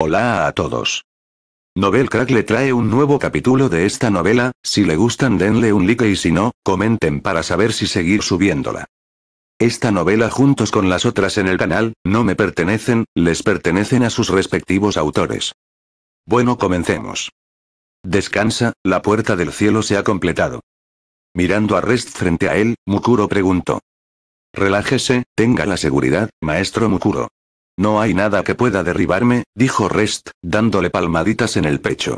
Hola a todos. Novel Crack le trae un nuevo capítulo de esta novela, si le gustan denle un like y si no, comenten para saber si seguir subiéndola. Esta novela juntos con las otras en el canal, no me pertenecen, les pertenecen a sus respectivos autores. Bueno comencemos. Descansa, la puerta del cielo se ha completado. Mirando a Rest frente a él, Mukuro preguntó. Relájese, tenga la seguridad, maestro Mukuro. No hay nada que pueda derribarme, dijo Rest, dándole palmaditas en el pecho.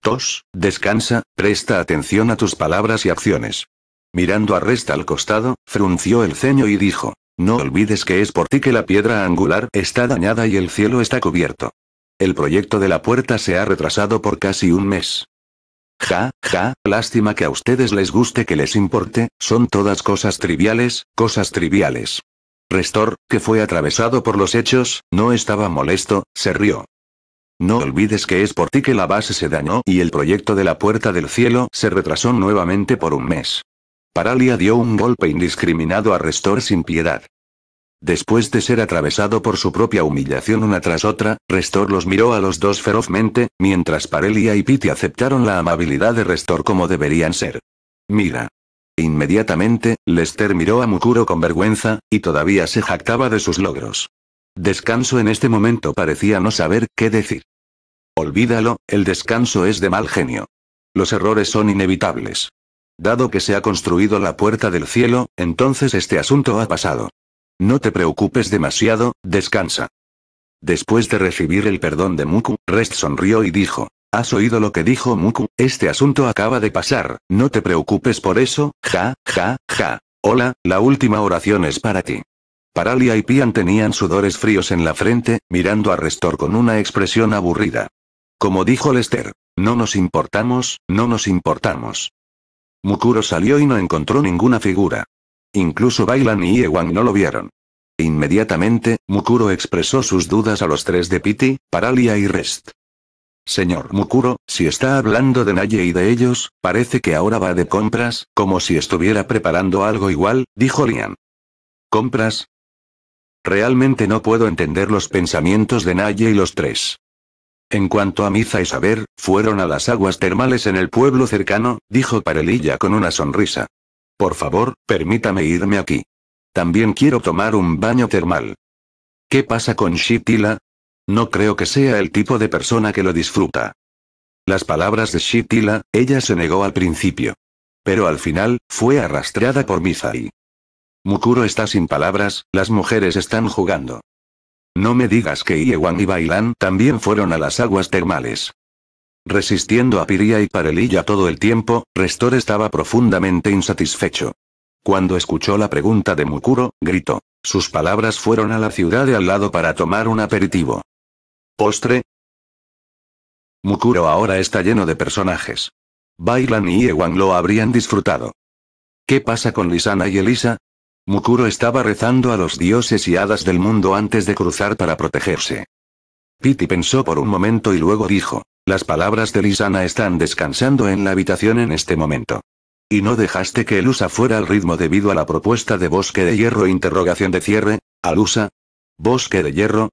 Tos, descansa, presta atención a tus palabras y acciones. Mirando a Rest al costado, frunció el ceño y dijo, no olvides que es por ti que la piedra angular está dañada y el cielo está cubierto. El proyecto de la puerta se ha retrasado por casi un mes. Ja, ja, lástima que a ustedes les guste que les importe, son todas cosas triviales, cosas triviales. Restor, que fue atravesado por los hechos, no estaba molesto, se rió. No olvides que es por ti que la base se dañó y el proyecto de la Puerta del Cielo se retrasó nuevamente por un mes. Paralia dio un golpe indiscriminado a Restor sin piedad. Después de ser atravesado por su propia humillación una tras otra, Restor los miró a los dos ferozmente, mientras Parelia y Pity aceptaron la amabilidad de Restor como deberían ser. Mira. Inmediatamente, Lester miró a Mukuro con vergüenza, y todavía se jactaba de sus logros. Descanso en este momento parecía no saber qué decir. Olvídalo, el descanso es de mal genio. Los errores son inevitables. Dado que se ha construido la puerta del cielo, entonces este asunto ha pasado. No te preocupes demasiado, descansa. Después de recibir el perdón de Muku, Rest sonrió y dijo. ¿Has oído lo que dijo Muku? Este asunto acaba de pasar, no te preocupes por eso, ja, ja, ja. Hola, la última oración es para ti. Paralia y Pian tenían sudores fríos en la frente, mirando a Restor con una expresión aburrida. Como dijo Lester, no nos importamos, no nos importamos. Mukuro salió y no encontró ninguna figura. Incluso Bailan y Ewan no lo vieron. Inmediatamente, Mukuro expresó sus dudas a los tres de Piti, Paralia y Rest. Señor Mukuro, si está hablando de Naye y de ellos, parece que ahora va de compras, como si estuviera preparando algo igual, dijo Lian. ¿Compras? Realmente no puedo entender los pensamientos de Naye y los tres. En cuanto a Miza y Saber, fueron a las aguas termales en el pueblo cercano, dijo Parelilla con una sonrisa. Por favor, permítame irme aquí. También quiero tomar un baño termal. ¿Qué pasa con Shitila? No creo que sea el tipo de persona que lo disfruta. Las palabras de Shitila, ella se negó al principio. Pero al final, fue arrastrada por Mizai. Mukuro está sin palabras, las mujeres están jugando. No me digas que Iewan y Bailan también fueron a las aguas termales. Resistiendo a Piria y Parelilla todo el tiempo, Restor estaba profundamente insatisfecho. Cuando escuchó la pregunta de Mukuro, gritó. Sus palabras fueron a la ciudad de al lado para tomar un aperitivo. Postre. Mukuro ahora está lleno de personajes. Bailan y Ewan lo habrían disfrutado. ¿Qué pasa con Lisana y Elisa? Mukuro estaba rezando a los dioses y hadas del mundo antes de cruzar para protegerse. Piti pensó por un momento y luego dijo, las palabras de Lisana están descansando en la habitación en este momento. ¿Y no dejaste que Elusa fuera al ritmo debido a la propuesta de Bosque de Hierro? Interrogación de cierre, Alusa. Bosque de Hierro,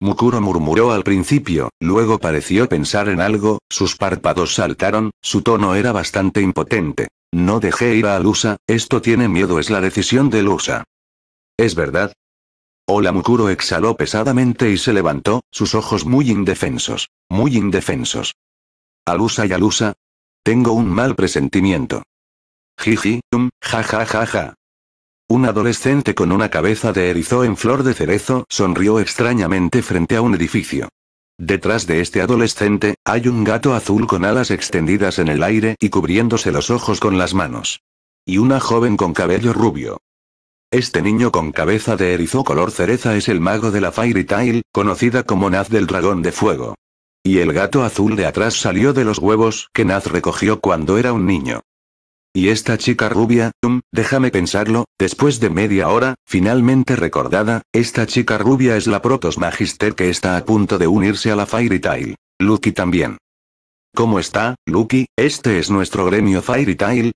Mukuro murmuró al principio, luego pareció pensar en algo, sus párpados saltaron, su tono era bastante impotente. No dejé ir a Alusa, esto tiene miedo es la decisión de Lusa. ¿Es verdad? Hola Mukuro exhaló pesadamente y se levantó, sus ojos muy indefensos, muy indefensos. Alusa y Alusa. Tengo un mal presentimiento. Jiji, um, ja un adolescente con una cabeza de erizo en flor de cerezo sonrió extrañamente frente a un edificio. Detrás de este adolescente, hay un gato azul con alas extendidas en el aire y cubriéndose los ojos con las manos. Y una joven con cabello rubio. Este niño con cabeza de erizo color cereza es el mago de la Fairy Tail, conocida como Naz del Dragón de Fuego. Y el gato azul de atrás salió de los huevos que Naz recogió cuando era un niño. Y esta chica rubia, déjame pensarlo, después de media hora, finalmente recordada, esta chica rubia es la Protos Magister que está a punto de unirse a la Fairy Tail. Lucky también. ¿Cómo está, Lucky? ¿Este es nuestro gremio Fairy Tail?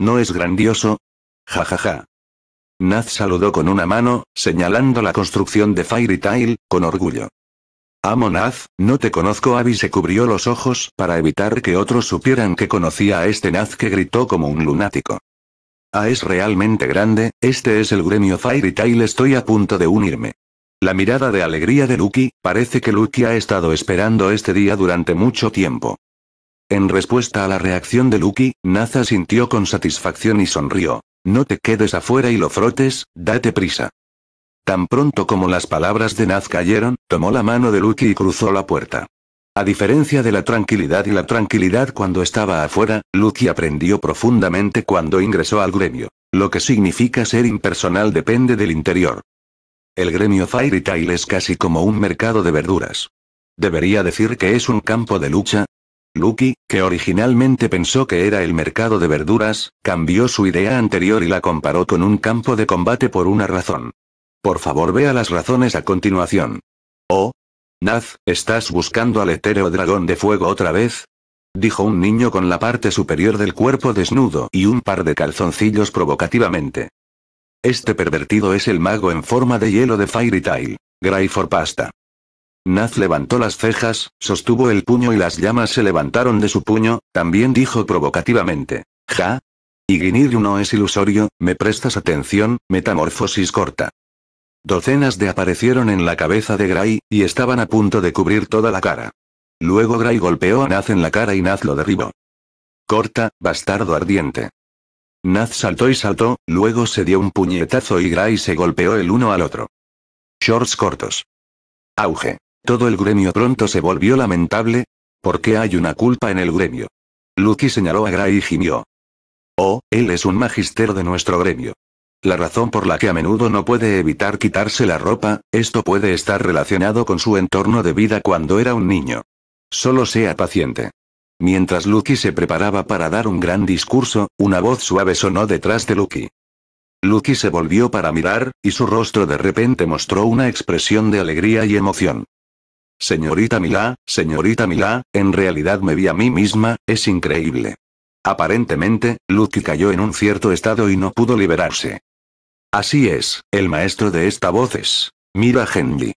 ¿No es grandioso? Ja ja ja. Naz saludó con una mano, señalando la construcción de Fairy Tail, con orgullo. Amonaz, no te conozco. Abby se cubrió los ojos para evitar que otros supieran que conocía a este Naz que gritó como un lunático. Ah, es realmente grande, este es el gremio Fire Tail. Estoy a punto de unirme. La mirada de alegría de Lucky, parece que Lucky ha estado esperando este día durante mucho tiempo. En respuesta a la reacción de Lucky, Naza sintió con satisfacción y sonrió. No te quedes afuera y lo frotes, date prisa. Tan pronto como las palabras de Naz cayeron, tomó la mano de Lucky y cruzó la puerta. A diferencia de la tranquilidad y la tranquilidad cuando estaba afuera, Lucky aprendió profundamente cuando ingresó al gremio. Lo que significa ser impersonal depende del interior. El gremio Fairy Tail es casi como un mercado de verduras. ¿Debería decir que es un campo de lucha? Lucky, que originalmente pensó que era el mercado de verduras, cambió su idea anterior y la comparó con un campo de combate por una razón. Por favor vea las razones a continuación. Oh. Naz, ¿estás buscando al etéreo dragón de fuego otra vez? Dijo un niño con la parte superior del cuerpo desnudo y un par de calzoncillos provocativamente. Este pervertido es el mago en forma de hielo de Fairy Tail. Gray for pasta. Naz levantó las cejas, sostuvo el puño y las llamas se levantaron de su puño, también dijo provocativamente. Ja. Y Guinir no es ilusorio, me prestas atención, metamorfosis corta. Docenas de aparecieron en la cabeza de Gray, y estaban a punto de cubrir toda la cara. Luego Gray golpeó a Naz en la cara y Naz lo derribó. Corta, bastardo ardiente. Naz saltó y saltó, luego se dio un puñetazo y Gray se golpeó el uno al otro. Shorts cortos. Auge. Todo el gremio pronto se volvió lamentable. porque hay una culpa en el gremio? Lucky señaló a Gray y gimió. Oh, él es un magistero de nuestro gremio la razón por la que a menudo no puede evitar quitarse la ropa, esto puede estar relacionado con su entorno de vida cuando era un niño. Solo sea paciente. Mientras Lucky se preparaba para dar un gran discurso, una voz suave sonó detrás de Lucky. Lucky se volvió para mirar, y su rostro de repente mostró una expresión de alegría y emoción. Señorita Milá, señorita Milá, en realidad me vi a mí misma, es increíble. Aparentemente, Lucky cayó en un cierto estado y no pudo liberarse. Así es, el maestro de esta voz es. Mira Henley.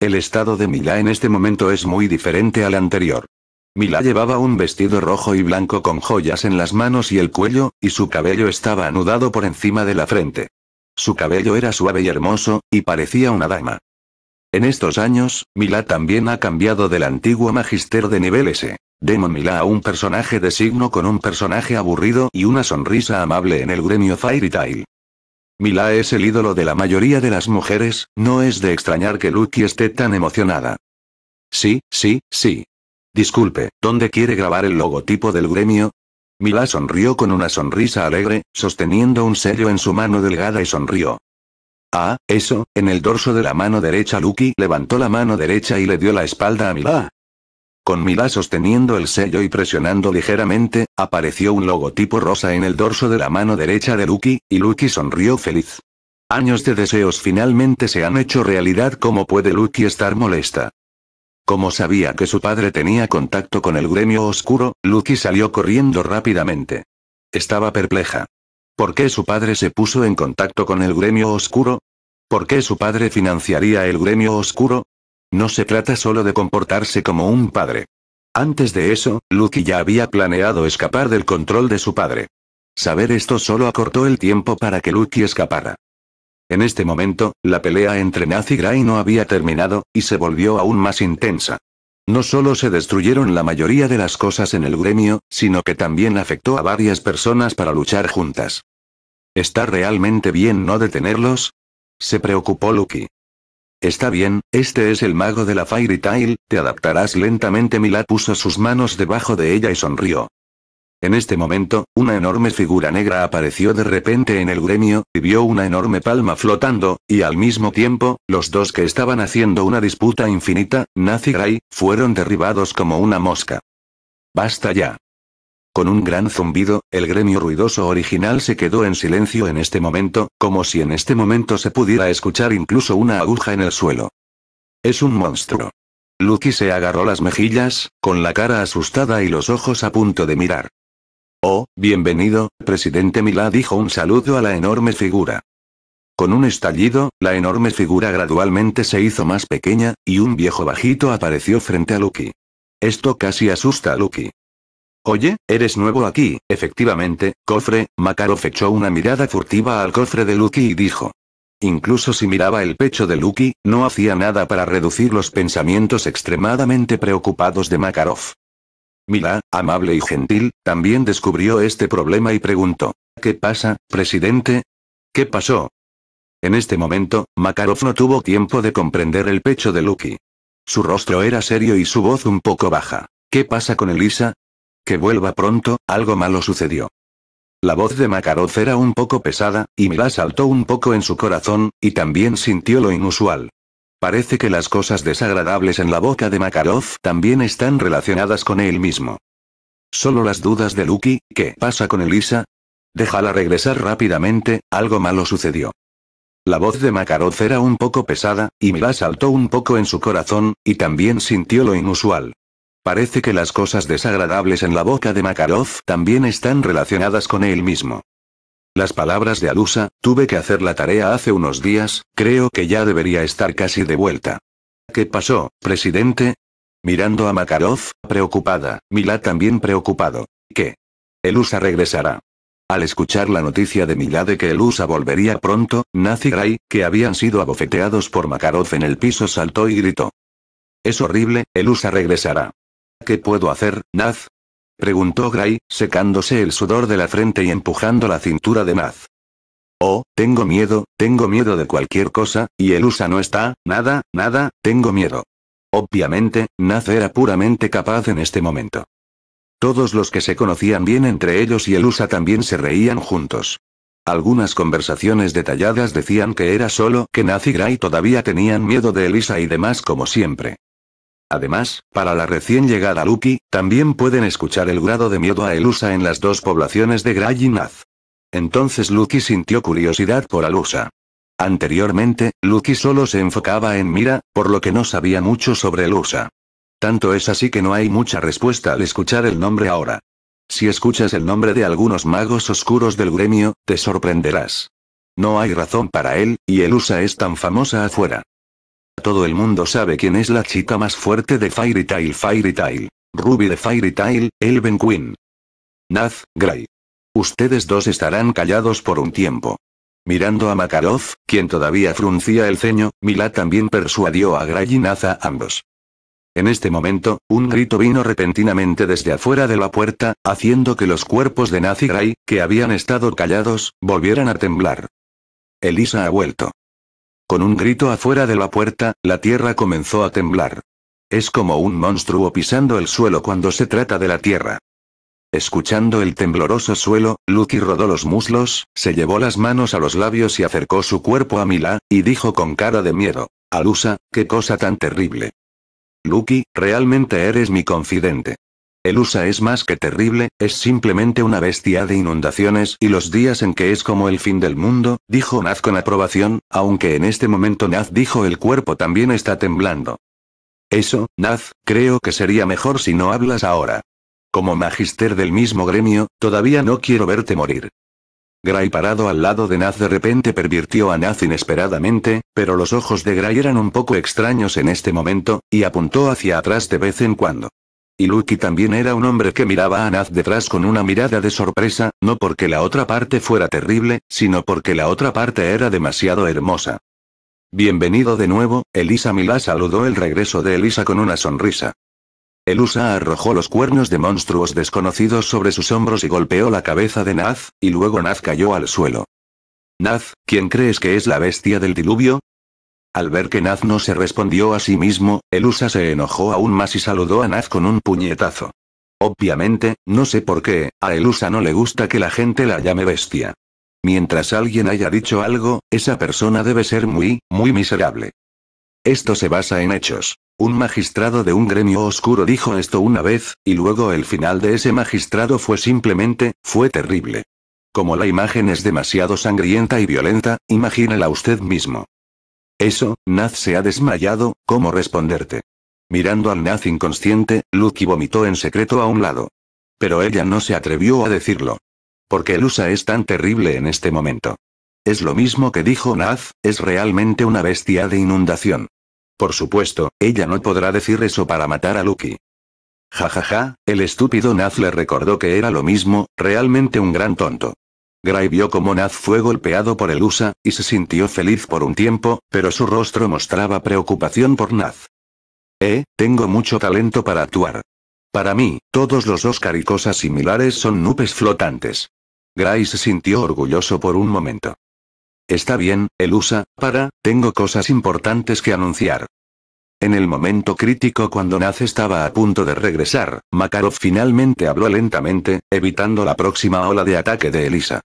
El estado de Mila en este momento es muy diferente al anterior. Mila llevaba un vestido rojo y blanco con joyas en las manos y el cuello, y su cabello estaba anudado por encima de la frente. Su cabello era suave y hermoso, y parecía una dama. En estos años, Mila también ha cambiado del antiguo magister de nivel S. Demon Mila a un personaje de signo con un personaje aburrido y una sonrisa amable en el gremio Fairy Tail. Mila es el ídolo de la mayoría de las mujeres, no es de extrañar que Lucky esté tan emocionada. Sí, sí, sí. Disculpe, ¿dónde quiere grabar el logotipo del gremio? Mila sonrió con una sonrisa alegre, sosteniendo un sello en su mano delgada y sonrió. Ah, eso, en el dorso de la mano derecha Lucky levantó la mano derecha y le dio la espalda a Mila. Con Mila sosteniendo el sello y presionando ligeramente, apareció un logotipo rosa en el dorso de la mano derecha de Lucky, y Lucky sonrió feliz. Años de deseos finalmente se han hecho realidad ¿cómo puede Lucky estar molesta. Como sabía que su padre tenía contacto con el gremio oscuro, Lucky salió corriendo rápidamente. Estaba perpleja. ¿Por qué su padre se puso en contacto con el gremio oscuro? ¿Por qué su padre financiaría el gremio oscuro? No se trata solo de comportarse como un padre. Antes de eso, Lucky ya había planeado escapar del control de su padre. Saber esto solo acortó el tiempo para que Lucky escapara. En este momento, la pelea entre Naz y Gray no había terminado, y se volvió aún más intensa. No solo se destruyeron la mayoría de las cosas en el gremio, sino que también afectó a varias personas para luchar juntas. ¿Está realmente bien no detenerlos? Se preocupó Lucky. Está bien, este es el mago de la Fairy Tail, te adaptarás lentamente. Mila puso sus manos debajo de ella y sonrió. En este momento, una enorme figura negra apareció de repente en el gremio, y vio una enorme palma flotando, y al mismo tiempo, los dos que estaban haciendo una disputa infinita, Nazi Gray, fueron derribados como una mosca. Basta ya. Con un gran zumbido, el gremio ruidoso original se quedó en silencio en este momento, como si en este momento se pudiera escuchar incluso una aguja en el suelo. Es un monstruo. Lucky se agarró las mejillas, con la cara asustada y los ojos a punto de mirar. Oh, bienvenido, presidente Milá dijo un saludo a la enorme figura. Con un estallido, la enorme figura gradualmente se hizo más pequeña, y un viejo bajito apareció frente a Lucky. Esto casi asusta a Lucky. Oye, eres nuevo aquí, efectivamente, cofre, Makarov echó una mirada furtiva al cofre de Lucky y dijo. Incluso si miraba el pecho de Lucky, no hacía nada para reducir los pensamientos extremadamente preocupados de Makarov. Mila, amable y gentil, también descubrió este problema y preguntó. ¿Qué pasa, presidente? ¿Qué pasó? En este momento, Makarov no tuvo tiempo de comprender el pecho de Lucky. Su rostro era serio y su voz un poco baja. ¿Qué pasa con Elisa? Que vuelva pronto, algo malo sucedió. La voz de Makarov era un poco pesada, y Mila saltó un poco en su corazón, y también sintió lo inusual. Parece que las cosas desagradables en la boca de Makarov también están relacionadas con él mismo. Solo las dudas de Lucky, ¿qué pasa con Elisa? Déjala regresar rápidamente, algo malo sucedió. La voz de Makarov era un poco pesada, y Mila saltó un poco en su corazón, y también sintió lo inusual. Parece que las cosas desagradables en la boca de Makarov también están relacionadas con él mismo. Las palabras de Alusa, tuve que hacer la tarea hace unos días, creo que ya debería estar casi de vuelta. ¿Qué pasó, presidente? Mirando a Makarov, preocupada, Mila también preocupado. ¿Qué? Elusa regresará. Al escuchar la noticia de Milá de que Elusa volvería pronto, Nazi Gray, que habían sido abofeteados por Makarov en el piso saltó y gritó. Es horrible, Elusa regresará. ¿Qué puedo hacer, Naz? preguntó Gray, secándose el sudor de la frente y empujando la cintura de Naz. Oh, tengo miedo, tengo miedo de cualquier cosa, y el USA no está, nada, nada, tengo miedo. Obviamente, Naz era puramente capaz en este momento. Todos los que se conocían bien entre ellos y el USA también se reían juntos. Algunas conversaciones detalladas decían que era solo que Naz y Gray todavía tenían miedo de Elisa y demás como siempre. Además, para la recién llegada Luki, también pueden escuchar el grado de miedo a Elusa en las dos poblaciones de Gray Entonces Luki sintió curiosidad por Elusa. Anteriormente, Luki solo se enfocaba en Mira, por lo que no sabía mucho sobre Elusa. Tanto es así que no hay mucha respuesta al escuchar el nombre ahora. Si escuchas el nombre de algunos magos oscuros del gremio, te sorprenderás. No hay razón para él, y Elusa es tan famosa afuera. Todo el mundo sabe quién es la chica más fuerte de Fairy Tail Fairy Tail. Ruby de Fairy Tail, Elven Queen. Naz, Gray. Ustedes dos estarán callados por un tiempo. Mirando a Makarov, quien todavía fruncía el ceño, Mila también persuadió a Gray y Naz a ambos. En este momento, un grito vino repentinamente desde afuera de la puerta, haciendo que los cuerpos de Naz y Gray, que habían estado callados, volvieran a temblar. Elisa ha vuelto. Con un grito afuera de la puerta, la tierra comenzó a temblar. Es como un monstruo pisando el suelo cuando se trata de la tierra. Escuchando el tembloroso suelo, Lucky rodó los muslos, se llevó las manos a los labios y acercó su cuerpo a Mila, y dijo con cara de miedo, Alusa, qué cosa tan terrible. Lucky, realmente eres mi confidente. El USA es más que terrible, es simplemente una bestia de inundaciones y los días en que es como el fin del mundo, dijo Naz con aprobación, aunque en este momento Naz dijo el cuerpo también está temblando. Eso, Naz, creo que sería mejor si no hablas ahora. Como magister del mismo gremio, todavía no quiero verte morir. Gray parado al lado de Naz de repente pervirtió a Naz inesperadamente, pero los ojos de Gray eran un poco extraños en este momento, y apuntó hacia atrás de vez en cuando. Y Lucky también era un hombre que miraba a Naz detrás con una mirada de sorpresa, no porque la otra parte fuera terrible, sino porque la otra parte era demasiado hermosa. Bienvenido de nuevo, Elisa Milá saludó el regreso de Elisa con una sonrisa. Elusa arrojó los cuernos de monstruos desconocidos sobre sus hombros y golpeó la cabeza de Naz, y luego Naz cayó al suelo. Naz, ¿quién crees que es la bestia del diluvio? Al ver que Naz no se respondió a sí mismo, Elusa se enojó aún más y saludó a Naz con un puñetazo. Obviamente, no sé por qué, a Elusa no le gusta que la gente la llame bestia. Mientras alguien haya dicho algo, esa persona debe ser muy, muy miserable. Esto se basa en hechos. Un magistrado de un gremio oscuro dijo esto una vez, y luego el final de ese magistrado fue simplemente, fue terrible. Como la imagen es demasiado sangrienta y violenta, imagínela usted mismo. Eso, Naz se ha desmayado, ¿cómo responderte? Mirando al Naz inconsciente, Lucky vomitó en secreto a un lado. Pero ella no se atrevió a decirlo. Porque Lusa es tan terrible en este momento. Es lo mismo que dijo Naz, es realmente una bestia de inundación. Por supuesto, ella no podrá decir eso para matar a Lucky. Jajaja, ja ja, el estúpido Naz le recordó que era lo mismo, realmente un gran tonto. Gray vio como Naz fue golpeado por el USA, y se sintió feliz por un tiempo, pero su rostro mostraba preocupación por Naz. Eh, tengo mucho talento para actuar. Para mí, todos los Oscar y cosas similares son nubes flotantes. Gray se sintió orgulloso por un momento. Está bien, el USA, para, tengo cosas importantes que anunciar. En el momento crítico cuando Naz estaba a punto de regresar, Makarov finalmente habló lentamente, evitando la próxima ola de ataque de Elisa.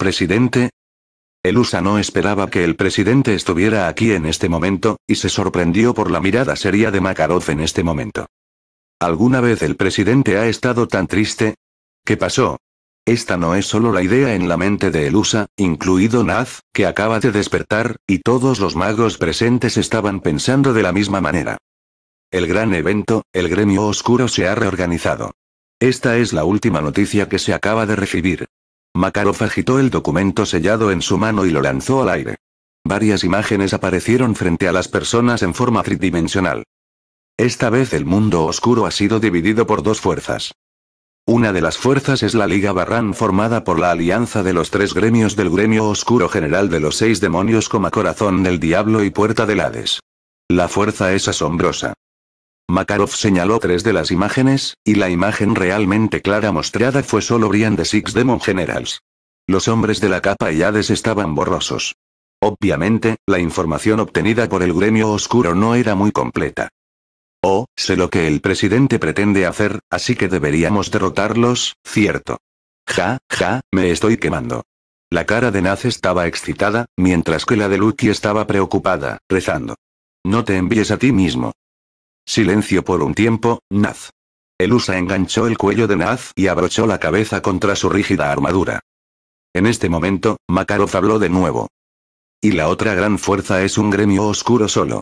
Presidente. Elusa no esperaba que el presidente estuviera aquí en este momento, y se sorprendió por la mirada seria de Makarov en este momento. ¿Alguna vez el presidente ha estado tan triste? ¿Qué pasó? Esta no es solo la idea en la mente de Elusa, incluido Naz, que acaba de despertar, y todos los magos presentes estaban pensando de la misma manera. El gran evento, el gremio oscuro se ha reorganizado. Esta es la última noticia que se acaba de recibir. Makarov agitó el documento sellado en su mano y lo lanzó al aire. Varias imágenes aparecieron frente a las personas en forma tridimensional. Esta vez el mundo oscuro ha sido dividido por dos fuerzas. Una de las fuerzas es la Liga Barran formada por la alianza de los tres gremios del gremio oscuro general de los seis demonios como corazón del diablo y puerta del Hades. La fuerza es asombrosa. Makarov señaló tres de las imágenes, y la imagen realmente clara mostrada fue solo Brian de Six Demon Generals. Los hombres de la capa y Hades estaban borrosos. Obviamente, la información obtenida por el gremio oscuro no era muy completa. Oh, sé lo que el presidente pretende hacer, así que deberíamos derrotarlos, cierto. Ja, ja, me estoy quemando. La cara de Naz estaba excitada, mientras que la de Lucky estaba preocupada, rezando. No te envíes a ti mismo. Silencio por un tiempo, Naz. Elusa enganchó el cuello de Naz y abrochó la cabeza contra su rígida armadura. En este momento, Makarov habló de nuevo. Y la otra gran fuerza es un gremio oscuro solo.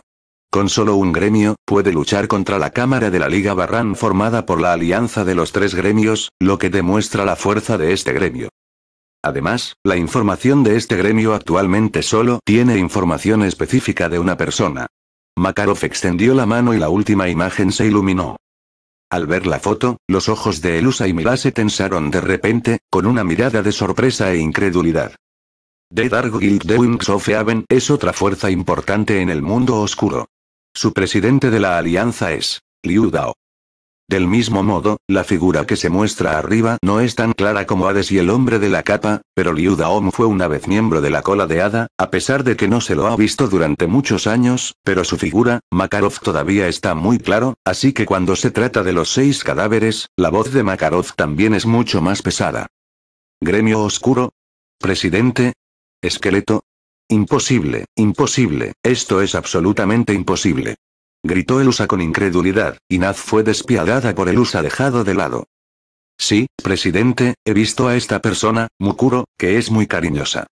Con solo un gremio, puede luchar contra la Cámara de la Liga Barran formada por la alianza de los tres gremios, lo que demuestra la fuerza de este gremio. Además, la información de este gremio actualmente solo tiene información específica de una persona. Makarov extendió la mano y la última imagen se iluminó. Al ver la foto, los ojos de Elusa y Mila se tensaron de repente, con una mirada de sorpresa e incredulidad. The Dark Guild de Wings of es otra fuerza importante en el mundo oscuro. Su presidente de la alianza es Liu Dao. Del mismo modo, la figura que se muestra arriba no es tan clara como Hades y el hombre de la capa, pero Liu Daom fue una vez miembro de la cola de hada, a pesar de que no se lo ha visto durante muchos años, pero su figura, Makarov todavía está muy claro, así que cuando se trata de los seis cadáveres, la voz de Makarov también es mucho más pesada. Gremio Oscuro? Presidente? Esqueleto? Imposible, imposible, esto es absolutamente imposible gritó Elusa con incredulidad, y Naz fue despiadada por Elusa dejado de lado. Sí, presidente, he visto a esta persona, Mukuro, que es muy cariñosa.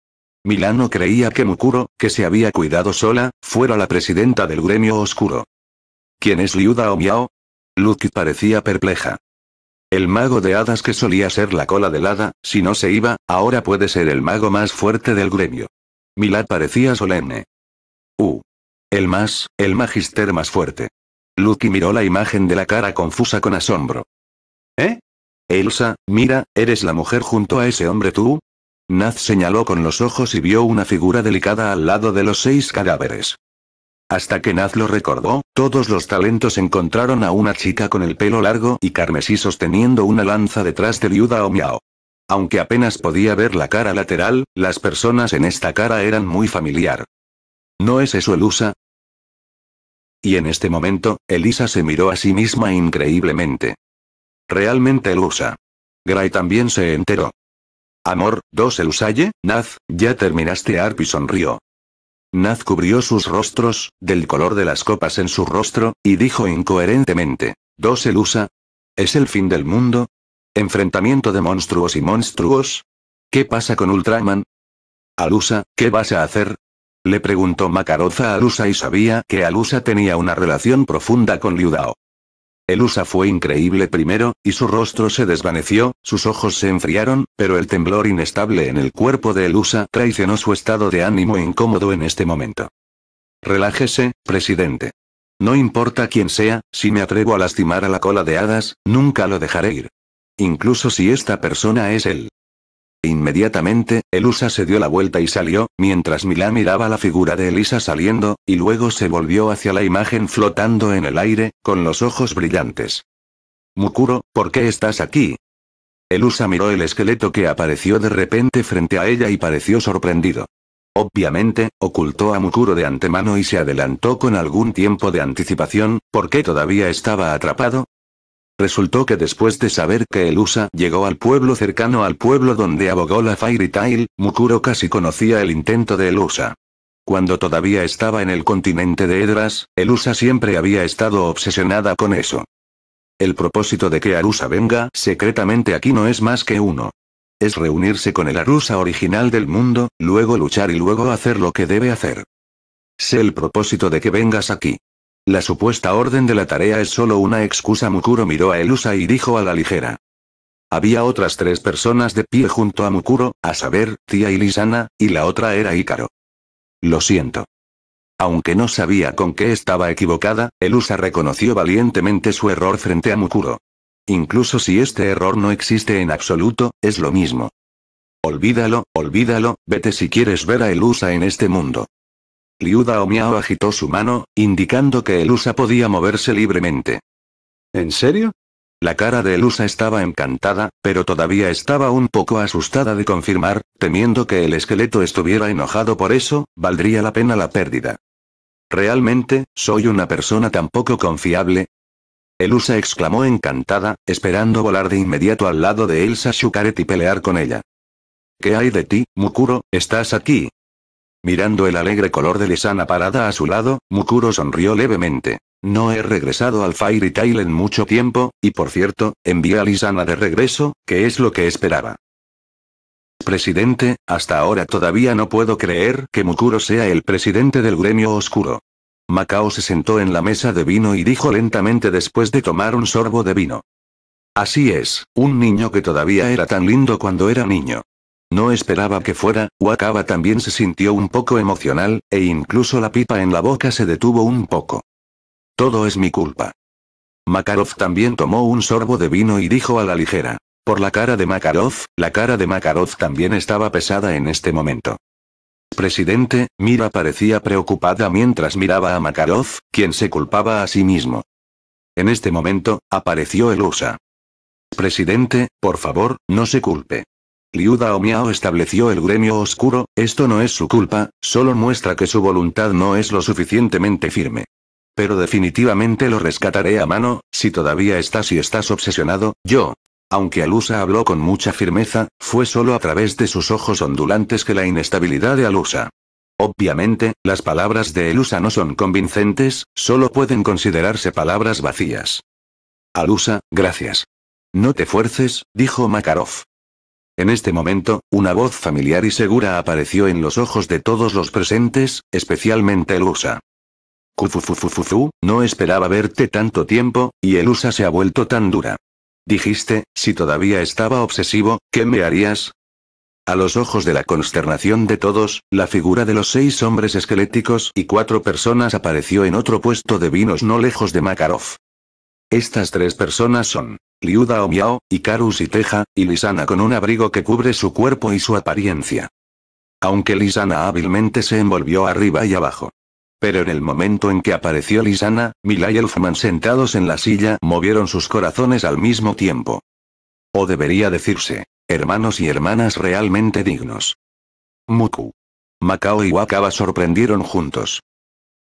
Milano creía que Mukuro, que se había cuidado sola, fuera la presidenta del gremio oscuro. ¿Quién es Liuda o Miao? Luke parecía perpleja. El mago de hadas que solía ser la cola del hada, si no se iba, ahora puede ser el mago más fuerte del gremio. Milad parecía solemne. Uh, el más, el magister más fuerte. Lucky miró la imagen de la cara confusa con asombro. ¿Eh? Elsa, mira, ¿eres la mujer junto a ese hombre tú? Naz señaló con los ojos y vio una figura delicada al lado de los seis cadáveres. Hasta que Naz lo recordó, todos los talentos encontraron a una chica con el pelo largo y carmesí sosteniendo una lanza detrás de Liuda o Miao. Aunque apenas podía ver la cara lateral, las personas en esta cara eran muy familiar. ¿No es eso Elusa? Y en este momento, Elisa se miró a sí misma increíblemente. Realmente Elusa. Gray también se enteró. Amor, dos Elusaye, Naz, ya terminaste y sonrió. Naz cubrió sus rostros, del color de las copas en su rostro, y dijo incoherentemente. Dos Elusa. ¿Es el fin del mundo? ¿Enfrentamiento de monstruos y monstruos? ¿Qué pasa con Ultraman? Alusa, ¿qué vas a hacer? Le preguntó Macaroza a Alusa y sabía que Alusa tenía una relación profunda con Liudao. Elusa fue increíble primero, y su rostro se desvaneció, sus ojos se enfriaron, pero el temblor inestable en el cuerpo de Elusa traicionó su estado de ánimo e incómodo en este momento. Relájese, presidente. No importa quién sea, si me atrevo a lastimar a la cola de hadas, nunca lo dejaré ir. Incluso si esta persona es él. Inmediatamente, Elusa se dio la vuelta y salió, mientras Milá miraba la figura de Elisa saliendo, y luego se volvió hacia la imagen flotando en el aire, con los ojos brillantes. Mukuro, ¿por qué estás aquí? Elusa miró el esqueleto que apareció de repente frente a ella y pareció sorprendido. Obviamente, ocultó a Mukuro de antemano y se adelantó con algún tiempo de anticipación, porque todavía estaba atrapado, Resultó que después de saber que Elusa llegó al pueblo cercano al pueblo donde abogó la Fairy Tail, Mukuro casi conocía el intento de el USA. Cuando todavía estaba en el continente de Edras, el USA siempre había estado obsesionada con eso. El propósito de que Arusa venga secretamente aquí no es más que uno. Es reunirse con el Arusa original del mundo, luego luchar y luego hacer lo que debe hacer. Sé el propósito de que vengas aquí. La supuesta orden de la tarea es solo una excusa. Mukuro miró a Elusa y dijo a la ligera. Había otras tres personas de pie junto a Mukuro, a saber, tía y y la otra era Ícaro. Lo siento. Aunque no sabía con qué estaba equivocada, Elusa reconoció valientemente su error frente a Mukuro. Incluso si este error no existe en absoluto, es lo mismo. Olvídalo, olvídalo, vete si quieres ver a Elusa en este mundo. Liuda agitó su mano, indicando que Elusa podía moverse libremente. ¿En serio? La cara de Elusa estaba encantada, pero todavía estaba un poco asustada de confirmar, temiendo que el esqueleto estuviera enojado por eso, valdría la pena la pérdida. ¿Realmente, soy una persona tan poco confiable? Elusa exclamó encantada, esperando volar de inmediato al lado de Elsa Shukaret y pelear con ella. ¿Qué hay de ti, Mukuro? ¿Estás aquí? Mirando el alegre color de Lisana parada a su lado, Mukuro sonrió levemente. No he regresado al Fairy Tail en mucho tiempo, y por cierto, envié a Lisana de regreso, que es lo que esperaba. Presidente, hasta ahora todavía no puedo creer que Mukuro sea el presidente del gremio oscuro. Macao se sentó en la mesa de vino y dijo lentamente después de tomar un sorbo de vino. Así es, un niño que todavía era tan lindo cuando era niño. No esperaba que fuera, Wakaba también se sintió un poco emocional, e incluso la pipa en la boca se detuvo un poco. Todo es mi culpa. Makarov también tomó un sorbo de vino y dijo a la ligera. Por la cara de Makarov, la cara de Makarov también estaba pesada en este momento. Presidente, Mira parecía preocupada mientras miraba a Makarov, quien se culpaba a sí mismo. En este momento, apareció el USA. Presidente, por favor, no se culpe. Liuda o Miao estableció el gremio oscuro, esto no es su culpa, solo muestra que su voluntad no es lo suficientemente firme. Pero definitivamente lo rescataré a mano, si todavía estás y estás obsesionado, yo. Aunque Alusa habló con mucha firmeza, fue solo a través de sus ojos ondulantes que la inestabilidad de Alusa. Obviamente, las palabras de Elusa no son convincentes, solo pueden considerarse palabras vacías. Alusa, gracias. No te fuerces, dijo Makarov. En este momento, una voz familiar y segura apareció en los ojos de todos los presentes, especialmente el Usa. Kufufufufufu, no esperaba verte tanto tiempo, y el Usa se ha vuelto tan dura. Dijiste, si todavía estaba obsesivo, ¿qué me harías? A los ojos de la consternación de todos, la figura de los seis hombres esqueléticos y cuatro personas apareció en otro puesto de vinos no lejos de Makarov. Estas tres personas son Liuda o Miao, Icarus y Teja, y Lisana con un abrigo que cubre su cuerpo y su apariencia. Aunque Lisana hábilmente se envolvió arriba y abajo. Pero en el momento en que apareció Lisana, Mila y Elfman sentados en la silla movieron sus corazones al mismo tiempo. O debería decirse, hermanos y hermanas realmente dignos. Muku. Macao y Wakaba sorprendieron juntos.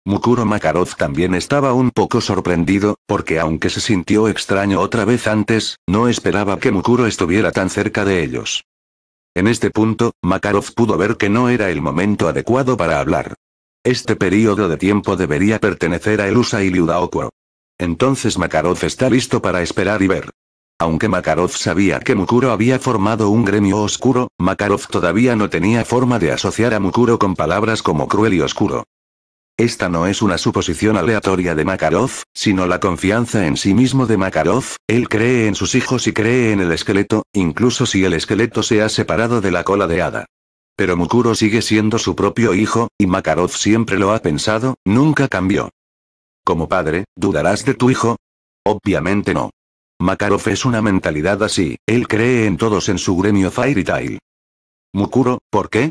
Mukuro Makarov también estaba un poco sorprendido, porque aunque se sintió extraño otra vez antes, no esperaba que Mukuro estuviera tan cerca de ellos. En este punto, Makarov pudo ver que no era el momento adecuado para hablar. Este periodo de tiempo debería pertenecer a Elusa y Liudaokuo. Entonces Makarov está listo para esperar y ver. Aunque Makarov sabía que Mukuro había formado un gremio oscuro, Makarov todavía no tenía forma de asociar a Mukuro con palabras como cruel y oscuro. Esta no es una suposición aleatoria de Makarov, sino la confianza en sí mismo de Makarov, él cree en sus hijos y cree en el esqueleto, incluso si el esqueleto se ha separado de la cola de hada. Pero Mukuro sigue siendo su propio hijo, y Makarov siempre lo ha pensado, nunca cambió. Como padre, ¿dudarás de tu hijo? Obviamente no. Makarov es una mentalidad así, él cree en todos en su gremio Fairy Tail. Mukuro, ¿por qué?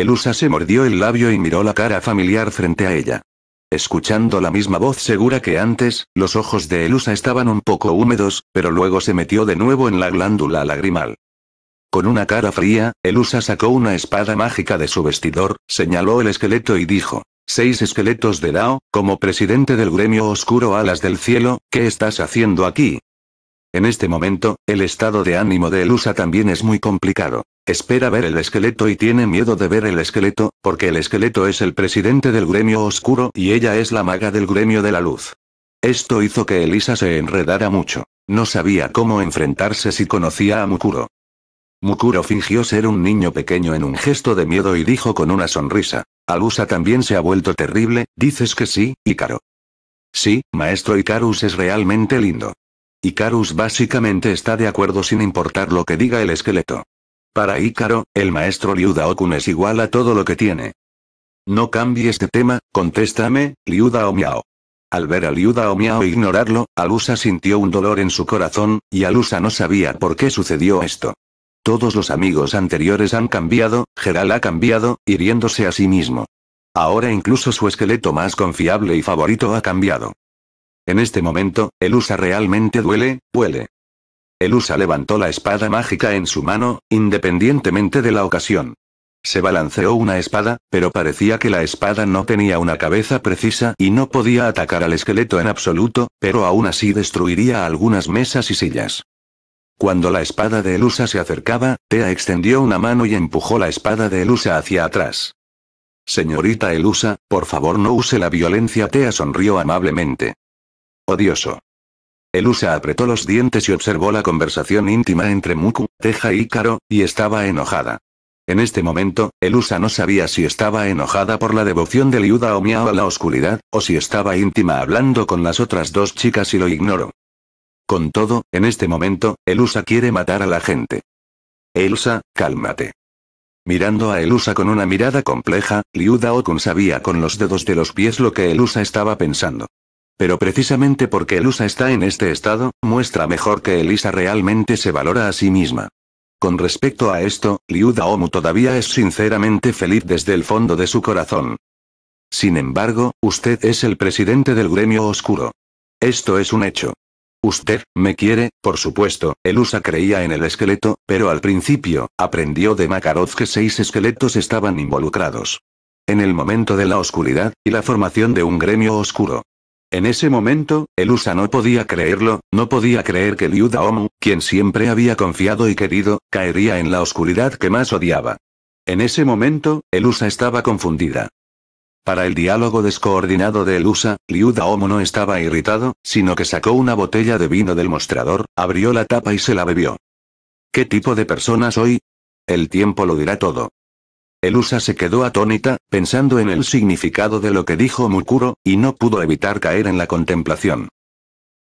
Elusa se mordió el labio y miró la cara familiar frente a ella. Escuchando la misma voz segura que antes, los ojos de Elusa estaban un poco húmedos, pero luego se metió de nuevo en la glándula lagrimal. Con una cara fría, Elusa sacó una espada mágica de su vestidor, señaló el esqueleto y dijo, Seis esqueletos de Dao, como presidente del gremio oscuro Alas del Cielo, ¿qué estás haciendo aquí? En este momento, el estado de ánimo de Elusa también es muy complicado. Espera ver el esqueleto y tiene miedo de ver el esqueleto, porque el esqueleto es el presidente del gremio oscuro y ella es la maga del gremio de la luz. Esto hizo que Elisa se enredara mucho. No sabía cómo enfrentarse si conocía a Mukuro. Mukuro fingió ser un niño pequeño en un gesto de miedo y dijo con una sonrisa. Alusa también se ha vuelto terrible, dices que sí, Ícaro. Sí, maestro Icarus es realmente lindo. Icarus básicamente está de acuerdo sin importar lo que diga el esqueleto. Para Ícaro, el maestro Liuda Okun es igual a todo lo que tiene. No cambie este tema, contéstame, Liuda Miao. Al ver a Liuda Miao ignorarlo, Alusa sintió un dolor en su corazón, y Alusa no sabía por qué sucedió esto. Todos los amigos anteriores han cambiado, Geral ha cambiado, hiriéndose a sí mismo. Ahora incluso su esqueleto más confiable y favorito ha cambiado. En este momento, Elusa realmente duele, duele. Elusa levantó la espada mágica en su mano, independientemente de la ocasión. Se balanceó una espada, pero parecía que la espada no tenía una cabeza precisa y no podía atacar al esqueleto en absoluto, pero aún así destruiría algunas mesas y sillas. Cuando la espada de Elusa se acercaba, Tea extendió una mano y empujó la espada de Elusa hacia atrás. Señorita Elusa, por favor no use la violencia. Tea sonrió amablemente. Odioso. Elusa apretó los dientes y observó la conversación íntima entre Muku, Teja y Ícaro, y estaba enojada. En este momento, Elusa no sabía si estaba enojada por la devoción de Liuda o Miao a la oscuridad, o si estaba íntima hablando con las otras dos chicas y lo ignoró. Con todo, en este momento, Elusa quiere matar a la gente. Elsa, cálmate. Mirando a Elusa con una mirada compleja, Liuda Okun sabía con los dedos de los pies lo que Elusa estaba pensando. Pero precisamente porque Elusa está en este estado, muestra mejor que Elisa realmente se valora a sí misma. Con respecto a esto, Liu Daomu todavía es sinceramente feliz desde el fondo de su corazón. Sin embargo, usted es el presidente del gremio oscuro. Esto es un hecho. Usted, me quiere, por supuesto, Elusa creía en el esqueleto, pero al principio, aprendió de Makarov que seis esqueletos estaban involucrados. En el momento de la oscuridad, y la formación de un gremio oscuro. En ese momento, Elusa no podía creerlo, no podía creer que Liu Daomu, quien siempre había confiado y querido, caería en la oscuridad que más odiaba. En ese momento, Elusa estaba confundida. Para el diálogo descoordinado de Elusa, Liu Daomu no estaba irritado, sino que sacó una botella de vino del mostrador, abrió la tapa y se la bebió. ¿Qué tipo de persona soy? El tiempo lo dirá todo. Elusa se quedó atónita, pensando en el significado de lo que dijo Mukuro, y no pudo evitar caer en la contemplación.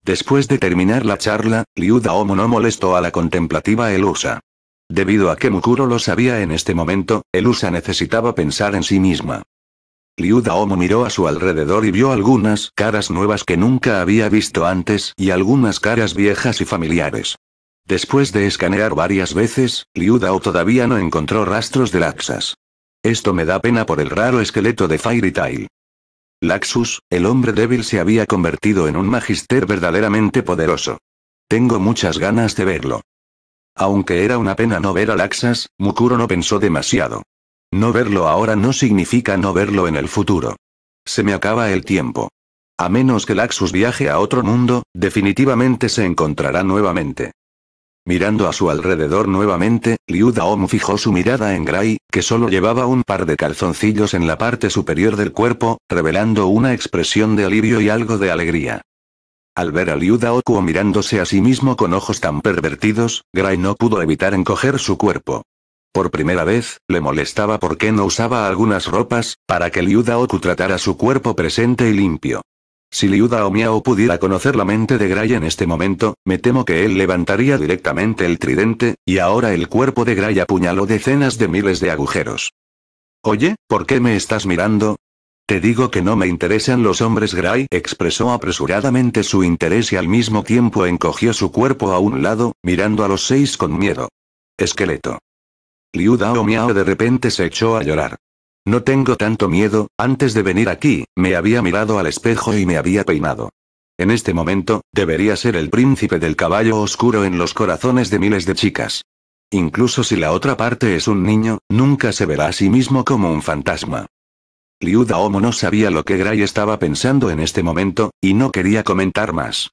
Después de terminar la charla, liuda no molestó a la contemplativa Elusa. Debido a que Mukuro lo sabía en este momento, Elusa necesitaba pensar en sí misma. Liuda omo miró a su alrededor y vio algunas caras nuevas que nunca había visto antes y algunas caras viejas y familiares. Después de escanear varias veces, Liuda o todavía no encontró rastros de laxas. Esto me da pena por el raro esqueleto de Fairy Tail. Laxus, el hombre débil se había convertido en un magister verdaderamente poderoso. Tengo muchas ganas de verlo. Aunque era una pena no ver a Laxus, Mukuro no pensó demasiado. No verlo ahora no significa no verlo en el futuro. Se me acaba el tiempo. A menos que Laxus viaje a otro mundo, definitivamente se encontrará nuevamente. Mirando a su alrededor nuevamente, Liu Daom fijó su mirada en Gray, que solo llevaba un par de calzoncillos en la parte superior del cuerpo, revelando una expresión de alivio y algo de alegría. Al ver a Liu Daoku mirándose a sí mismo con ojos tan pervertidos, Gray no pudo evitar encoger su cuerpo. Por primera vez, le molestaba por qué no usaba algunas ropas, para que Liu Daoku tratara su cuerpo presente y limpio. Si Liuda o Miao pudiera conocer la mente de Gray en este momento, me temo que él levantaría directamente el tridente, y ahora el cuerpo de Gray apuñaló decenas de miles de agujeros. Oye, ¿por qué me estás mirando? Te digo que no me interesan los hombres Gray, expresó apresuradamente su interés y al mismo tiempo encogió su cuerpo a un lado, mirando a los seis con miedo. Esqueleto. Liu Dao Miao de repente se echó a llorar. No tengo tanto miedo, antes de venir aquí, me había mirado al espejo y me había peinado. En este momento, debería ser el príncipe del caballo oscuro en los corazones de miles de chicas. Incluso si la otra parte es un niño, nunca se verá a sí mismo como un fantasma. Liuda Daomo no sabía lo que Gray estaba pensando en este momento, y no quería comentar más.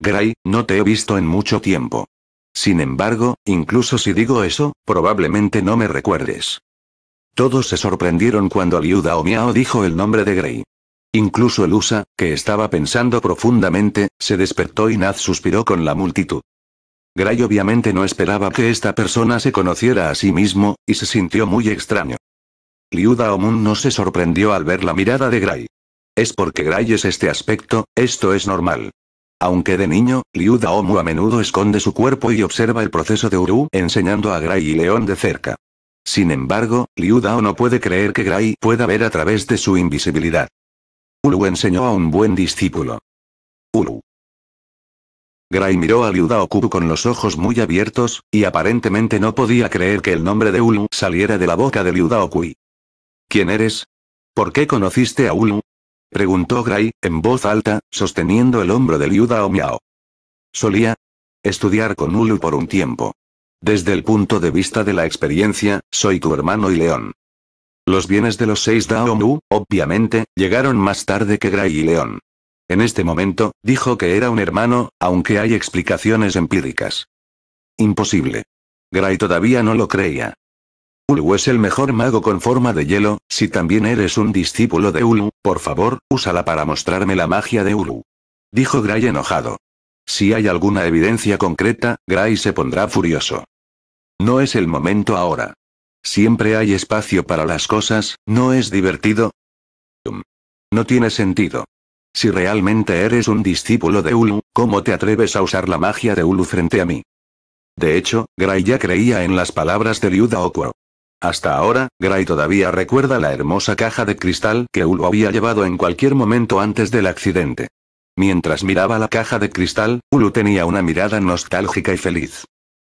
Gray, no te he visto en mucho tiempo. Sin embargo, incluso si digo eso, probablemente no me recuerdes. Todos se sorprendieron cuando Liu Dao dijo el nombre de Grey. Incluso usa que estaba pensando profundamente, se despertó y Naz suspiró con la multitud. Gray obviamente no esperaba que esta persona se conociera a sí mismo, y se sintió muy extraño. Liuda Daomun no se sorprendió al ver la mirada de Gray. Es porque Gray es este aspecto, esto es normal. Aunque de niño, Liuda mu a menudo esconde su cuerpo y observa el proceso de Uru enseñando a Gray y León de cerca. Sin embargo, Liu Dao no puede creer que Gray pueda ver a través de su invisibilidad. Ulu enseñó a un buen discípulo. Ulu. Gray miró a Liu Dao con los ojos muy abiertos, y aparentemente no podía creer que el nombre de Ulu saliera de la boca de Liu Dao Kui. ¿Quién eres? ¿Por qué conociste a Ulu? Preguntó Gray, en voz alta, sosteniendo el hombro de Liu Dao Miao. Solía estudiar con Ulu por un tiempo. Desde el punto de vista de la experiencia, soy tu hermano y León. Los bienes de los seis Daomu, obviamente, llegaron más tarde que Gray y León. En este momento, dijo que era un hermano, aunque hay explicaciones empíricas. Imposible. Gray todavía no lo creía. Ulu es el mejor mago con forma de hielo, si también eres un discípulo de Ulu, por favor, úsala para mostrarme la magia de Ulu. Dijo Gray enojado. Si hay alguna evidencia concreta, Gray se pondrá furioso. No es el momento ahora. Siempre hay espacio para las cosas, ¿no es divertido? Mm. No tiene sentido. Si realmente eres un discípulo de Ulu, ¿cómo te atreves a usar la magia de Ulu frente a mí? De hecho, Gray ya creía en las palabras de Liuda Okuro. Hasta ahora, Gray todavía recuerda la hermosa caja de cristal que Ulu había llevado en cualquier momento antes del accidente. Mientras miraba la caja de cristal, Ulu tenía una mirada nostálgica y feliz.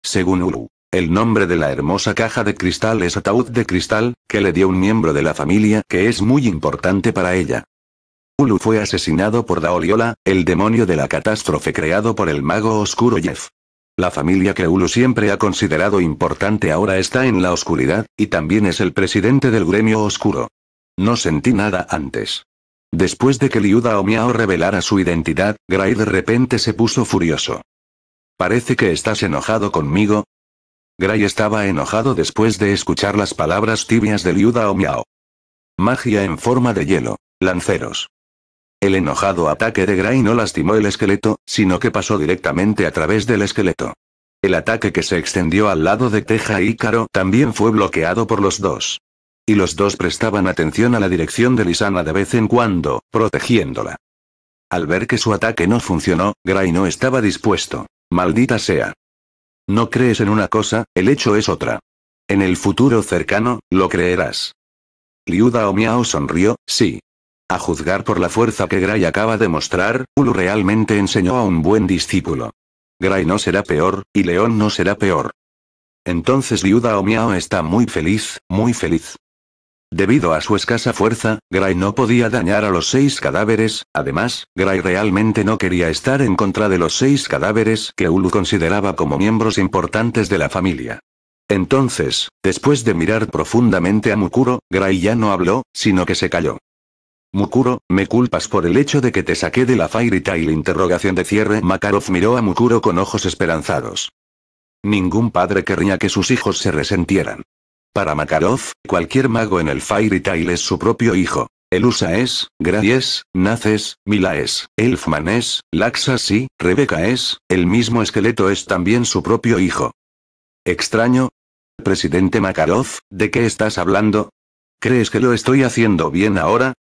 Según Ulu, el nombre de la hermosa caja de cristal es ataúd de cristal, que le dio un miembro de la familia que es muy importante para ella. Ulu fue asesinado por Daoliola, el demonio de la catástrofe creado por el mago oscuro Jeff. La familia que Ulu siempre ha considerado importante ahora está en la oscuridad, y también es el presidente del gremio oscuro. No sentí nada antes. Después de que Liuda Omiao revelara su identidad, Gray de repente se puso furioso. Parece que estás enojado conmigo, Gray estaba enojado después de escuchar las palabras tibias de Liuda o Miao. Magia en forma de hielo. Lanceros. El enojado ataque de Gray no lastimó el esqueleto, sino que pasó directamente a través del esqueleto. El ataque que se extendió al lado de Teja y Ícaro también fue bloqueado por los dos. Y los dos prestaban atención a la dirección de Lisana de vez en cuando, protegiéndola. Al ver que su ataque no funcionó, Gray no estaba dispuesto. Maldita sea. No crees en una cosa, el hecho es otra. En el futuro cercano, lo creerás. Liuda o sonrió, sí. A juzgar por la fuerza que Gray acaba de mostrar, Ulu realmente enseñó a un buen discípulo. Gray no será peor, y León no será peor. Entonces Liuda o está muy feliz, muy feliz. Debido a su escasa fuerza, Gray no podía dañar a los seis cadáveres, además, Gray realmente no quería estar en contra de los seis cadáveres que Ulu consideraba como miembros importantes de la familia. Entonces, después de mirar profundamente a Mukuro, Gray ya no habló, sino que se calló. Mukuro, ¿me culpas por el hecho de que te saqué de la Fairy Tail? Interrogación de cierre. Makarov miró a Mukuro con ojos esperanzados. Ningún padre querría que sus hijos se resentieran. Para Makarov, cualquier mago en el Fairy Tail es su propio hijo. Elusa es, es Naces, Mila es, Elfman es, Laxa sí, Rebeca es, el mismo esqueleto es también su propio hijo. ¿Extraño? Presidente Makarov, ¿de qué estás hablando? ¿Crees que lo estoy haciendo bien ahora?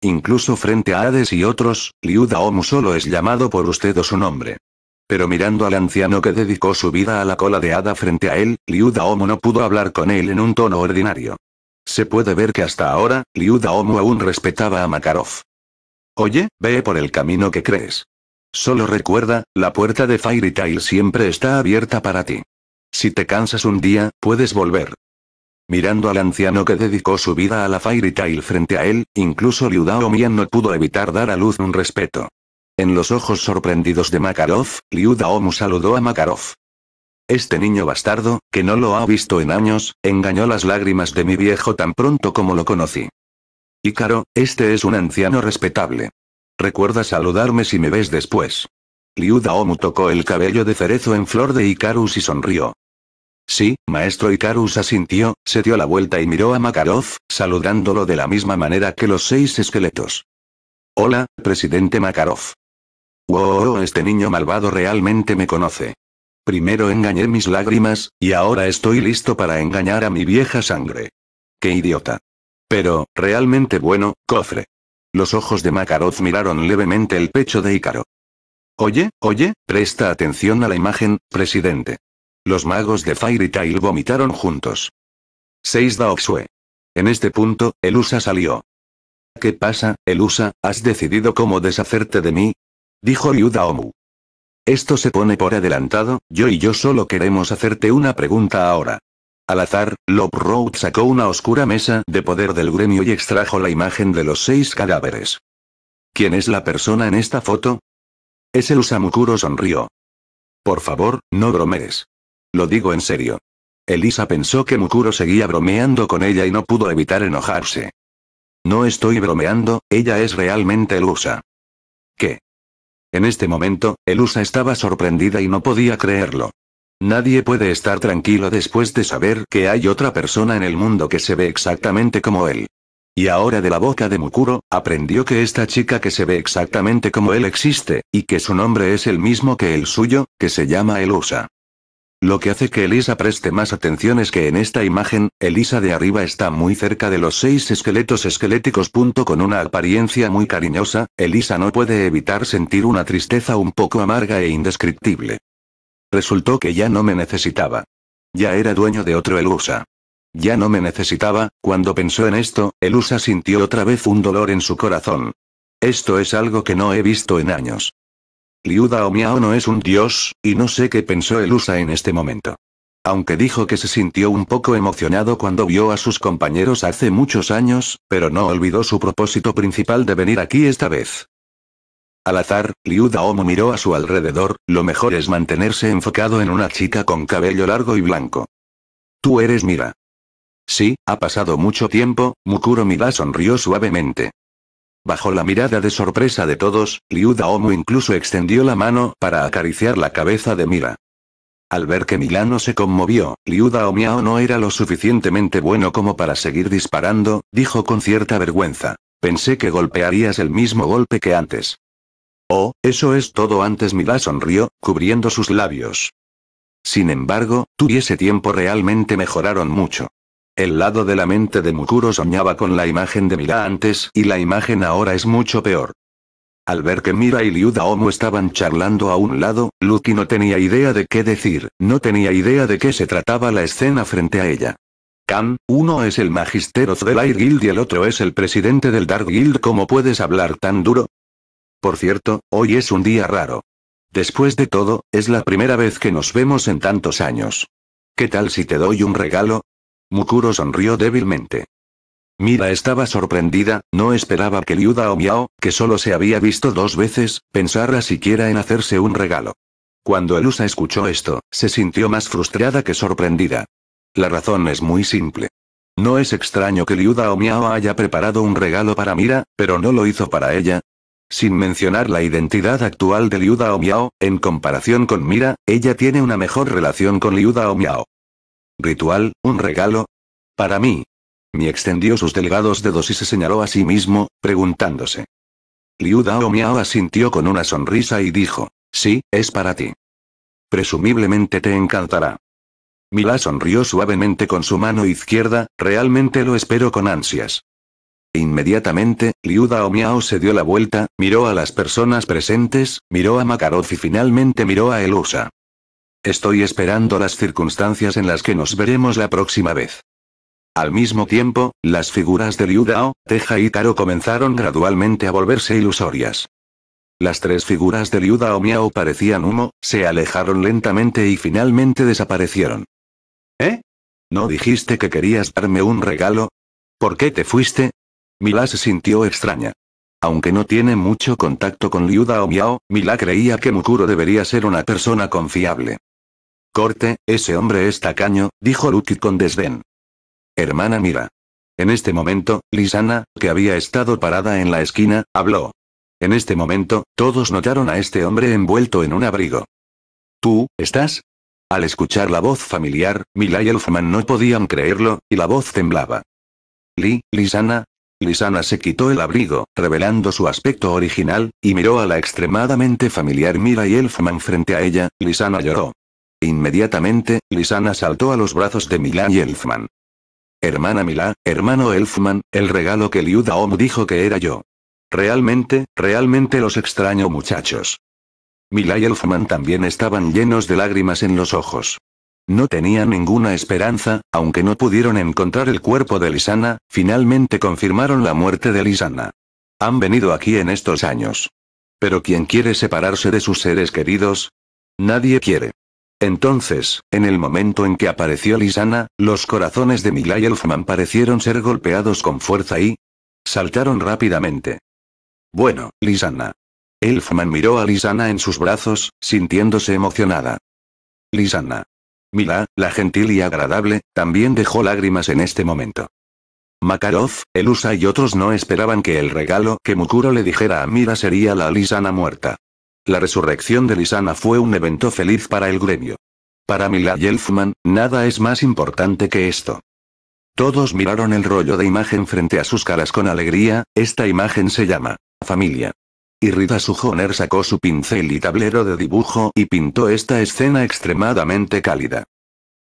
Incluso frente a Hades y otros, Liuda Omu solo es llamado por usted o su nombre. Pero mirando al anciano que dedicó su vida a la cola de hada frente a él, Liuda Omo no pudo hablar con él en un tono ordinario. Se puede ver que hasta ahora, Liuda Omo aún respetaba a Makarov. Oye, ve por el camino que crees. Solo recuerda, la puerta de Fairy Tail siempre está abierta para ti. Si te cansas un día, puedes volver. Mirando al anciano que dedicó su vida a la Fairy Tail frente a él, incluso Liuda Daomian no pudo evitar dar a luz un respeto. En los ojos sorprendidos de Makarov, Liuda Omu saludó a Makarov. Este niño bastardo, que no lo ha visto en años, engañó las lágrimas de mi viejo tan pronto como lo conocí. Ícaro, este es un anciano respetable. Recuerda saludarme si me ves después. Liuda Omu tocó el cabello de cerezo en flor de Icarus y sonrió. Sí, maestro Icarus asintió, se dio la vuelta y miró a Makarov, saludándolo de la misma manera que los seis esqueletos. Hola, presidente Makarov. Wow, este niño malvado realmente me conoce. Primero engañé mis lágrimas, y ahora estoy listo para engañar a mi vieja sangre. ¡Qué idiota! Pero, realmente bueno, cofre. Los ojos de Makarov miraron levemente el pecho de Ícaro. Oye, oye, presta atención a la imagen, presidente. Los magos de Fairy Tail vomitaron juntos. 6 Daoxue. En este punto, Elusa salió. ¿Qué pasa, Elusa? ¿Has decidido cómo deshacerte de mí? Dijo Yuda Omu. Esto se pone por adelantado, yo y yo solo queremos hacerte una pregunta ahora. Al azar, Lop Road sacó una oscura mesa de poder del gremio y extrajo la imagen de los seis cadáveres. ¿Quién es la persona en esta foto? Es el Mukuro sonrió. Por favor, no bromees. Lo digo en serio. Elisa pensó que Mukuro seguía bromeando con ella y no pudo evitar enojarse. No estoy bromeando, ella es realmente el USA. ¿Qué? En este momento, Elusa estaba sorprendida y no podía creerlo. Nadie puede estar tranquilo después de saber que hay otra persona en el mundo que se ve exactamente como él. Y ahora de la boca de Mukuro, aprendió que esta chica que se ve exactamente como él existe, y que su nombre es el mismo que el suyo, que se llama Elusa. Lo que hace que Elisa preste más atención es que en esta imagen, Elisa de arriba está muy cerca de los seis esqueletos esqueléticos. Con una apariencia muy cariñosa, Elisa no puede evitar sentir una tristeza un poco amarga e indescriptible. Resultó que ya no me necesitaba. Ya era dueño de otro Elusa. Ya no me necesitaba, cuando pensó en esto, Elusa sintió otra vez un dolor en su corazón. Esto es algo que no he visto en años. Liuda o no es un dios, y no sé qué pensó el USA en este momento. Aunque dijo que se sintió un poco emocionado cuando vio a sus compañeros hace muchos años, pero no olvidó su propósito principal de venir aquí esta vez. Al azar, Liuda Omo miró a su alrededor, lo mejor es mantenerse enfocado en una chica con cabello largo y blanco. Tú eres Mira. Sí, ha pasado mucho tiempo, Mukuro Mira sonrió suavemente. Bajo la mirada de sorpresa de todos, Liu Daomu incluso extendió la mano para acariciar la cabeza de Mira. Al ver que Milano se conmovió, Liu Daomiao no era lo suficientemente bueno como para seguir disparando, dijo con cierta vergüenza. Pensé que golpearías el mismo golpe que antes. Oh, eso es todo antes Mira sonrió, cubriendo sus labios. Sin embargo, tuviese tiempo realmente mejoraron mucho. El lado de la mente de Mukuro soñaba con la imagen de Mira antes y la imagen ahora es mucho peor. Al ver que Mira y Liuda Omu estaban charlando a un lado, Lucky no tenía idea de qué decir, no tenía idea de qué se trataba la escena frente a ella. Kan, uno es el magistero de la Guild y el otro es el presidente del Dark Guild. ¿Cómo puedes hablar tan duro? Por cierto, hoy es un día raro. Después de todo, es la primera vez que nos vemos en tantos años. ¿Qué tal si te doy un regalo? Mukuro sonrió débilmente. Mira estaba sorprendida, no esperaba que Liuda o Miao, que solo se había visto dos veces, pensara siquiera en hacerse un regalo. Cuando Elusa escuchó esto, se sintió más frustrada que sorprendida. La razón es muy simple. No es extraño que Liuda o Miao haya preparado un regalo para Mira, pero no lo hizo para ella. Sin mencionar la identidad actual de Liuda o Miao, en comparación con Mira, ella tiene una mejor relación con Liuda o Miao. ¿Ritual? ¿Un regalo? Para mí. Mi extendió sus delgados dedos y se señaló a sí mismo, preguntándose. Liu Dao asintió con una sonrisa y dijo, sí, es para ti. Presumiblemente te encantará. Mila sonrió suavemente con su mano izquierda, realmente lo espero con ansias. Inmediatamente, Liu Dao se dio la vuelta, miró a las personas presentes, miró a Makarov y finalmente miró a Elusa. Estoy esperando las circunstancias en las que nos veremos la próxima vez. Al mismo tiempo, las figuras de Liu Dao, Teja y Taro comenzaron gradualmente a volverse ilusorias. Las tres figuras de Liu Dao Miao parecían humo, se alejaron lentamente y finalmente desaparecieron. ¿Eh? ¿No dijiste que querías darme un regalo? ¿Por qué te fuiste? Mila se sintió extraña. Aunque no tiene mucho contacto con Liu Dao Miao, Mila creía que Mukuro debería ser una persona confiable. Corte, ese hombre es tacaño, dijo Lucky con desdén. Hermana mira. En este momento, Lisana, que había estado parada en la esquina, habló. En este momento, todos notaron a este hombre envuelto en un abrigo. ¿Tú, estás? Al escuchar la voz familiar, Mila y Elfman no podían creerlo, y la voz temblaba. Li, Lisana. Lisana se quitó el abrigo, revelando su aspecto original, y miró a la extremadamente familiar Mila y Elfman frente a ella, Lisana lloró. Inmediatamente, Lisana saltó a los brazos de Milá y Elfman. Hermana Mila, hermano Elfman, el regalo que Liu Daom dijo que era yo. Realmente, realmente los extraño muchachos. Mila y Elfman también estaban llenos de lágrimas en los ojos. No tenían ninguna esperanza, aunque no pudieron encontrar el cuerpo de Lisana, finalmente confirmaron la muerte de Lisana. Han venido aquí en estos años. Pero ¿quién quiere separarse de sus seres queridos? Nadie quiere. Entonces, en el momento en que apareció Lisana, los corazones de Mila y Elfman parecieron ser golpeados con fuerza y... saltaron rápidamente. Bueno, Lisana. Elfman miró a Lisana en sus brazos, sintiéndose emocionada. Lisana. Mila, la gentil y agradable, también dejó lágrimas en este momento. Makarov, Elusa y otros no esperaban que el regalo que Mukuro le dijera a Mira sería la Lisana muerta. La resurrección de Lisana fue un evento feliz para el gremio. Para Mila Elfman, nada es más importante que esto. Todos miraron el rollo de imagen frente a sus caras con alegría, esta imagen se llama familia. Y Rita Sujoner sacó su pincel y tablero de dibujo y pintó esta escena extremadamente cálida.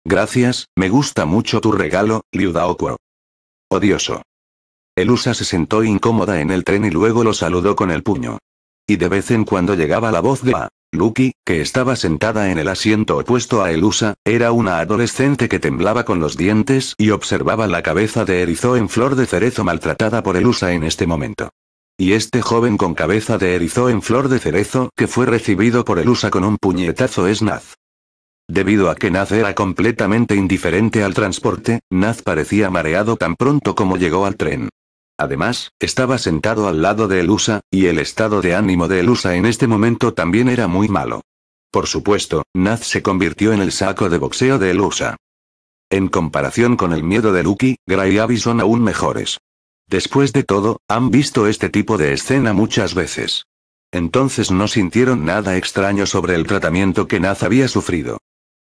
Gracias, me gusta mucho tu regalo, Liudaokuo. Odioso. Elusa se sentó incómoda en el tren y luego lo saludó con el puño. Y de vez en cuando llegaba la voz de A. Lucky, que estaba sentada en el asiento opuesto a Elusa, era una adolescente que temblaba con los dientes y observaba la cabeza de erizo en flor de cerezo maltratada por Elusa en este momento. Y este joven con cabeza de erizo en flor de cerezo que fue recibido por Elusa con un puñetazo es Naz. Debido a que Naz era completamente indiferente al transporte, Naz parecía mareado tan pronto como llegó al tren. Además, estaba sentado al lado de Elusa, y el estado de ánimo de Elusa en este momento también era muy malo. Por supuesto, Naz se convirtió en el saco de boxeo de Elusa. En comparación con el miedo de Lucky, Gray y Abby son aún mejores. Después de todo, han visto este tipo de escena muchas veces. Entonces no sintieron nada extraño sobre el tratamiento que Naz había sufrido.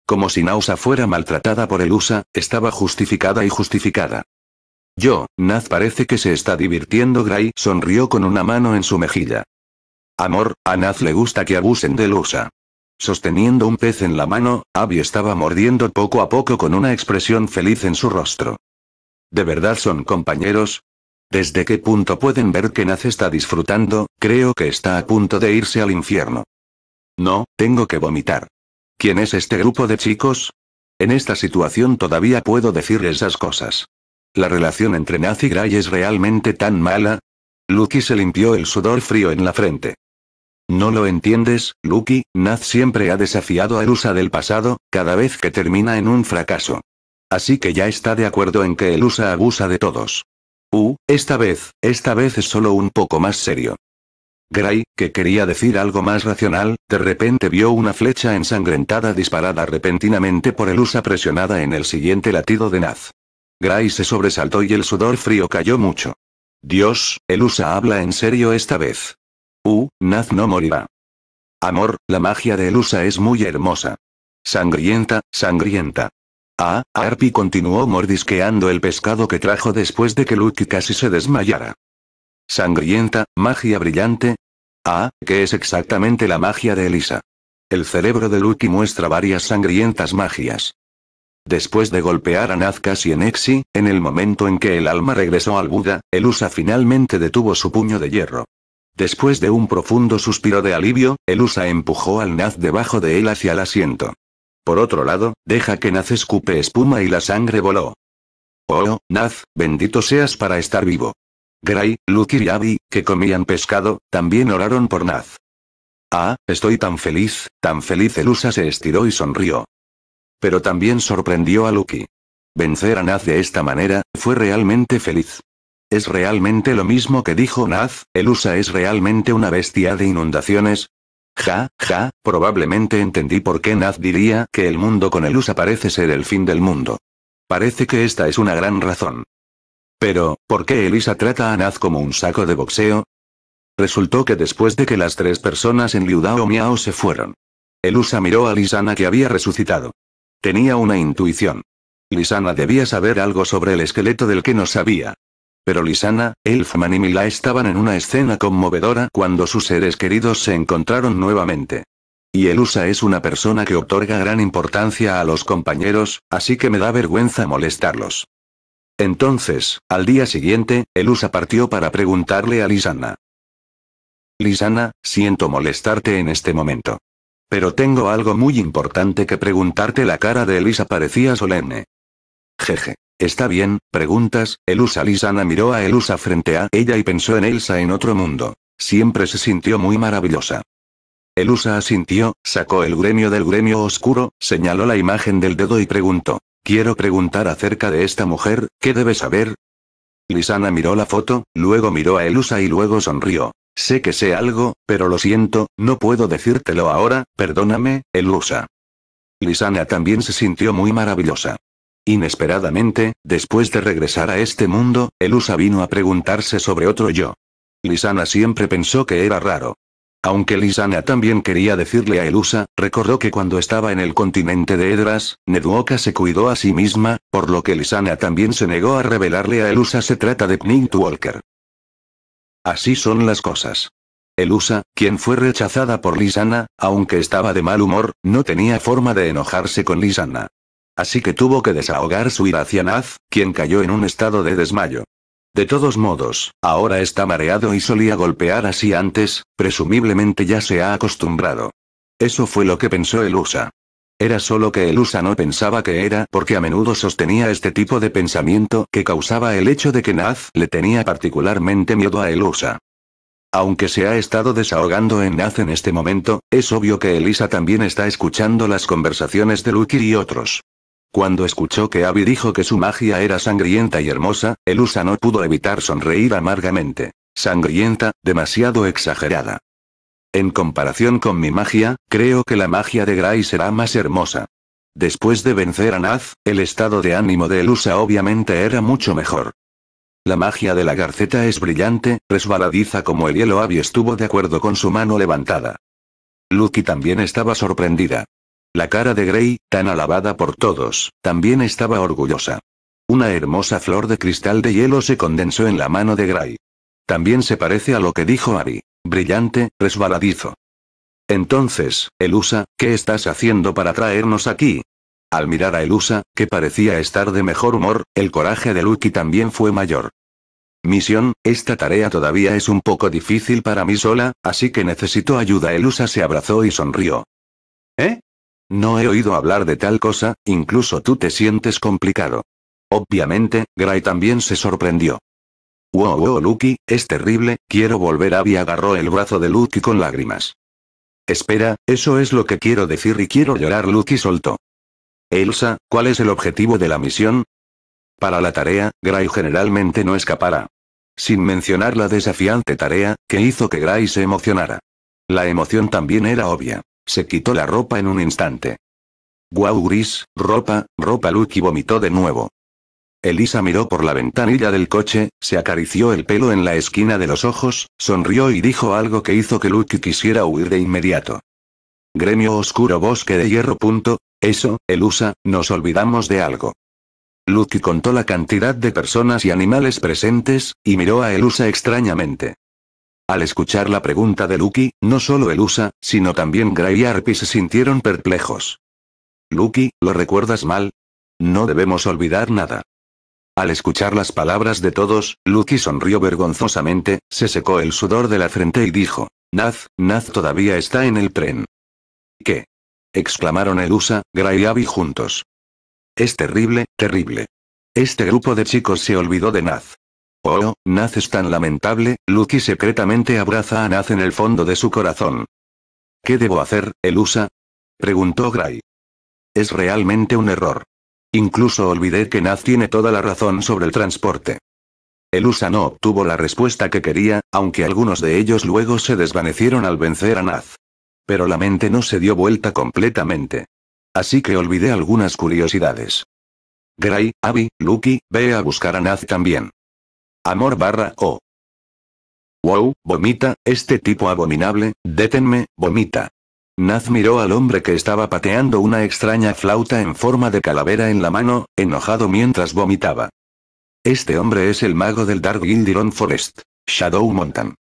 Como si Nausa fuera maltratada por Elusa, estaba justificada y justificada. Yo, Naz parece que se está divirtiendo Gray sonrió con una mano en su mejilla. Amor, a Naz le gusta que abusen de Lusa. Sosteniendo un pez en la mano, Abby estaba mordiendo poco a poco con una expresión feliz en su rostro. ¿De verdad son compañeros? ¿Desde qué punto pueden ver que Naz está disfrutando? Creo que está a punto de irse al infierno. No, tengo que vomitar. ¿Quién es este grupo de chicos? En esta situación todavía puedo decir esas cosas. ¿La relación entre Naz y Gray es realmente tan mala? Lucky se limpió el sudor frío en la frente. ¿No lo entiendes, Lucky? Naz siempre ha desafiado a Elusa del pasado, cada vez que termina en un fracaso. Así que ya está de acuerdo en que Elusa abusa de todos. Uh, esta vez, esta vez es solo un poco más serio. Gray, que quería decir algo más racional, de repente vio una flecha ensangrentada disparada repentinamente por Elusa presionada en el siguiente latido de Naz. Gray se sobresaltó y el sudor frío cayó mucho. Dios, Elusa habla en serio esta vez. Uh, Naz no morirá. Amor, la magia de Elusa es muy hermosa. Sangrienta, sangrienta. Ah, Arpi continuó mordisqueando el pescado que trajo después de que Luki casi se desmayara. Sangrienta, magia brillante. Ah, ¿qué es exactamente la magia de Elisa? El cerebro de Luki muestra varias sangrientas magias. Después de golpear a casi y exi, en el momento en que el alma regresó al Buda, Elusa finalmente detuvo su puño de hierro. Después de un profundo suspiro de alivio, Elusa empujó al Naz debajo de él hacia el asiento. Por otro lado, deja que Naz escupe espuma y la sangre voló. Oh, Naz, bendito seas para estar vivo. Gray, Lucky y Abby, que comían pescado, también oraron por Naz. Ah, estoy tan feliz, tan feliz. Elusa se estiró y sonrió. Pero también sorprendió a Lucky. Vencer a Naz de esta manera, fue realmente feliz. Es realmente lo mismo que dijo Naz, ¿Elusa es realmente una bestia de inundaciones. Ja, ja, probablemente entendí por qué Naz diría que el mundo con Elusa parece ser el fin del mundo. Parece que esta es una gran razón. Pero, ¿por qué Elisa trata a Naz como un saco de boxeo? Resultó que después de que las tres personas en Liudao Miao se fueron, Elusa miró a Lisana que había resucitado. Tenía una intuición. Lisana debía saber algo sobre el esqueleto del que no sabía. Pero Lisana, Elfman y Mila estaban en una escena conmovedora cuando sus seres queridos se encontraron nuevamente. Y Elusa es una persona que otorga gran importancia a los compañeros, así que me da vergüenza molestarlos. Entonces, al día siguiente, Elusa partió para preguntarle a Lisana. Lisana, siento molestarte en este momento. Pero tengo algo muy importante que preguntarte. La cara de Elisa parecía solemne. Jeje. Está bien, preguntas. Elusa Lisana miró a Elusa frente a ella y pensó en Elsa en otro mundo. Siempre se sintió muy maravillosa. Elusa asintió, sacó el gremio del gremio oscuro, señaló la imagen del dedo y preguntó. Quiero preguntar acerca de esta mujer, ¿qué debes saber? Lisana miró la foto, luego miró a Elusa y luego sonrió. Sé que sé algo, pero lo siento, no puedo decírtelo ahora, perdóname, Elusa. Lisana también se sintió muy maravillosa. Inesperadamente, después de regresar a este mundo, Elusa vino a preguntarse sobre otro yo. Lisana siempre pensó que era raro. Aunque Lisana también quería decirle a Elusa, recordó que cuando estaba en el continente de Edras, Neduoka se cuidó a sí misma, por lo que Lisana también se negó a revelarle a Elusa se trata de Pnint Walker. Así son las cosas. Elusa, quien fue rechazada por Lisana, aunque estaba de mal humor, no tenía forma de enojarse con Lisana. Así que tuvo que desahogar su ira hacia Naz, quien cayó en un estado de desmayo. De todos modos, ahora está mareado y solía golpear así antes, presumiblemente ya se ha acostumbrado. Eso fue lo que pensó Elusa. Era solo que Elusa no pensaba que era porque a menudo sostenía este tipo de pensamiento que causaba el hecho de que Naz le tenía particularmente miedo a Elusa. Aunque se ha estado desahogando en Naz en este momento, es obvio que Elisa también está escuchando las conversaciones de Lucky y otros. Cuando escuchó que Abby dijo que su magia era sangrienta y hermosa, Elusa no pudo evitar sonreír amargamente. Sangrienta, demasiado exagerada. En comparación con mi magia, creo que la magia de Gray será más hermosa. Después de vencer a Naz, el estado de ánimo de Elusa obviamente era mucho mejor. La magia de la garceta es brillante, resbaladiza como el hielo Abby estuvo de acuerdo con su mano levantada. Lucky también estaba sorprendida. La cara de Gray, tan alabada por todos, también estaba orgullosa. Una hermosa flor de cristal de hielo se condensó en la mano de Gray. También se parece a lo que dijo Ari brillante, resbaladizo. Entonces, Elusa, ¿qué estás haciendo para traernos aquí? Al mirar a Elusa, que parecía estar de mejor humor, el coraje de Lucky también fue mayor. Misión, esta tarea todavía es un poco difícil para mí sola, así que necesito ayuda. Elusa se abrazó y sonrió. ¿Eh? No he oído hablar de tal cosa, incluso tú te sientes complicado. Obviamente, Gray también se sorprendió. Wow, wow, Lucky, es terrible, quiero volver. Abby agarró el brazo de Lucky con lágrimas. Espera, eso es lo que quiero decir y quiero llorar. Lucky soltó. Elsa, ¿cuál es el objetivo de la misión? Para la tarea, Gray generalmente no escapará. Sin mencionar la desafiante tarea, que hizo que Gray se emocionara. La emoción también era obvia. Se quitó la ropa en un instante. wow, gris, ropa, ropa Lucky vomitó de nuevo. Elisa miró por la ventanilla del coche, se acarició el pelo en la esquina de los ojos, sonrió y dijo algo que hizo que Lucky quisiera huir de inmediato. Gremio Oscuro Bosque de Hierro. Punto, eso, Elusa, nos olvidamos de algo. Lucky contó la cantidad de personas y animales presentes, y miró a Elusa extrañamente. Al escuchar la pregunta de Lucky, no solo Elusa, sino también Gray y Arpi se sintieron perplejos. Lucky, ¿lo recuerdas mal? No debemos olvidar nada. Al escuchar las palabras de todos, Lucky sonrió vergonzosamente, se secó el sudor de la frente y dijo, Naz, Naz todavía está en el tren. ¿Qué? exclamaron Elusa, Gray y Abby juntos. Es terrible, terrible. Este grupo de chicos se olvidó de Naz. Oh, Naz es tan lamentable, Lucky secretamente abraza a Naz en el fondo de su corazón. ¿Qué debo hacer, Elusa? preguntó Gray. Es realmente un error. Incluso olvidé que Naz tiene toda la razón sobre el transporte. El USA no obtuvo la respuesta que quería, aunque algunos de ellos luego se desvanecieron al vencer a Naz. Pero la mente no se dio vuelta completamente. Así que olvidé algunas curiosidades. Gray, Abby, Lucky, ve a buscar a Naz también. Amor barra O. Wow, vomita, este tipo abominable, détenme, vomita. Naz miró al hombre que estaba pateando una extraña flauta en forma de calavera en la mano, enojado mientras vomitaba. Este hombre es el mago del Dark Gildiron Forest, Shadow Mountain.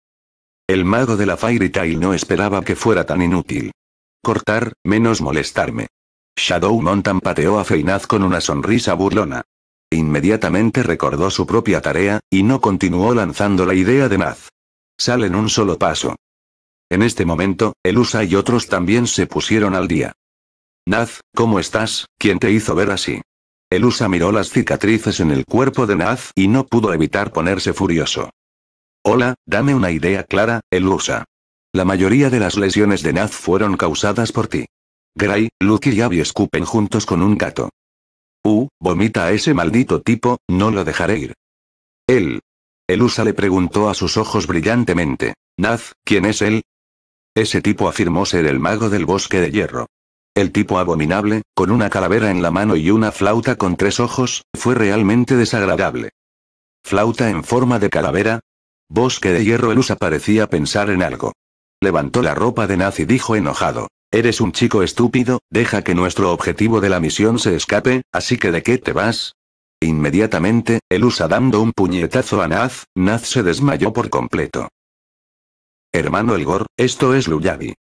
El mago de la Fairy Tail no esperaba que fuera tan inútil. Cortar, menos molestarme. Shadow Mountain pateó a Feinaz con una sonrisa burlona. Inmediatamente recordó su propia tarea, y no continuó lanzando la idea de Naz. Salen un solo paso. En este momento, Elusa y otros también se pusieron al día. Naz, ¿cómo estás? ¿Quién te hizo ver así? Elusa miró las cicatrices en el cuerpo de Naz y no pudo evitar ponerse furioso. Hola, dame una idea clara, Elusa. La mayoría de las lesiones de Naz fueron causadas por ti. Gray, Luke y Abby escupen juntos con un gato. Uh, vomita a ese maldito tipo, no lo dejaré ir. Él. Elusa le preguntó a sus ojos brillantemente. Naz, ¿quién es él? Ese tipo afirmó ser el mago del bosque de hierro. El tipo abominable, con una calavera en la mano y una flauta con tres ojos, fue realmente desagradable. ¿Flauta en forma de calavera? Bosque de hierro Elusa parecía pensar en algo. Levantó la ropa de Naz y dijo enojado. Eres un chico estúpido, deja que nuestro objetivo de la misión se escape, así que ¿de qué te vas? Inmediatamente, Elusa dando un puñetazo a Naz, Naz se desmayó por completo. Hermano Elgor, esto es Luyabi.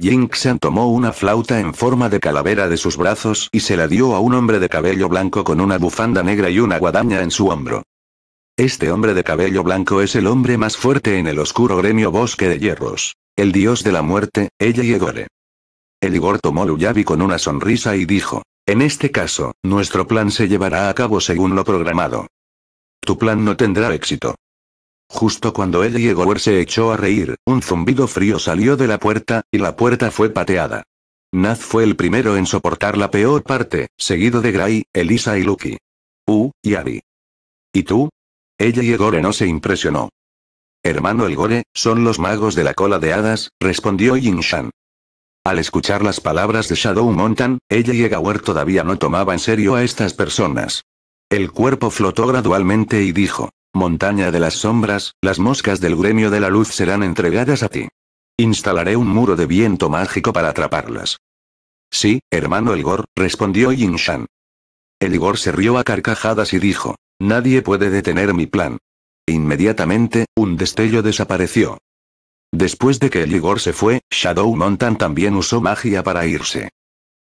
Jinxan tomó una flauta en forma de calavera de sus brazos y se la dio a un hombre de cabello blanco con una bufanda negra y una guadaña en su hombro. Este hombre de cabello blanco es el hombre más fuerte en el oscuro gremio bosque de hierros. El dios de la muerte, ella y El Igor tomó Luyabi con una sonrisa y dijo, en este caso, nuestro plan se llevará a cabo según lo programado. Tu plan no tendrá éxito. Justo cuando ella y se echó a reír, un zumbido frío salió de la puerta, y la puerta fue pateada. Naz fue el primero en soportar la peor parte, seguido de Gray, Elisa y Lucky. U, y Abby. ¿Y tú? Ella y Egore no se impresionó. Hermano El Gore, son los magos de la cola de hadas, respondió Shan. Al escuchar las palabras de Shadow Mountain, ella y todavía no tomaba en serio a estas personas. El cuerpo flotó gradualmente y dijo, Montaña de las sombras, las moscas del gremio de la luz serán entregadas a ti. Instalaré un muro de viento mágico para atraparlas. Sí, hermano Elgor, respondió Yinshan. El Igor se rió a carcajadas y dijo, nadie puede detener mi plan. Inmediatamente, un destello desapareció. Después de que el se fue, Shadow Mountain también usó magia para irse.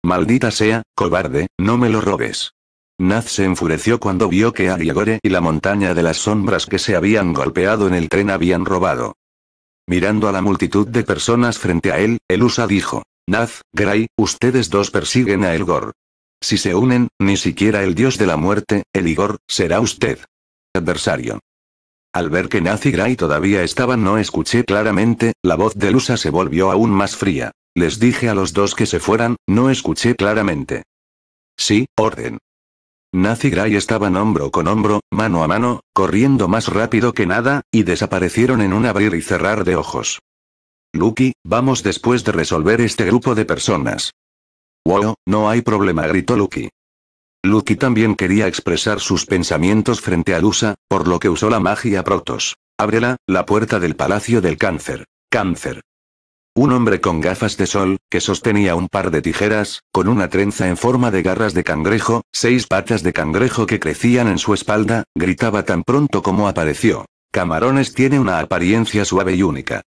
Maldita sea, cobarde, no me lo robes. Naz se enfureció cuando vio que Ariagore y la montaña de las sombras que se habían golpeado en el tren habían robado. Mirando a la multitud de personas frente a él, Elusa dijo, Naz, Gray, ustedes dos persiguen a Elgor. Si se unen, ni siquiera el dios de la muerte, el será usted. Adversario. Al ver que Naz y Gray todavía estaban no escuché claramente, la voz de Elusa se volvió aún más fría. Les dije a los dos que se fueran, no escuché claramente. Sí, orden. Nazi Gray estaban hombro con hombro, mano a mano, corriendo más rápido que nada, y desaparecieron en un abrir y cerrar de ojos. Lucky, vamos después de resolver este grupo de personas. Wow, no hay problema, gritó Lucky. Lucky también quería expresar sus pensamientos frente a Lusa, por lo que usó la magia Protos. Ábrela, la puerta del Palacio del Cáncer. Cáncer. Un hombre con gafas de sol, que sostenía un par de tijeras, con una trenza en forma de garras de cangrejo, seis patas de cangrejo que crecían en su espalda, gritaba tan pronto como apareció. Camarones tiene una apariencia suave y única.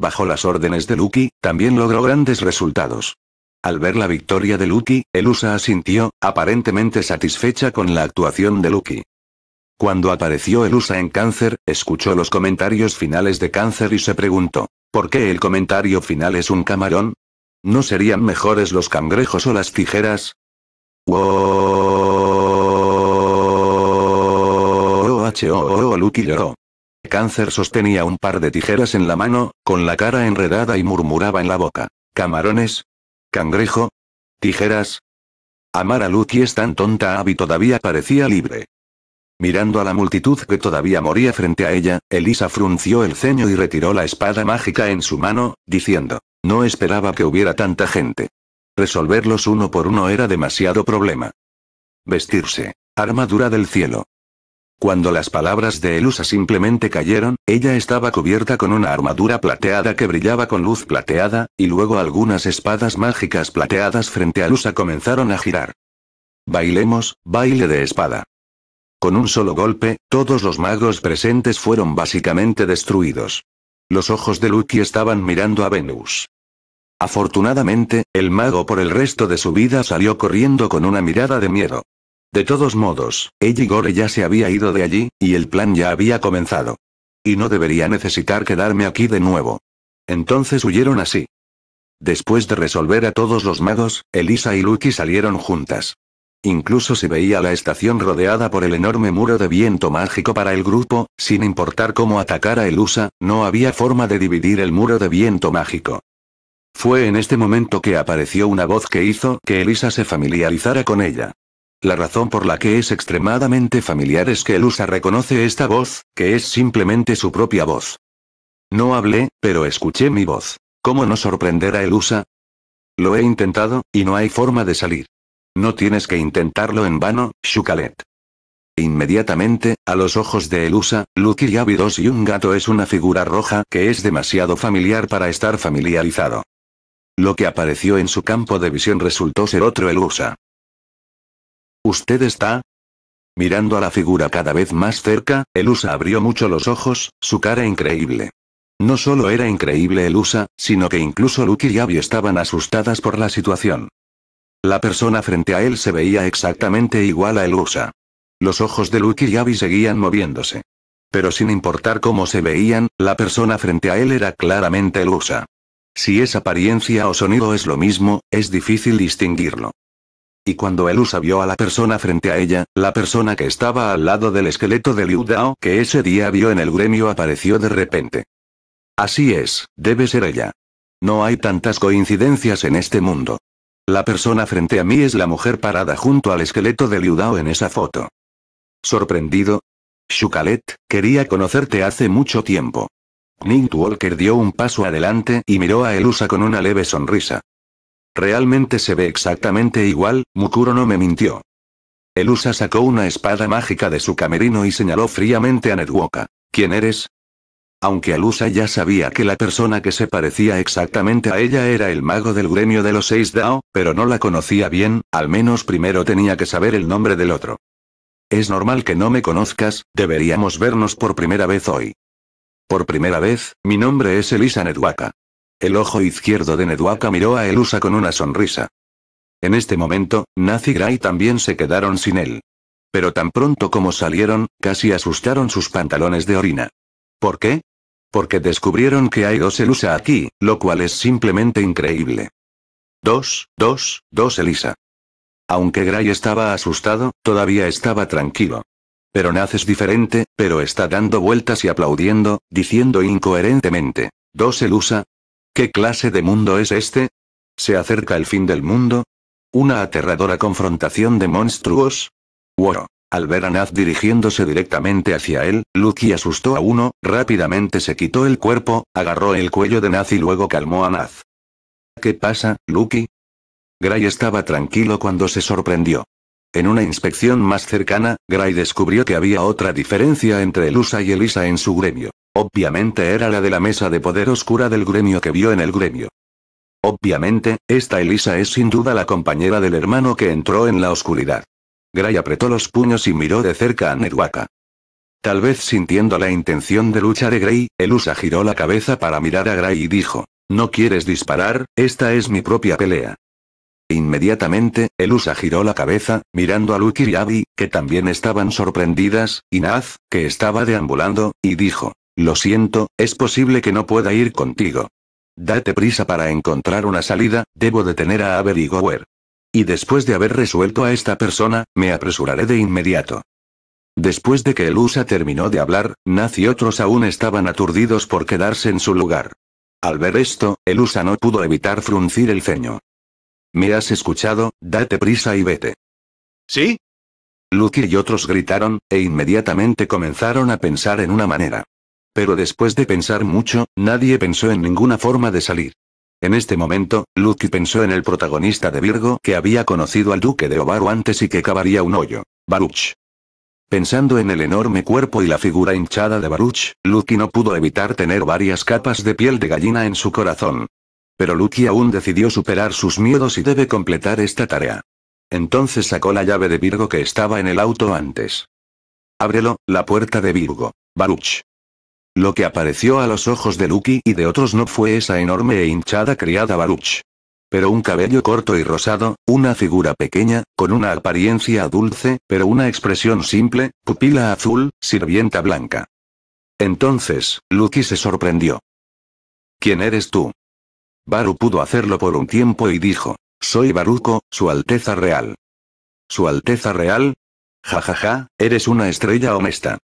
Bajo las órdenes de Lucky, también logró grandes resultados. Al ver la victoria de Lucky, Elusa asintió, aparentemente satisfecha con la actuación de Lucky. Cuando apareció Elusa en Cáncer, escuchó los comentarios finales de Cáncer y se preguntó, ¿Por qué el comentario final es un camarón? ¿No serían mejores los cangrejos o las tijeras? Lucky lloró. Cáncer sostenía un par de tijeras en la mano, con la cara enredada y murmuraba en la boca. ¿Camarones? ¿Cangrejo? ¿Tijeras? Amar a Lucky es tan tonta Abby todavía parecía libre. Mirando a la multitud que todavía moría frente a ella, Elisa frunció el ceño y retiró la espada mágica en su mano, diciendo, no esperaba que hubiera tanta gente. Resolverlos uno por uno era demasiado problema. Vestirse. Armadura del cielo. Cuando las palabras de Elusa simplemente cayeron, ella estaba cubierta con una armadura plateada que brillaba con luz plateada, y luego algunas espadas mágicas plateadas frente a Elusa comenzaron a girar. Bailemos, baile de espada. Con un solo golpe, todos los magos presentes fueron básicamente destruidos. Los ojos de Lucky estaban mirando a Venus. Afortunadamente, el mago por el resto de su vida salió corriendo con una mirada de miedo. De todos modos, el ya se había ido de allí, y el plan ya había comenzado. Y no debería necesitar quedarme aquí de nuevo. Entonces huyeron así. Después de resolver a todos los magos, Elisa y Lucky salieron juntas. Incluso se veía la estación rodeada por el enorme muro de viento mágico para el grupo, sin importar cómo atacara el USA, no había forma de dividir el muro de viento mágico. Fue en este momento que apareció una voz que hizo que Elisa se familiarizara con ella. La razón por la que es extremadamente familiar es que Elusa reconoce esta voz, que es simplemente su propia voz. No hablé, pero escuché mi voz. ¿Cómo no sorprender a Elusa? Lo he intentado, y no hay forma de salir. No tienes que intentarlo en vano, Shukalet. Inmediatamente, a los ojos de Elusa, Lucky y 2 y un gato es una figura roja que es demasiado familiar para estar familiarizado. Lo que apareció en su campo de visión resultó ser otro Elusa. ¿Usted está? Mirando a la figura cada vez más cerca, Elusa abrió mucho los ojos, su cara increíble. No solo era increíble Elusa, sino que incluso Lucky y Abby estaban asustadas por la situación. La persona frente a él se veía exactamente igual a Elusa. Los ojos de Luke y seguían moviéndose. Pero sin importar cómo se veían, la persona frente a él era claramente Elusa. Si esa apariencia o sonido es lo mismo, es difícil distinguirlo. Y cuando Elusa vio a la persona frente a ella, la persona que estaba al lado del esqueleto de Liu Dao que ese día vio en el gremio apareció de repente. Así es, debe ser ella. No hay tantas coincidencias en este mundo. La persona frente a mí es la mujer parada junto al esqueleto de Liudao en esa foto. Sorprendido. Shukalet, quería conocerte hace mucho tiempo. Ning Walker dio un paso adelante y miró a Elusa con una leve sonrisa. Realmente se ve exactamente igual, Mukuro no me mintió. Elusa sacó una espada mágica de su camerino y señaló fríamente a Netwoka. ¿Quién eres? Aunque Alusa ya sabía que la persona que se parecía exactamente a ella era el mago del gremio de los seis Dao, pero no la conocía bien, al menos primero tenía que saber el nombre del otro. Es normal que no me conozcas, deberíamos vernos por primera vez hoy. Por primera vez, mi nombre es Elisa Nedwaka. El ojo izquierdo de Nedwaka miró a Elusa con una sonrisa. En este momento, Nazi Gray también se quedaron sin él. Pero tan pronto como salieron, casi asustaron sus pantalones de orina. ¿Por qué? porque descubrieron que hay dos Elusa aquí, lo cual es simplemente increíble. Dos, dos, dos Elisa. Aunque Gray estaba asustado, todavía estaba tranquilo. Pero naces es diferente, pero está dando vueltas y aplaudiendo, diciendo incoherentemente. ¿Dos Elusa? ¿Qué clase de mundo es este? ¿Se acerca el fin del mundo? ¿Una aterradora confrontación de monstruos? Wow. Al ver a Naz dirigiéndose directamente hacia él, Lucky asustó a uno, rápidamente se quitó el cuerpo, agarró el cuello de Naz y luego calmó a Naz. ¿Qué pasa, Lucky? Gray estaba tranquilo cuando se sorprendió. En una inspección más cercana, Gray descubrió que había otra diferencia entre Elusa y Elisa en su gremio. Obviamente era la de la mesa de poder oscura del gremio que vio en el gremio. Obviamente, esta Elisa es sin duda la compañera del hermano que entró en la oscuridad. Gray apretó los puños y miró de cerca a Nerwaka. Tal vez sintiendo la intención de lucha de Gray, Elusa giró la cabeza para mirar a Gray y dijo, No quieres disparar, esta es mi propia pelea. Inmediatamente, Elusa giró la cabeza, mirando a Lucky y Abby, que también estaban sorprendidas, y Naz, que estaba deambulando, y dijo, Lo siento, es posible que no pueda ir contigo. Date prisa para encontrar una salida, debo detener a Avery y Gower. Y después de haber resuelto a esta persona, me apresuraré de inmediato. Después de que el USA terminó de hablar, Naz y otros aún estaban aturdidos por quedarse en su lugar. Al ver esto, el USA no pudo evitar fruncir el ceño. Me has escuchado, date prisa y vete. ¿Sí? Lucky y otros gritaron, e inmediatamente comenzaron a pensar en una manera. Pero después de pensar mucho, nadie pensó en ninguna forma de salir. En este momento, Lucky pensó en el protagonista de Virgo que había conocido al duque de Ovaru antes y que cavaría un hoyo. Baruch. Pensando en el enorme cuerpo y la figura hinchada de Baruch, Lucky no pudo evitar tener varias capas de piel de gallina en su corazón. Pero Lucky aún decidió superar sus miedos y debe completar esta tarea. Entonces sacó la llave de Virgo que estaba en el auto antes. Ábrelo, la puerta de Virgo. Baruch. Lo que apareció a los ojos de Lucky y de otros no fue esa enorme e hinchada criada Baruch. Pero un cabello corto y rosado, una figura pequeña, con una apariencia dulce, pero una expresión simple, pupila azul, sirvienta blanca. Entonces, Lucky se sorprendió. ¿Quién eres tú? Baru pudo hacerlo por un tiempo y dijo, soy Baruco, Su Alteza Real. ¿Su Alteza Real? Jajaja, ja, ja, eres una estrella honesta.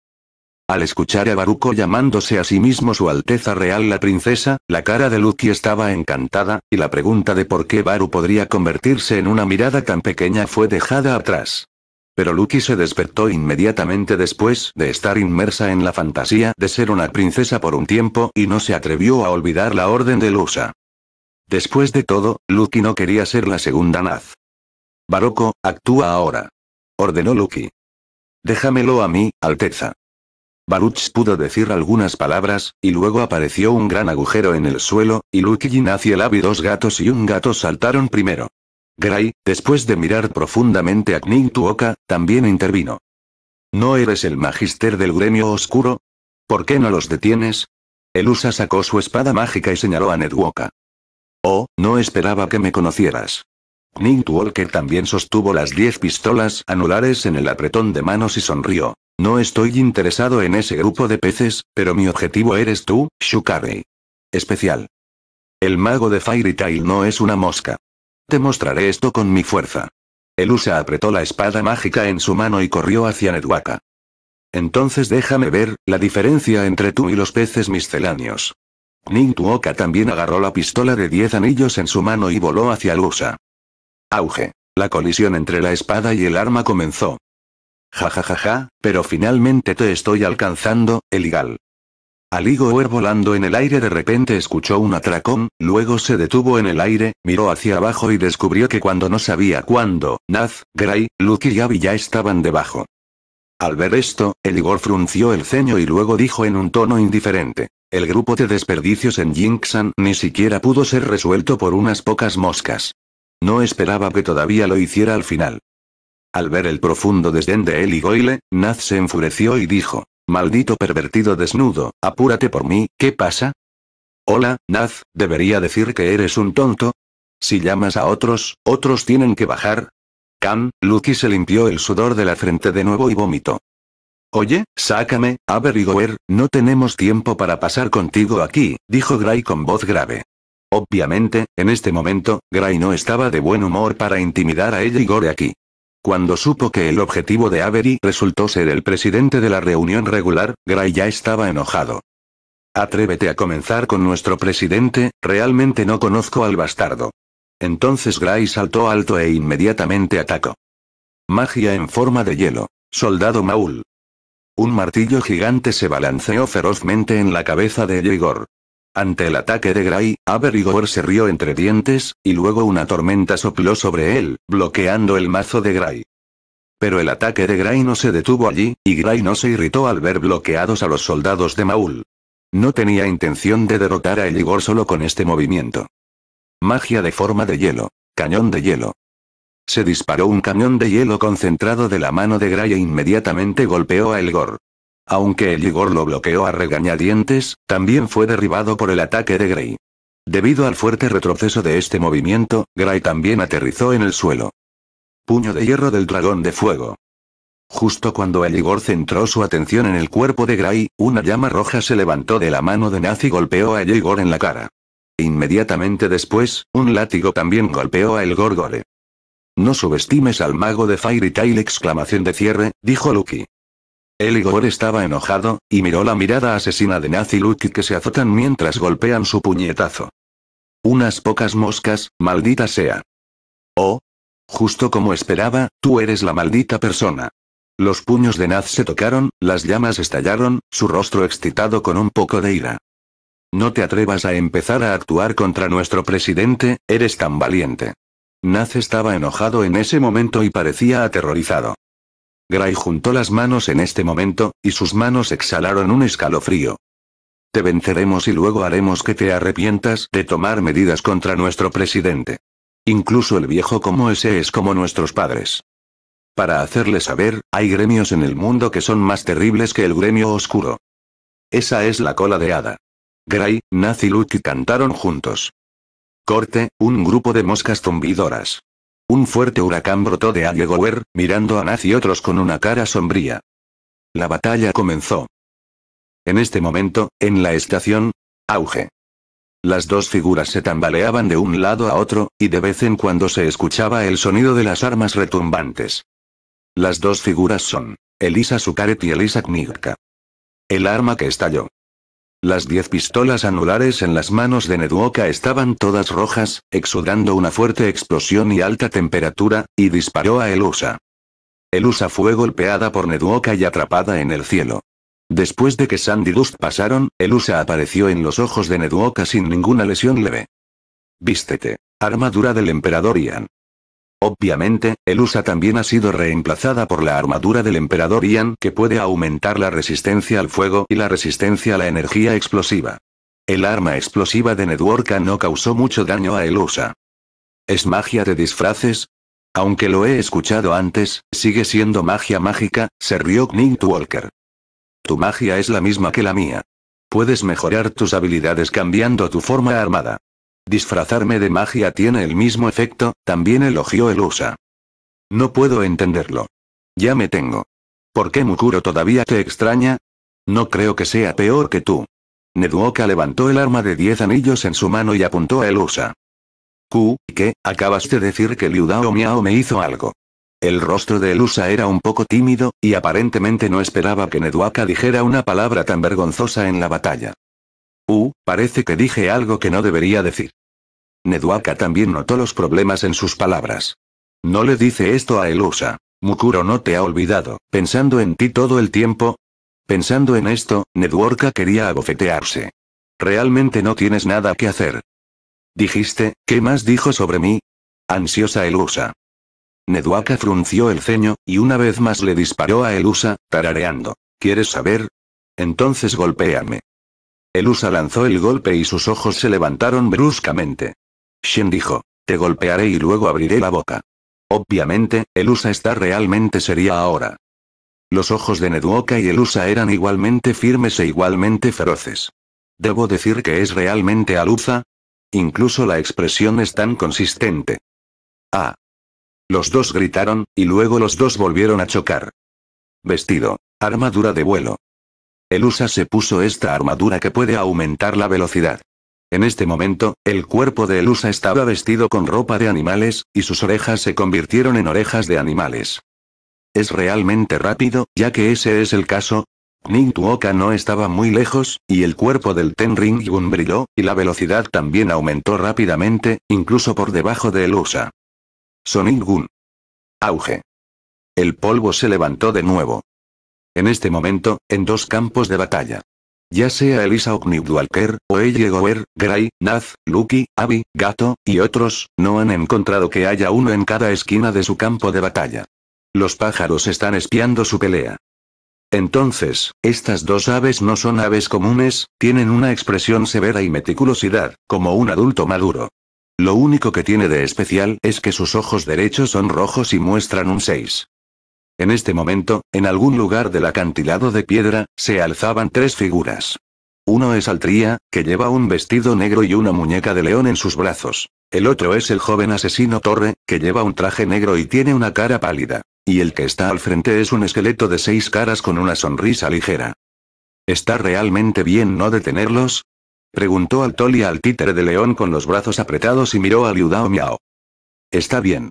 Al escuchar a Baruco llamándose a sí mismo Su Alteza Real la Princesa, la cara de Lucky estaba encantada, y la pregunta de por qué Baru podría convertirse en una mirada tan pequeña fue dejada atrás. Pero Lucky se despertó inmediatamente después de estar inmersa en la fantasía de ser una princesa por un tiempo y no se atrevió a olvidar la orden de Lusa. Después de todo, Lucky no quería ser la segunda Naz. Baruco, actúa ahora. Ordenó Lucky. Déjamelo a mí, Alteza. Baruch pudo decir algunas palabras, y luego apareció un gran agujero en el suelo, y Luke hacia el dos gatos y un gato saltaron primero. Gray, después de mirar profundamente a Kning Tuoka, también intervino. ¿No eres el magister del gremio oscuro? ¿Por qué no los detienes? Elusa sacó su espada mágica y señaló a Nedwoka. Oh, no esperaba que me conocieras. Ning también sostuvo las 10 pistolas anulares en el apretón de manos y sonrió. No estoy interesado en ese grupo de peces, pero mi objetivo eres tú, Shukarei. Especial. El mago de Fairy Tail no es una mosca. Te mostraré esto con mi fuerza. Elusa apretó la espada mágica en su mano y corrió hacia Nedwaka. Entonces déjame ver, la diferencia entre tú y los peces misceláneos. Ning Tuoka también agarró la pistola de 10 anillos en su mano y voló hacia Lusa. Auge. La colisión entre la espada y el arma comenzó. Ja ja ja ja, pero finalmente te estoy alcanzando, Eligal. Igor volando en el aire de repente escuchó un atracón, luego se detuvo en el aire, miró hacia abajo y descubrió que cuando no sabía cuándo, Naz, Gray, Luke y Abby ya estaban debajo. Al ver esto, Eligor frunció el ceño y luego dijo en un tono indiferente. El grupo de desperdicios en Jinxan ni siquiera pudo ser resuelto por unas pocas moscas. No esperaba que todavía lo hiciera al final. Al ver el profundo desdén de él y Goyle, Naz se enfureció y dijo, Maldito pervertido desnudo, apúrate por mí, ¿qué pasa? Hola, Naz, ¿debería decir que eres un tonto? Si llamas a otros, otros tienen que bajar. Kan, Lucky se limpió el sudor de la frente de nuevo y vomitó. Oye, sácame, Aver y no tenemos tiempo para pasar contigo aquí, dijo Gray con voz grave. Obviamente, en este momento, Gray no estaba de buen humor para intimidar a ella aquí. Cuando supo que el objetivo de Avery resultó ser el presidente de la reunión regular, Gray ya estaba enojado. Atrévete a comenzar con nuestro presidente, realmente no conozco al bastardo. Entonces Gray saltó alto e inmediatamente atacó. Magia en forma de hielo. Soldado Maul. Un martillo gigante se balanceó ferozmente en la cabeza de Yegor. Ante el ataque de Gray, Averigor se rió entre dientes, y luego una tormenta sopló sobre él, bloqueando el mazo de Gray. Pero el ataque de Gray no se detuvo allí, y Gray no se irritó al ver bloqueados a los soldados de Maul. No tenía intención de derrotar a Eligor solo con este movimiento. Magia de forma de hielo. Cañón de hielo. Se disparó un cañón de hielo concentrado de la mano de Gray e inmediatamente golpeó a Elgor. Aunque el Igor lo bloqueó a regañadientes, también fue derribado por el ataque de Gray. Debido al fuerte retroceso de este movimiento, Gray también aterrizó en el suelo. Puño de hierro del dragón de fuego. Justo cuando el Igor centró su atención en el cuerpo de Gray, una llama roja se levantó de la mano de Naz y golpeó a Igor en la cara. Inmediatamente después, un látigo también golpeó a el Gorgore. No subestimes al mago de Fairy Tail exclamación de cierre, dijo Lucky. El Igor estaba enojado, y miró la mirada asesina de Naz y Luke que se azotan mientras golpean su puñetazo. Unas pocas moscas, maldita sea. Oh. Justo como esperaba, tú eres la maldita persona. Los puños de Naz se tocaron, las llamas estallaron, su rostro excitado con un poco de ira. No te atrevas a empezar a actuar contra nuestro presidente, eres tan valiente. Naz estaba enojado en ese momento y parecía aterrorizado. Gray juntó las manos en este momento, y sus manos exhalaron un escalofrío. Te venceremos y luego haremos que te arrepientas de tomar medidas contra nuestro presidente. Incluso el viejo como ese es como nuestros padres. Para hacerle saber, hay gremios en el mundo que son más terribles que el gremio oscuro. Esa es la cola de hada. Gray, Nazi y cantaron juntos. Corte, un grupo de moscas zumbidoras. Un fuerte huracán brotó de Allegower, mirando a Naz y otros con una cara sombría. La batalla comenzó. En este momento, en la estación, auge. Las dos figuras se tambaleaban de un lado a otro, y de vez en cuando se escuchaba el sonido de las armas retumbantes. Las dos figuras son, Elisa Sukaret y Elisa Knigka. El arma que estalló, las diez pistolas anulares en las manos de Neduoka estaban todas rojas, exudando una fuerte explosión y alta temperatura, y disparó a Elusa. Elusa fue golpeada por Neduoka y atrapada en el cielo. Después de que Sandy Dust pasaron, Elusa apareció en los ojos de Neduoka sin ninguna lesión leve. Vístete. Armadura del emperador Ian. Obviamente, el USA también ha sido reemplazada por la armadura del emperador Ian que puede aumentar la resistencia al fuego y la resistencia a la energía explosiva. El arma explosiva de Nedworka no causó mucho daño a Elusa. ¿Es magia de disfraces? Aunque lo he escuchado antes, sigue siendo magia mágica, se rió Knight Walker. Tu magia es la misma que la mía. Puedes mejorar tus habilidades cambiando tu forma armada. Disfrazarme de magia tiene el mismo efecto, también elogió Elusa. No puedo entenderlo. Ya me tengo. ¿Por qué Mukuro todavía te extraña? No creo que sea peor que tú. Neduoka levantó el arma de diez anillos en su mano y apuntó a Elusa. Q, ¿qué? Acabaste de decir que Liu Dao Miao me hizo algo. El rostro de Elusa era un poco tímido, y aparentemente no esperaba que Neduoka dijera una palabra tan vergonzosa en la batalla. Uh, parece que dije algo que no debería decir. Neduaka también notó los problemas en sus palabras. No le dice esto a Elusa. Mukuro no te ha olvidado, pensando en ti todo el tiempo. Pensando en esto, Neduorka quería abofetearse. Realmente no tienes nada que hacer. Dijiste, ¿qué más dijo sobre mí? Ansiosa Elusa. Neduaka frunció el ceño, y una vez más le disparó a Elusa, tarareando. ¿Quieres saber? Entonces golpéame. Elusa lanzó el golpe y sus ojos se levantaron bruscamente. Shen dijo. Te golpearé y luego abriré la boca. Obviamente, el USA está realmente seria ahora. Los ojos de Neduoka y el USA eran igualmente firmes e igualmente feroces. ¿Debo decir que es realmente Aluza? Incluso la expresión es tan consistente. Ah. Los dos gritaron, y luego los dos volvieron a chocar. Vestido. Armadura de vuelo. El USA se puso esta armadura que puede aumentar la velocidad. En este momento, el cuerpo de Elusa estaba vestido con ropa de animales, y sus orejas se convirtieron en orejas de animales. Es realmente rápido, ya que ese es el caso. Tuoka no estaba muy lejos, y el cuerpo del Gun brilló, y la velocidad también aumentó rápidamente, incluso por debajo de Elusa. Gun. Auge. El polvo se levantó de nuevo. En este momento, en dos campos de batalla ya sea Elisa O'Knew o Ellie Gower, Gray, Naz, Lucky, Abby, Gato, y otros, no han encontrado que haya uno en cada esquina de su campo de batalla. Los pájaros están espiando su pelea. Entonces, estas dos aves no son aves comunes, tienen una expresión severa y meticulosidad, como un adulto maduro. Lo único que tiene de especial es que sus ojos derechos son rojos y muestran un 6. En este momento, en algún lugar del acantilado de piedra, se alzaban tres figuras. Uno es Altría, que lleva un vestido negro y una muñeca de león en sus brazos. El otro es el joven asesino Torre, que lleva un traje negro y tiene una cara pálida. Y el que está al frente es un esqueleto de seis caras con una sonrisa ligera. ¿Está realmente bien no detenerlos? Preguntó Altolia al títere de león con los brazos apretados y miró a Liu Miao. Está bien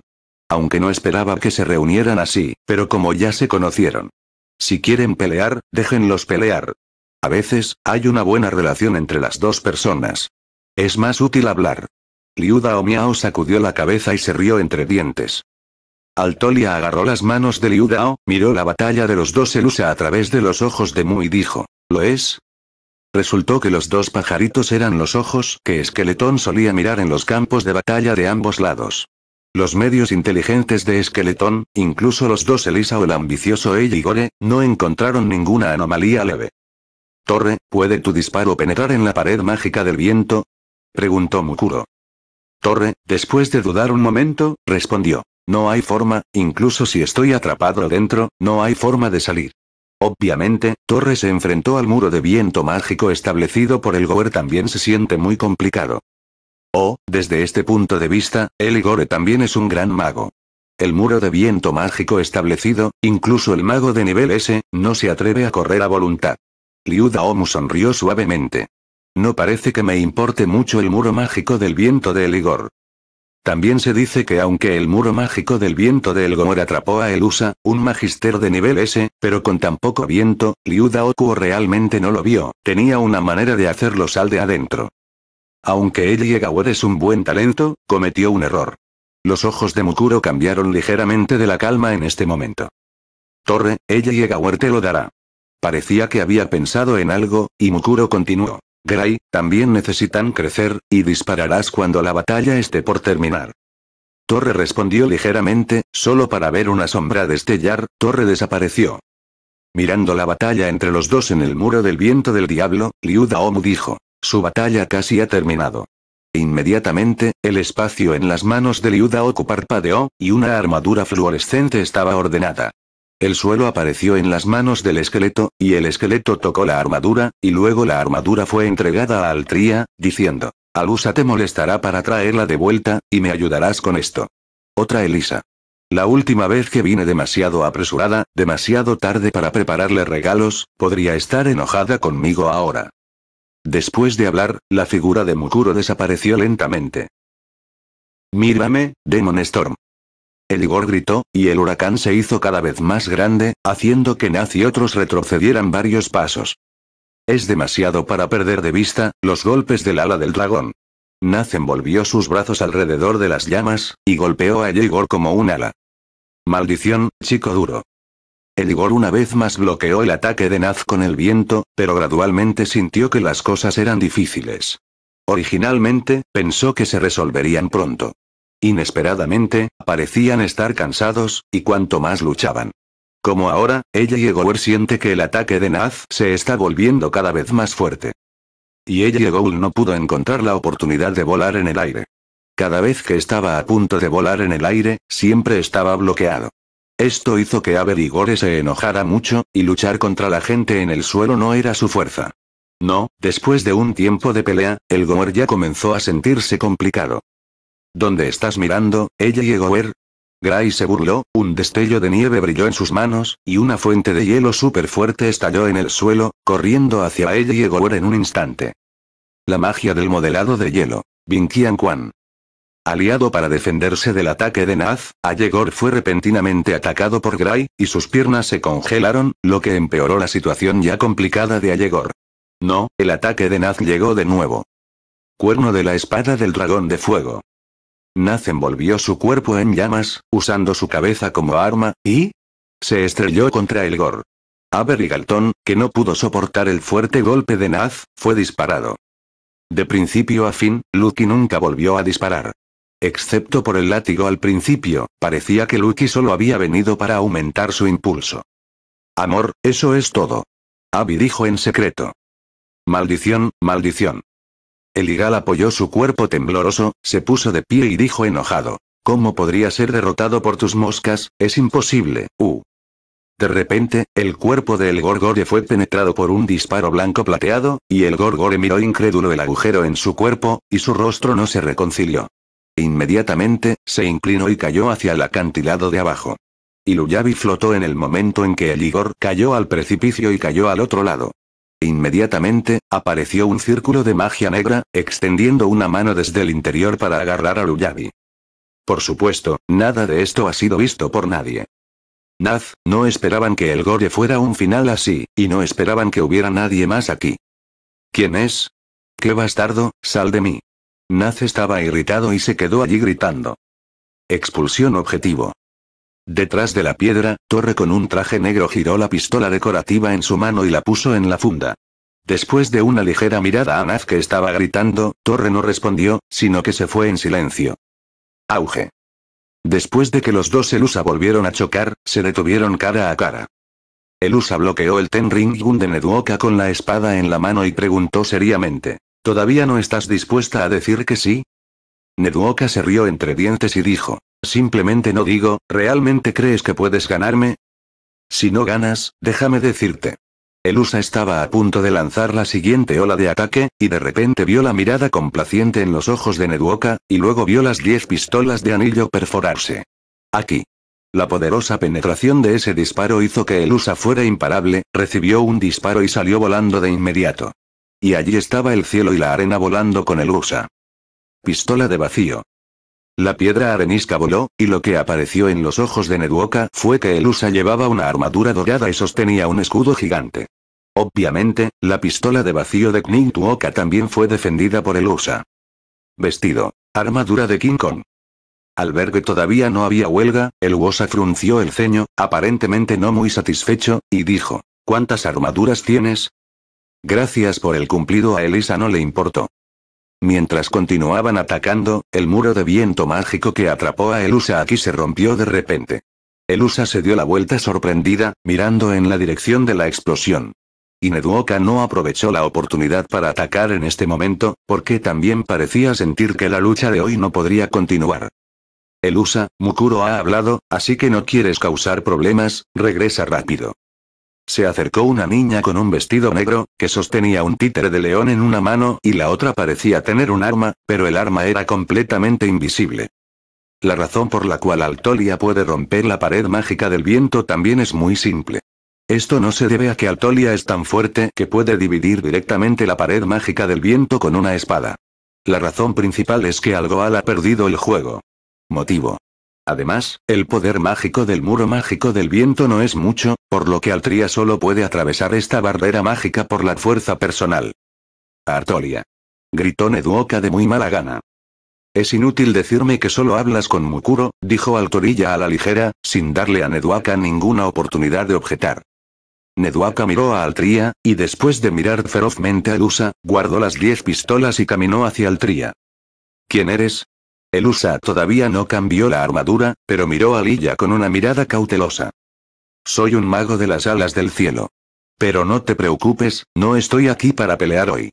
aunque no esperaba que se reunieran así, pero como ya se conocieron. Si quieren pelear, déjenlos pelear. A veces, hay una buena relación entre las dos personas. Es más útil hablar. Liu Omiau sacudió la cabeza y se rió entre dientes. Altolia agarró las manos de Dao, miró la batalla de los dos elusa a través de los ojos de Mu y dijo, ¿lo es? Resultó que los dos pajaritos eran los ojos que Esqueletón solía mirar en los campos de batalla de ambos lados. Los medios inteligentes de Esqueletón, incluso los dos Elisa o el ambicioso Gore, no encontraron ninguna anomalía leve. Torre, ¿puede tu disparo penetrar en la pared mágica del viento? preguntó Mukuro. Torre, después de dudar un momento, respondió. No hay forma, incluso si estoy atrapado dentro, no hay forma de salir. Obviamente, Torre se enfrentó al muro de viento mágico establecido por el Goer también se siente muy complicado. Oh, desde este punto de vista, Eligore también es un gran mago. El muro de viento mágico establecido, incluso el mago de nivel S, no se atreve a correr a voluntad. Liu Omu sonrió suavemente. No parece que me importe mucho el muro mágico del viento de Eligor. También se dice que aunque el muro mágico del viento de Elgomor atrapó a Elusa, un magister de nivel S, pero con tan poco viento, Liu Daoku realmente no lo vio, tenía una manera de hacerlo sal de adentro. Aunque Eddie es un buen talento, cometió un error. Los ojos de Mukuro cambiaron ligeramente de la calma en este momento. Torre, ella Egawar te lo dará. Parecía que había pensado en algo, y Mukuro continuó. Gray, también necesitan crecer, y dispararás cuando la batalla esté por terminar. Torre respondió ligeramente, solo para ver una sombra destellar, Torre desapareció. Mirando la batalla entre los dos en el muro del viento del diablo, Liu Daomu dijo. Su batalla casi ha terminado. Inmediatamente, el espacio en las manos de Liuda ocupar parpadeó, y una armadura fluorescente estaba ordenada. El suelo apareció en las manos del esqueleto, y el esqueleto tocó la armadura, y luego la armadura fue entregada a Altria, diciendo, Alusa te molestará para traerla de vuelta, y me ayudarás con esto. Otra Elisa. La última vez que vine demasiado apresurada, demasiado tarde para prepararle regalos, podría estar enojada conmigo ahora. Después de hablar, la figura de Mukuro desapareció lentamente. Mírame, Demon Storm. El Igor gritó, y el huracán se hizo cada vez más grande, haciendo que Naz y otros retrocedieran varios pasos. Es demasiado para perder de vista, los golpes del ala del dragón. Naz envolvió sus brazos alrededor de las llamas, y golpeó a Yegor como un ala. Maldición, chico duro. El Igor una vez más bloqueó el ataque de Naz con el viento, pero gradualmente sintió que las cosas eran difíciles. Originalmente, pensó que se resolverían pronto. Inesperadamente, parecían estar cansados, y cuanto más luchaban. Como ahora, ella y Egor siente que el ataque de Naz se está volviendo cada vez más fuerte. Y ella y Egor no pudo encontrar la oportunidad de volar en el aire. Cada vez que estaba a punto de volar en el aire, siempre estaba bloqueado. Esto hizo que Gore se enojara mucho, y luchar contra la gente en el suelo no era su fuerza. No, después de un tiempo de pelea, el Goer ya comenzó a sentirse complicado. ¿Dónde estás mirando, ella y Gower? Gray se burló, un destello de nieve brilló en sus manos, y una fuente de hielo súper fuerte estalló en el suelo, corriendo hacia ella y en un instante. La magia del modelado de hielo. Vinkian Quan. Aliado para defenderse del ataque de Naz, Allegor fue repentinamente atacado por Gray, y sus piernas se congelaron, lo que empeoró la situación ya complicada de Allegor. No, el ataque de Naz llegó de nuevo. Cuerno de la espada del dragón de fuego. Naz envolvió su cuerpo en llamas, usando su cabeza como arma, y... se estrelló contra el Gor. y que no pudo soportar el fuerte golpe de Naz, fue disparado. De principio a fin, Lucky nunca volvió a disparar. Excepto por el látigo al principio, parecía que Lucky solo había venido para aumentar su impulso. Amor, eso es todo. Abby dijo en secreto. Maldición, maldición. El Igal apoyó su cuerpo tembloroso, se puso de pie y dijo enojado. ¿Cómo podría ser derrotado por tus moscas? Es imposible, U. De repente, el cuerpo de El Gorgore fue penetrado por un disparo blanco plateado, y El Gorgore miró incrédulo el agujero en su cuerpo, y su rostro no se reconcilió. Inmediatamente, se inclinó y cayó hacia el acantilado de abajo. Y Iluyabi flotó en el momento en que el Igor cayó al precipicio y cayó al otro lado. Inmediatamente, apareció un círculo de magia negra, extendiendo una mano desde el interior para agarrar a Luyabi. Por supuesto, nada de esto ha sido visto por nadie. Naz, no esperaban que el gore fuera un final así, y no esperaban que hubiera nadie más aquí. ¿Quién es? ¡Qué bastardo, sal de mí! Naz estaba irritado y se quedó allí gritando. Expulsión objetivo. Detrás de la piedra, Torre con un traje negro giró la pistola decorativa en su mano y la puso en la funda. Después de una ligera mirada a Naz que estaba gritando, Torre no respondió, sino que se fue en silencio. Auge. Después de que los dos Elusa volvieron a chocar, se detuvieron cara a cara. Elusa bloqueó el Ten Gun de Neduoka con la espada en la mano y preguntó seriamente. ¿Todavía no estás dispuesta a decir que sí? Neduoka se rió entre dientes y dijo, simplemente no digo, ¿realmente crees que puedes ganarme? Si no ganas, déjame decirte. Elusa estaba a punto de lanzar la siguiente ola de ataque, y de repente vio la mirada complaciente en los ojos de Neduoka, y luego vio las diez pistolas de anillo perforarse. Aquí. La poderosa penetración de ese disparo hizo que Elusa fuera imparable, recibió un disparo y salió volando de inmediato. Y allí estaba el cielo y la arena volando con el USA. Pistola de vacío. La piedra arenisca voló, y lo que apareció en los ojos de Neduoka fue que el USA llevaba una armadura dorada y sostenía un escudo gigante. Obviamente, la pistola de vacío de Kning también fue defendida por el USA. Vestido. Armadura de King Kong. Al ver que todavía no había huelga, el Usa frunció el ceño, aparentemente no muy satisfecho, y dijo, ¿Cuántas armaduras tienes? Gracias por el cumplido a Elisa no le importó. Mientras continuaban atacando, el muro de viento mágico que atrapó a Elusa aquí se rompió de repente. Elusa se dio la vuelta sorprendida, mirando en la dirección de la explosión. Ineduoka no aprovechó la oportunidad para atacar en este momento, porque también parecía sentir que la lucha de hoy no podría continuar. Elusa, Mukuro ha hablado, así que no quieres causar problemas, regresa rápido. Se acercó una niña con un vestido negro, que sostenía un títere de león en una mano y la otra parecía tener un arma, pero el arma era completamente invisible. La razón por la cual Altolia puede romper la pared mágica del viento también es muy simple. Esto no se debe a que Altolia es tan fuerte que puede dividir directamente la pared mágica del viento con una espada. La razón principal es que Algoal ha perdido el juego. Motivo. Además, el poder mágico del muro mágico del viento no es mucho, por lo que Altría solo puede atravesar esta barrera mágica por la fuerza personal. Artolia. Gritó Neduoka de muy mala gana. Es inútil decirme que solo hablas con Mukuro, dijo Altorilla a la ligera, sin darle a Neduaka ninguna oportunidad de objetar. Neduaka miró a Altría, y después de mirar ferozmente a Dusa, guardó las diez pistolas y caminó hacia Altría. ¿Quién eres? El USA todavía no cambió la armadura, pero miró a Lilla con una mirada cautelosa. Soy un mago de las alas del cielo. Pero no te preocupes, no estoy aquí para pelear hoy.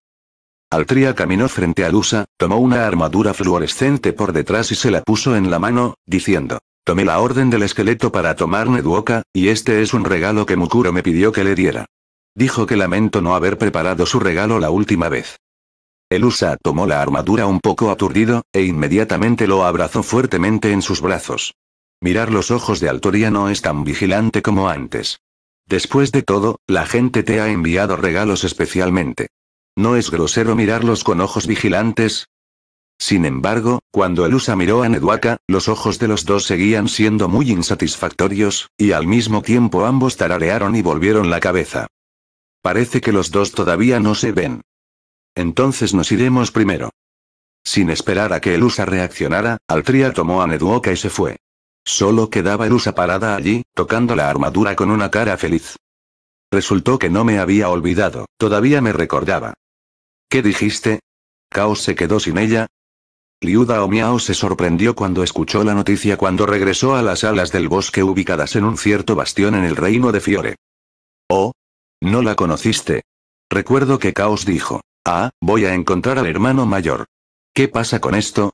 Altria caminó frente a Lusa, tomó una armadura fluorescente por detrás y se la puso en la mano, diciendo, Tomé la orden del esqueleto para tomar Neduoka, y este es un regalo que Mukuro me pidió que le diera. Dijo que lamento no haber preparado su regalo la última vez. Elusa tomó la armadura un poco aturdido, e inmediatamente lo abrazó fuertemente en sus brazos. Mirar los ojos de Altoria no es tan vigilante como antes. Después de todo, la gente te ha enviado regalos especialmente. ¿No es grosero mirarlos con ojos vigilantes? Sin embargo, cuando Elusa miró a Nedwaka, los ojos de los dos seguían siendo muy insatisfactorios, y al mismo tiempo ambos tararearon y volvieron la cabeza. Parece que los dos todavía no se ven. Entonces nos iremos primero. Sin esperar a que Elusa reaccionara, Altria tomó a Neduoka y se fue. Solo quedaba Elusa parada allí, tocando la armadura con una cara feliz. Resultó que no me había olvidado, todavía me recordaba. ¿Qué dijiste? Caos se quedó sin ella? Liuda o Miao se sorprendió cuando escuchó la noticia cuando regresó a las alas del bosque ubicadas en un cierto bastión en el reino de Fiore. Oh. No la conociste. Recuerdo que Caos dijo. Ah, voy a encontrar al hermano mayor. ¿Qué pasa con esto?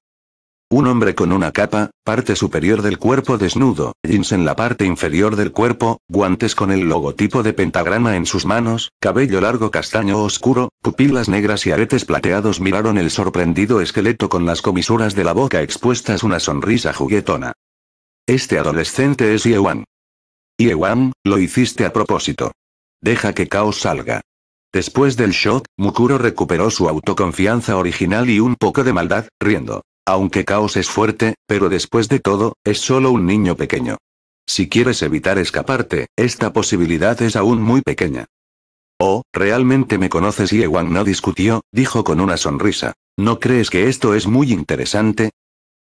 Un hombre con una capa, parte superior del cuerpo desnudo, jeans en la parte inferior del cuerpo, guantes con el logotipo de pentagrama en sus manos, cabello largo castaño oscuro, pupilas negras y aretes plateados miraron el sorprendido esqueleto con las comisuras de la boca expuestas una sonrisa juguetona. Este adolescente es Yewan. Yewan, lo hiciste a propósito. Deja que Caos salga. Después del shock, Mukuro recuperó su autoconfianza original y un poco de maldad, riendo. Aunque Caos es fuerte, pero después de todo, es solo un niño pequeño. Si quieres evitar escaparte, esta posibilidad es aún muy pequeña. Oh, realmente me conoces y Ewan no discutió, dijo con una sonrisa. ¿No crees que esto es muy interesante?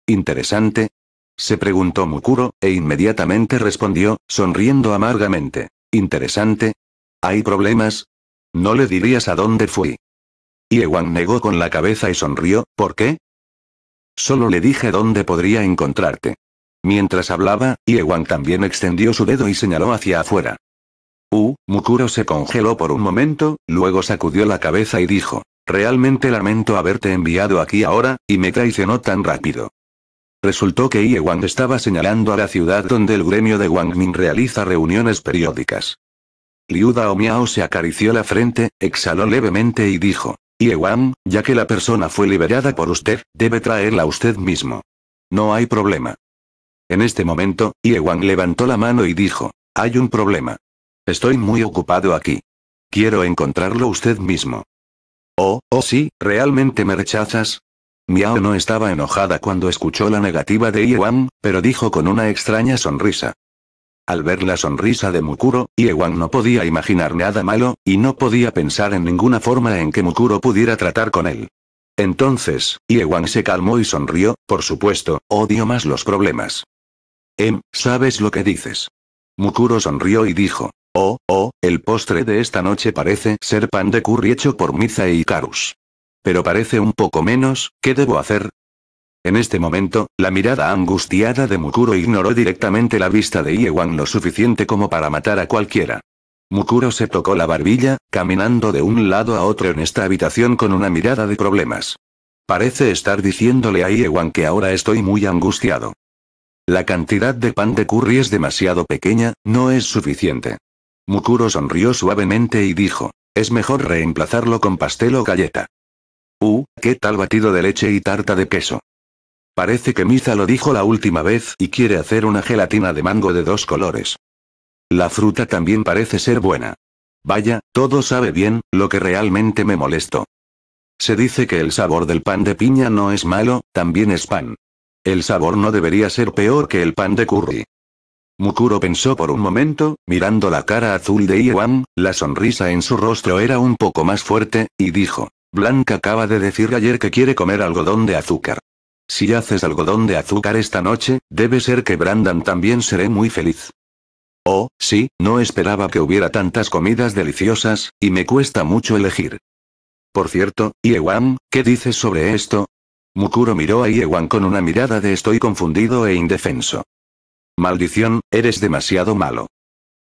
¿Interesante? Se preguntó Mukuro, e inmediatamente respondió, sonriendo amargamente. ¿Interesante? ¿Hay problemas? No le dirías a dónde fui. Iewang negó con la cabeza y sonrió, ¿por qué? Solo le dije dónde podría encontrarte. Mientras hablaba, Iewang también extendió su dedo y señaló hacia afuera. Uh, Mukuro se congeló por un momento, luego sacudió la cabeza y dijo, realmente lamento haberte enviado aquí ahora, y me traicionó tan rápido. Resultó que Iewang estaba señalando a la ciudad donde el gremio de Wangmin realiza reuniones periódicas. Liuda o Miao se acarició la frente, exhaló levemente y dijo. yewang ya que la persona fue liberada por usted, debe traerla usted mismo. No hay problema. En este momento, yewang levantó la mano y dijo. Hay un problema. Estoy muy ocupado aquí. Quiero encontrarlo usted mismo. Oh, oh sí, ¿realmente me rechazas? Miao no estaba enojada cuando escuchó la negativa de Iwan, pero dijo con una extraña sonrisa. Al ver la sonrisa de Mukuro, Iewang no podía imaginar nada malo, y no podía pensar en ninguna forma en que Mukuro pudiera tratar con él. Entonces, Iewang se calmó y sonrió, por supuesto, odio más los problemas. Em, ¿sabes lo que dices? Mukuro sonrió y dijo, Oh, oh, el postre de esta noche parece ser pan de curry hecho por Miza y Icarus. Pero parece un poco menos, ¿qué debo hacer? En este momento, la mirada angustiada de Mukuro ignoró directamente la vista de Iewan lo suficiente como para matar a cualquiera. Mukuro se tocó la barbilla, caminando de un lado a otro en esta habitación con una mirada de problemas. Parece estar diciéndole a Iewan que ahora estoy muy angustiado. La cantidad de pan de curry es demasiado pequeña, no es suficiente. Mukuro sonrió suavemente y dijo, es mejor reemplazarlo con pastel o galleta. Uh, ¿qué tal batido de leche y tarta de queso? Parece que Miza lo dijo la última vez y quiere hacer una gelatina de mango de dos colores. La fruta también parece ser buena. Vaya, todo sabe bien, lo que realmente me molestó. Se dice que el sabor del pan de piña no es malo, también es pan. El sabor no debería ser peor que el pan de curry. Mukuro pensó por un momento, mirando la cara azul de Iwan, la sonrisa en su rostro era un poco más fuerte, y dijo, Blanca acaba de decir ayer que quiere comer algodón de azúcar. Si haces algodón de azúcar esta noche, debe ser que Brandon también seré muy feliz. Oh, sí, no esperaba que hubiera tantas comidas deliciosas, y me cuesta mucho elegir. Por cierto, Iewan, ¿qué dices sobre esto? Mukuro miró a Iewan con una mirada de estoy confundido e indefenso. Maldición, eres demasiado malo.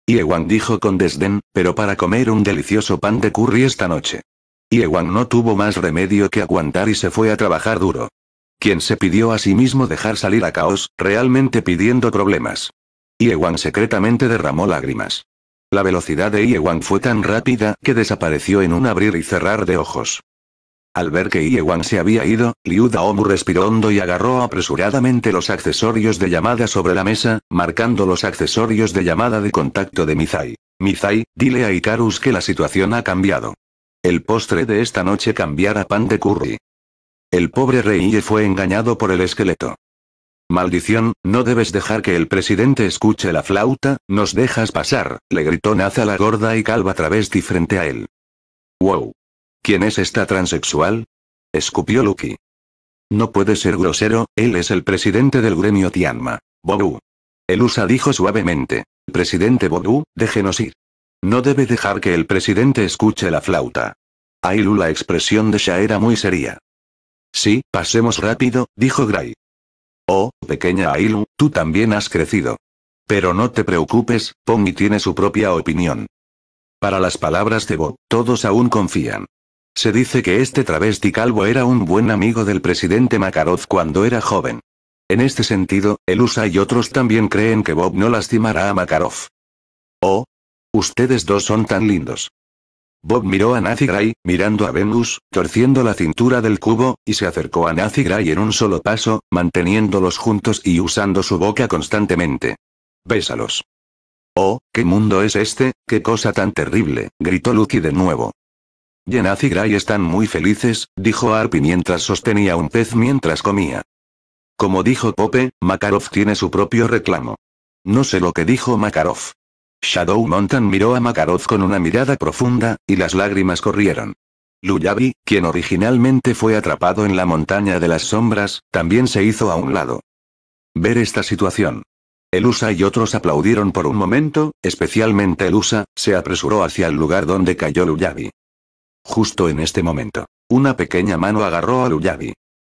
Iewan dijo con desdén, pero para comer un delicioso pan de curry esta noche. Iewan no tuvo más remedio que aguantar y se fue a trabajar duro quien se pidió a sí mismo dejar salir a Caos, realmente pidiendo problemas. Iewan secretamente derramó lágrimas. La velocidad de Iewan fue tan rápida que desapareció en un abrir y cerrar de ojos. Al ver que Iewan se había ido, Liu Daomu respiró hondo y agarró apresuradamente los accesorios de llamada sobre la mesa, marcando los accesorios de llamada de contacto de Mizai. Mizai, dile a Icarus que la situación ha cambiado. El postre de esta noche cambiará pan de curry. El pobre rey fue engañado por el esqueleto. Maldición, no debes dejar que el presidente escuche la flauta, nos dejas pasar, le gritó Naza la gorda y calva travesti frente a él. Wow. ¿Quién es esta transexual? Escupió Lucky. No puede ser grosero, él es el presidente del gremio Tianma. Bobu. El USA dijo suavemente. Presidente Bobu, déjenos ir. No debe dejar que el presidente escuche la flauta. Ailu la expresión de Sha era muy seria. Sí, pasemos rápido, dijo Gray. Oh, pequeña Ailu, tú también has crecido. Pero no te preocupes, Pommy tiene su propia opinión. Para las palabras de Bob, todos aún confían. Se dice que este travesti calvo era un buen amigo del presidente Makarov cuando era joven. En este sentido, Elusa USA y otros también creen que Bob no lastimará a Makarov. Oh, ustedes dos son tan lindos. Bob miró a Nazi Gray, mirando a Venus, torciendo la cintura del cubo, y se acercó a Nazi Gray en un solo paso, manteniéndolos juntos y usando su boca constantemente. Bésalos. Oh, ¿qué mundo es este? ¿Qué cosa tan terrible? gritó Lucky de nuevo. y Gray están muy felices, dijo Arpi mientras sostenía un pez mientras comía. Como dijo Pope, Makarov tiene su propio reclamo. No sé lo que dijo Makarov. Shadow Mountain miró a Makarov con una mirada profunda, y las lágrimas corrieron. Luyabi, quien originalmente fue atrapado en la montaña de las sombras, también se hizo a un lado. Ver esta situación. Elusa y otros aplaudieron por un momento, especialmente Elusa, se apresuró hacia el lugar donde cayó Luyabi. Justo en este momento, una pequeña mano agarró a Luyabi.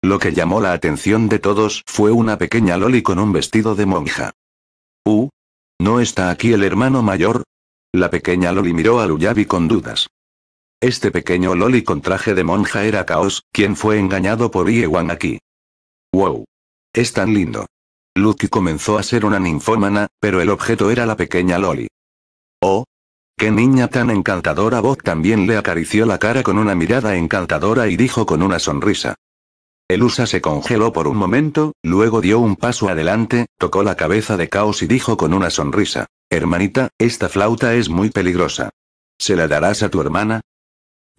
Lo que llamó la atención de todos fue una pequeña loli con un vestido de monja. U, uh, ¿No está aquí el hermano mayor? La pequeña Loli miró a Luyabi con dudas. Este pequeño Loli con traje de monja era Caos, quien fue engañado por Iewan aquí. ¡Wow! Es tan lindo. Lucky comenzó a ser una ninfómana, pero el objeto era la pequeña Loli. ¡Oh! ¡Qué niña tan encantadora! Bob también le acarició la cara con una mirada encantadora y dijo con una sonrisa. Elusa se congeló por un momento, luego dio un paso adelante, tocó la cabeza de Caos y dijo con una sonrisa. Hermanita, esta flauta es muy peligrosa. ¿Se la darás a tu hermana?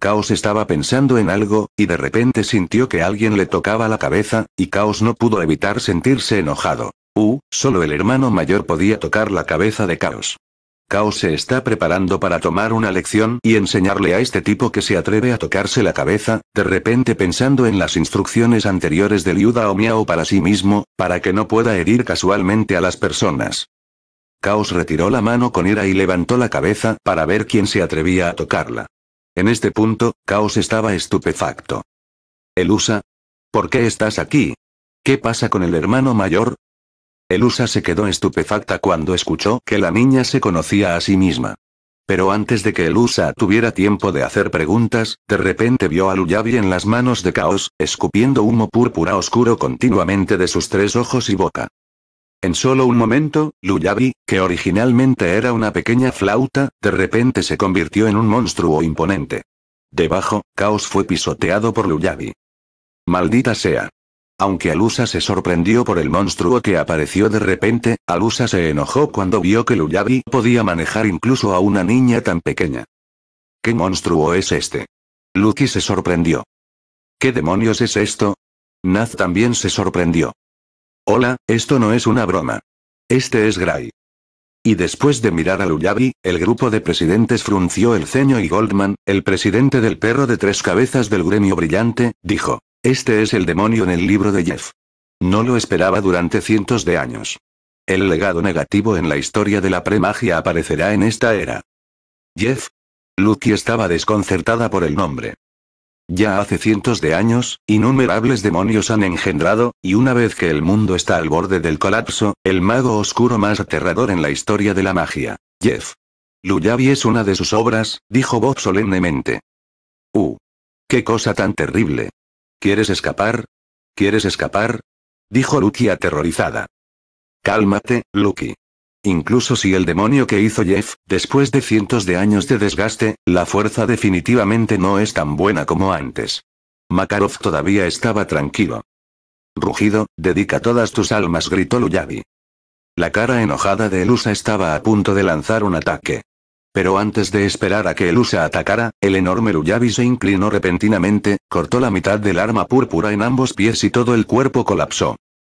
Caos estaba pensando en algo, y de repente sintió que alguien le tocaba la cabeza, y Caos no pudo evitar sentirse enojado. Uh, solo el hermano mayor podía tocar la cabeza de Caos. Caos se está preparando para tomar una lección y enseñarle a este tipo que se atreve a tocarse la cabeza, de repente pensando en las instrucciones anteriores de Liuda o Miao para sí mismo, para que no pueda herir casualmente a las personas. Caos retiró la mano con ira y levantó la cabeza para ver quién se atrevía a tocarla. En este punto, Caos estaba estupefacto. Elusa. ¿Por qué estás aquí? ¿Qué pasa con el hermano mayor? Elusa se quedó estupefacta cuando escuchó que la niña se conocía a sí misma. Pero antes de que Elusa tuviera tiempo de hacer preguntas, de repente vio a Luyabi en las manos de Caos, escupiendo humo púrpura oscuro continuamente de sus tres ojos y boca. En solo un momento, Luyabi, que originalmente era una pequeña flauta, de repente se convirtió en un monstruo imponente. Debajo, Caos fue pisoteado por Luyabi. Maldita sea. Aunque Alusa se sorprendió por el monstruo que apareció de repente, Alusa se enojó cuando vio que Luyabi podía manejar incluso a una niña tan pequeña. ¿Qué monstruo es este? Lucky se sorprendió. ¿Qué demonios es esto? Naz también se sorprendió. Hola, esto no es una broma. Este es Gray. Y después de mirar a Luyabi, el grupo de presidentes frunció el ceño y Goldman, el presidente del perro de tres cabezas del gremio brillante, dijo. Este es el demonio en el libro de Jeff. No lo esperaba durante cientos de años. El legado negativo en la historia de la premagia aparecerá en esta era. Jeff. Lucky estaba desconcertada por el nombre. Ya hace cientos de años, innumerables demonios han engendrado, y una vez que el mundo está al borde del colapso, el mago oscuro más aterrador en la historia de la magia, Jeff. Lujavi es una de sus obras, dijo Bob solemnemente. ¡Uh! ¡Qué cosa tan terrible! ¿Quieres escapar? ¿Quieres escapar? Dijo Lucky aterrorizada. Cálmate, Lucky. Incluso si el demonio que hizo Jeff, después de cientos de años de desgaste, la fuerza definitivamente no es tan buena como antes. Makarov todavía estaba tranquilo. Rugido, dedica todas tus almas, gritó Luyabi. La cara enojada de Elusa estaba a punto de lanzar un ataque. Pero antes de esperar a que el USA atacara, el enorme Luyavi se inclinó repentinamente, cortó la mitad del arma púrpura en ambos pies y todo el cuerpo colapsó.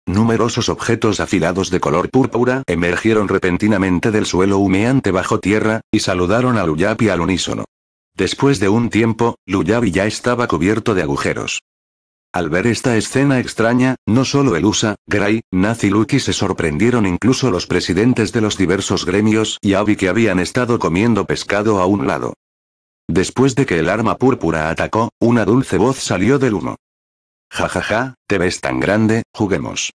Numerosos objetos afilados de color púrpura emergieron repentinamente del suelo humeante bajo tierra, y saludaron a Luyabi al unísono. Después de un tiempo, Luyavi ya estaba cubierto de agujeros. Al ver esta escena extraña, no solo el USA, Gray, y Lucky se sorprendieron incluso los presidentes de los diversos gremios y Abby que habían estado comiendo pescado a un lado. Después de que el arma púrpura atacó, una dulce voz salió del humo. Ja ja ja, te ves tan grande, juguemos.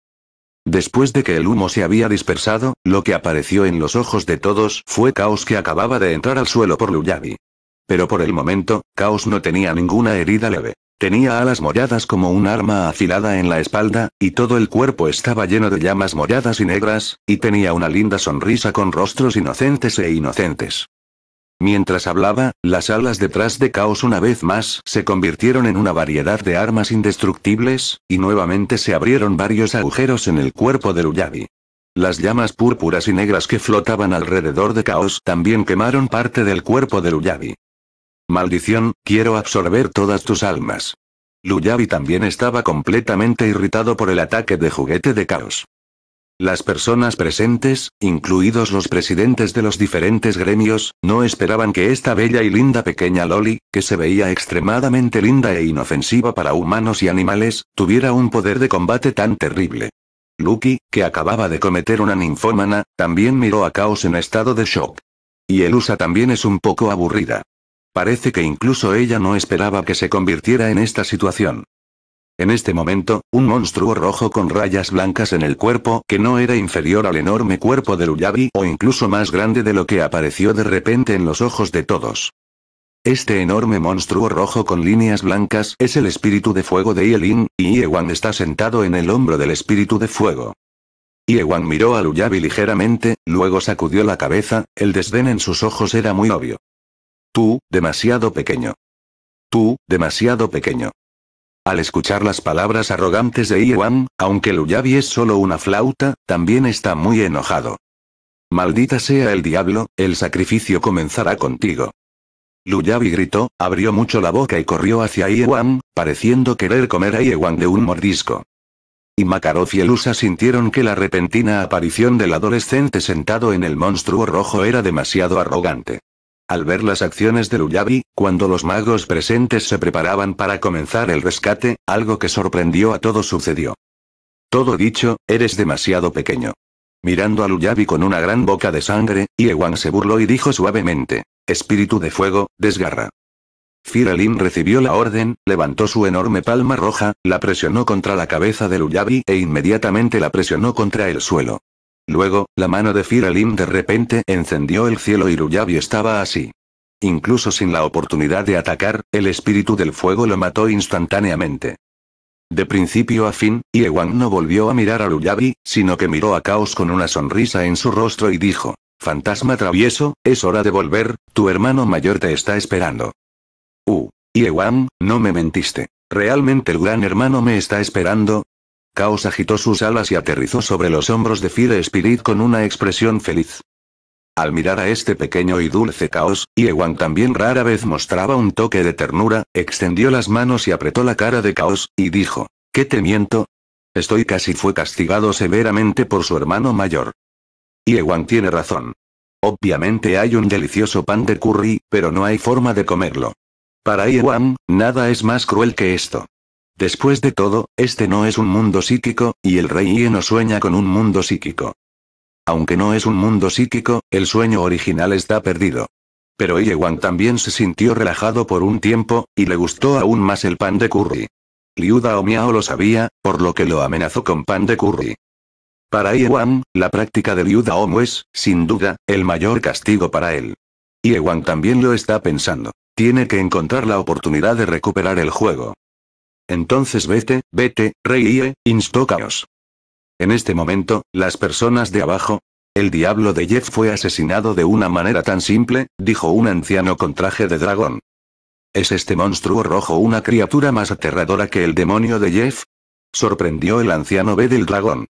Después de que el humo se había dispersado, lo que apareció en los ojos de todos fue Caos que acababa de entrar al suelo por Luyabi. Pero por el momento, Caos no tenía ninguna herida leve. Tenía alas moradas como un arma afilada en la espalda, y todo el cuerpo estaba lleno de llamas moradas y negras, y tenía una linda sonrisa con rostros inocentes e inocentes. Mientras hablaba, las alas detrás de Caos una vez más se convirtieron en una variedad de armas indestructibles, y nuevamente se abrieron varios agujeros en el cuerpo de Uyabi. Las llamas púrpuras y negras que flotaban alrededor de Caos también quemaron parte del cuerpo de Uyabi. Maldición, quiero absorber todas tus almas. Luyavi también estaba completamente irritado por el ataque de juguete de caos. Las personas presentes, incluidos los presidentes de los diferentes gremios, no esperaban que esta bella y linda pequeña Loli, que se veía extremadamente linda e inofensiva para humanos y animales, tuviera un poder de combate tan terrible. Lucky, que acababa de cometer una ninfómana, también miró a Caos en estado de shock. Y Elusa también es un poco aburrida. Parece que incluso ella no esperaba que se convirtiera en esta situación. En este momento, un monstruo rojo con rayas blancas en el cuerpo que no era inferior al enorme cuerpo de Luyabi o incluso más grande de lo que apareció de repente en los ojos de todos. Este enorme monstruo rojo con líneas blancas es el espíritu de fuego de Yelin, y Iewan está sentado en el hombro del espíritu de fuego. Iewan miró a Luyabi ligeramente, luego sacudió la cabeza, el desdén en sus ojos era muy obvio. Tú, demasiado pequeño. Tú, demasiado pequeño. Al escuchar las palabras arrogantes de Iwan, aunque Luyavi es solo una flauta, también está muy enojado. Maldita sea el diablo, el sacrificio comenzará contigo. Luyavi gritó, abrió mucho la boca y corrió hacia Iwan, pareciendo querer comer a Iwan de un mordisco. Y Makarov y Elusa sintieron que la repentina aparición del adolescente sentado en el monstruo rojo era demasiado arrogante. Al ver las acciones de Luyavi, cuando los magos presentes se preparaban para comenzar el rescate, algo que sorprendió a todos sucedió. Todo dicho, eres demasiado pequeño. Mirando a Luyavi con una gran boca de sangre, Iewan se burló y dijo suavemente, Espíritu de fuego, desgarra. Firalin recibió la orden, levantó su enorme palma roja, la presionó contra la cabeza de Luyavi e inmediatamente la presionó contra el suelo. Luego, la mano de Firalim de repente encendió el cielo y Ruyabi estaba así. Incluso sin la oportunidad de atacar, el espíritu del fuego lo mató instantáneamente. De principio a fin, Iewang no volvió a mirar a Ruyabi, sino que miró a Caos con una sonrisa en su rostro y dijo, Fantasma travieso, es hora de volver, tu hermano mayor te está esperando. Uh, Iewang, no me mentiste. Realmente el gran hermano me está esperando, Caos agitó sus alas y aterrizó sobre los hombros de Fire Spirit con una expresión feliz. Al mirar a este pequeño y dulce caos, Iewan también rara vez mostraba un toque de ternura, extendió las manos y apretó la cara de caos, y dijo, ¿qué te miento? Estoy casi fue castigado severamente por su hermano mayor. Iewan tiene razón. Obviamente hay un delicioso pan de curry, pero no hay forma de comerlo. Para Iewan, nada es más cruel que esto. Después de todo, este no es un mundo psíquico, y el rey Ie no sueña con un mundo psíquico. Aunque no es un mundo psíquico, el sueño original está perdido. Pero Iewan también se sintió relajado por un tiempo, y le gustó aún más el pan de curry. Liuda o Miao lo sabía, por lo que lo amenazó con pan de curry. Para Iewan, la práctica de Liuda Omo es, sin duda, el mayor castigo para él. Iewan también lo está pensando. Tiene que encontrar la oportunidad de recuperar el juego. Entonces vete, vete, reíe, instó Caos. En este momento, las personas de abajo. El diablo de Jeff fue asesinado de una manera tan simple, dijo un anciano con traje de dragón. ¿Es este monstruo rojo una criatura más aterradora que el demonio de Jeff? Sorprendió el anciano B del dragón.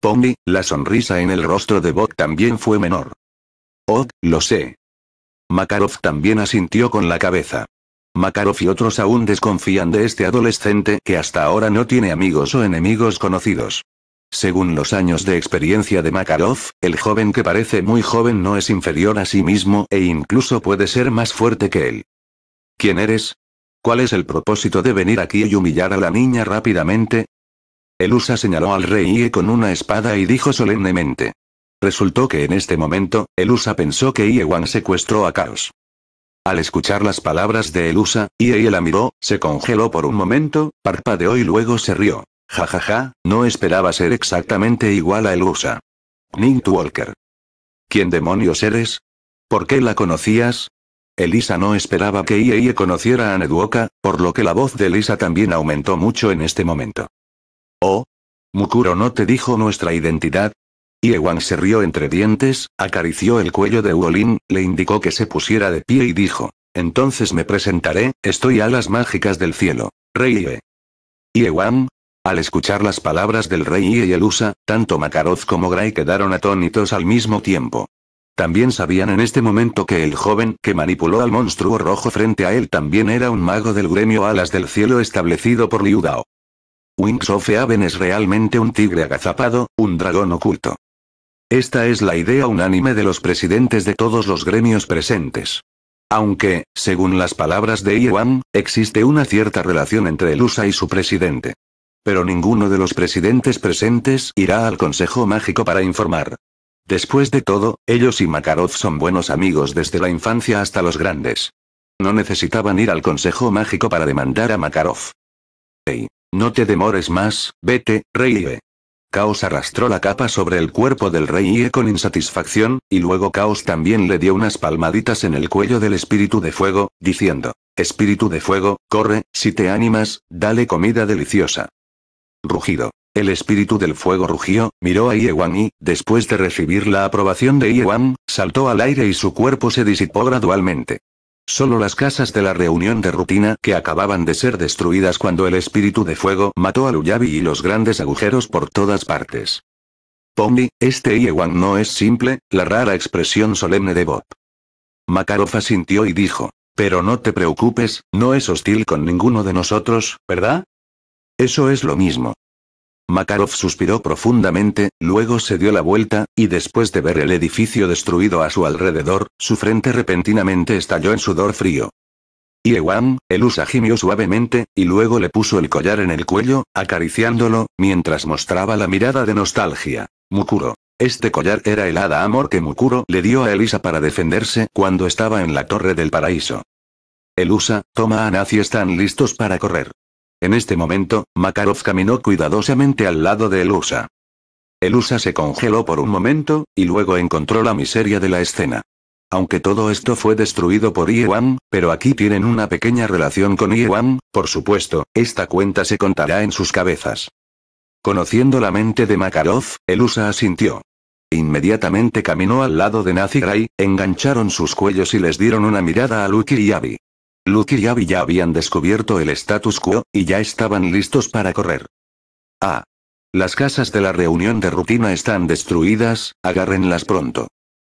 Pony, la sonrisa en el rostro de Bok también fue menor. Oh, lo sé. Makarov también asintió con la cabeza. Makarov y otros aún desconfían de este adolescente que hasta ahora no tiene amigos o enemigos conocidos. Según los años de experiencia de Makarov, el joven que parece muy joven no es inferior a sí mismo e incluso puede ser más fuerte que él. ¿Quién eres? ¿Cuál es el propósito de venir aquí y humillar a la niña rápidamente? Elusa señaló al rey Ie con una espada y dijo solemnemente. Resultó que en este momento, Elusa pensó que Iewan secuestró a Chaos. Al escuchar las palabras de Elusa, Ieye la miró, se congeló por un momento, parpadeó y luego se rió. Ja ja ja, no esperaba ser exactamente igual a Elusa. Nick Walker. ¿Quién demonios eres? ¿Por qué la conocías? Elisa no esperaba que Iei conociera a Neduoka, por lo que la voz de Elisa también aumentó mucho en este momento. Oh. Mukuro no te dijo nuestra identidad, y se rió entre dientes, acarició el cuello de Uolin, le indicó que se pusiera de pie y dijo, entonces me presentaré, estoy a las mágicas del cielo, rey Ie. ¿Y Al escuchar las palabras del rey Ie y el USA, tanto Macaroz como Gray quedaron atónitos al mismo tiempo. También sabían en este momento que el joven que manipuló al monstruo rojo frente a él también era un mago del gremio Alas del Cielo establecido por Liudao. Wings of Aven es realmente un tigre agazapado, un dragón oculto. Esta es la idea unánime de los presidentes de todos los gremios presentes. Aunque, según las palabras de Iwan, existe una cierta relación entre el USA y su presidente. Pero ninguno de los presidentes presentes irá al Consejo Mágico para informar. Después de todo, ellos y Makarov son buenos amigos desde la infancia hasta los grandes. No necesitaban ir al Consejo Mágico para demandar a Makarov. Hey, no te demores más, vete, Rey. Caos arrastró la capa sobre el cuerpo del rey Ie con insatisfacción, y luego Caos también le dio unas palmaditas en el cuello del espíritu de fuego, diciendo, Espíritu de fuego, corre, si te animas, dale comida deliciosa. Rugido. El espíritu del fuego rugió, miró a Iewan y, después de recibir la aprobación de Wang, saltó al aire y su cuerpo se disipó gradualmente. Solo las casas de la reunión de rutina que acababan de ser destruidas cuando el espíritu de fuego mató a Luyavi y los grandes agujeros por todas partes. Pomni, este Iewan no es simple, la rara expresión solemne de Bob. Makarofa sintió y dijo, pero no te preocupes, no es hostil con ninguno de nosotros, ¿verdad? Eso es lo mismo, Makarov suspiró profundamente, luego se dio la vuelta, y después de ver el edificio destruido a su alrededor, su frente repentinamente estalló en sudor frío. Iewan, el USA gimió suavemente, y luego le puso el collar en el cuello, acariciándolo, mientras mostraba la mirada de nostalgia. Mukuro. Este collar era el hada amor que Mukuro le dio a Elisa para defenderse cuando estaba en la Torre del Paraíso. Elusa, toma a Nazi están listos para correr. En este momento, Makarov caminó cuidadosamente al lado de Elusa. Elusa se congeló por un momento, y luego encontró la miseria de la escena. Aunque todo esto fue destruido por Iwan, pero aquí tienen una pequeña relación con Iwan, por supuesto, esta cuenta se contará en sus cabezas. Conociendo la mente de Makarov, Elusa asintió. Inmediatamente caminó al lado de Nazirai, engancharon sus cuellos y les dieron una mirada a Lucky y Abby. Luke y Abby ya habían descubierto el status quo, y ya estaban listos para correr. Ah. Las casas de la reunión de rutina están destruidas, agárrenlas pronto.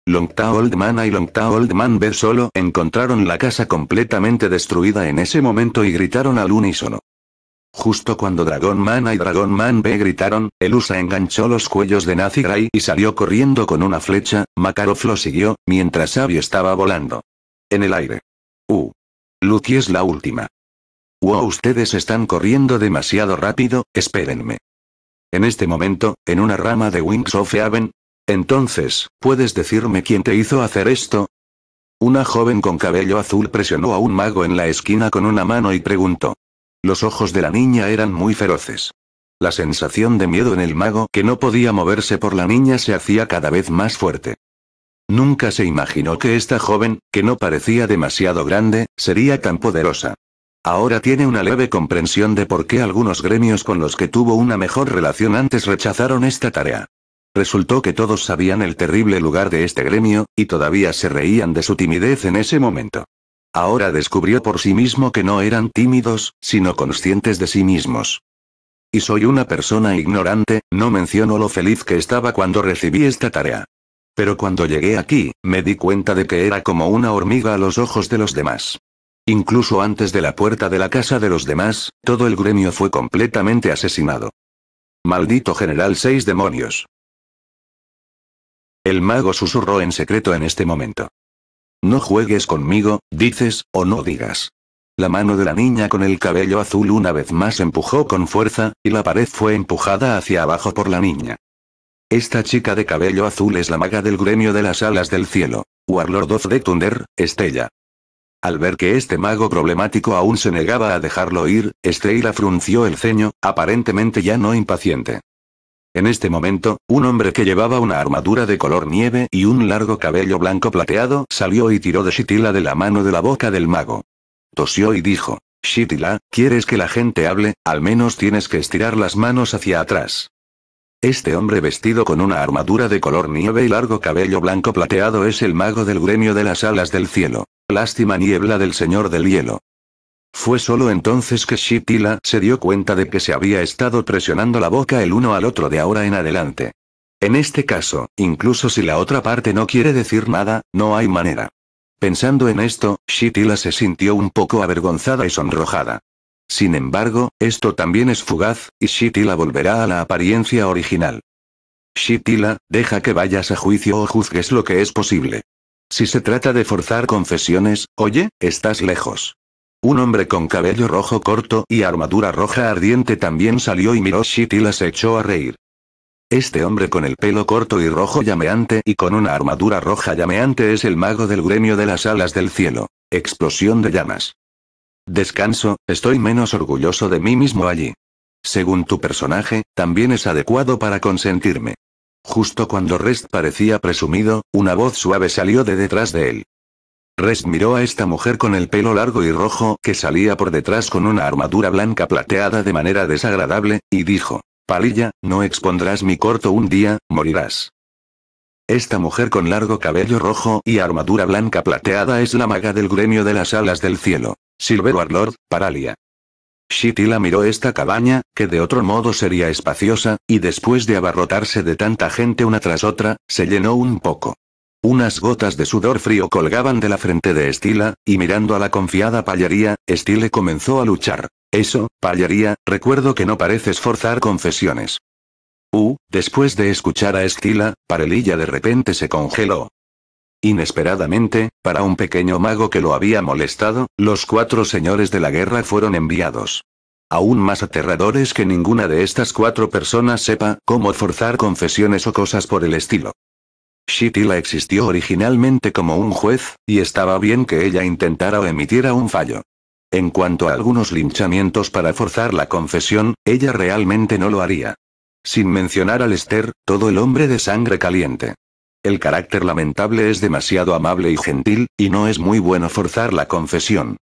Longta Old Man y Longta Old Man B solo encontraron la casa completamente destruida en ese momento y gritaron al unísono. Justo cuando Dragon Man y Dragon Man B gritaron, Elusa enganchó los cuellos de Nazi Gray y salió corriendo con una flecha, Makarov lo siguió, mientras Abby estaba volando. En el aire. Uh. Lucky es la última. Wow, ustedes están corriendo demasiado rápido, espérenme. En este momento, en una rama de Wings of Heaven. Entonces, ¿puedes decirme quién te hizo hacer esto? Una joven con cabello azul presionó a un mago en la esquina con una mano y preguntó. Los ojos de la niña eran muy feroces. La sensación de miedo en el mago que no podía moverse por la niña se hacía cada vez más fuerte. Nunca se imaginó que esta joven, que no parecía demasiado grande, sería tan poderosa. Ahora tiene una leve comprensión de por qué algunos gremios con los que tuvo una mejor relación antes rechazaron esta tarea. Resultó que todos sabían el terrible lugar de este gremio, y todavía se reían de su timidez en ese momento. Ahora descubrió por sí mismo que no eran tímidos, sino conscientes de sí mismos. Y soy una persona ignorante, no menciono lo feliz que estaba cuando recibí esta tarea. Pero cuando llegué aquí, me di cuenta de que era como una hormiga a los ojos de los demás. Incluso antes de la puerta de la casa de los demás, todo el gremio fue completamente asesinado. Maldito general seis demonios. El mago susurró en secreto en este momento. No juegues conmigo, dices, o no digas. La mano de la niña con el cabello azul una vez más empujó con fuerza, y la pared fue empujada hacia abajo por la niña. Esta chica de cabello azul es la maga del gremio de las alas del cielo. Warlord of the Thunder, Estella. Al ver que este mago problemático aún se negaba a dejarlo ir, Estella frunció el ceño, aparentemente ya no impaciente. En este momento, un hombre que llevaba una armadura de color nieve y un largo cabello blanco plateado salió y tiró de Shitila de la mano de la boca del mago. Tosió y dijo, Shitila, ¿quieres que la gente hable? Al menos tienes que estirar las manos hacia atrás. Este hombre vestido con una armadura de color nieve y largo cabello blanco plateado es el mago del gremio de las alas del cielo. Lástima niebla del señor del hielo. Fue solo entonces que Shitila se dio cuenta de que se había estado presionando la boca el uno al otro de ahora en adelante. En este caso, incluso si la otra parte no quiere decir nada, no hay manera. Pensando en esto, Shitila se sintió un poco avergonzada y sonrojada. Sin embargo, esto también es fugaz, y Shitila volverá a la apariencia original. Shitila, deja que vayas a juicio o juzgues lo que es posible. Si se trata de forzar confesiones, oye, estás lejos. Un hombre con cabello rojo corto y armadura roja ardiente también salió y miró Shitila se echó a reír. Este hombre con el pelo corto y rojo llameante y con una armadura roja llameante es el mago del gremio de las alas del cielo. Explosión de llamas. Descanso, estoy menos orgulloso de mí mismo allí. Según tu personaje, también es adecuado para consentirme. Justo cuando Rest parecía presumido, una voz suave salió de detrás de él. Rest miró a esta mujer con el pelo largo y rojo que salía por detrás con una armadura blanca plateada de manera desagradable, y dijo, Palilla, no expondrás mi corto un día, morirás. Esta mujer con largo cabello rojo y armadura blanca plateada es la maga del gremio de las alas del cielo. Silver Warlord, Paralia. Shitila miró esta cabaña, que de otro modo sería espaciosa, y después de abarrotarse de tanta gente una tras otra, se llenó un poco. Unas gotas de sudor frío colgaban de la frente de Estila, y mirando a la confiada Pallería, Estile comenzó a luchar. Eso, Pallería, recuerdo que no parece forzar confesiones. U, uh, después de escuchar a Estila, Parelilla de repente se congeló. Inesperadamente, para un pequeño mago que lo había molestado, los cuatro señores de la guerra fueron enviados. Aún más aterradores que ninguna de estas cuatro personas sepa cómo forzar confesiones o cosas por el estilo. Shitila existió originalmente como un juez, y estaba bien que ella intentara o emitiera un fallo. En cuanto a algunos linchamientos para forzar la confesión, ella realmente no lo haría. Sin mencionar al Lester, todo el hombre de sangre caliente. El carácter lamentable es demasiado amable y gentil, y no es muy bueno forzar la confesión.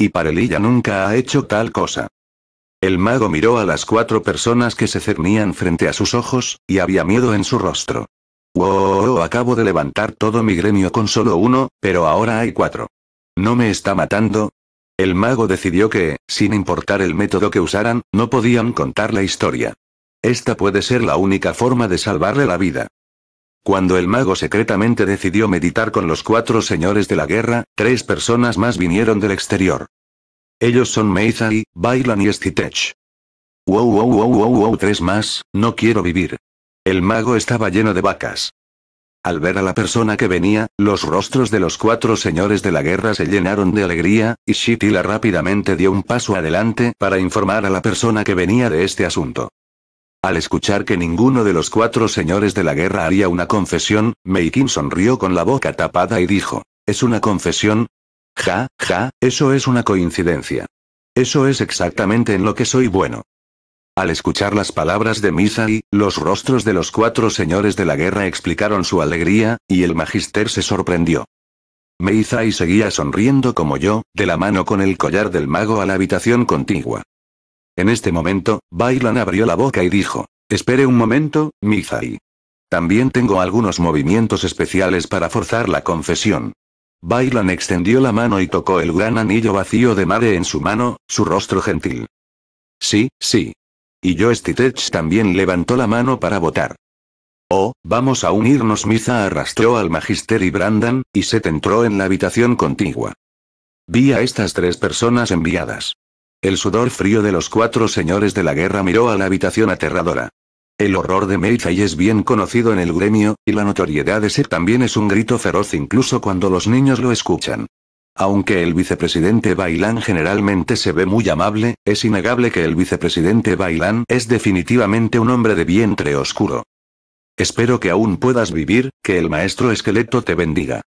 Y Parelilla nunca ha hecho tal cosa. El mago miró a las cuatro personas que se cernían frente a sus ojos, y había miedo en su rostro. Wow, acabo de levantar todo mi gremio con solo uno, pero ahora hay cuatro. ¿No me está matando? El mago decidió que, sin importar el método que usaran, no podían contar la historia. Esta puede ser la única forma de salvarle la vida. Cuando el mago secretamente decidió meditar con los cuatro señores de la guerra, tres personas más vinieron del exterior. Ellos son Meizai, Bailan y Stitech. Wow, wow, wow, wow, wow, tres más, no quiero vivir. El mago estaba lleno de vacas. Al ver a la persona que venía, los rostros de los cuatro señores de la guerra se llenaron de alegría, y Shitila rápidamente dio un paso adelante para informar a la persona que venía de este asunto. Al escuchar que ninguno de los cuatro señores de la guerra haría una confesión, Meikin sonrió con la boca tapada y dijo, ¿es una confesión? Ja, ja, eso es una coincidencia. Eso es exactamente en lo que soy bueno. Al escuchar las palabras de Misai, los rostros de los cuatro señores de la guerra explicaron su alegría, y el magister se sorprendió. Meizai seguía sonriendo como yo, de la mano con el collar del mago a la habitación contigua. En este momento, Bailan abrió la boca y dijo, espere un momento, Mizai. También tengo algunos movimientos especiales para forzar la confesión. Bailan extendió la mano y tocó el gran anillo vacío de Mare en su mano, su rostro gentil. Sí, sí. Y yo Stitech también levantó la mano para votar. Oh, vamos a unirnos. Miza arrastró al Magister y Brandan, y se entró en la habitación contigua. Vi a estas tres personas enviadas. El sudor frío de los cuatro señores de la guerra miró a la habitación aterradora. El horror de Meizai es bien conocido en el gremio, y la notoriedad de ese también es un grito feroz incluso cuando los niños lo escuchan. Aunque el vicepresidente Bailán generalmente se ve muy amable, es innegable que el vicepresidente Bailán es definitivamente un hombre de vientre oscuro. Espero que aún puedas vivir, que el maestro esqueleto te bendiga.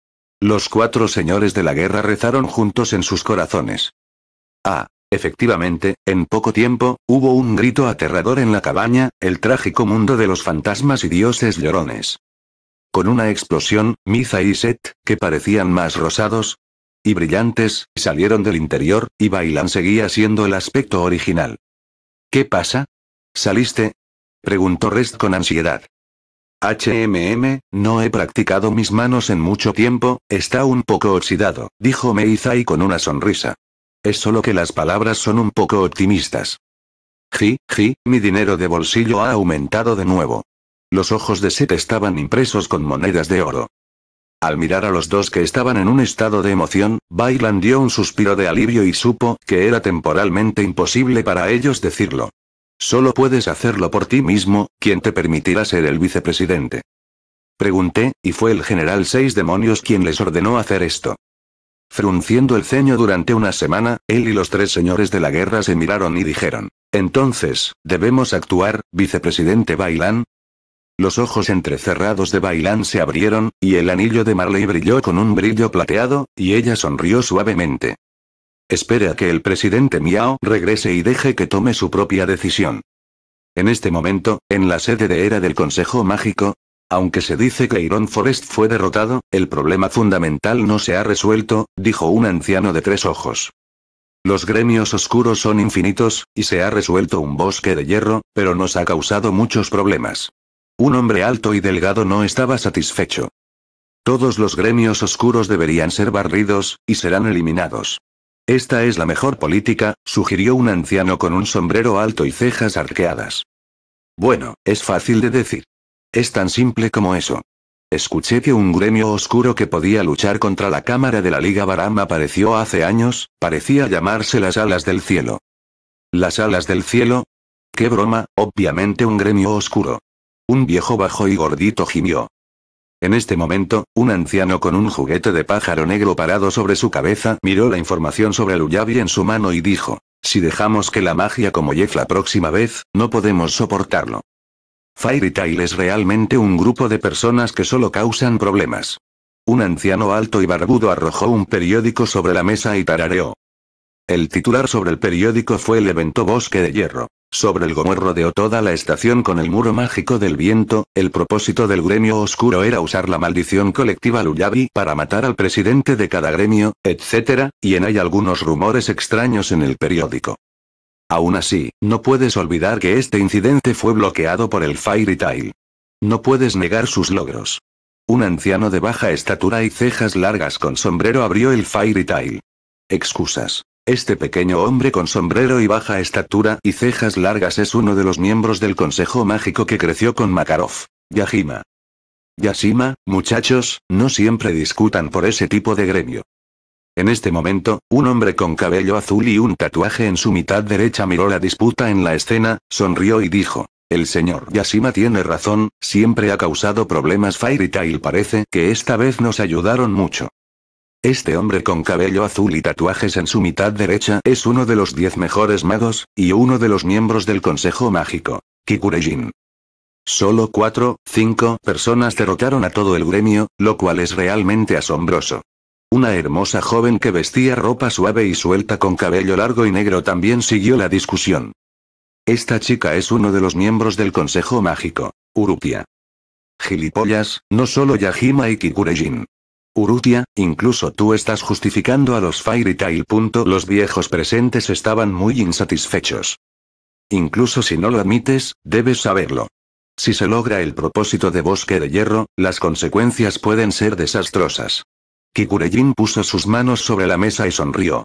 Los cuatro señores de la guerra rezaron juntos en sus corazones. Ah, Efectivamente, en poco tiempo, hubo un grito aterrador en la cabaña, el trágico mundo de los fantasmas y dioses llorones. Con una explosión, Miza y Set, que parecían más rosados y brillantes, salieron del interior, y Bailan seguía siendo el aspecto original. ¿Qué pasa? ¿Saliste? preguntó Rest con ansiedad. HMM, no he practicado mis manos en mucho tiempo, está un poco oxidado, dijo Meizai con una sonrisa es solo que las palabras son un poco optimistas. Ji, ji, mi dinero de bolsillo ha aumentado de nuevo. Los ojos de Seth estaban impresos con monedas de oro. Al mirar a los dos que estaban en un estado de emoción, Bailan dio un suspiro de alivio y supo que era temporalmente imposible para ellos decirlo. Solo puedes hacerlo por ti mismo, quien te permitirá ser el vicepresidente. Pregunté, y fue el general Seis Demonios quien les ordenó hacer esto. Frunciendo el ceño durante una semana, él y los tres señores de la guerra se miraron y dijeron, entonces, ¿debemos actuar, vicepresidente Bailán? Los ojos entrecerrados de Bailán se abrieron, y el anillo de Marley brilló con un brillo plateado, y ella sonrió suavemente. espera a que el presidente Miao regrese y deje que tome su propia decisión. En este momento, en la sede de Era del Consejo Mágico, aunque se dice que Iron Forest fue derrotado, el problema fundamental no se ha resuelto, dijo un anciano de tres ojos. Los gremios oscuros son infinitos, y se ha resuelto un bosque de hierro, pero nos ha causado muchos problemas. Un hombre alto y delgado no estaba satisfecho. Todos los gremios oscuros deberían ser barridos, y serán eliminados. Esta es la mejor política, sugirió un anciano con un sombrero alto y cejas arqueadas. Bueno, es fácil de decir. Es tan simple como eso. Escuché que un gremio oscuro que podía luchar contra la Cámara de la Liga Baram apareció hace años, parecía llamarse las alas del cielo. ¿Las alas del cielo? ¡Qué broma! Obviamente un gremio oscuro. Un viejo bajo y gordito gimió. En este momento, un anciano con un juguete de pájaro negro parado sobre su cabeza miró la información sobre el Uyabi en su mano y dijo, si dejamos que la magia como Jeff la próxima vez, no podemos soportarlo. Tail es realmente un grupo de personas que solo causan problemas. Un anciano alto y barbudo arrojó un periódico sobre la mesa y tarareó. El titular sobre el periódico fue el evento Bosque de Hierro. Sobre el gomorro rodeó toda la estación con el muro mágico del viento, el propósito del gremio oscuro era usar la maldición colectiva Lullaby para matar al presidente de cada gremio, etc., y en hay algunos rumores extraños en el periódico. Aún así, no puedes olvidar que este incidente fue bloqueado por el Fairy Tail. No puedes negar sus logros. Un anciano de baja estatura y cejas largas con sombrero abrió el Fairy Tail. Excusas. Este pequeño hombre con sombrero y baja estatura y cejas largas es uno de los miembros del Consejo Mágico que creció con Makarov. Yajima. Yashima, muchachos, no siempre discutan por ese tipo de gremio. En este momento, un hombre con cabello azul y un tatuaje en su mitad derecha miró la disputa en la escena, sonrió y dijo. El señor Yashima tiene razón, siempre ha causado problemas Fairy Tail parece que esta vez nos ayudaron mucho. Este hombre con cabello azul y tatuajes en su mitad derecha es uno de los diez mejores magos, y uno de los miembros del Consejo Mágico. Kikurejin. Solo cuatro, cinco personas derrotaron a todo el gremio, lo cual es realmente asombroso. Una hermosa joven que vestía ropa suave y suelta con cabello largo y negro también siguió la discusión. Esta chica es uno de los miembros del Consejo Mágico. Urutia. Gilipollas, no solo Yajima y Kikurejin. Urutia, incluso tú estás justificando a los Fairy Tail. Los viejos presentes estaban muy insatisfechos. Incluso si no lo admites, debes saberlo. Si se logra el propósito de Bosque de Hierro, las consecuencias pueden ser desastrosas. Kikurejin puso sus manos sobre la mesa y sonrió.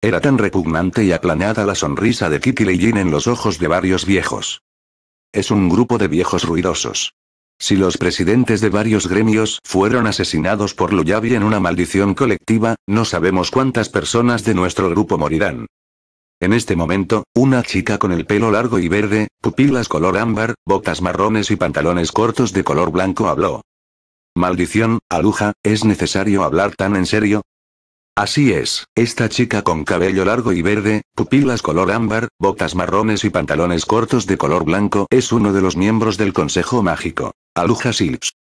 Era tan repugnante y aplanada la sonrisa de Kikureyin en los ojos de varios viejos. Es un grupo de viejos ruidosos. Si los presidentes de varios gremios fueron asesinados por Luyabi en una maldición colectiva, no sabemos cuántas personas de nuestro grupo morirán. En este momento, una chica con el pelo largo y verde, pupilas color ámbar, botas marrones y pantalones cortos de color blanco habló. Maldición, Aluja, ¿es necesario hablar tan en serio? Así es, esta chica con cabello largo y verde, pupilas color ámbar, botas marrones y pantalones cortos de color blanco es uno de los miembros del Consejo Mágico. Aluja Silps.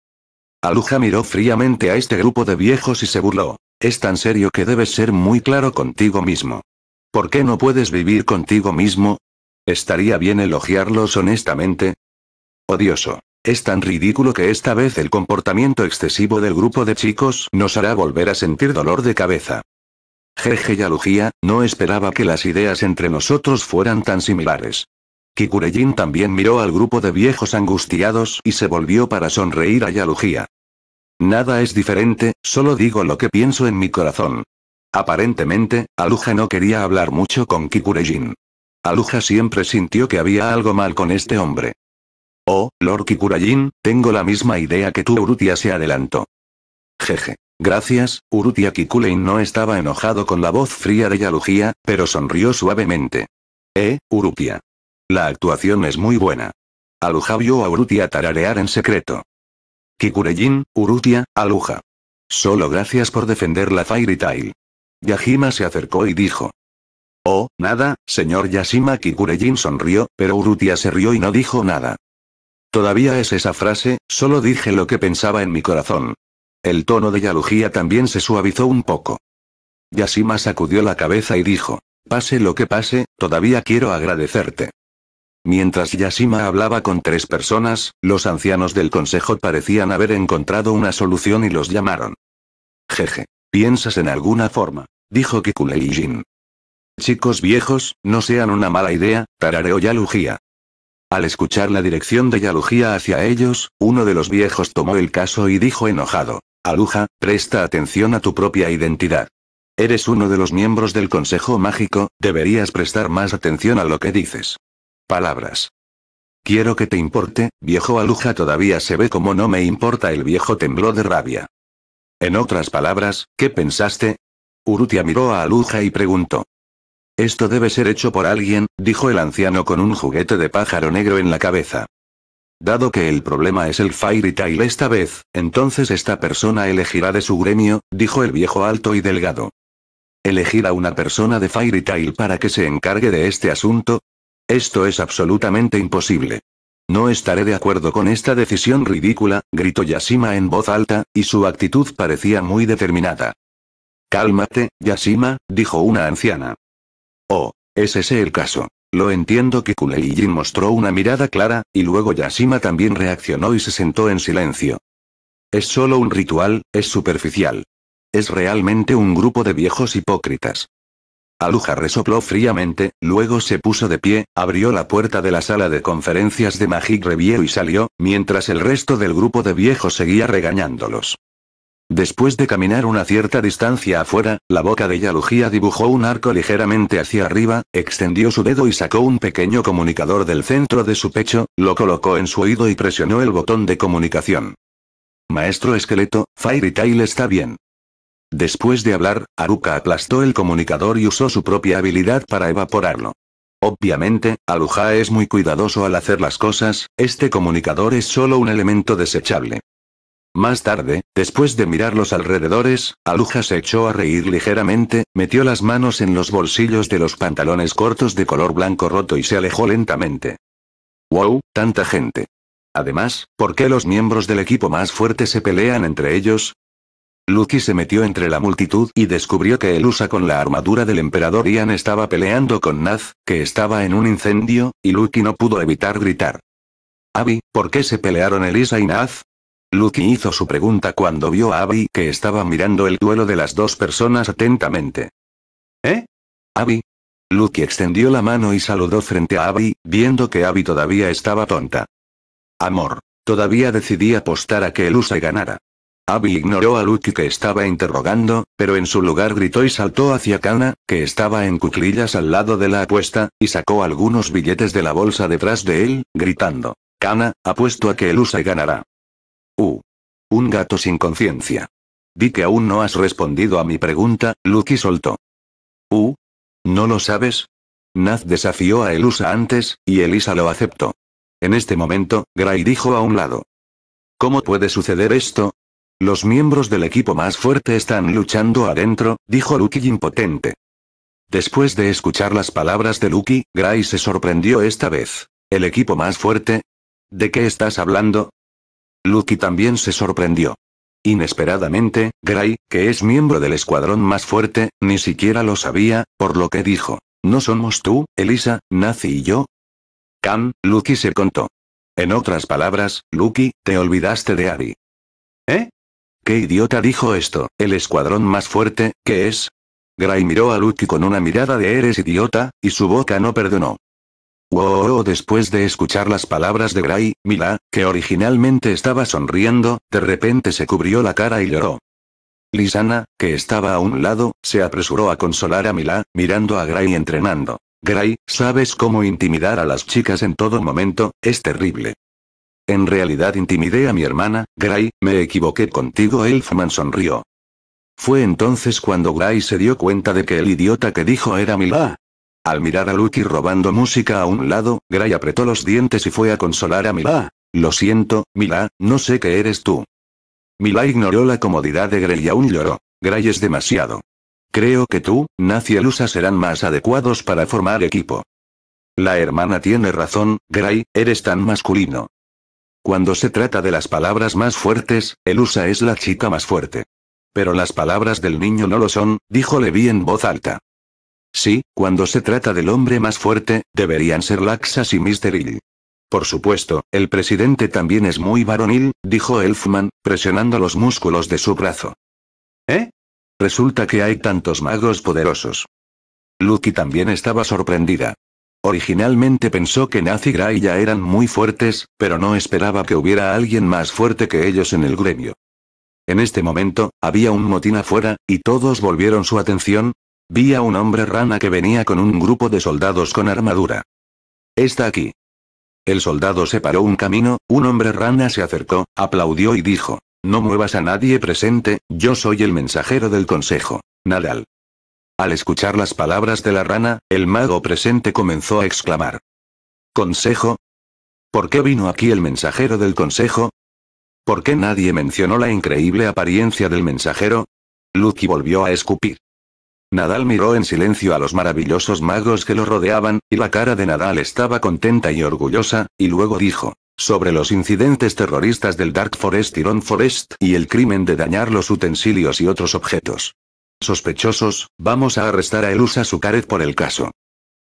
Aluja miró fríamente a este grupo de viejos y se burló. Es tan serio que debes ser muy claro contigo mismo. ¿Por qué no puedes vivir contigo mismo? ¿Estaría bien elogiarlos honestamente? Odioso. Es tan ridículo que esta vez el comportamiento excesivo del grupo de chicos nos hará volver a sentir dolor de cabeza. Jeje y no esperaba que las ideas entre nosotros fueran tan similares. Kikurejin también miró al grupo de viejos angustiados y se volvió para sonreír a Yalugía. Nada es diferente, solo digo lo que pienso en mi corazón. Aparentemente, Aluja no quería hablar mucho con Kikurejin. Aluja siempre sintió que había algo mal con este hombre. Oh, Lord Kikurayin, tengo la misma idea que tú Urutia se adelantó. Jeje. Gracias, Urutia Kikulein no estaba enojado con la voz fría de Yalugía, pero sonrió suavemente. Eh, Urutia. La actuación es muy buena. Aluja vio a Urutia tararear en secreto. Kikureyin, Urutia, Aluja. Solo gracias por defender la Fairy Tail. Yajima se acercó y dijo. Oh, nada, señor Yashima Kikurejin sonrió, pero Urutia se rió y no dijo nada. Todavía es esa frase, solo dije lo que pensaba en mi corazón. El tono de Yalugía también se suavizó un poco. Yashima sacudió la cabeza y dijo, pase lo que pase, todavía quiero agradecerte. Mientras Yashima hablaba con tres personas, los ancianos del consejo parecían haber encontrado una solución y los llamaron. Jeje. ¿Piensas en alguna forma? Dijo Kikulei Jin. Chicos viejos, no sean una mala idea, tarareó Yalugía. Al escuchar la dirección de Yalujía hacia ellos, uno de los viejos tomó el caso y dijo enojado. Aluja, presta atención a tu propia identidad. Eres uno de los miembros del Consejo Mágico, deberías prestar más atención a lo que dices. Palabras. Quiero que te importe, viejo Aluja todavía se ve como no me importa el viejo tembló de rabia. En otras palabras, ¿qué pensaste? Urutia miró a Aluja y preguntó. Esto debe ser hecho por alguien, dijo el anciano con un juguete de pájaro negro en la cabeza. Dado que el problema es el Fairy Tail esta vez, entonces esta persona elegirá de su gremio, dijo el viejo alto y delgado. ¿Elegir a una persona de Fairy Tail para que se encargue de este asunto? Esto es absolutamente imposible. No estaré de acuerdo con esta decisión ridícula, gritó Yashima en voz alta, y su actitud parecía muy determinada. Cálmate, Yashima, dijo una anciana. Oh, ¿es ese el caso? Lo entiendo que Jin mostró una mirada clara, y luego Yashima también reaccionó y se sentó en silencio. Es solo un ritual, es superficial. Es realmente un grupo de viejos hipócritas. Aluja resopló fríamente, luego se puso de pie, abrió la puerta de la sala de conferencias de Magic Revier y salió, mientras el resto del grupo de viejos seguía regañándolos. Después de caminar una cierta distancia afuera, la boca de Yalugía dibujó un arco ligeramente hacia arriba, extendió su dedo y sacó un pequeño comunicador del centro de su pecho, lo colocó en su oído y presionó el botón de comunicación. Maestro esqueleto, Fairy Tail está bien. Después de hablar, Aruka aplastó el comunicador y usó su propia habilidad para evaporarlo. Obviamente, Aluja es muy cuidadoso al hacer las cosas, este comunicador es solo un elemento desechable. Más tarde, después de mirar los alrededores, Aluja se echó a reír ligeramente, metió las manos en los bolsillos de los pantalones cortos de color blanco roto y se alejó lentamente. ¡Wow! Tanta gente. Además, ¿por qué los miembros del equipo más fuerte se pelean entre ellos? Lucky se metió entre la multitud y descubrió que el USA con la armadura del emperador Ian estaba peleando con Naz, que estaba en un incendio, y Lucky no pudo evitar gritar. Abby, ¿por qué se pelearon Elisa y Naz? Lucky hizo su pregunta cuando vio a Abby que estaba mirando el duelo de las dos personas atentamente. ¿Eh? Abby. Lucky extendió la mano y saludó frente a Abby, viendo que Abby todavía estaba tonta. Amor. Todavía decidí apostar a que el USA ganara. Abby ignoró a Lucky que estaba interrogando, pero en su lugar gritó y saltó hacia Kana, que estaba en cuclillas al lado de la apuesta, y sacó algunos billetes de la bolsa detrás de él, gritando. Kana, apuesto a que el USA ganará. Un gato sin conciencia. Di que aún no has respondido a mi pregunta, Lucky soltó. Uh. ¿No lo sabes? Naz desafió a Elusa antes, y Elisa lo aceptó. En este momento, Gray dijo a un lado. ¿Cómo puede suceder esto? Los miembros del equipo más fuerte están luchando adentro, dijo Lucky impotente. Después de escuchar las palabras de Lucky, Gray se sorprendió esta vez. ¿El equipo más fuerte? ¿De qué estás hablando? Lucky también se sorprendió. Inesperadamente, Gray, que es miembro del escuadrón más fuerte, ni siquiera lo sabía, por lo que dijo, ¿no somos tú, Elisa, Nazi y yo? Cam, Lucky se contó. En otras palabras, Lucky, te olvidaste de Abby. ¿Eh? ¿Qué idiota dijo esto? El escuadrón más fuerte, ¿qué es? Gray miró a Lucky con una mirada de eres idiota, y su boca no perdonó. Wow, después de escuchar las palabras de Gray, Mila, que originalmente estaba sonriendo, de repente se cubrió la cara y lloró. Lisana, que estaba a un lado, se apresuró a consolar a Mila, mirando a Gray entrenando. Gray, sabes cómo intimidar a las chicas en todo momento, es terrible. En realidad intimidé a mi hermana, Gray, me equivoqué contigo, Elfman sonrió. Fue entonces cuando Gray se dio cuenta de que el idiota que dijo era Mila, al mirar a Lucky robando música a un lado, Gray apretó los dientes y fue a consolar a Mila. Lo siento, Mila, no sé qué eres tú. Mila ignoró la comodidad de Gray y aún lloró. Gray es demasiado. Creo que tú, Nazi y Elusa serán más adecuados para formar equipo. La hermana tiene razón, Gray, eres tan masculino. Cuando se trata de las palabras más fuertes, Elusa es la chica más fuerte. Pero las palabras del niño no lo son, dijo Levi en voz alta. Sí, cuando se trata del hombre más fuerte, deberían ser laxas y Hill. Por supuesto, el presidente también es muy varonil, dijo Elfman, presionando los músculos de su brazo. ¿Eh? Resulta que hay tantos magos poderosos. Lucky también estaba sorprendida. Originalmente pensó que Nazi y Gray ya eran muy fuertes, pero no esperaba que hubiera alguien más fuerte que ellos en el gremio. En este momento, había un motín afuera, y todos volvieron su atención, Vi a un hombre rana que venía con un grupo de soldados con armadura. Está aquí. El soldado separó un camino, un hombre rana se acercó, aplaudió y dijo, no muevas a nadie presente, yo soy el mensajero del consejo, Nadal. Al escuchar las palabras de la rana, el mago presente comenzó a exclamar. ¿Consejo? ¿Por qué vino aquí el mensajero del consejo? ¿Por qué nadie mencionó la increíble apariencia del mensajero? Lucky volvió a escupir. Nadal miró en silencio a los maravillosos magos que lo rodeaban, y la cara de Nadal estaba contenta y orgullosa, y luego dijo, sobre los incidentes terroristas del Dark Forest y Ron Forest y el crimen de dañar los utensilios y otros objetos. Sospechosos, vamos a arrestar a Elusa Sukaret por el caso.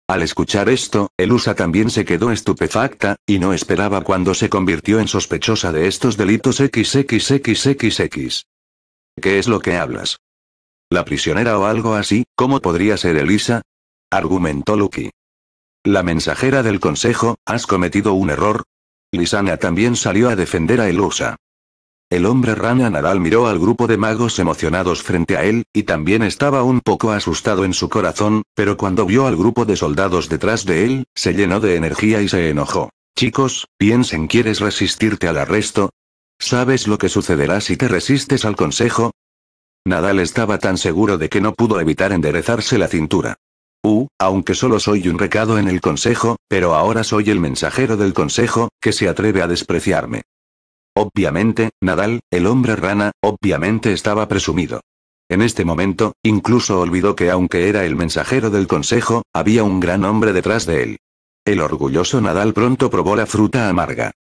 Al escuchar esto, Elusa también se quedó estupefacta, y no esperaba cuando se convirtió en sospechosa de estos delitos XXXXX. ¿Qué es lo que hablas? la prisionera o algo así, ¿cómo podría ser Elisa? argumentó Lucky. La mensajera del consejo, has cometido un error. Lisana también salió a defender a Elusa. El hombre rana Nadal miró al grupo de magos emocionados frente a él, y también estaba un poco asustado en su corazón, pero cuando vio al grupo de soldados detrás de él, se llenó de energía y se enojó. Chicos, piensen, ¿quieres resistirte al arresto? ¿Sabes lo que sucederá si te resistes al consejo? Nadal estaba tan seguro de que no pudo evitar enderezarse la cintura. Uh, aunque solo soy un recado en el consejo, pero ahora soy el mensajero del consejo, que se atreve a despreciarme. Obviamente, Nadal, el hombre rana, obviamente estaba presumido. En este momento, incluso olvidó que aunque era el mensajero del consejo, había un gran hombre detrás de él. El orgulloso Nadal pronto probó la fruta amarga.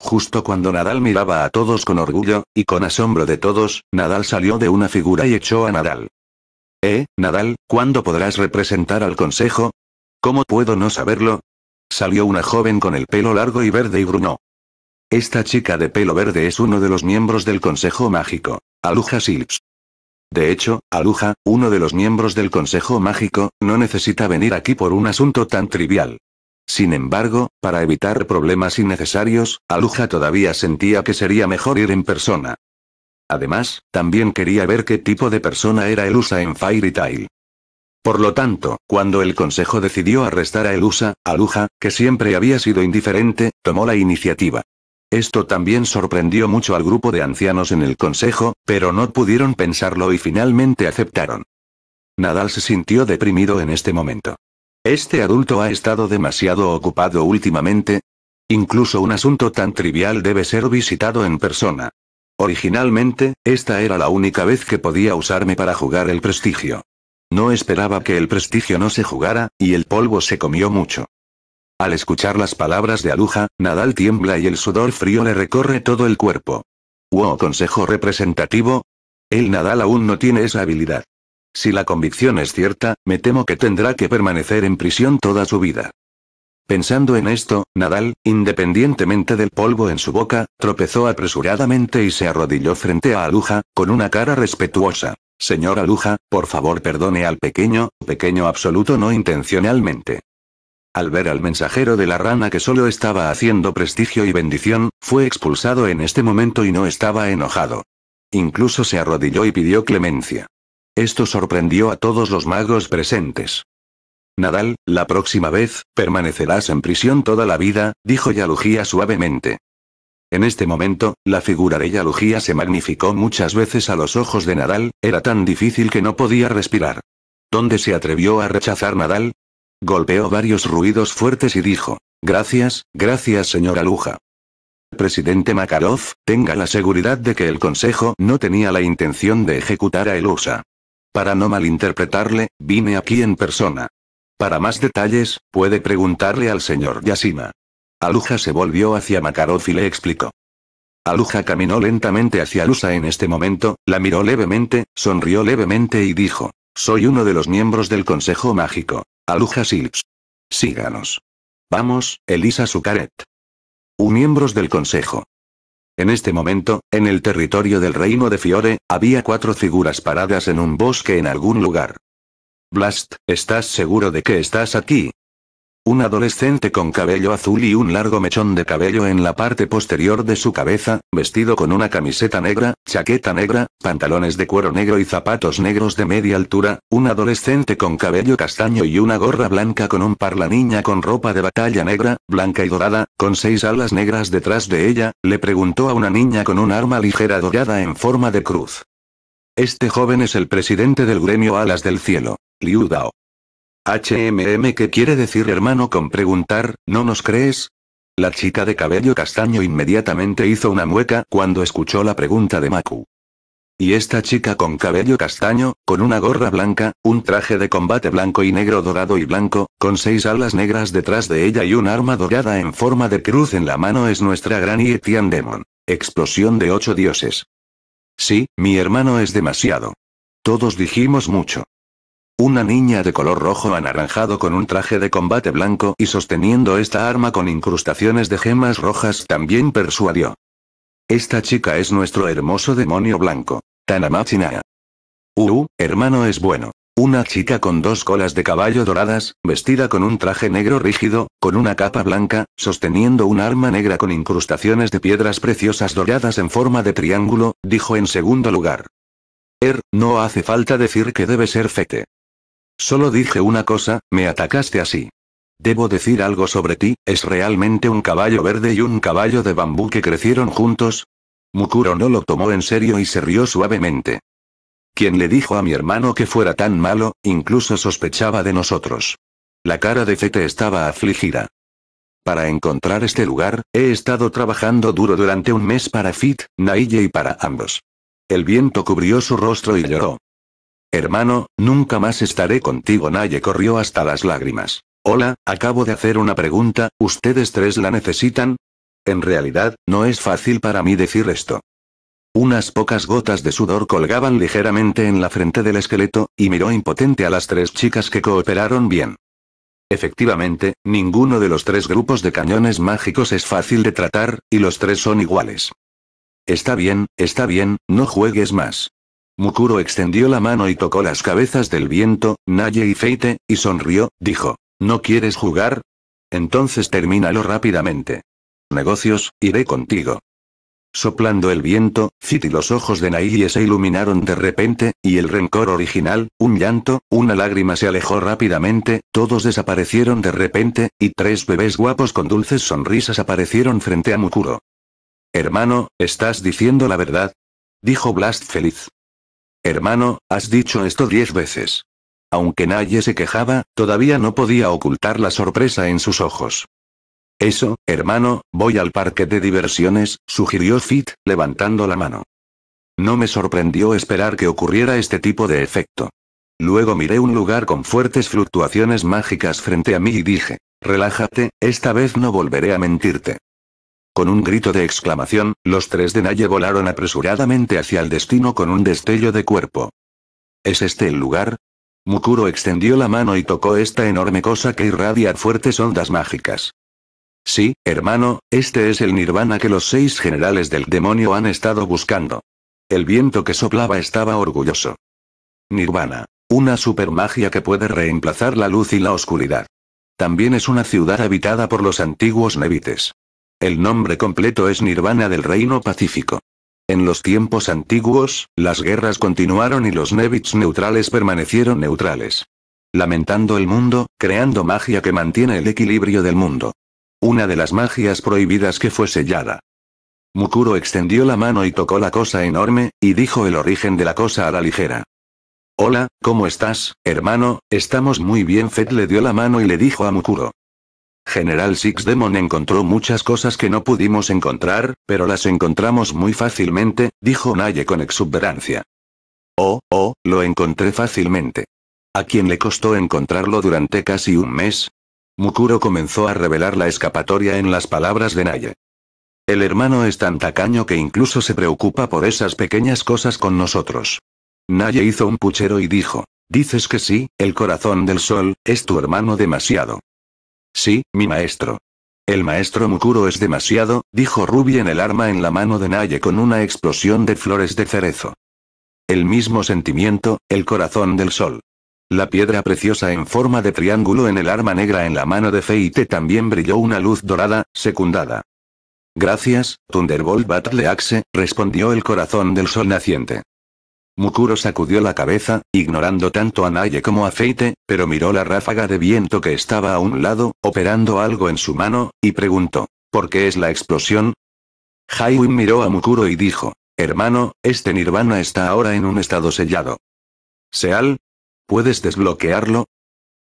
Justo cuando Nadal miraba a todos con orgullo, y con asombro de todos, Nadal salió de una figura y echó a Nadal. Eh, Nadal, ¿cuándo podrás representar al Consejo? ¿Cómo puedo no saberlo? Salió una joven con el pelo largo y verde y gruñó. Esta chica de pelo verde es uno de los miembros del Consejo Mágico, Aluja Silps. De hecho, Aluja, uno de los miembros del Consejo Mágico, no necesita venir aquí por un asunto tan trivial. Sin embargo, para evitar problemas innecesarios, Aluja todavía sentía que sería mejor ir en persona. Además, también quería ver qué tipo de persona era Elusa en Fairy Tail. Por lo tanto, cuando el consejo decidió arrestar a Elusa, Aluja, que siempre había sido indiferente, tomó la iniciativa. Esto también sorprendió mucho al grupo de ancianos en el consejo, pero no pudieron pensarlo y finalmente aceptaron. Nadal se sintió deprimido en este momento. Este adulto ha estado demasiado ocupado últimamente. Incluso un asunto tan trivial debe ser visitado en persona. Originalmente, esta era la única vez que podía usarme para jugar el prestigio. No esperaba que el prestigio no se jugara, y el polvo se comió mucho. Al escuchar las palabras de Aluja, Nadal tiembla y el sudor frío le recorre todo el cuerpo. Wow, consejo representativo. El Nadal aún no tiene esa habilidad. Si la convicción es cierta, me temo que tendrá que permanecer en prisión toda su vida. Pensando en esto, Nadal, independientemente del polvo en su boca, tropezó apresuradamente y se arrodilló frente a Aluja, con una cara respetuosa. Señor Aluja, por favor perdone al pequeño, pequeño absoluto no intencionalmente. Al ver al mensajero de la rana que solo estaba haciendo prestigio y bendición, fue expulsado en este momento y no estaba enojado. Incluso se arrodilló y pidió clemencia. Esto sorprendió a todos los magos presentes. Nadal, la próxima vez, permanecerás en prisión toda la vida, dijo Yalugía suavemente. En este momento, la figura de Yalugía se magnificó muchas veces a los ojos de Nadal, era tan difícil que no podía respirar. ¿Dónde se atrevió a rechazar Nadal? Golpeó varios ruidos fuertes y dijo, gracias, gracias señora Luja. Presidente Makarov, tenga la seguridad de que el Consejo no tenía la intención de ejecutar a Elusa. Para no malinterpretarle, vine aquí en persona. Para más detalles, puede preguntarle al señor Yasima. Aluja se volvió hacia Makarov y le explicó. Aluja caminó lentamente hacia Lusa en este momento, la miró levemente, sonrió levemente y dijo. Soy uno de los miembros del Consejo Mágico. Aluja Silps. Síganos. Vamos, Elisa Sucaret. Un miembros del Consejo. En este momento, en el territorio del reino de Fiore, había cuatro figuras paradas en un bosque en algún lugar. Blast, ¿estás seguro de que estás aquí? Un adolescente con cabello azul y un largo mechón de cabello en la parte posterior de su cabeza, vestido con una camiseta negra, chaqueta negra, pantalones de cuero negro y zapatos negros de media altura, un adolescente con cabello castaño y una gorra blanca con un par la niña con ropa de batalla negra, blanca y dorada, con seis alas negras detrás de ella, le preguntó a una niña con un arma ligera dorada en forma de cruz. Este joven es el presidente del gremio Alas del Cielo, Liu Dao. HMM ¿Qué quiere decir hermano con preguntar, ¿no nos crees? La chica de cabello castaño inmediatamente hizo una mueca cuando escuchó la pregunta de Maku. Y esta chica con cabello castaño, con una gorra blanca, un traje de combate blanco y negro dorado y blanco, con seis alas negras detrás de ella y un arma dorada en forma de cruz en la mano es nuestra gran Yetian Demon. Explosión de ocho dioses. Sí, mi hermano es demasiado. Todos dijimos mucho. Una niña de color rojo anaranjado con un traje de combate blanco y sosteniendo esta arma con incrustaciones de gemas rojas también persuadió. Esta chica es nuestro hermoso demonio blanco. Tanamachinaya. Uh, hermano es bueno. Una chica con dos colas de caballo doradas, vestida con un traje negro rígido, con una capa blanca, sosteniendo un arma negra con incrustaciones de piedras preciosas doradas en forma de triángulo, dijo en segundo lugar. Er, no hace falta decir que debe ser Fete. Solo dije una cosa, me atacaste así. Debo decir algo sobre ti, es realmente un caballo verde y un caballo de bambú que crecieron juntos. Mukuro no lo tomó en serio y se rió suavemente. Quien le dijo a mi hermano que fuera tan malo, incluso sospechaba de nosotros. La cara de Fete estaba afligida. Para encontrar este lugar, he estado trabajando duro durante un mes para Fit, Naille y para ambos. El viento cubrió su rostro y lloró. Hermano, nunca más estaré contigo. Naye corrió hasta las lágrimas. Hola, acabo de hacer una pregunta, ¿ustedes tres la necesitan? En realidad, no es fácil para mí decir esto. Unas pocas gotas de sudor colgaban ligeramente en la frente del esqueleto, y miró impotente a las tres chicas que cooperaron bien. Efectivamente, ninguno de los tres grupos de cañones mágicos es fácil de tratar, y los tres son iguales. Está bien, está bien, no juegues más. Mukuro extendió la mano y tocó las cabezas del viento, Naye y Feite, y sonrió, dijo. ¿No quieres jugar? Entonces termínalo rápidamente. Negocios, iré contigo. Soplando el viento, fiti y los ojos de Naye se iluminaron de repente, y el rencor original, un llanto, una lágrima se alejó rápidamente, todos desaparecieron de repente, y tres bebés guapos con dulces sonrisas aparecieron frente a Mukuro. Hermano, ¿estás diciendo la verdad? Dijo Blast feliz. Hermano, has dicho esto diez veces. Aunque nadie se quejaba, todavía no podía ocultar la sorpresa en sus ojos. Eso, hermano, voy al parque de diversiones, sugirió Fit, levantando la mano. No me sorprendió esperar que ocurriera este tipo de efecto. Luego miré un lugar con fuertes fluctuaciones mágicas frente a mí y dije, relájate, esta vez no volveré a mentirte. Con un grito de exclamación, los tres de Naye volaron apresuradamente hacia el destino con un destello de cuerpo. ¿Es este el lugar? Mukuro extendió la mano y tocó esta enorme cosa que irradia fuertes ondas mágicas. Sí, hermano, este es el nirvana que los seis generales del demonio han estado buscando. El viento que soplaba estaba orgulloso. Nirvana. Una supermagia que puede reemplazar la luz y la oscuridad. También es una ciudad habitada por los antiguos nevites. El nombre completo es Nirvana del Reino Pacífico. En los tiempos antiguos, las guerras continuaron y los Nevits neutrales permanecieron neutrales. Lamentando el mundo, creando magia que mantiene el equilibrio del mundo. Una de las magias prohibidas que fue sellada. Mukuro extendió la mano y tocó la cosa enorme, y dijo el origen de la cosa a la ligera. Hola, ¿cómo estás, hermano? Estamos muy bien. Fed le dio la mano y le dijo a Mukuro. General Six Demon encontró muchas cosas que no pudimos encontrar, pero las encontramos muy fácilmente, dijo Naye con exuberancia. Oh, oh, lo encontré fácilmente. ¿A quién le costó encontrarlo durante casi un mes? Mukuro comenzó a revelar la escapatoria en las palabras de Naye. El hermano es tan tacaño que incluso se preocupa por esas pequeñas cosas con nosotros. Naye hizo un puchero y dijo, dices que sí, el corazón del sol, es tu hermano demasiado. Sí, mi maestro. El maestro Mukuro es demasiado, dijo Ruby en el arma en la mano de Naye con una explosión de flores de cerezo. El mismo sentimiento, el corazón del sol. La piedra preciosa en forma de triángulo en el arma negra en la mano de Feite también brilló una luz dorada, secundada. Gracias, Thunderbolt Battle Axe, respondió el corazón del sol naciente. Mukuro sacudió la cabeza, ignorando tanto a Naye como a Feite, pero miró la ráfaga de viento que estaba a un lado, operando algo en su mano, y preguntó, ¿por qué es la explosión? Haiwin miró a Mukuro y dijo, hermano, este nirvana está ahora en un estado sellado. Seal, ¿puedes desbloquearlo?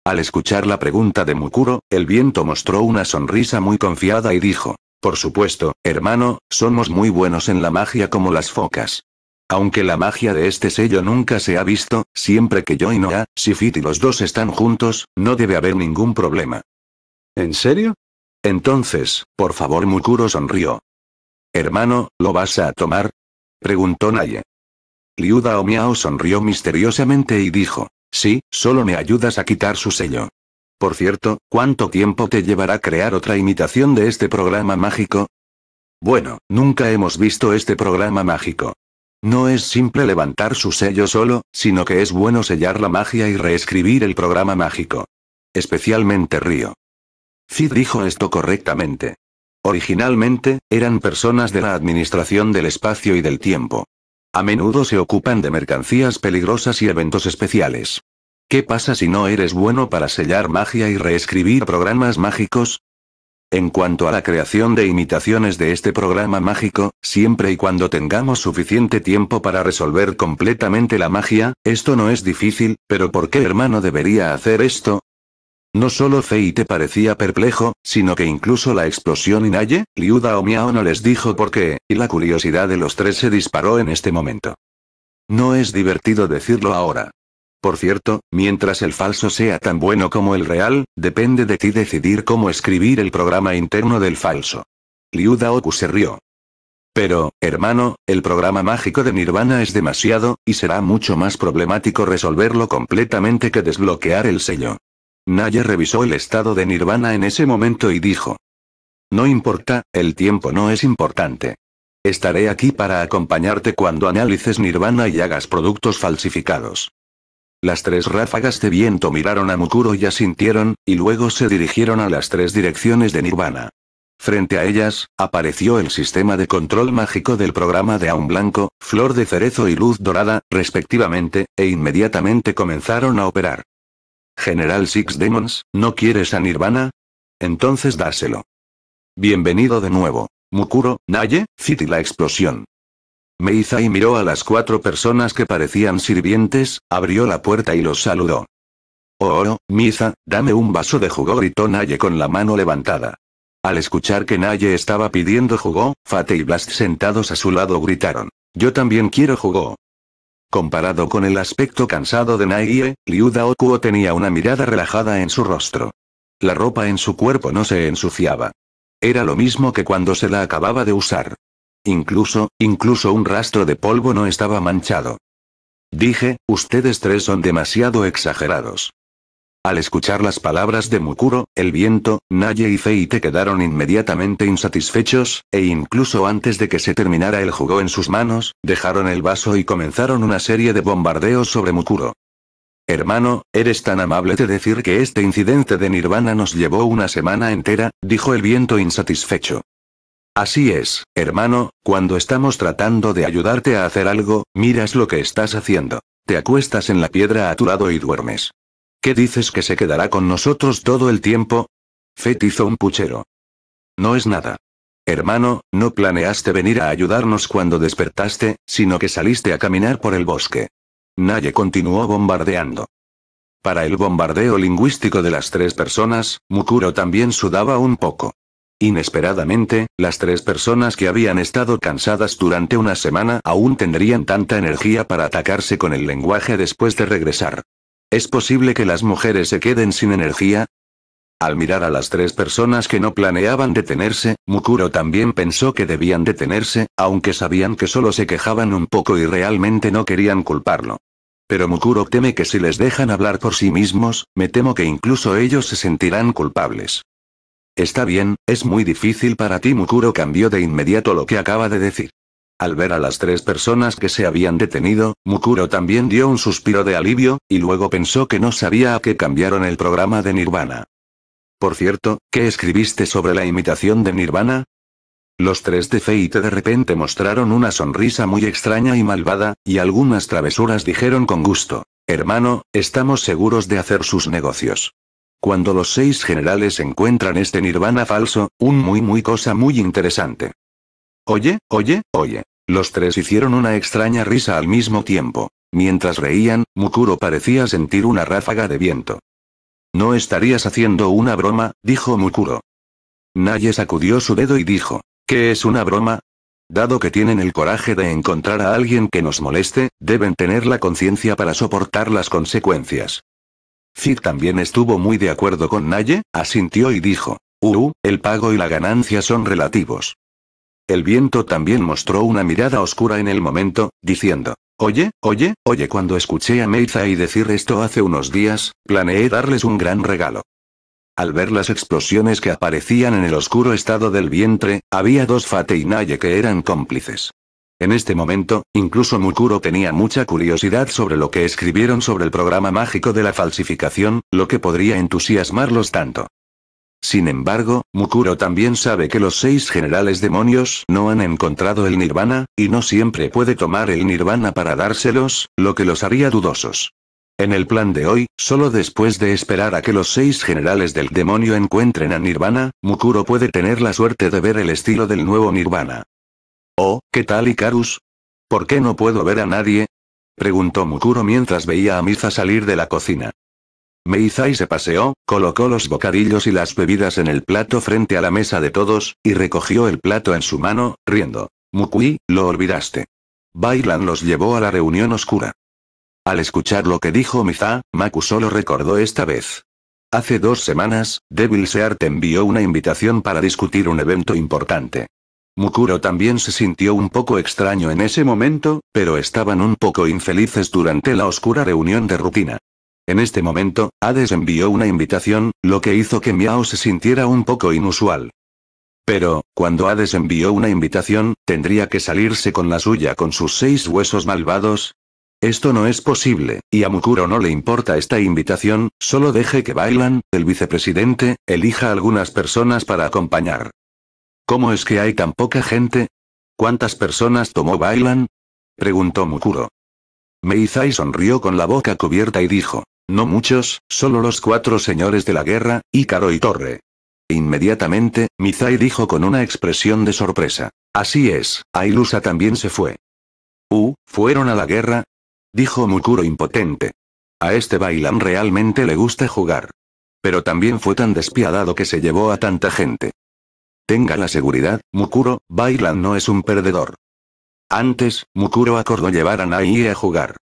Al escuchar la pregunta de Mukuro, el viento mostró una sonrisa muy confiada y dijo, por supuesto, hermano, somos muy buenos en la magia como las focas. Aunque la magia de este sello nunca se ha visto, siempre que yo y Noah, Sifit y los dos están juntos, no debe haber ningún problema. ¿En serio? Entonces, por favor, Mukuro sonrió. Hermano, ¿lo vas a tomar? preguntó Naye. o Miao sonrió misteriosamente y dijo, sí, solo me ayudas a quitar su sello. Por cierto, ¿cuánto tiempo te llevará crear otra imitación de este programa mágico? Bueno, nunca hemos visto este programa mágico. No es simple levantar su sello solo, sino que es bueno sellar la magia y reescribir el programa mágico. Especialmente Río. Cid dijo esto correctamente. Originalmente, eran personas de la administración del espacio y del tiempo. A menudo se ocupan de mercancías peligrosas y eventos especiales. ¿Qué pasa si no eres bueno para sellar magia y reescribir programas mágicos? En cuanto a la creación de imitaciones de este programa mágico, siempre y cuando tengamos suficiente tiempo para resolver completamente la magia, esto no es difícil, pero ¿por qué hermano debería hacer esto? No solo Fei te parecía perplejo, sino que incluso la explosión Inaye, Liuda o Miao no les dijo por qué, y la curiosidad de los tres se disparó en este momento. No es divertido decirlo ahora, por cierto, mientras el falso sea tan bueno como el real, depende de ti decidir cómo escribir el programa interno del falso. Liu Oku se rió. Pero, hermano, el programa mágico de Nirvana es demasiado, y será mucho más problemático resolverlo completamente que desbloquear el sello. Naye revisó el estado de Nirvana en ese momento y dijo. No importa, el tiempo no es importante. Estaré aquí para acompañarte cuando analices Nirvana y hagas productos falsificados. Las tres ráfagas de viento miraron a Mukuro y asintieron, y luego se dirigieron a las tres direcciones de Nirvana. Frente a ellas, apareció el sistema de control mágico del programa de Aun Blanco, Flor de Cerezo y Luz Dorada, respectivamente, e inmediatamente comenzaron a operar. General Six Demons, ¿no quieres a Nirvana? Entonces dáselo. Bienvenido de nuevo. Mukuro, Naye, City la explosión y miró a las cuatro personas que parecían sirvientes, abrió la puerta y los saludó. Oh, oh, oh Miza, dame un vaso de jugo, gritó Naye con la mano levantada. Al escuchar que Naye estaba pidiendo jugo, Fate y Blast sentados a su lado gritaron. Yo también quiero jugo. Comparado con el aspecto cansado de Naye, Liuda Okuo tenía una mirada relajada en su rostro. La ropa en su cuerpo no se ensuciaba. Era lo mismo que cuando se la acababa de usar. Incluso, incluso un rastro de polvo no estaba manchado. Dije, ustedes tres son demasiado exagerados. Al escuchar las palabras de Mukuro, el viento, Naye y Feite quedaron inmediatamente insatisfechos, e incluso antes de que se terminara el jugo en sus manos, dejaron el vaso y comenzaron una serie de bombardeos sobre Mukuro. Hermano, eres tan amable de decir que este incidente de Nirvana nos llevó una semana entera, dijo el viento insatisfecho. Así es, hermano, cuando estamos tratando de ayudarte a hacer algo, miras lo que estás haciendo. Te acuestas en la piedra a tu lado y duermes. ¿Qué dices que se quedará con nosotros todo el tiempo? Fett hizo un puchero. No es nada. Hermano, no planeaste venir a ayudarnos cuando despertaste, sino que saliste a caminar por el bosque. Naye continuó bombardeando. Para el bombardeo lingüístico de las tres personas, Mukuro también sudaba un poco. Inesperadamente, las tres personas que habían estado cansadas durante una semana aún tendrían tanta energía para atacarse con el lenguaje después de regresar. ¿Es posible que las mujeres se queden sin energía? Al mirar a las tres personas que no planeaban detenerse, Mukuro también pensó que debían detenerse, aunque sabían que solo se quejaban un poco y realmente no querían culparlo. Pero Mukuro teme que si les dejan hablar por sí mismos, me temo que incluso ellos se sentirán culpables. Está bien, es muy difícil para ti. Mukuro cambió de inmediato lo que acaba de decir. Al ver a las tres personas que se habían detenido, Mukuro también dio un suspiro de alivio, y luego pensó que no sabía a qué cambiaron el programa de Nirvana. Por cierto, ¿qué escribiste sobre la imitación de Nirvana? Los tres de Feite de repente mostraron una sonrisa muy extraña y malvada, y algunas travesuras dijeron con gusto, hermano, estamos seguros de hacer sus negocios. Cuando los seis generales encuentran este nirvana falso, un muy muy cosa muy interesante. Oye, oye, oye. Los tres hicieron una extraña risa al mismo tiempo. Mientras reían, Mukuro parecía sentir una ráfaga de viento. No estarías haciendo una broma, dijo Mukuro. Naye sacudió su dedo y dijo, ¿qué es una broma? Dado que tienen el coraje de encontrar a alguien que nos moleste, deben tener la conciencia para soportar las consecuencias. Cid también estuvo muy de acuerdo con Naye, asintió y dijo, Uh, el pago y la ganancia son relativos. El viento también mostró una mirada oscura en el momento, diciendo, Oye, oye, oye, cuando escuché a Meiza y decir esto hace unos días, planeé darles un gran regalo. Al ver las explosiones que aparecían en el oscuro estado del vientre, había dos Fate y Naye que eran cómplices. En este momento, incluso Mukuro tenía mucha curiosidad sobre lo que escribieron sobre el programa mágico de la falsificación, lo que podría entusiasmarlos tanto. Sin embargo, Mukuro también sabe que los seis generales demonios no han encontrado el nirvana, y no siempre puede tomar el nirvana para dárselos, lo que los haría dudosos. En el plan de hoy, solo después de esperar a que los seis generales del demonio encuentren a Nirvana, Mukuro puede tener la suerte de ver el estilo del nuevo Nirvana. Oh, ¿qué tal Icarus? ¿Por qué no puedo ver a nadie? Preguntó Mukuro mientras veía a Miza salir de la cocina. Meizai se paseó, colocó los bocadillos y las bebidas en el plato frente a la mesa de todos, y recogió el plato en su mano, riendo. Mukui, lo olvidaste. Bailan los llevó a la reunión oscura. Al escuchar lo que dijo Miza, Maku solo recordó esta vez. Hace dos semanas, Devil te envió una invitación para discutir un evento importante. Mukuro también se sintió un poco extraño en ese momento, pero estaban un poco infelices durante la oscura reunión de rutina. En este momento, Hades envió una invitación, lo que hizo que Miao se sintiera un poco inusual. Pero, cuando Hades envió una invitación, tendría que salirse con la suya con sus seis huesos malvados. Esto no es posible, y a Mukuro no le importa esta invitación, solo deje que Bailan, el vicepresidente, elija algunas personas para acompañar. ¿Cómo es que hay tan poca gente? ¿Cuántas personas tomó Bailan? Preguntó Mukuro. Meizai sonrió con la boca cubierta y dijo, no muchos, solo los cuatro señores de la guerra, Ícaro y Torre. Inmediatamente, Mizai dijo con una expresión de sorpresa. Así es, Ailusa también se fue. Uh, ¿fueron a la guerra? Dijo Mukuro impotente. A este Bailan realmente le gusta jugar. Pero también fue tan despiadado que se llevó a tanta gente. Tenga la seguridad, Mukuro, Bailan no es un perdedor. Antes, Mukuro acordó llevar a Nai a jugar.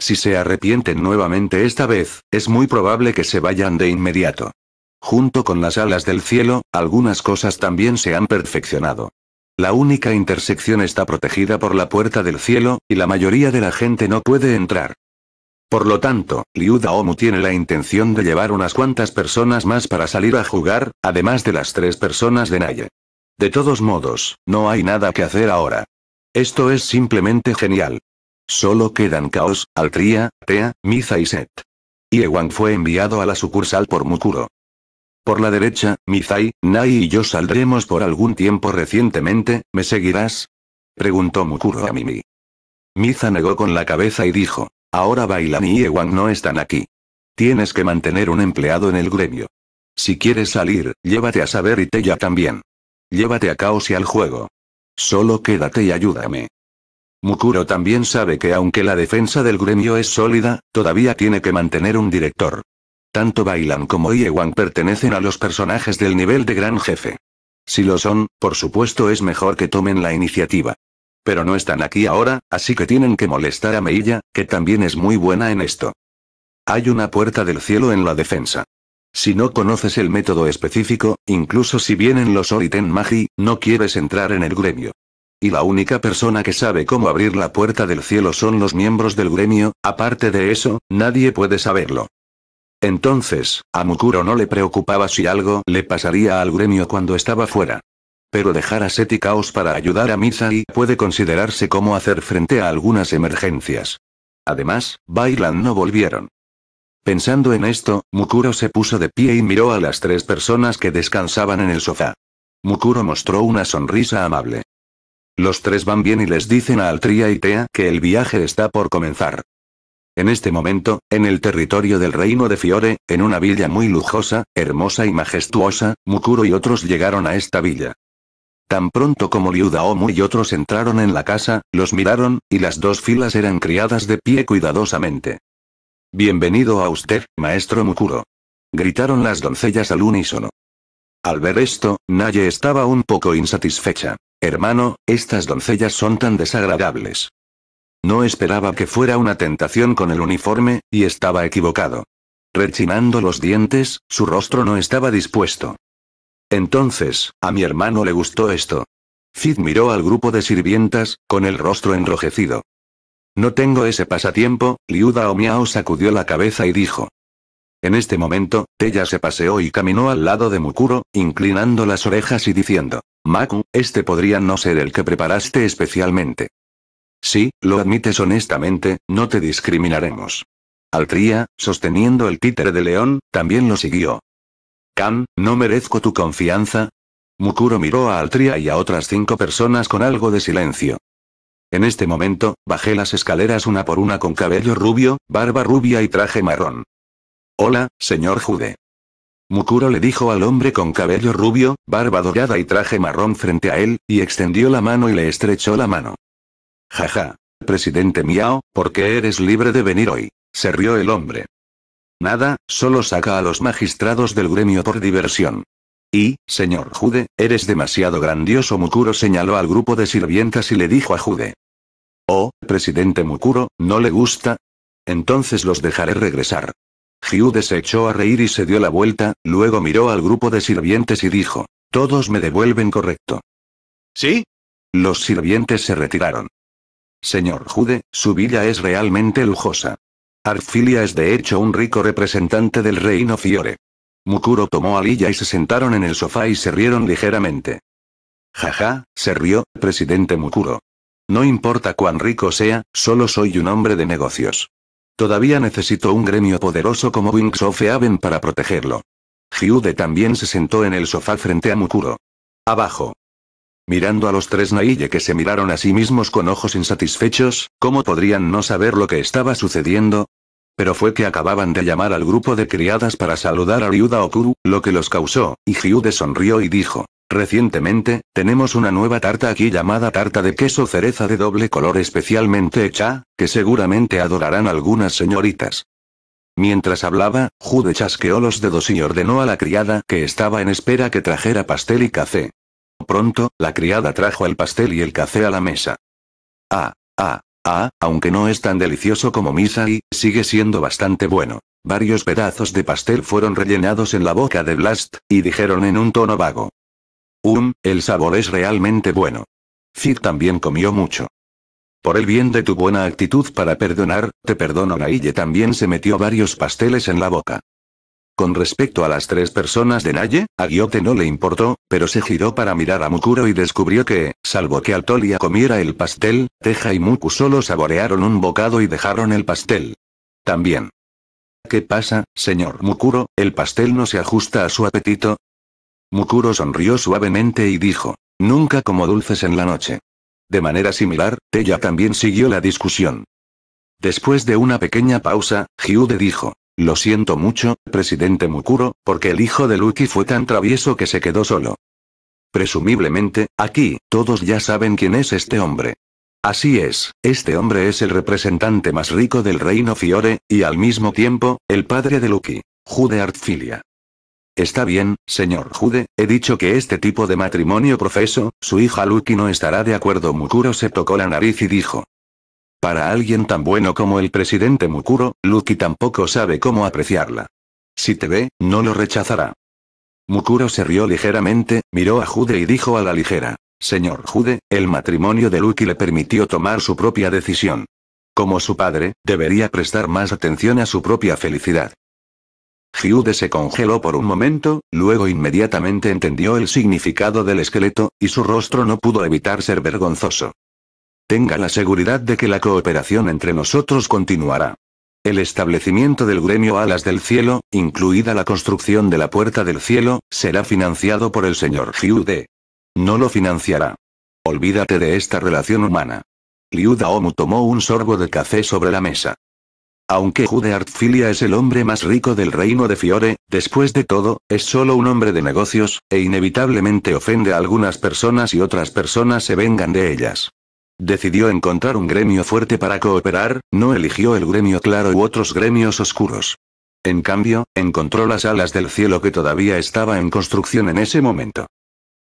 Si se arrepienten nuevamente esta vez, es muy probable que se vayan de inmediato. Junto con las alas del cielo, algunas cosas también se han perfeccionado. La única intersección está protegida por la puerta del cielo, y la mayoría de la gente no puede entrar. Por lo tanto, Liu Daomu tiene la intención de llevar unas cuantas personas más para salir a jugar, además de las tres personas de Naye. De todos modos, no hay nada que hacer ahora. Esto es simplemente genial. Solo quedan Caos, Altria, Tea, Miza y Set. Iewang fue enviado a la sucursal por Mukuro. Por la derecha, Mizai, Nai y yo saldremos por algún tiempo recientemente, ¿me seguirás? Preguntó Mukuro a Mimi. Miza negó con la cabeza y dijo, Ahora Bailan y Ewan no están aquí. Tienes que mantener un empleado en el gremio. Si quieres salir, llévate a Saber y Tella también. Llévate a Caos y al juego. Solo quédate y ayúdame. Mukuro también sabe que aunque la defensa del gremio es sólida, todavía tiene que mantener un director. Tanto Bailan como Iewan pertenecen a los personajes del nivel de gran jefe. Si lo son, por supuesto es mejor que tomen la iniciativa. Pero no están aquí ahora, así que tienen que molestar a Meilla, que también es muy buena en esto. Hay una puerta del cielo en la defensa. Si no conoces el método específico, incluso si vienen los Oriten Magi, no quieres entrar en el gremio. Y la única persona que sabe cómo abrir la puerta del cielo son los miembros del gremio, aparte de eso, nadie puede saberlo. Entonces, a Mukuro no le preocupaba si algo le pasaría al gremio cuando estaba fuera. Pero dejar a Seti Kaos para ayudar a Misa y puede considerarse como hacer frente a algunas emergencias. Además, Bailan no volvieron. Pensando en esto, Mukuro se puso de pie y miró a las tres personas que descansaban en el sofá. Mukuro mostró una sonrisa amable. Los tres van bien y les dicen a Altria y Tea que el viaje está por comenzar. En este momento, en el territorio del reino de Fiore, en una villa muy lujosa, hermosa y majestuosa, Mukuro y otros llegaron a esta villa. Tan pronto como Liu Daomu y otros entraron en la casa, los miraron, y las dos filas eran criadas de pie cuidadosamente. Bienvenido a usted, maestro Mukuro. Gritaron las doncellas al unísono. Al ver esto, Naye estaba un poco insatisfecha. Hermano, estas doncellas son tan desagradables. No esperaba que fuera una tentación con el uniforme, y estaba equivocado. Rechinando los dientes, su rostro no estaba dispuesto. Entonces, a mi hermano le gustó esto. Cid miró al grupo de sirvientas, con el rostro enrojecido. No tengo ese pasatiempo, Liuda miau sacudió la cabeza y dijo. En este momento, Tella se paseó y caminó al lado de Mukuro, inclinando las orejas y diciendo, Maku, este podría no ser el que preparaste especialmente. Si, lo admites honestamente, no te discriminaremos. Altría, sosteniendo el títere de león, también lo siguió, Cam, ¿no merezco tu confianza? Mukuro miró a Altria y a otras cinco personas con algo de silencio. En este momento, bajé las escaleras una por una con cabello rubio, barba rubia y traje marrón. Hola, señor Jude. Mukuro le dijo al hombre con cabello rubio, barba dorada y traje marrón frente a él, y extendió la mano y le estrechó la mano. Jaja. Presidente Miao, ¿por qué eres libre de venir hoy? Se rió el hombre. Nada, solo saca a los magistrados del gremio por diversión. Y, señor Jude, eres demasiado grandioso. Mukuro señaló al grupo de sirvientas y le dijo a Jude. Oh, presidente Mukuro, ¿no le gusta? Entonces los dejaré regresar. Jude se echó a reír y se dio la vuelta, luego miró al grupo de sirvientes y dijo, todos me devuelven correcto. ¿Sí? Los sirvientes se retiraron. Señor Jude, su villa es realmente lujosa. Arfilia es de hecho un rico representante del reino Fiore. Mukuro tomó a Lilla y se sentaron en el sofá y se rieron ligeramente. Jaja, se rió, presidente Mukuro. No importa cuán rico sea, solo soy un hombre de negocios. Todavía necesito un gremio poderoso como Wings of para protegerlo. Hyude también se sentó en el sofá frente a Mukuro. Abajo. Mirando a los tres Naille que se miraron a sí mismos con ojos insatisfechos, ¿cómo podrían no saber lo que estaba sucediendo? Pero fue que acababan de llamar al grupo de criadas para saludar a Ryuda Okuru, lo que los causó, y Hyude sonrió y dijo, Recientemente, tenemos una nueva tarta aquí llamada tarta de queso cereza de doble color especialmente hecha, que seguramente adorarán algunas señoritas. Mientras hablaba, Jude chasqueó los dedos y ordenó a la criada que estaba en espera que trajera pastel y café pronto, la criada trajo el pastel y el café a la mesa. Ah, ah, ah, aunque no es tan delicioso como misa y, sigue siendo bastante bueno. Varios pedazos de pastel fueron rellenados en la boca de Blast, y dijeron en un tono vago. Um, el sabor es realmente bueno. Zid también comió mucho. Por el bien de tu buena actitud para perdonar, te perdono. Naille también se metió varios pasteles en la boca. Con respecto a las tres personas de Naye, a no le importó, pero se giró para mirar a Mukuro y descubrió que, salvo que Altolia comiera el pastel, Teja y Muku solo saborearon un bocado y dejaron el pastel. También. ¿Qué pasa, señor Mukuro, el pastel no se ajusta a su apetito? Mukuro sonrió suavemente y dijo, nunca como dulces en la noche. De manera similar, Teja también siguió la discusión. Después de una pequeña pausa, Giude dijo, lo siento mucho, presidente Mukuro, porque el hijo de Luki fue tan travieso que se quedó solo. Presumiblemente, aquí, todos ya saben quién es este hombre. Así es, este hombre es el representante más rico del reino Fiore, y al mismo tiempo, el padre de Luki, Jude Artfilia. Está bien, señor Jude, he dicho que este tipo de matrimonio profeso, su hija Luki no estará de acuerdo. Mukuro se tocó la nariz y dijo, para alguien tan bueno como el presidente Mukuro, Luki tampoco sabe cómo apreciarla. Si te ve, no lo rechazará. Mukuro se rió ligeramente, miró a Jude y dijo a la ligera. Señor Jude, el matrimonio de Luki le permitió tomar su propia decisión. Como su padre, debería prestar más atención a su propia felicidad. Jude se congeló por un momento, luego inmediatamente entendió el significado del esqueleto, y su rostro no pudo evitar ser vergonzoso. Tenga la seguridad de que la cooperación entre nosotros continuará. El establecimiento del gremio Alas del Cielo, incluida la construcción de la Puerta del Cielo, será financiado por el señor Hyude. No lo financiará. Olvídate de esta relación humana. Liuda Omu tomó un sorbo de café sobre la mesa. Aunque Jude Artfilia es el hombre más rico del reino de Fiore, después de todo, es solo un hombre de negocios, e inevitablemente ofende a algunas personas y otras personas se vengan de ellas. Decidió encontrar un gremio fuerte para cooperar, no eligió el gremio claro u otros gremios oscuros. En cambio, encontró las alas del cielo que todavía estaba en construcción en ese momento.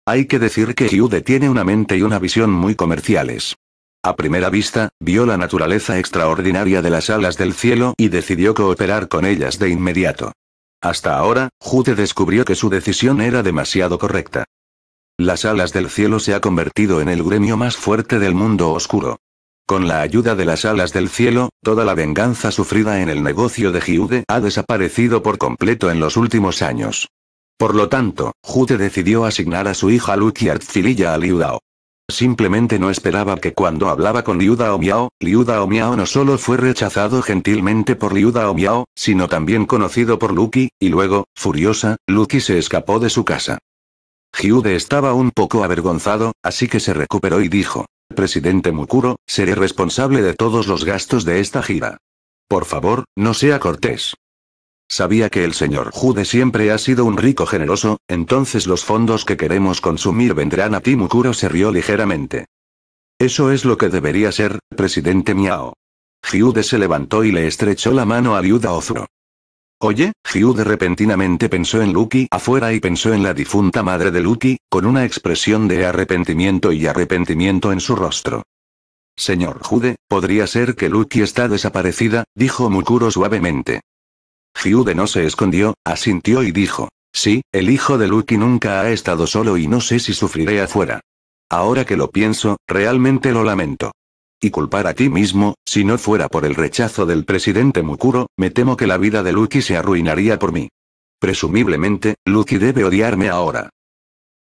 Hay que decir que Hyude tiene una mente y una visión muy comerciales. A primera vista, vio la naturaleza extraordinaria de las alas del cielo y decidió cooperar con ellas de inmediato. Hasta ahora, Jude descubrió que su decisión era demasiado correcta. Las alas del cielo se ha convertido en el gremio más fuerte del mundo oscuro. Con la ayuda de las alas del cielo, toda la venganza sufrida en el negocio de Hyude ha desaparecido por completo en los últimos años. Por lo tanto, Jude decidió asignar a su hija Luki Artfililla a Liudao. Simplemente no esperaba que cuando hablaba con Miao, Liu Dao Miao no solo fue rechazado gentilmente por Liudao Miao, sino también conocido por Luki, y luego, furiosa, Luki se escapó de su casa. Hyude estaba un poco avergonzado, así que se recuperó y dijo. Presidente Mukuro, seré responsable de todos los gastos de esta gira. Por favor, no sea cortés. Sabía que el señor Jude siempre ha sido un rico generoso, entonces los fondos que queremos consumir vendrán a ti. Mukuro se rió ligeramente. Eso es lo que debería ser, presidente Miao. Hyude se levantó y le estrechó la mano a Liuda Ozuro. Oye, Hyude repentinamente pensó en Lucky afuera y pensó en la difunta madre de Lucky, con una expresión de arrepentimiento y arrepentimiento en su rostro. Señor Jude, podría ser que Lucky está desaparecida, dijo Mukuro suavemente. Jude no se escondió, asintió y dijo. Sí, el hijo de Lucky nunca ha estado solo y no sé si sufriré afuera. Ahora que lo pienso, realmente lo lamento y culpar a ti mismo, si no fuera por el rechazo del presidente Mukuro, me temo que la vida de Lucky se arruinaría por mí. Presumiblemente, Lucky debe odiarme ahora.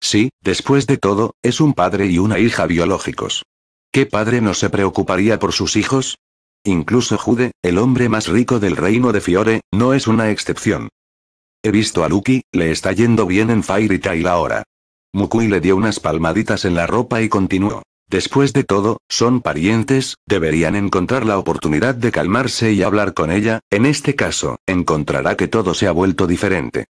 Sí, después de todo, es un padre y una hija biológicos. ¿Qué padre no se preocuparía por sus hijos? Incluso Jude, el hombre más rico del reino de Fiore, no es una excepción. He visto a Lucky, le está yendo bien en Fairy Tail ahora. Mukui le dio unas palmaditas en la ropa y continuó. Después de todo, son parientes, deberían encontrar la oportunidad de calmarse y hablar con ella, en este caso, encontrará que todo se ha vuelto diferente.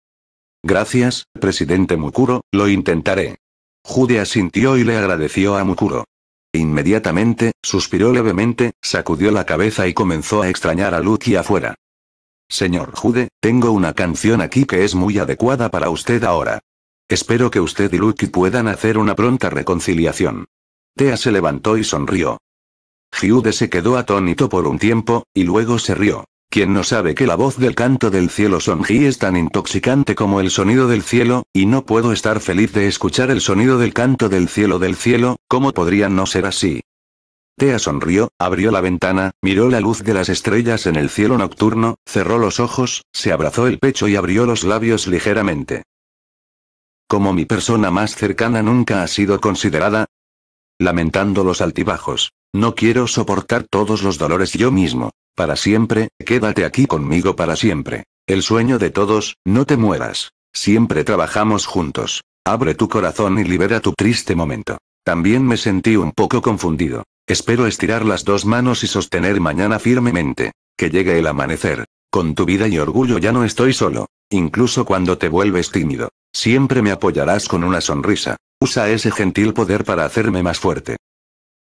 Gracias, presidente Mukuro, lo intentaré. Jude asintió y le agradeció a Mukuro. Inmediatamente, suspiró levemente, sacudió la cabeza y comenzó a extrañar a Lucky afuera. Señor Jude, tengo una canción aquí que es muy adecuada para usted ahora. Espero que usted y Lucky puedan hacer una pronta reconciliación. Tea se levantó y sonrió. Hyude se quedó atónito por un tiempo, y luego se rió. ¿Quién no sabe que la voz del canto del cielo sonji es tan intoxicante como el sonido del cielo, y no puedo estar feliz de escuchar el sonido del canto del cielo del cielo, ¿cómo podría no ser así? Tea sonrió, abrió la ventana, miró la luz de las estrellas en el cielo nocturno, cerró los ojos, se abrazó el pecho y abrió los labios ligeramente. Como mi persona más cercana nunca ha sido considerada, lamentando los altibajos. No quiero soportar todos los dolores yo mismo. Para siempre, quédate aquí conmigo para siempre. El sueño de todos, no te mueras. Siempre trabajamos juntos. Abre tu corazón y libera tu triste momento. También me sentí un poco confundido. Espero estirar las dos manos y sostener mañana firmemente. Que llegue el amanecer. Con tu vida y orgullo ya no estoy solo. Incluso cuando te vuelves tímido. Siempre me apoyarás con una sonrisa. Usa ese gentil poder para hacerme más fuerte.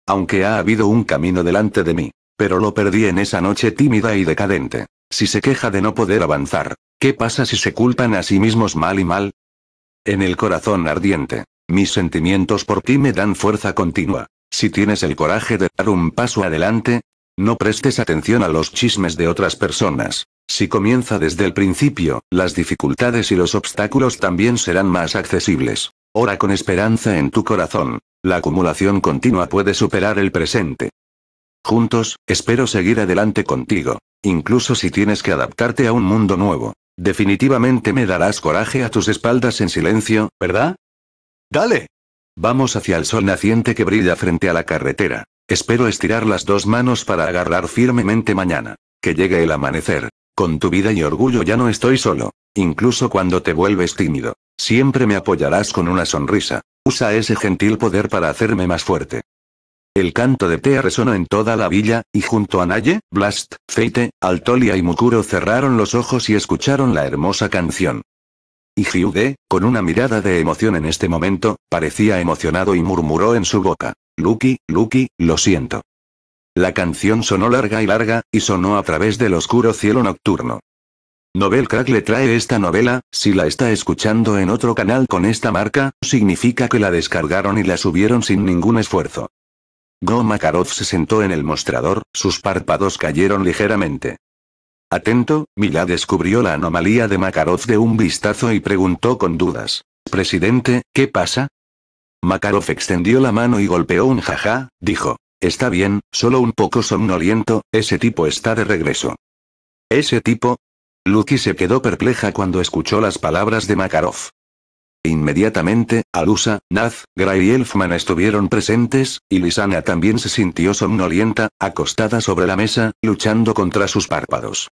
Aunque ha habido un camino delante de mí, pero lo perdí en esa noche tímida y decadente. Si se queja de no poder avanzar, ¿qué pasa si se culpan a sí mismos mal y mal? En el corazón ardiente, mis sentimientos por ti me dan fuerza continua. Si tienes el coraje de dar un paso adelante, no prestes atención a los chismes de otras personas. Si comienza desde el principio, las dificultades y los obstáculos también serán más accesibles. Ora con esperanza en tu corazón. La acumulación continua puede superar el presente. Juntos, espero seguir adelante contigo. Incluso si tienes que adaptarte a un mundo nuevo. Definitivamente me darás coraje a tus espaldas en silencio, ¿verdad? ¡Dale! Vamos hacia el sol naciente que brilla frente a la carretera. Espero estirar las dos manos para agarrar firmemente mañana. Que llegue el amanecer. Con tu vida y orgullo ya no estoy solo, incluso cuando te vuelves tímido. Siempre me apoyarás con una sonrisa. Usa ese gentil poder para hacerme más fuerte. El canto de Tea resonó en toda la villa, y junto a Naye, Blast, Feite, Altolia y Mukuro cerraron los ojos y escucharon la hermosa canción. Y Hyude, con una mirada de emoción en este momento, parecía emocionado y murmuró en su boca. Lucky, Lucky, lo siento. La canción sonó larga y larga, y sonó a través del oscuro cielo nocturno. Novel Crack le trae esta novela, si la está escuchando en otro canal con esta marca, significa que la descargaron y la subieron sin ningún esfuerzo. Go Makarov se sentó en el mostrador, sus párpados cayeron ligeramente. Atento, Mila descubrió la anomalía de Makarov de un vistazo y preguntó con dudas. Presidente, ¿qué pasa? Makarov extendió la mano y golpeó un jaja, dijo. Está bien, solo un poco somnoliento, ese tipo está de regreso. ¿Ese tipo? Lucky se quedó perpleja cuando escuchó las palabras de Makarov. Inmediatamente, Alusa, Naz, Gray y Elfman estuvieron presentes, y Lisana también se sintió somnolienta, acostada sobre la mesa, luchando contra sus párpados.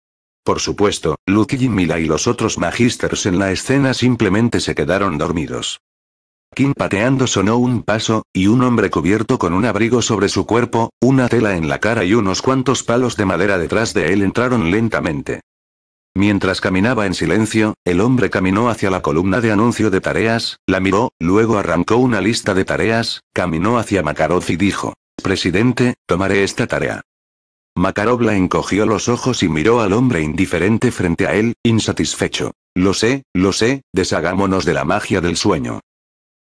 Por supuesto, Lucky y Mila y los otros magisters en la escena simplemente se quedaron dormidos. Kim pateando sonó un paso, y un hombre cubierto con un abrigo sobre su cuerpo, una tela en la cara y unos cuantos palos de madera detrás de él entraron lentamente. Mientras caminaba en silencio, el hombre caminó hacia la columna de anuncio de tareas, la miró, luego arrancó una lista de tareas, caminó hacia Makarov y dijo, Presidente, tomaré esta tarea. Makarov la encogió los ojos y miró al hombre indiferente frente a él, insatisfecho. Lo sé, lo sé, deshagámonos de la magia del sueño.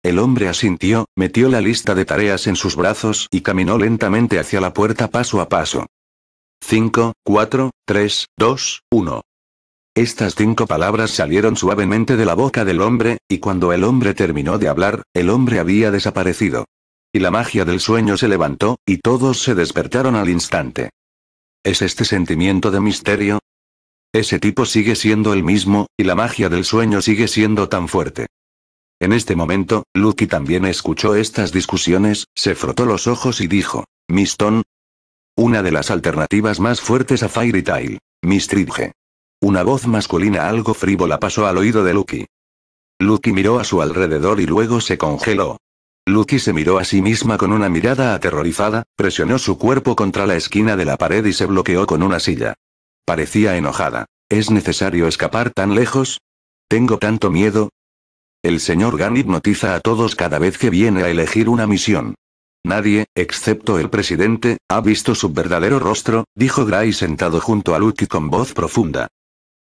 El hombre asintió, metió la lista de tareas en sus brazos y caminó lentamente hacia la puerta paso a paso. 5, 4, 3, 2, 1. Estas cinco palabras salieron suavemente de la boca del hombre, y cuando el hombre terminó de hablar, el hombre había desaparecido. Y la magia del sueño se levantó, y todos se despertaron al instante. ¿Es este sentimiento de misterio? Ese tipo sigue siendo el mismo, y la magia del sueño sigue siendo tan fuerte. En este momento, Lucky también escuchó estas discusiones, se frotó los ojos y dijo, Miston. Una de las alternativas más fuertes a Fairy Tail. Mistridge. Una voz masculina algo frívola pasó al oído de Lucky. Lucky miró a su alrededor y luego se congeló. Lucky se miró a sí misma con una mirada aterrorizada, presionó su cuerpo contra la esquina de la pared y se bloqueó con una silla. Parecía enojada. ¿Es necesario escapar tan lejos? ¿Tengo tanto miedo? El señor Gunn hipnotiza a todos cada vez que viene a elegir una misión. Nadie, excepto el presidente, ha visto su verdadero rostro, dijo Gray sentado junto a Lucky con voz profunda.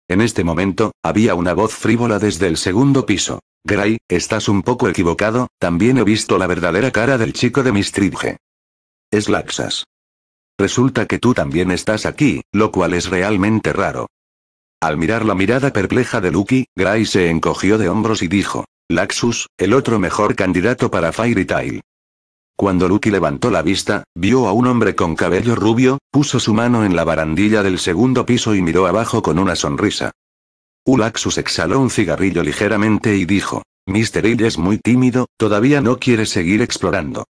En este momento, había una voz frívola desde el segundo piso. Gray, estás un poco equivocado, también he visto la verdadera cara del chico de Mistridge. Es Laxas. Resulta que tú también estás aquí, lo cual es realmente raro. Al mirar la mirada perpleja de Lucky, Gray se encogió de hombros y dijo, Laxus, el otro mejor candidato para Fairy Tail. Cuando Lucky levantó la vista, vio a un hombre con cabello rubio, puso su mano en la barandilla del segundo piso y miró abajo con una sonrisa. Ulaxus exhaló un cigarrillo ligeramente y dijo, Mr. Hill es muy tímido, todavía no quiere seguir explorando.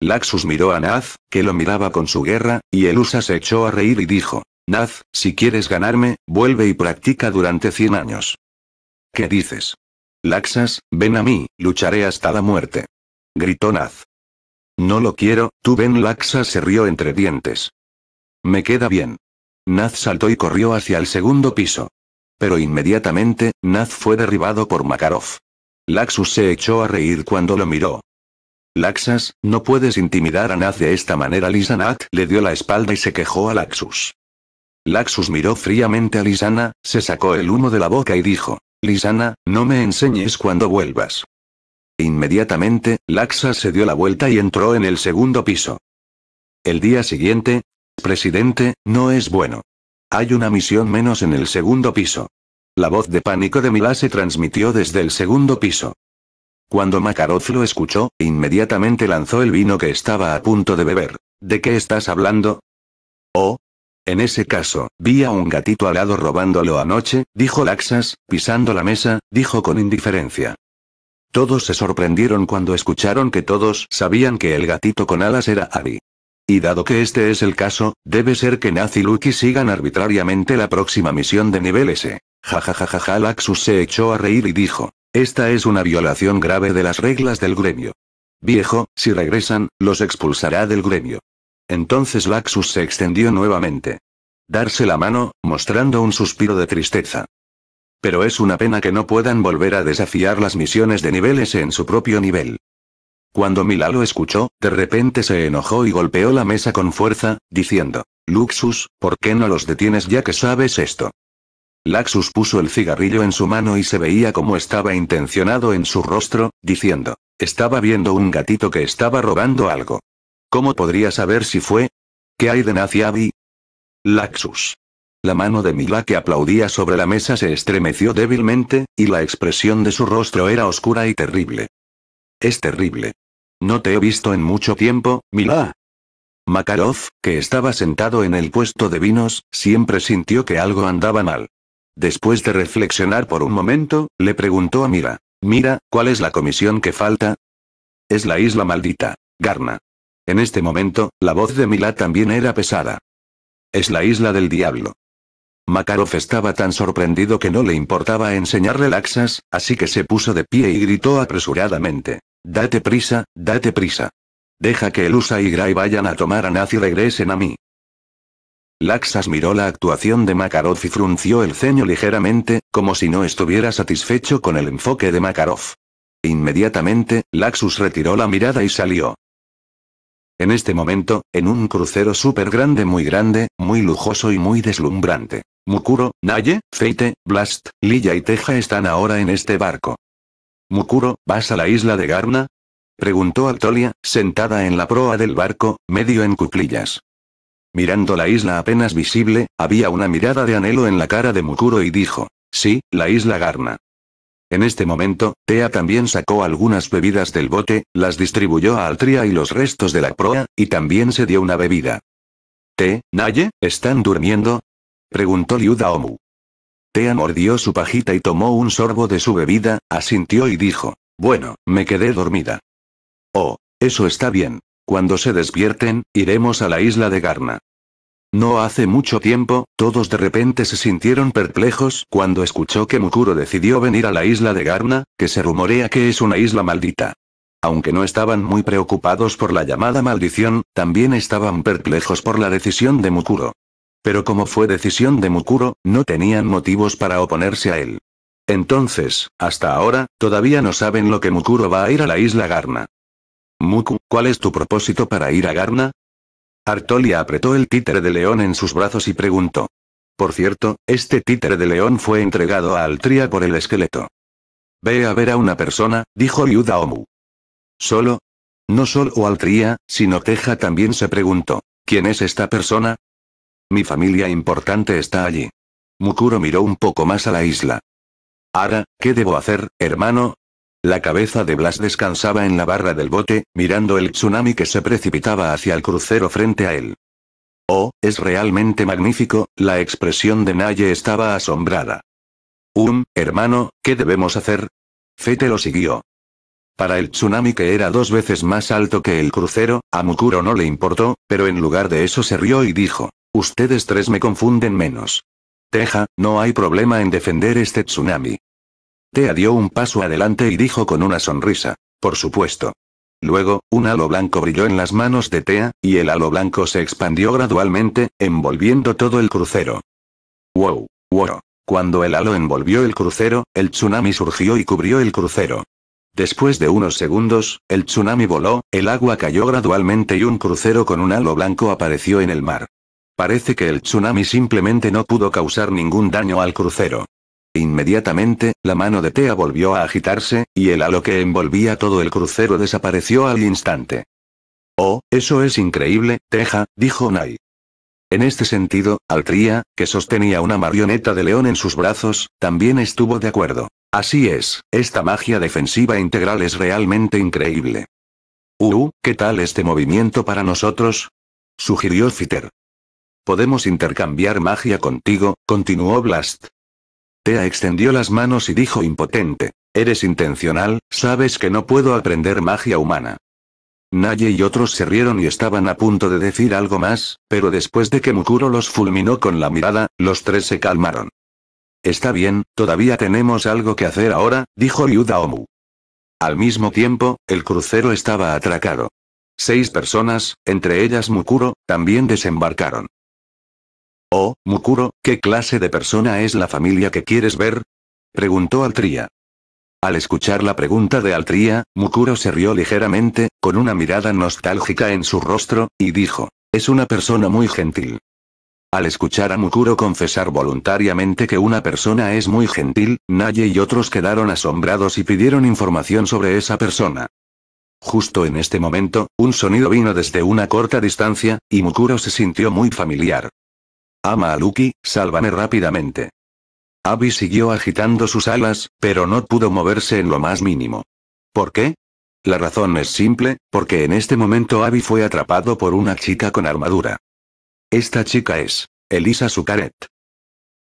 Laxus miró a Naz, que lo miraba con su guerra, y el USA se echó a reír y dijo, Naz, si quieres ganarme, vuelve y practica durante 100 años. ¿Qué dices? Laxas, ven a mí, lucharé hasta la muerte. Gritó Naz. No lo quiero, tú ven Laxas se rió entre dientes. Me queda bien. Naz saltó y corrió hacia el segundo piso. Pero inmediatamente, Naz fue derribado por Makarov. Laxus se echó a reír cuando lo miró. Laxas, no puedes intimidar a Naz de esta manera. Lisanat le dio la espalda y se quejó a Laxus. Laxus miró fríamente a Lisana, se sacó el humo de la boca y dijo, Lisana, no me enseñes cuando vuelvas. Inmediatamente, Laxa se dio la vuelta y entró en el segundo piso. El día siguiente, presidente, no es bueno. Hay una misión menos en el segundo piso. La voz de pánico de Mila se transmitió desde el segundo piso. Cuando Makarov lo escuchó, inmediatamente lanzó el vino que estaba a punto de beber. ¿De qué estás hablando? Oh. En ese caso, vi a un gatito alado robándolo anoche, dijo Laxas, pisando la mesa, dijo con indiferencia. Todos se sorprendieron cuando escucharon que todos sabían que el gatito con alas era Abby. Y dado que este es el caso, debe ser que Nazi y Lucky sigan arbitrariamente la próxima misión de nivel S. Jajajajaja Laxus se echó a reír y dijo. Esta es una violación grave de las reglas del gremio. Viejo, si regresan, los expulsará del gremio. Entonces Laxus se extendió nuevamente. Darse la mano, mostrando un suspiro de tristeza pero es una pena que no puedan volver a desafiar las misiones de niveles en su propio nivel. Cuando Mila lo escuchó, de repente se enojó y golpeó la mesa con fuerza, diciendo, Luxus, ¿por qué no los detienes ya que sabes esto? Laxus puso el cigarrillo en su mano y se veía como estaba intencionado en su rostro, diciendo, estaba viendo un gatito que estaba robando algo. ¿Cómo podría saber si fue? ¿Qué hay de Abby? Laxus. La mano de Mila que aplaudía sobre la mesa se estremeció débilmente, y la expresión de su rostro era oscura y terrible. Es terrible. No te he visto en mucho tiempo, Mila. Makarov, que estaba sentado en el puesto de vinos, siempre sintió que algo andaba mal. Después de reflexionar por un momento, le preguntó a Milá: Mira, ¿cuál es la comisión que falta? Es la isla maldita. Garna. En este momento, la voz de Mila también era pesada. Es la isla del diablo. Makarov estaba tan sorprendido que no le importaba enseñarle laxas, así que se puso de pie y gritó apresuradamente. Date prisa, date prisa. Deja que Elusa y Gray vayan a tomar a nazi y regresen a mí. Laxas miró la actuación de Makarov y frunció el ceño ligeramente, como si no estuviera satisfecho con el enfoque de Makarov. Inmediatamente, Laxus retiró la mirada y salió. En este momento, en un crucero súper grande muy grande, muy lujoso y muy deslumbrante. Mukuro, Naye, Feite, Blast, Lilla y Teja están ahora en este barco. Mukuro, ¿vas a la isla de Garna? Preguntó Altolia, sentada en la proa del barco, medio en cuclillas. Mirando la isla apenas visible, había una mirada de anhelo en la cara de Mukuro y dijo, sí, la isla Garna. En este momento, Tea también sacó algunas bebidas del bote, las distribuyó a Altria y los restos de la proa, y también se dio una bebida. ¿Te, Naye, están durmiendo? preguntó Liu Daomu. Tea mordió su pajita y tomó un sorbo de su bebida, asintió y dijo, bueno, me quedé dormida. Oh, eso está bien. Cuando se despierten, iremos a la isla de Garna. No hace mucho tiempo, todos de repente se sintieron perplejos cuando escuchó que Mukuro decidió venir a la isla de Garna, que se rumorea que es una isla maldita. Aunque no estaban muy preocupados por la llamada maldición, también estaban perplejos por la decisión de Mukuro. Pero como fue decisión de Mukuro, no tenían motivos para oponerse a él. Entonces, hasta ahora, todavía no saben lo que Mukuro va a ir a la isla Garna. Muku, ¿cuál es tu propósito para ir a Garna? Artolia apretó el títere de león en sus brazos y preguntó. Por cierto, este títere de león fue entregado a Altria por el esqueleto. Ve a ver a una persona, dijo yuda Omu. ¿Solo? No solo Altria, sino Teja también se preguntó. ¿Quién es esta persona? Mi familia importante está allí. Mukuro miró un poco más a la isla. Ahora, ¿qué debo hacer, hermano? La cabeza de Blas descansaba en la barra del bote, mirando el tsunami que se precipitaba hacia el crucero frente a él. Oh, es realmente magnífico, la expresión de Naye estaba asombrada. Um, hermano, ¿qué debemos hacer? Fete lo siguió. Para el tsunami que era dos veces más alto que el crucero, a Mukuro no le importó, pero en lugar de eso se rió y dijo, ustedes tres me confunden menos. Teja, no hay problema en defender este tsunami. Tea dio un paso adelante y dijo con una sonrisa. Por supuesto. Luego, un halo blanco brilló en las manos de Tea, y el halo blanco se expandió gradualmente, envolviendo todo el crucero. ¡Wow! ¡Wow! Cuando el halo envolvió el crucero, el tsunami surgió y cubrió el crucero. Después de unos segundos, el tsunami voló, el agua cayó gradualmente y un crucero con un halo blanco apareció en el mar. Parece que el tsunami simplemente no pudo causar ningún daño al crucero. Inmediatamente, la mano de Tea volvió a agitarse, y el halo que envolvía todo el crucero desapareció al instante. Oh, eso es increíble, Teja, dijo Nai. En este sentido, Altria, que sostenía una marioneta de león en sus brazos, también estuvo de acuerdo. Así es, esta magia defensiva integral es realmente increíble. Uh, ¿qué tal este movimiento para nosotros? sugirió Fiter. Podemos intercambiar magia contigo, continuó Blast. Tea extendió las manos y dijo impotente. Eres intencional, sabes que no puedo aprender magia humana. Naye y otros se rieron y estaban a punto de decir algo más, pero después de que Mukuro los fulminó con la mirada, los tres se calmaron. Está bien, todavía tenemos algo que hacer ahora, dijo Ryuda Omu. Al mismo tiempo, el crucero estaba atracado. Seis personas, entre ellas Mukuro, también desembarcaron. Oh, Mukuro, ¿qué clase de persona es la familia que quieres ver? Preguntó Altría. Al escuchar la pregunta de Altría, Mukuro se rió ligeramente, con una mirada nostálgica en su rostro, y dijo, es una persona muy gentil. Al escuchar a Mukuro confesar voluntariamente que una persona es muy gentil, Naye y otros quedaron asombrados y pidieron información sobre esa persona. Justo en este momento, un sonido vino desde una corta distancia, y Mukuro se sintió muy familiar. Ama a Lucky, sálvame rápidamente. Abby siguió agitando sus alas, pero no pudo moverse en lo más mínimo. ¿Por qué? La razón es simple, porque en este momento Abby fue atrapado por una chica con armadura. Esta chica es Elisa Sucaret.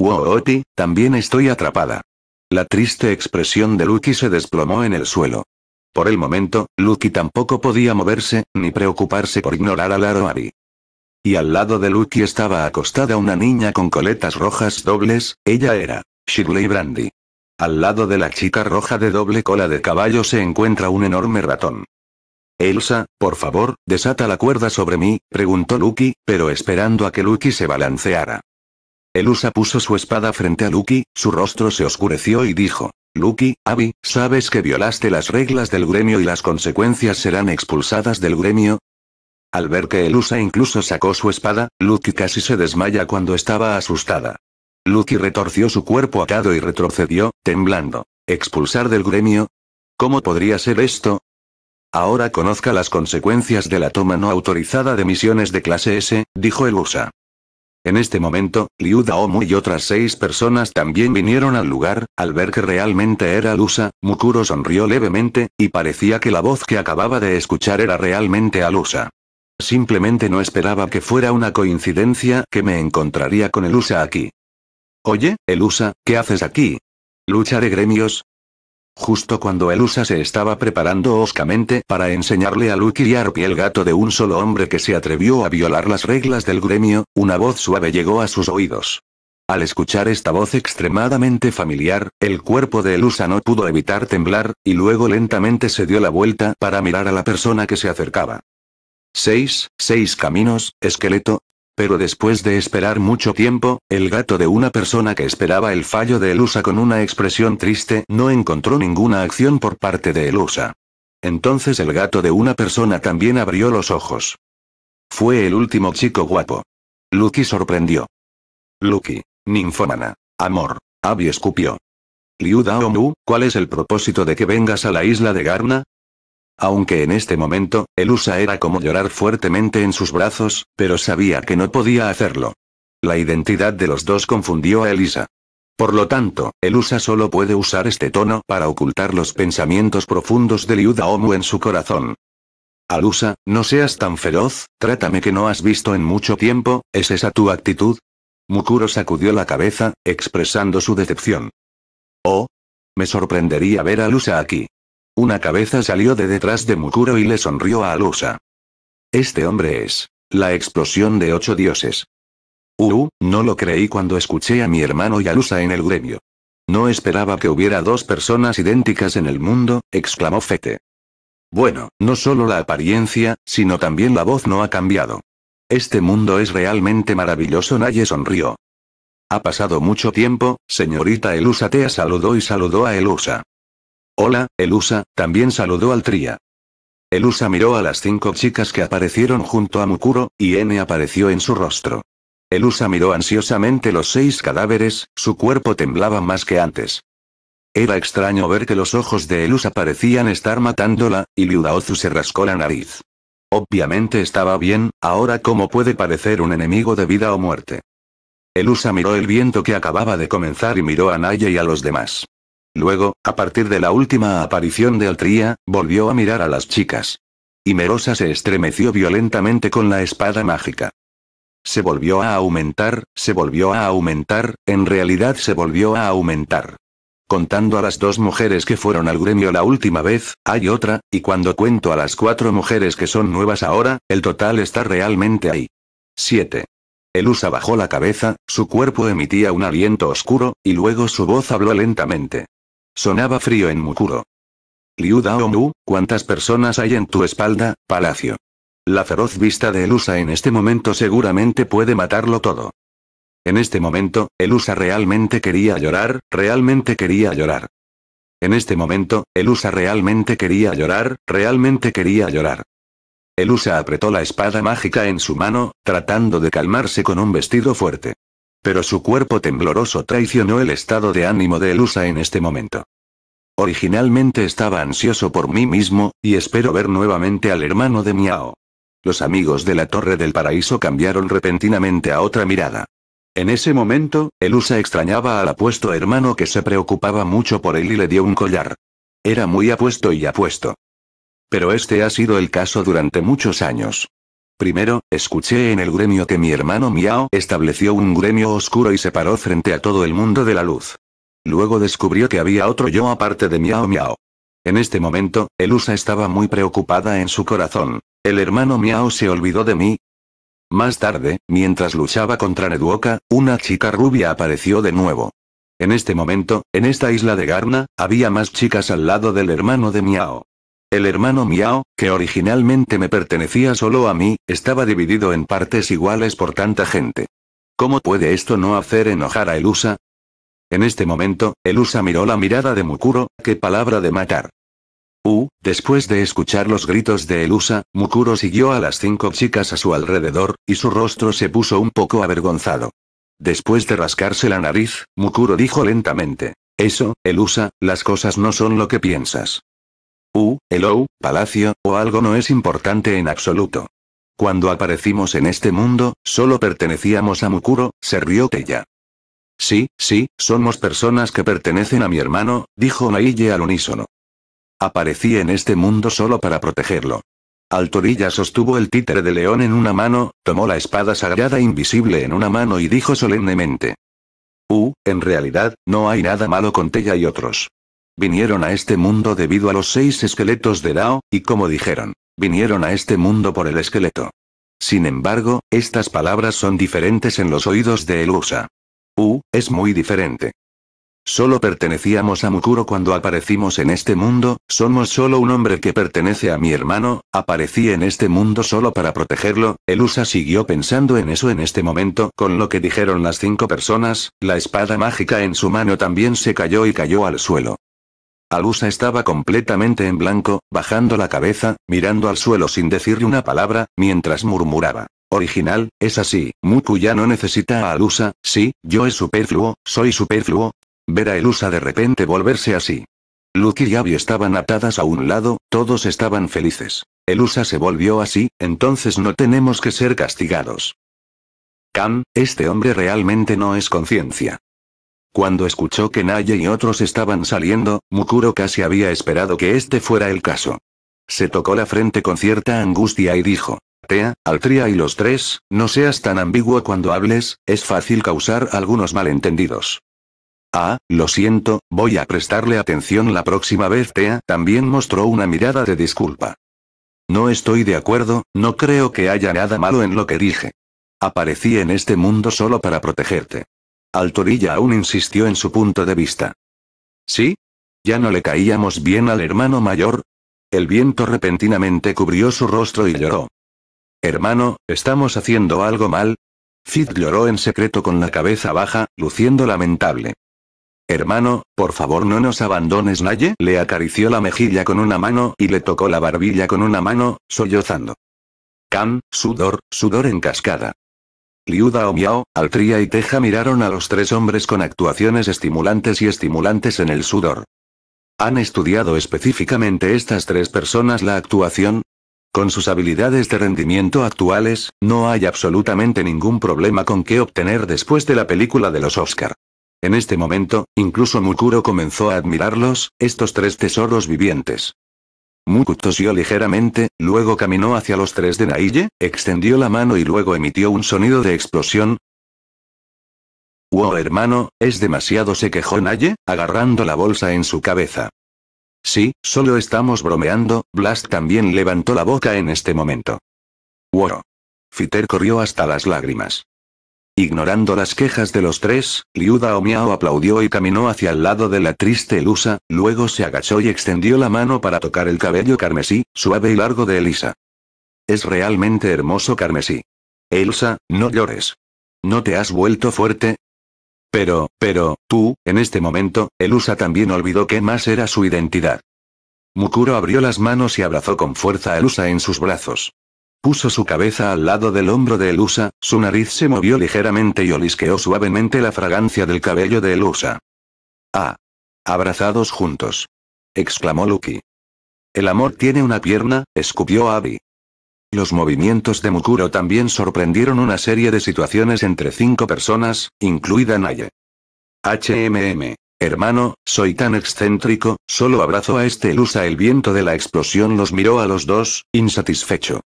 Wow, Oti, también estoy atrapada. La triste expresión de Lucky se desplomó en el suelo. Por el momento, Lucky tampoco podía moverse, ni preocuparse por ignorar a Laro Abby. Y al lado de Lucky estaba acostada una niña con coletas rojas dobles, ella era Shirley Brandy. Al lado de la chica roja de doble cola de caballo se encuentra un enorme ratón. Elsa, por favor, desata la cuerda sobre mí, preguntó Lucky, pero esperando a que Lucky se balanceara. Elusa puso su espada frente a Lucky, su rostro se oscureció y dijo, Lucky, Abby, ¿sabes que violaste las reglas del gremio y las consecuencias serán expulsadas del gremio? Al ver que Elusa incluso sacó su espada, Luki casi se desmaya cuando estaba asustada. Luki retorció su cuerpo atado y retrocedió, temblando. ¿Expulsar del gremio? ¿Cómo podría ser esto? Ahora conozca las consecuencias de la toma no autorizada de misiones de clase S, dijo Elusa. En este momento, Liu Daomu y otras seis personas también vinieron al lugar, al ver que realmente era Elusa, Mukuro sonrió levemente, y parecía que la voz que acababa de escuchar era realmente Alusa. Simplemente no esperaba que fuera una coincidencia que me encontraría con el USA aquí. Oye, Elusa, ¿qué haces aquí? ¿Lucha de gremios? Justo cuando Elusa se estaba preparando oscamente para enseñarle a Lucky y el gato de un solo hombre que se atrevió a violar las reglas del gremio, una voz suave llegó a sus oídos. Al escuchar esta voz extremadamente familiar, el cuerpo de Elusa no pudo evitar temblar, y luego lentamente se dio la vuelta para mirar a la persona que se acercaba. Seis, seis caminos, esqueleto. Pero después de esperar mucho tiempo, el gato de una persona que esperaba el fallo de Elusa con una expresión triste no encontró ninguna acción por parte de Elusa. Entonces el gato de una persona también abrió los ojos. Fue el último chico guapo. Lucky sorprendió. Lucky. ninfomana, Amor. Abby escupió. Liu Daomu, ¿cuál es el propósito de que vengas a la isla de Garna? Aunque en este momento, Elusa era como llorar fuertemente en sus brazos, pero sabía que no podía hacerlo. La identidad de los dos confundió a Elisa. Por lo tanto, Elusa solo puede usar este tono para ocultar los pensamientos profundos de Liuda en su corazón. Alusa, no seas tan feroz, trátame que no has visto en mucho tiempo, ¿es esa tu actitud? Mukuro sacudió la cabeza, expresando su decepción. Oh. Me sorprendería ver a Lusa aquí. Una cabeza salió de detrás de Mukuro y le sonrió a Alusa. Este hombre es. La explosión de ocho dioses. Uh, no lo creí cuando escuché a mi hermano y Alusa en el gremio. No esperaba que hubiera dos personas idénticas en el mundo, exclamó Fete. Bueno, no solo la apariencia, sino también la voz no ha cambiado. Este mundo es realmente maravilloso, Naye sonrió. Ha pasado mucho tiempo, señorita Elusa Tea saludó y saludó a Elusa. Hola, Elusa, también saludó al tría. Elusa miró a las cinco chicas que aparecieron junto a Mukuro, y N apareció en su rostro. Elusa miró ansiosamente los seis cadáveres, su cuerpo temblaba más que antes. Era extraño ver que los ojos de Elusa parecían estar matándola, y Liudaozu se rascó la nariz. Obviamente estaba bien, ahora cómo puede parecer un enemigo de vida o muerte. Elusa miró el viento que acababa de comenzar y miró a Naya y a los demás. Luego, a partir de la última aparición de Altría, volvió a mirar a las chicas. Y Merosa se estremeció violentamente con la espada mágica. Se volvió a aumentar, se volvió a aumentar, en realidad se volvió a aumentar. Contando a las dos mujeres que fueron al gremio la última vez, hay otra, y cuando cuento a las cuatro mujeres que son nuevas ahora, el total está realmente ahí. 7. Elusa bajó la cabeza, su cuerpo emitía un aliento oscuro, y luego su voz habló lentamente. Sonaba frío en Mukuro. Liu Daomu, ¿cuántas personas hay en tu espalda, palacio? La feroz vista de Elusa en este momento seguramente puede matarlo todo. En este momento, Elusa realmente quería llorar, realmente quería llorar. En este momento, Elusa realmente quería llorar, realmente quería llorar. Elusa apretó la espada mágica en su mano, tratando de calmarse con un vestido fuerte. Pero su cuerpo tembloroso traicionó el estado de ánimo de Elusa en este momento. Originalmente estaba ansioso por mí mismo, y espero ver nuevamente al hermano de Miao. Los amigos de la Torre del Paraíso cambiaron repentinamente a otra mirada. En ese momento, Elusa extrañaba al apuesto hermano que se preocupaba mucho por él y le dio un collar. Era muy apuesto y apuesto. Pero este ha sido el caso durante muchos años. Primero, escuché en el gremio que mi hermano Miao estableció un gremio oscuro y se paró frente a todo el mundo de la luz. Luego descubrió que había otro yo aparte de Miao Miao. En este momento, Elusa estaba muy preocupada en su corazón. ¿El hermano Miao se olvidó de mí? Más tarde, mientras luchaba contra Neduoka, una chica rubia apareció de nuevo. En este momento, en esta isla de Garna, había más chicas al lado del hermano de Miao. El hermano Miao, que originalmente me pertenecía solo a mí, estaba dividido en partes iguales por tanta gente. ¿Cómo puede esto no hacer enojar a Elusa? En este momento, Elusa miró la mirada de Mukuro, qué palabra de matar. Uh, después de escuchar los gritos de Elusa, Mukuro siguió a las cinco chicas a su alrededor, y su rostro se puso un poco avergonzado. Después de rascarse la nariz, Mukuro dijo lentamente. Eso, Elusa, las cosas no son lo que piensas. Uh, hello, palacio, o algo no es importante en absoluto. Cuando aparecimos en este mundo, solo pertenecíamos a Mukuro, se rió Tella. Sí, sí, somos personas que pertenecen a mi hermano, dijo Naige al unísono. Aparecí en este mundo solo para protegerlo. Altorilla sostuvo el títere de león en una mano, tomó la espada sagrada invisible en una mano y dijo solemnemente. Uh, en realidad, no hay nada malo con Tella y otros. Vinieron a este mundo debido a los seis esqueletos de Dao, y como dijeron, vinieron a este mundo por el esqueleto. Sin embargo, estas palabras son diferentes en los oídos de Elusa. U, es muy diferente. Solo pertenecíamos a Mukuro cuando aparecimos en este mundo, somos solo un hombre que pertenece a mi hermano, aparecí en este mundo solo para protegerlo, Elusa siguió pensando en eso en este momento, con lo que dijeron las cinco personas, la espada mágica en su mano también se cayó y cayó al suelo. Alusa estaba completamente en blanco, bajando la cabeza, mirando al suelo sin decirle una palabra, mientras murmuraba. Original, es así, Muku ya no necesita a Alusa, sí, yo es superfluo, soy superfluo. Ver a Elusa de repente volverse así. Luke y Abby estaban atadas a un lado, todos estaban felices. Elusa se volvió así, entonces no tenemos que ser castigados. Kan, este hombre realmente no es conciencia. Cuando escuchó que Naye y otros estaban saliendo, Mukuro casi había esperado que este fuera el caso. Se tocó la frente con cierta angustia y dijo, Tea, Altria y los tres, no seas tan ambiguo cuando hables, es fácil causar algunos malentendidos. Ah, lo siento, voy a prestarle atención la próxima vez. Tea también mostró una mirada de disculpa. No estoy de acuerdo, no creo que haya nada malo en lo que dije. Aparecí en este mundo solo para protegerte. Altorilla aún insistió en su punto de vista. ¿Sí? ¿Ya no le caíamos bien al hermano mayor? El viento repentinamente cubrió su rostro y lloró. Hermano, ¿estamos haciendo algo mal? Fit lloró en secreto con la cabeza baja, luciendo lamentable. Hermano, por favor no nos abandones, Naye. Le acarició la mejilla con una mano y le tocó la barbilla con una mano, sollozando. Cam, sudor, sudor en cascada. Liuda o Miao, Altria y Teja miraron a los tres hombres con actuaciones estimulantes y estimulantes en el sudor. ¿Han estudiado específicamente estas tres personas la actuación? Con sus habilidades de rendimiento actuales, no hay absolutamente ningún problema con qué obtener después de la película de los Oscar. En este momento, incluso Mukuro comenzó a admirarlos, estos tres tesoros vivientes. Muku tosió ligeramente, luego caminó hacia los tres de Naille, extendió la mano y luego emitió un sonido de explosión. Wow hermano, es demasiado se quejó Naye, agarrando la bolsa en su cabeza. Sí, solo estamos bromeando, Blast también levantó la boca en este momento. Wow. Fiter corrió hasta las lágrimas. Ignorando las quejas de los tres, Liuda Miao aplaudió y caminó hacia el lado de la triste Elusa, luego se agachó y extendió la mano para tocar el cabello carmesí, suave y largo de Elisa. Es realmente hermoso carmesí. Elsa, no llores. ¿No te has vuelto fuerte? Pero, pero, tú, en este momento, Elusa también olvidó qué más era su identidad. Mukuro abrió las manos y abrazó con fuerza a Elusa en sus brazos. Puso su cabeza al lado del hombro de Elusa, su nariz se movió ligeramente y olisqueó suavemente la fragancia del cabello de Elusa. Ah. Abrazados juntos. exclamó Lucky. El amor tiene una pierna, escupió Abby. Los movimientos de Mukuro también sorprendieron una serie de situaciones entre cinco personas, incluida Naye. HMM. Hermano, soy tan excéntrico, solo abrazo a este Elusa. El viento de la explosión los miró a los dos, insatisfecho.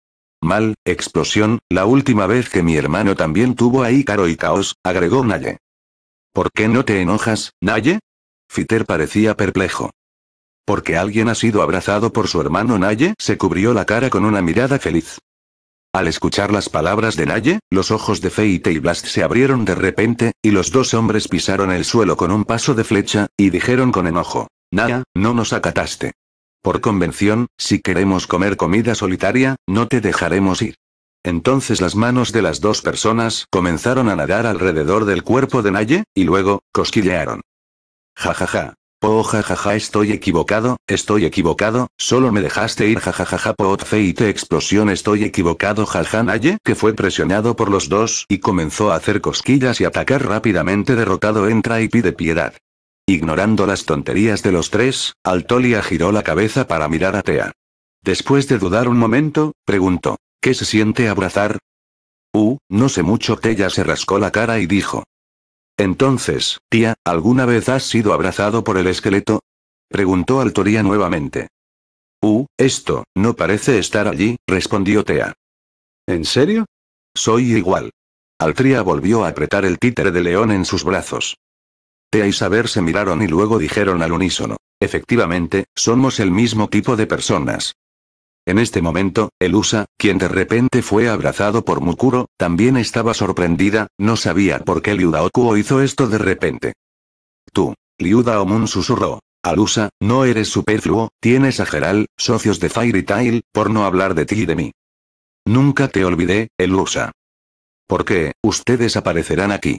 Mal, explosión, la última vez que mi hermano también tuvo ahí caro y caos, agregó Naye. ¿Por qué no te enojas, Naye? Fiter parecía perplejo. Porque alguien ha sido abrazado por su hermano Naye, se cubrió la cara con una mirada feliz. Al escuchar las palabras de Naye, los ojos de Feite y Blast se abrieron de repente, y los dos hombres pisaron el suelo con un paso de flecha, y dijeron con enojo. Naya, no nos acataste. Por convención, si queremos comer comida solitaria, no te dejaremos ir. Entonces las manos de las dos personas comenzaron a nadar alrededor del cuerpo de Naye, y luego, cosquillearon. Jajaja. Oh jajaja estoy equivocado, estoy equivocado, solo me dejaste ir jajajaja po feite explosión estoy equivocado jajaja Naye que fue presionado por los dos y comenzó a hacer cosquillas y atacar rápidamente derrotado entra y pide piedad. Ignorando las tonterías de los tres, Altolia giró la cabeza para mirar a Tea. Después de dudar un momento, preguntó, ¿qué se siente abrazar? U, uh, no sé mucho. Tea se rascó la cara y dijo. Entonces, tía, ¿alguna vez has sido abrazado por el esqueleto? Preguntó Altolia nuevamente. Uh, esto, no parece estar allí, respondió Tea. ¿En serio? Soy igual. Altria volvió a apretar el títere de león en sus brazos. E Isabel se miraron y luego dijeron al unísono. Efectivamente, somos el mismo tipo de personas. En este momento, Elusa, quien de repente fue abrazado por Mukuro, también estaba sorprendida, no sabía por qué Liuda Okuo hizo esto de repente. Tú, Liuda Omun susurró. Alusa, no eres superfluo, tienes a Geral, socios de Fairy Tail, por no hablar de ti y de mí. Nunca te olvidé, Elusa. ¿Por qué, ustedes aparecerán aquí?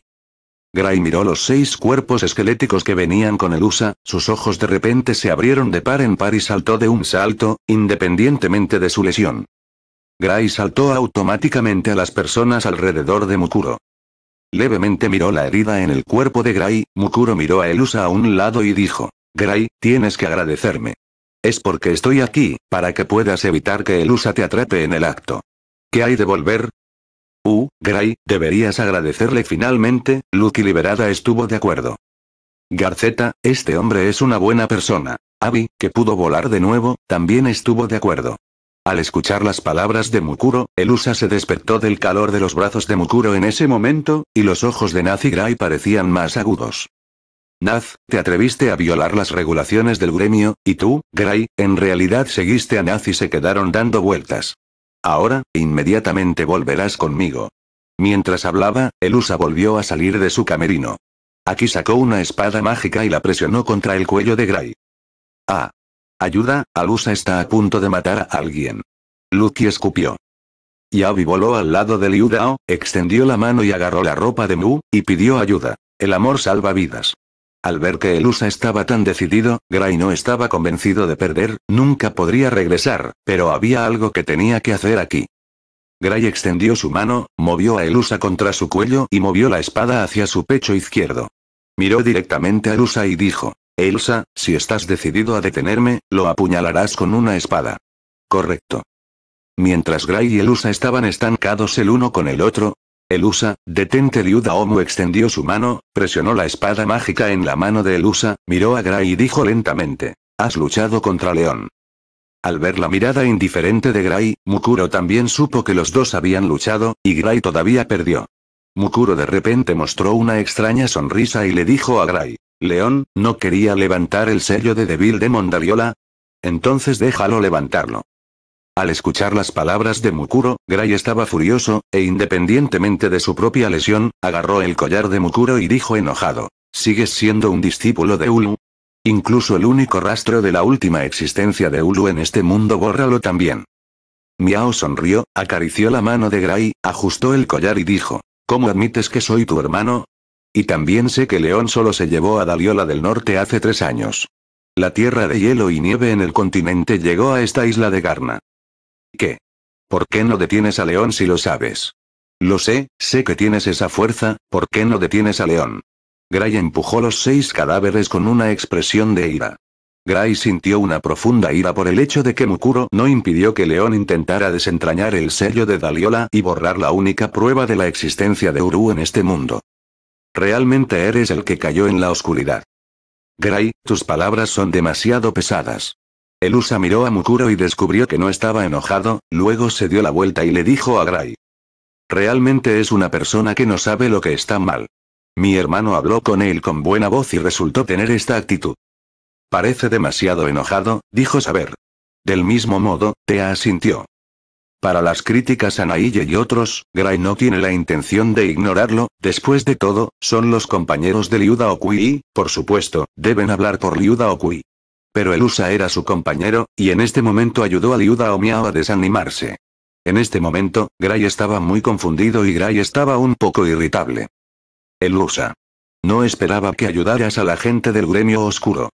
Gray miró los seis cuerpos esqueléticos que venían con el USA, sus ojos de repente se abrieron de par en par y saltó de un salto, independientemente de su lesión. Gray saltó automáticamente a las personas alrededor de Mukuro. Levemente miró la herida en el cuerpo de Gray, Mukuro miró a Elusa a un lado y dijo, Gray, tienes que agradecerme. Es porque estoy aquí, para que puedas evitar que Elusa te atrape en el acto. ¿Qué hay de volver? Uh, Gray, deberías agradecerle finalmente, Lucky liberada estuvo de acuerdo. Garceta, este hombre es una buena persona. Abby, que pudo volar de nuevo, también estuvo de acuerdo. Al escuchar las palabras de Mukuro, Elusa se despertó del calor de los brazos de Mukuro en ese momento, y los ojos de Naz y Gray parecían más agudos. Naz, te atreviste a violar las regulaciones del gremio, y tú, Gray, en realidad seguiste a Naz y se quedaron dando vueltas. Ahora, inmediatamente volverás conmigo. Mientras hablaba, Elusa volvió a salir de su camerino. Aquí sacó una espada mágica y la presionó contra el cuello de Gray. Ah. Ayuda, Alusa está a punto de matar a alguien. Lucky escupió. Yavi voló al lado de Liu Dao, extendió la mano y agarró la ropa de Mu, y pidió ayuda. El amor salva vidas. Al ver que Elusa estaba tan decidido, Gray no estaba convencido de perder, nunca podría regresar, pero había algo que tenía que hacer aquí. Gray extendió su mano, movió a Elusa contra su cuello y movió la espada hacia su pecho izquierdo. Miró directamente a Elusa y dijo, Elsa, si estás decidido a detenerme, lo apuñalarás con una espada. Correcto. Mientras Gray y Elusa estaban estancados el uno con el otro, Elusa, detente Liuda Omu extendió su mano, presionó la espada mágica en la mano de Elusa, miró a Gray y dijo lentamente. Has luchado contra León. Al ver la mirada indiferente de Gray, Mukuro también supo que los dos habían luchado, y Gray todavía perdió. Mukuro de repente mostró una extraña sonrisa y le dijo a Gray. León, ¿no quería levantar el sello de Devil de Mondaliola? Entonces déjalo levantarlo. Al escuchar las palabras de Mukuro, Gray estaba furioso, e independientemente de su propia lesión, agarró el collar de Mukuro y dijo enojado. ¿Sigues siendo un discípulo de Ulu? Incluso el único rastro de la última existencia de Ulu en este mundo bórralo también. Miao sonrió, acarició la mano de Gray, ajustó el collar y dijo, ¿Cómo admites que soy tu hermano? Y también sé que León solo se llevó a Daliola del Norte hace tres años. La tierra de hielo y nieve en el continente llegó a esta isla de Garna. ¿Qué? ¿Por qué no detienes a León si lo sabes? Lo sé, sé que tienes esa fuerza, ¿por qué no detienes a León? Gray empujó los seis cadáveres con una expresión de ira. Gray sintió una profunda ira por el hecho de que Mukuro no impidió que León intentara desentrañar el sello de Daliola y borrar la única prueba de la existencia de Uru en este mundo. Realmente eres el que cayó en la oscuridad. Gray, tus palabras son demasiado pesadas. Elusa miró a Mukuro y descubrió que no estaba enojado, luego se dio la vuelta y le dijo a Gray. Realmente es una persona que no sabe lo que está mal. Mi hermano habló con él con buena voz y resultó tener esta actitud. Parece demasiado enojado, dijo Saber. Del mismo modo, Tea asintió. Para las críticas a Naille y otros, Gray no tiene la intención de ignorarlo, después de todo, son los compañeros de Liuda Okui y, por supuesto, deben hablar por Liuda Okui. Pero el USA era su compañero, y en este momento ayudó a Liuda Omiao a desanimarse. En este momento, Gray estaba muy confundido y Gray estaba un poco irritable. El USA. No esperaba que ayudaras a la gente del gremio oscuro.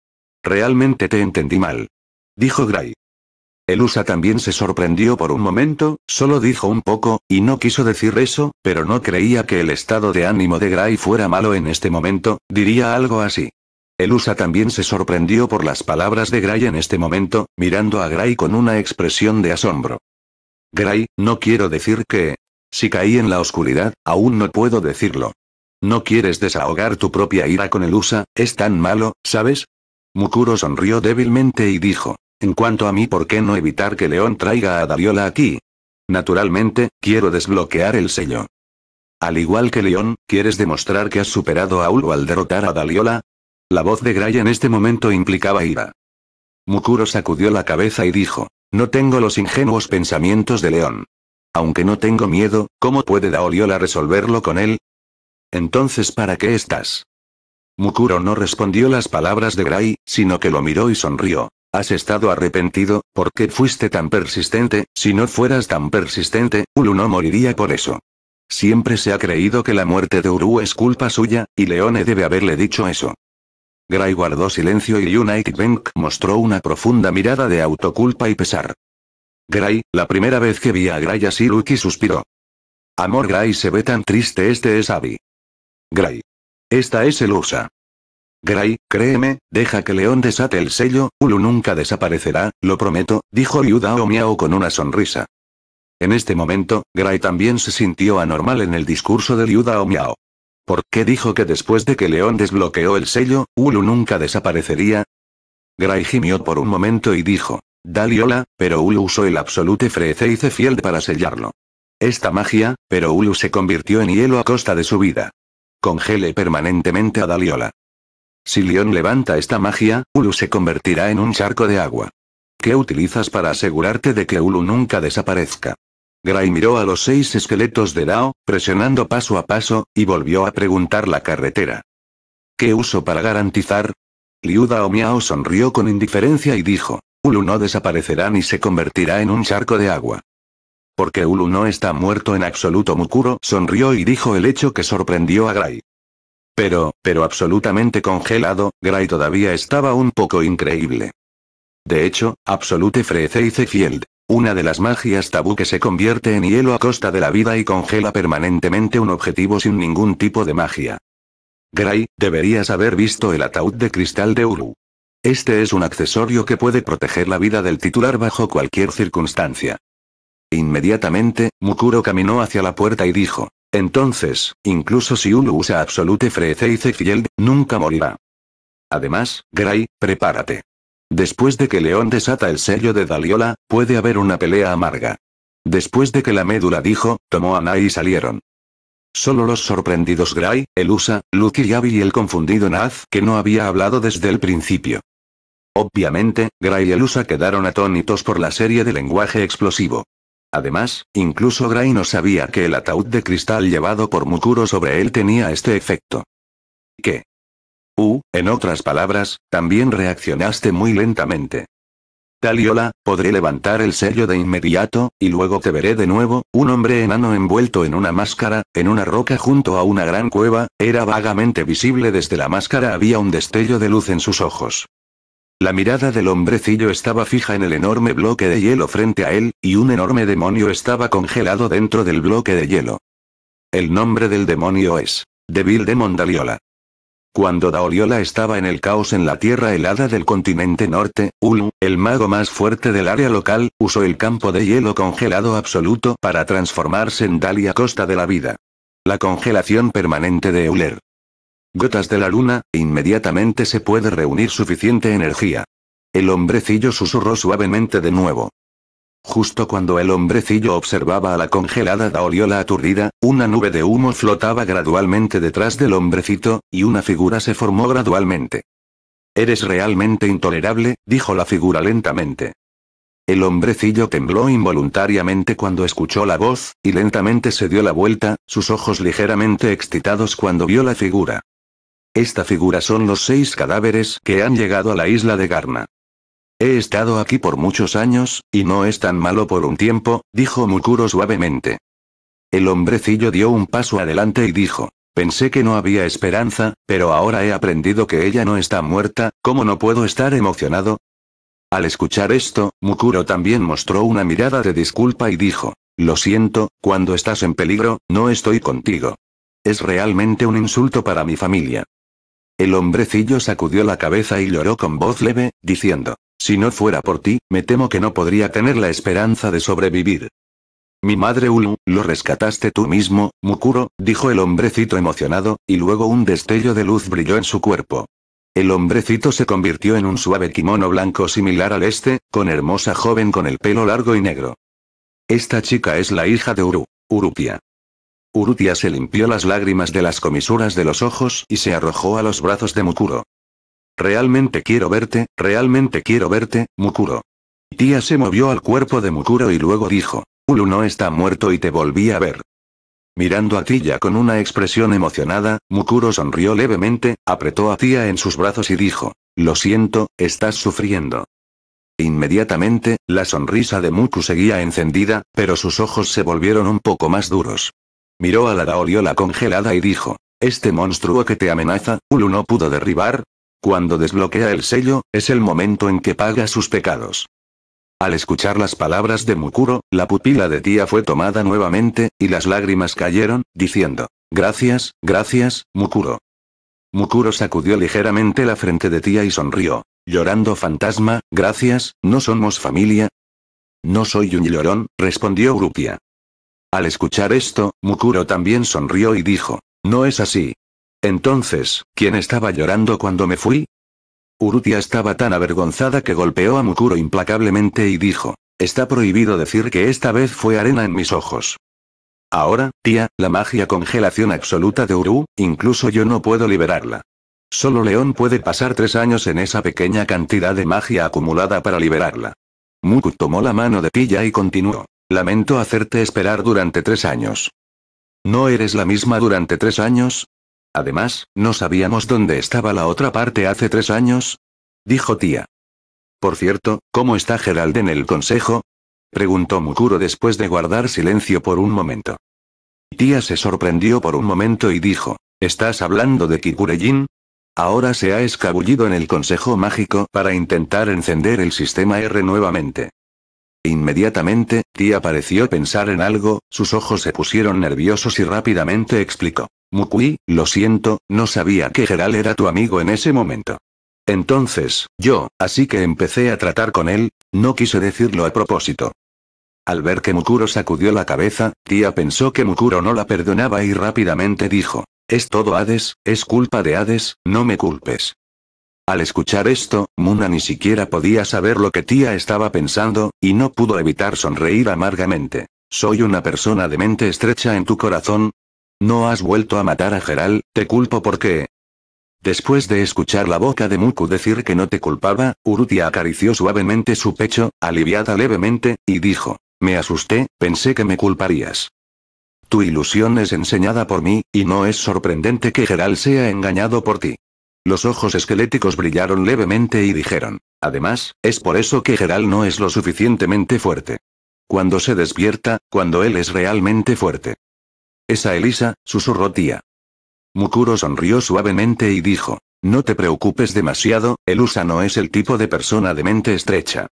Realmente te entendí mal. Dijo Gray. El USA también se sorprendió por un momento, solo dijo un poco, y no quiso decir eso, pero no creía que el estado de ánimo de Gray fuera malo en este momento, diría algo así. Elusa también se sorprendió por las palabras de Gray en este momento, mirando a Gray con una expresión de asombro. Gray, no quiero decir que... Si caí en la oscuridad, aún no puedo decirlo. ¿No quieres desahogar tu propia ira con Elusa? Es tan malo, ¿sabes? Mukuro sonrió débilmente y dijo, en cuanto a mí, ¿por qué no evitar que León traiga a Daliola aquí? Naturalmente, quiero desbloquear el sello. Al igual que León, ¿quieres demostrar que has superado a Ulu al derrotar a Daliola? La voz de Gray en este momento implicaba ira. Mukuro sacudió la cabeza y dijo, no tengo los ingenuos pensamientos de León. Aunque no tengo miedo, ¿cómo puede Daoliola resolverlo con él? Entonces, ¿para qué estás? Mukuro no respondió las palabras de Gray, sino que lo miró y sonrió. Has estado arrepentido, ¿por qué fuiste tan persistente? Si no fueras tan persistente, Ulu no moriría por eso. Siempre se ha creído que la muerte de Uru es culpa suya, y Leone debe haberle dicho eso. Gray guardó silencio y United Bank mostró una profunda mirada de autoculpa y pesar. Gray, la primera vez que vi a Gray así Lucky suspiró. Amor Gray se ve tan triste este es Abby. Gray. Esta es Elusa. Gray, créeme, deja que León desate el sello, Ulu nunca desaparecerá, lo prometo, dijo Yuda con una sonrisa. En este momento, Gray también se sintió anormal en el discurso de Yuda ¿Por qué dijo que después de que León desbloqueó el sello, Ulu nunca desaparecería? Gray gimió por un momento y dijo, Daliola, pero Ulu usó el absolute y Field para sellarlo. Esta magia, pero Ulu se convirtió en hielo a costa de su vida. Congele permanentemente a Daliola. Si León levanta esta magia, Ulu se convertirá en un charco de agua. ¿Qué utilizas para asegurarte de que Ulu nunca desaparezca? Gray miró a los seis esqueletos de Dao, presionando paso a paso, y volvió a preguntar la carretera. ¿Qué uso para garantizar? Liuda Miao sonrió con indiferencia y dijo, Ulu no desaparecerá ni se convertirá en un charco de agua. Porque Ulu no está muerto en absoluto Mukuro sonrió y dijo el hecho que sorprendió a Gray. Pero, pero absolutamente congelado, Gray todavía estaba un poco increíble. De hecho, Absolute y Field, una de las magias tabú que se convierte en hielo a costa de la vida y congela permanentemente un objetivo sin ningún tipo de magia. Gray, deberías haber visto el ataúd de cristal de Ulu. Este es un accesorio que puede proteger la vida del titular bajo cualquier circunstancia. Inmediatamente, Mukuro caminó hacia la puerta y dijo, entonces, incluso si Ulu usa Absolute y fiel nunca morirá. Además, Gray, prepárate. Después de que León desata el sello de Daliola, puede haber una pelea amarga. Después de que la médula dijo, tomó a Nai y salieron. Solo los sorprendidos Gray, Elusa, Lucky y y el confundido Naz que no había hablado desde el principio. Obviamente, Gray y Elusa quedaron atónitos por la serie de lenguaje explosivo. Además, incluso Gray no sabía que el ataúd de cristal llevado por Mukuro sobre él tenía este efecto. ¿Qué? U, en otras palabras, también reaccionaste muy lentamente. Taliola, podré levantar el sello de inmediato, y luego te veré de nuevo, un hombre enano envuelto en una máscara, en una roca junto a una gran cueva, era vagamente visible desde la máscara había un destello de luz en sus ojos. La mirada del hombrecillo estaba fija en el enorme bloque de hielo frente a él, y un enorme demonio estaba congelado dentro del bloque de hielo. El nombre del demonio es. Devil Demon Daliola. Cuando Daoliola estaba en el caos en la tierra helada del continente norte, Ulu, el mago más fuerte del área local, usó el campo de hielo congelado absoluto para transformarse en a Costa de la Vida. La congelación permanente de Euler. Gotas de la luna, inmediatamente se puede reunir suficiente energía. El hombrecillo susurró suavemente de nuevo. Justo cuando el hombrecillo observaba a la congelada daoliola aturdida, una nube de humo flotaba gradualmente detrás del hombrecito, y una figura se formó gradualmente. Eres realmente intolerable, dijo la figura lentamente. El hombrecillo tembló involuntariamente cuando escuchó la voz, y lentamente se dio la vuelta, sus ojos ligeramente excitados cuando vio la figura. Esta figura son los seis cadáveres que han llegado a la isla de Garna. He estado aquí por muchos años, y no es tan malo por un tiempo, dijo Mukuro suavemente. El hombrecillo dio un paso adelante y dijo, pensé que no había esperanza, pero ahora he aprendido que ella no está muerta, ¿cómo no puedo estar emocionado? Al escuchar esto, Mukuro también mostró una mirada de disculpa y dijo, lo siento, cuando estás en peligro, no estoy contigo. Es realmente un insulto para mi familia. El hombrecillo sacudió la cabeza y lloró con voz leve, diciendo, si no fuera por ti, me temo que no podría tener la esperanza de sobrevivir. Mi madre Ulu, lo rescataste tú mismo, Mukuro, dijo el hombrecito emocionado, y luego un destello de luz brilló en su cuerpo. El hombrecito se convirtió en un suave kimono blanco similar al este, con hermosa joven con el pelo largo y negro. Esta chica es la hija de Uru, Urutia. Urutia se limpió las lágrimas de las comisuras de los ojos y se arrojó a los brazos de Mukuro. Realmente quiero verte, realmente quiero verte, Mukuro. Tía se movió al cuerpo de Mukuro y luego dijo, Ulu no está muerto y te volví a ver. Mirando a Tía con una expresión emocionada, Mukuro sonrió levemente, apretó a Tía en sus brazos y dijo, Lo siento, estás sufriendo. Inmediatamente, la sonrisa de Muku seguía encendida, pero sus ojos se volvieron un poco más duros. Miró a la daoliola congelada y dijo, Este monstruo que te amenaza, Ulu no pudo derribar, cuando desbloquea el sello, es el momento en que paga sus pecados. Al escuchar las palabras de Mukuro, la pupila de tía fue tomada nuevamente, y las lágrimas cayeron, diciendo, Gracias, gracias, Mukuro. Mukuro sacudió ligeramente la frente de tía y sonrió. Llorando fantasma, gracias, ¿no somos familia? No soy un llorón, respondió Urupia. Al escuchar esto, Mukuro también sonrió y dijo, No es así, entonces, ¿quién estaba llorando cuando me fui? Urutia estaba tan avergonzada que golpeó a Mukuro implacablemente y dijo, está prohibido decir que esta vez fue arena en mis ojos. Ahora, tía, la magia congelación absoluta de Uru, incluso yo no puedo liberarla. Solo León puede pasar tres años en esa pequeña cantidad de magia acumulada para liberarla. Muku tomó la mano de Pilla y continuó. Lamento hacerte esperar durante tres años. ¿No eres la misma durante tres años? Además, no sabíamos dónde estaba la otra parte hace tres años. Dijo tía. Por cierto, ¿cómo está Gerald en el consejo? Preguntó Mukuro después de guardar silencio por un momento. Tía se sorprendió por un momento y dijo, ¿estás hablando de Kikurejin? Ahora se ha escabullido en el Consejo Mágico para intentar encender el sistema R nuevamente. Inmediatamente, Tía pareció pensar en algo, sus ojos se pusieron nerviosos y rápidamente explicó. Mukui, lo siento, no sabía que Geral era tu amigo en ese momento. Entonces, yo, así que empecé a tratar con él, no quise decirlo a propósito. Al ver que Mukuro sacudió la cabeza, Tía pensó que Mukuro no la perdonaba y rápidamente dijo, es todo Hades, es culpa de Hades, no me culpes. Al escuchar esto, Muna ni siquiera podía saber lo que Tía estaba pensando, y no pudo evitar sonreír amargamente. Soy una persona de mente estrecha en tu corazón, no has vuelto a matar a Geral, te culpo porque... Después de escuchar la boca de Muku decir que no te culpaba, Urutia acarició suavemente su pecho, aliviada levemente, y dijo. Me asusté, pensé que me culparías. Tu ilusión es enseñada por mí, y no es sorprendente que Geral sea engañado por ti. Los ojos esqueléticos brillaron levemente y dijeron. Además, es por eso que Geral no es lo suficientemente fuerte. Cuando se despierta, cuando él es realmente fuerte, esa Elisa, susurró tía. Mukuro sonrió suavemente y dijo, no te preocupes demasiado, Elusa no es el tipo de persona de mente estrecha.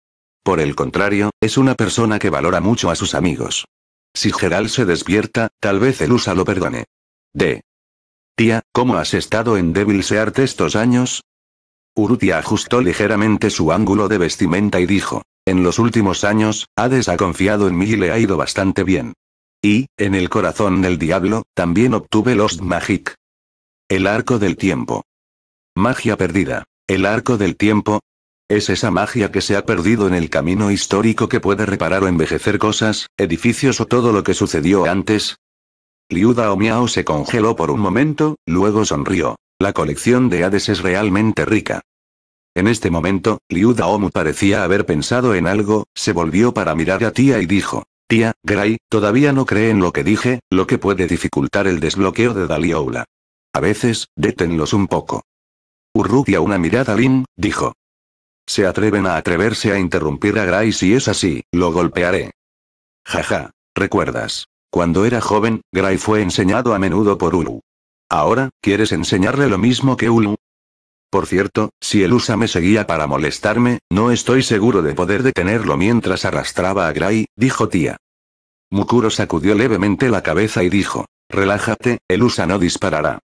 Por el contrario, es una persona que valora mucho a sus amigos. Si Geral se despierta, tal vez Elusa lo perdone. De. Tía, ¿cómo has estado en Devil's Searte estos años? Urutia ajustó ligeramente su ángulo de vestimenta y dijo, en los últimos años, Hades ha confiado en mí y le ha ido bastante bien. Y, en el corazón del diablo, también obtuve los Magic. El arco del tiempo. Magia perdida. El arco del tiempo. Es esa magia que se ha perdido en el camino histórico que puede reparar o envejecer cosas, edificios o todo lo que sucedió antes. Liuda o se congeló por un momento, luego sonrió. La colección de Hades es realmente rica. En este momento, Liuda Omu parecía haber pensado en algo, se volvió para mirar a Tía y dijo, Tía, Gray, todavía no cree en lo que dije, lo que puede dificultar el desbloqueo de Dalioula. A veces, détenlos un poco. a una mirada a Lin, dijo. Se atreven a atreverse a interrumpir a Gray si es así, lo golpearé. Jaja, ¿recuerdas? Cuando era joven, Gray fue enseñado a menudo por Ulu. Ahora, ¿quieres enseñarle lo mismo que Ulu? Por cierto, si el USA me seguía para molestarme, no estoy seguro de poder detenerlo mientras arrastraba a Gray, dijo tía. Mukuro sacudió levemente la cabeza y dijo, relájate, el USA no disparará.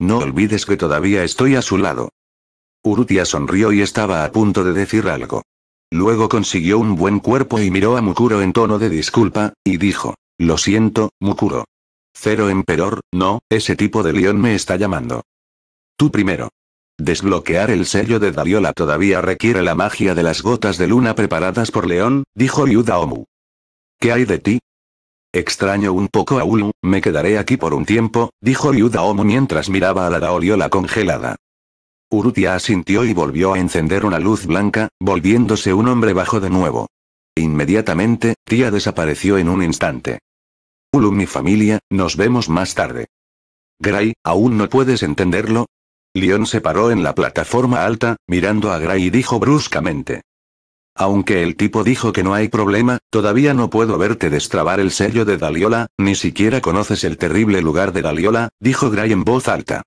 No olvides que todavía estoy a su lado. Urutia sonrió y estaba a punto de decir algo. Luego consiguió un buen cuerpo y miró a Mukuro en tono de disculpa, y dijo, lo siento, Mukuro. Cero emperor, no, ese tipo de león me está llamando. Tú primero. Desbloquear el sello de Dariola todavía requiere la magia de las gotas de luna preparadas por León, dijo Yuda Omu. ¿Qué hay de ti? Extraño un poco a Ulu, me quedaré aquí por un tiempo, dijo Yuda Omu mientras miraba a la Dariola congelada. Urutia asintió y volvió a encender una luz blanca, volviéndose un hombre bajo de nuevo. Inmediatamente, Tía desapareció en un instante. Ulu, mi familia, nos vemos más tarde. Gray, aún no puedes entenderlo, León se paró en la plataforma alta, mirando a Gray y dijo bruscamente. Aunque el tipo dijo que no hay problema, todavía no puedo verte destrabar el sello de Daliola, ni siquiera conoces el terrible lugar de Daliola, dijo Gray en voz alta.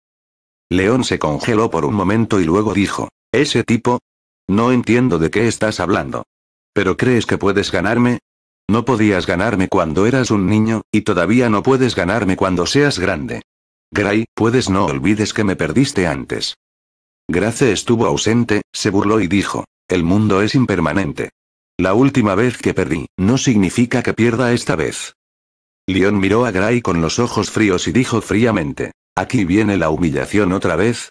León se congeló por un momento y luego dijo, ¿ese tipo? No entiendo de qué estás hablando. ¿Pero crees que puedes ganarme? No podías ganarme cuando eras un niño, y todavía no puedes ganarme cuando seas grande. Gray, puedes no olvides que me perdiste antes. Grace estuvo ausente, se burló y dijo, el mundo es impermanente. La última vez que perdí, no significa que pierda esta vez. León miró a Gray con los ojos fríos y dijo fríamente, aquí viene la humillación otra vez.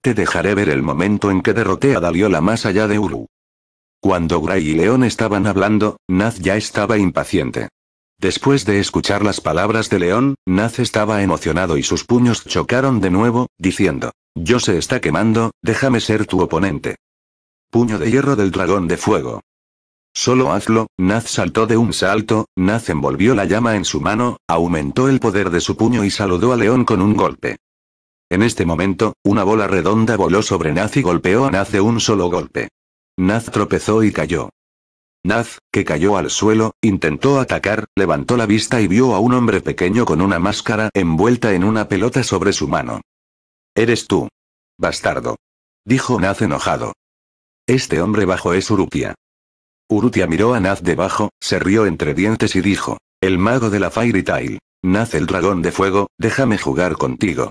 Te dejaré ver el momento en que derroté a Daliola más allá de Uru. Cuando Gray y León estaban hablando, Naz ya estaba impaciente. Después de escuchar las palabras de León, Naz estaba emocionado y sus puños chocaron de nuevo, diciendo, Yo se está quemando, déjame ser tu oponente. Puño de hierro del dragón de fuego. Solo hazlo, Naz saltó de un salto, Naz envolvió la llama en su mano, aumentó el poder de su puño y saludó a León con un golpe. En este momento, una bola redonda voló sobre Naz y golpeó a Naz de un solo golpe. Naz tropezó y cayó. Naz, que cayó al suelo, intentó atacar, levantó la vista y vio a un hombre pequeño con una máscara envuelta en una pelota sobre su mano. Eres tú. Bastardo. Dijo Naz enojado. Este hombre bajo es Urutia. Urutia miró a Naz debajo, se rió entre dientes y dijo, el mago de la Fairy Tail. Naz el dragón de fuego, déjame jugar contigo.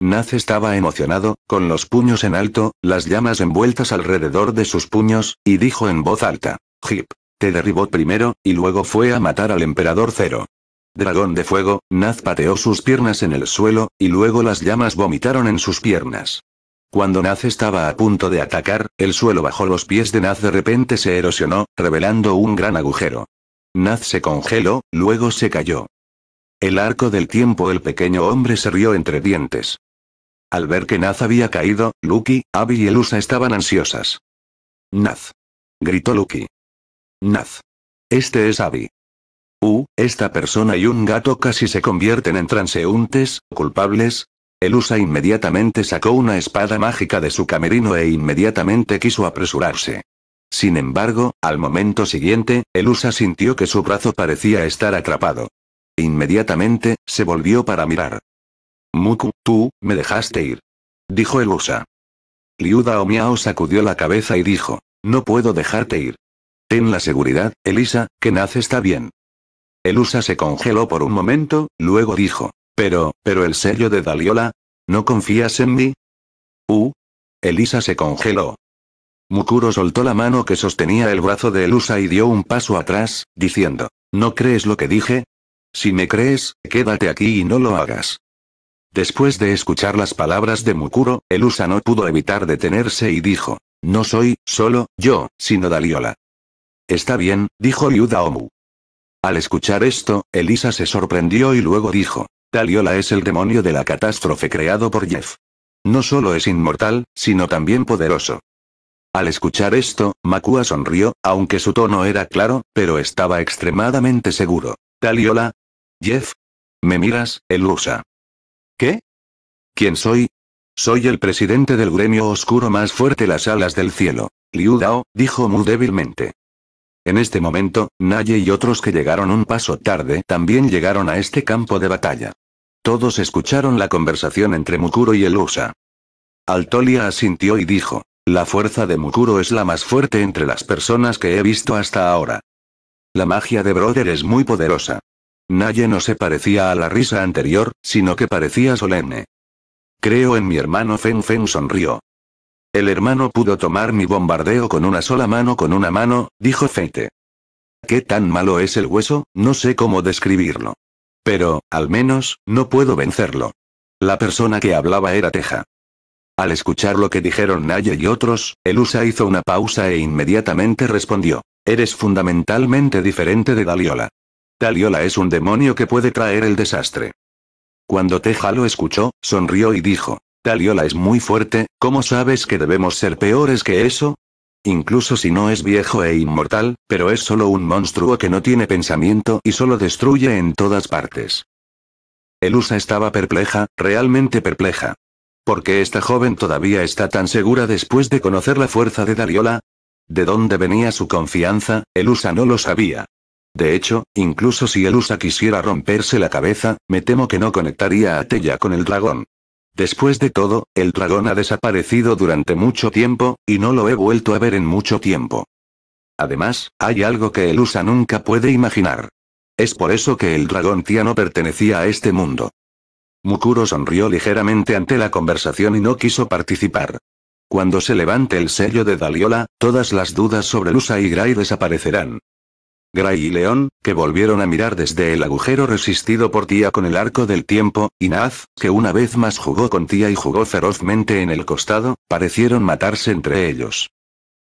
Naz estaba emocionado, con los puños en alto, las llamas envueltas alrededor de sus puños, y dijo en voz alta. Hip. Te derribó primero, y luego fue a matar al emperador Cero. Dragón de fuego, Naz pateó sus piernas en el suelo, y luego las llamas vomitaron en sus piernas. Cuando Naz estaba a punto de atacar, el suelo bajo los pies de Naz de repente se erosionó, revelando un gran agujero. Naz se congeló, luego se cayó. El arco del tiempo el pequeño hombre se rió entre dientes. Al ver que Naz había caído, Lucky, Abby y Elusa estaban ansiosas. Naz. Gritó Lucky. Naz. Este es Abi. U, esta persona y un gato casi se convierten en transeúntes, culpables. Elusa inmediatamente sacó una espada mágica de su camerino e inmediatamente quiso apresurarse. Sin embargo, al momento siguiente, Elusa sintió que su brazo parecía estar atrapado. Inmediatamente, se volvió para mirar. Muku, tú, me dejaste ir. Dijo Elusa. Liuda Omiao sacudió la cabeza y dijo, no puedo dejarte ir. Ten la seguridad, Elisa, que nace está bien. Elusa se congeló por un momento, luego dijo, pero, pero el sello de Daliola, ¿no confías en mí? Uh. Elisa se congeló. Mukuro soltó la mano que sostenía el brazo de Elusa y dio un paso atrás, diciendo, ¿no crees lo que dije? Si me crees, quédate aquí y no lo hagas. Después de escuchar las palabras de Mukuro, Elusa no pudo evitar detenerse y dijo, no soy, solo, yo, sino Daliola. Está bien, dijo Dao Mu. Al escuchar esto, Elisa se sorprendió y luego dijo, Taliola es el demonio de la catástrofe creado por Jeff. No solo es inmortal, sino también poderoso. Al escuchar esto, Makua sonrió, aunque su tono era claro, pero estaba extremadamente seguro. Taliola. Jeff. Me miras, Elusa. ¿Qué? ¿Quién soy? Soy el presidente del gremio oscuro más fuerte las alas del cielo. Liu Dao, dijo Mu débilmente. En este momento, Naye y otros que llegaron un paso tarde también llegaron a este campo de batalla. Todos escucharon la conversación entre Mukuro y el USA. Altolia asintió y dijo, la fuerza de Mukuro es la más fuerte entre las personas que he visto hasta ahora. La magia de Brother es muy poderosa. Naye no se parecía a la risa anterior, sino que parecía solemne. Creo en mi hermano Fen Fen sonrió. El hermano pudo tomar mi bombardeo con una sola mano con una mano, dijo Feite. ¿Qué tan malo es el hueso? No sé cómo describirlo. Pero, al menos, no puedo vencerlo. La persona que hablaba era Teja. Al escuchar lo que dijeron Naya y otros, Elusa hizo una pausa e inmediatamente respondió. Eres fundamentalmente diferente de Daliola. Daliola es un demonio que puede traer el desastre. Cuando Teja lo escuchó, sonrió y dijo. Daliola es muy fuerte, ¿cómo sabes que debemos ser peores que eso? Incluso si no es viejo e inmortal, pero es solo un monstruo que no tiene pensamiento y solo destruye en todas partes. Elusa estaba perpleja, realmente perpleja. ¿Por qué esta joven todavía está tan segura después de conocer la fuerza de Daliola? ¿De dónde venía su confianza? Elusa no lo sabía. De hecho, incluso si Elusa quisiera romperse la cabeza, me temo que no conectaría a Tella con el dragón. Después de todo, el dragón ha desaparecido durante mucho tiempo, y no lo he vuelto a ver en mucho tiempo. Además, hay algo que el USA nunca puede imaginar. Es por eso que el dragón tía no pertenecía a este mundo. Mukuro sonrió ligeramente ante la conversación y no quiso participar. Cuando se levante el sello de Daliola, todas las dudas sobre Lusa y Gray desaparecerán. Gray y León, que volvieron a mirar desde el agujero resistido por Tía con el arco del tiempo, y Naz, que una vez más jugó con Tía y jugó ferozmente en el costado, parecieron matarse entre ellos.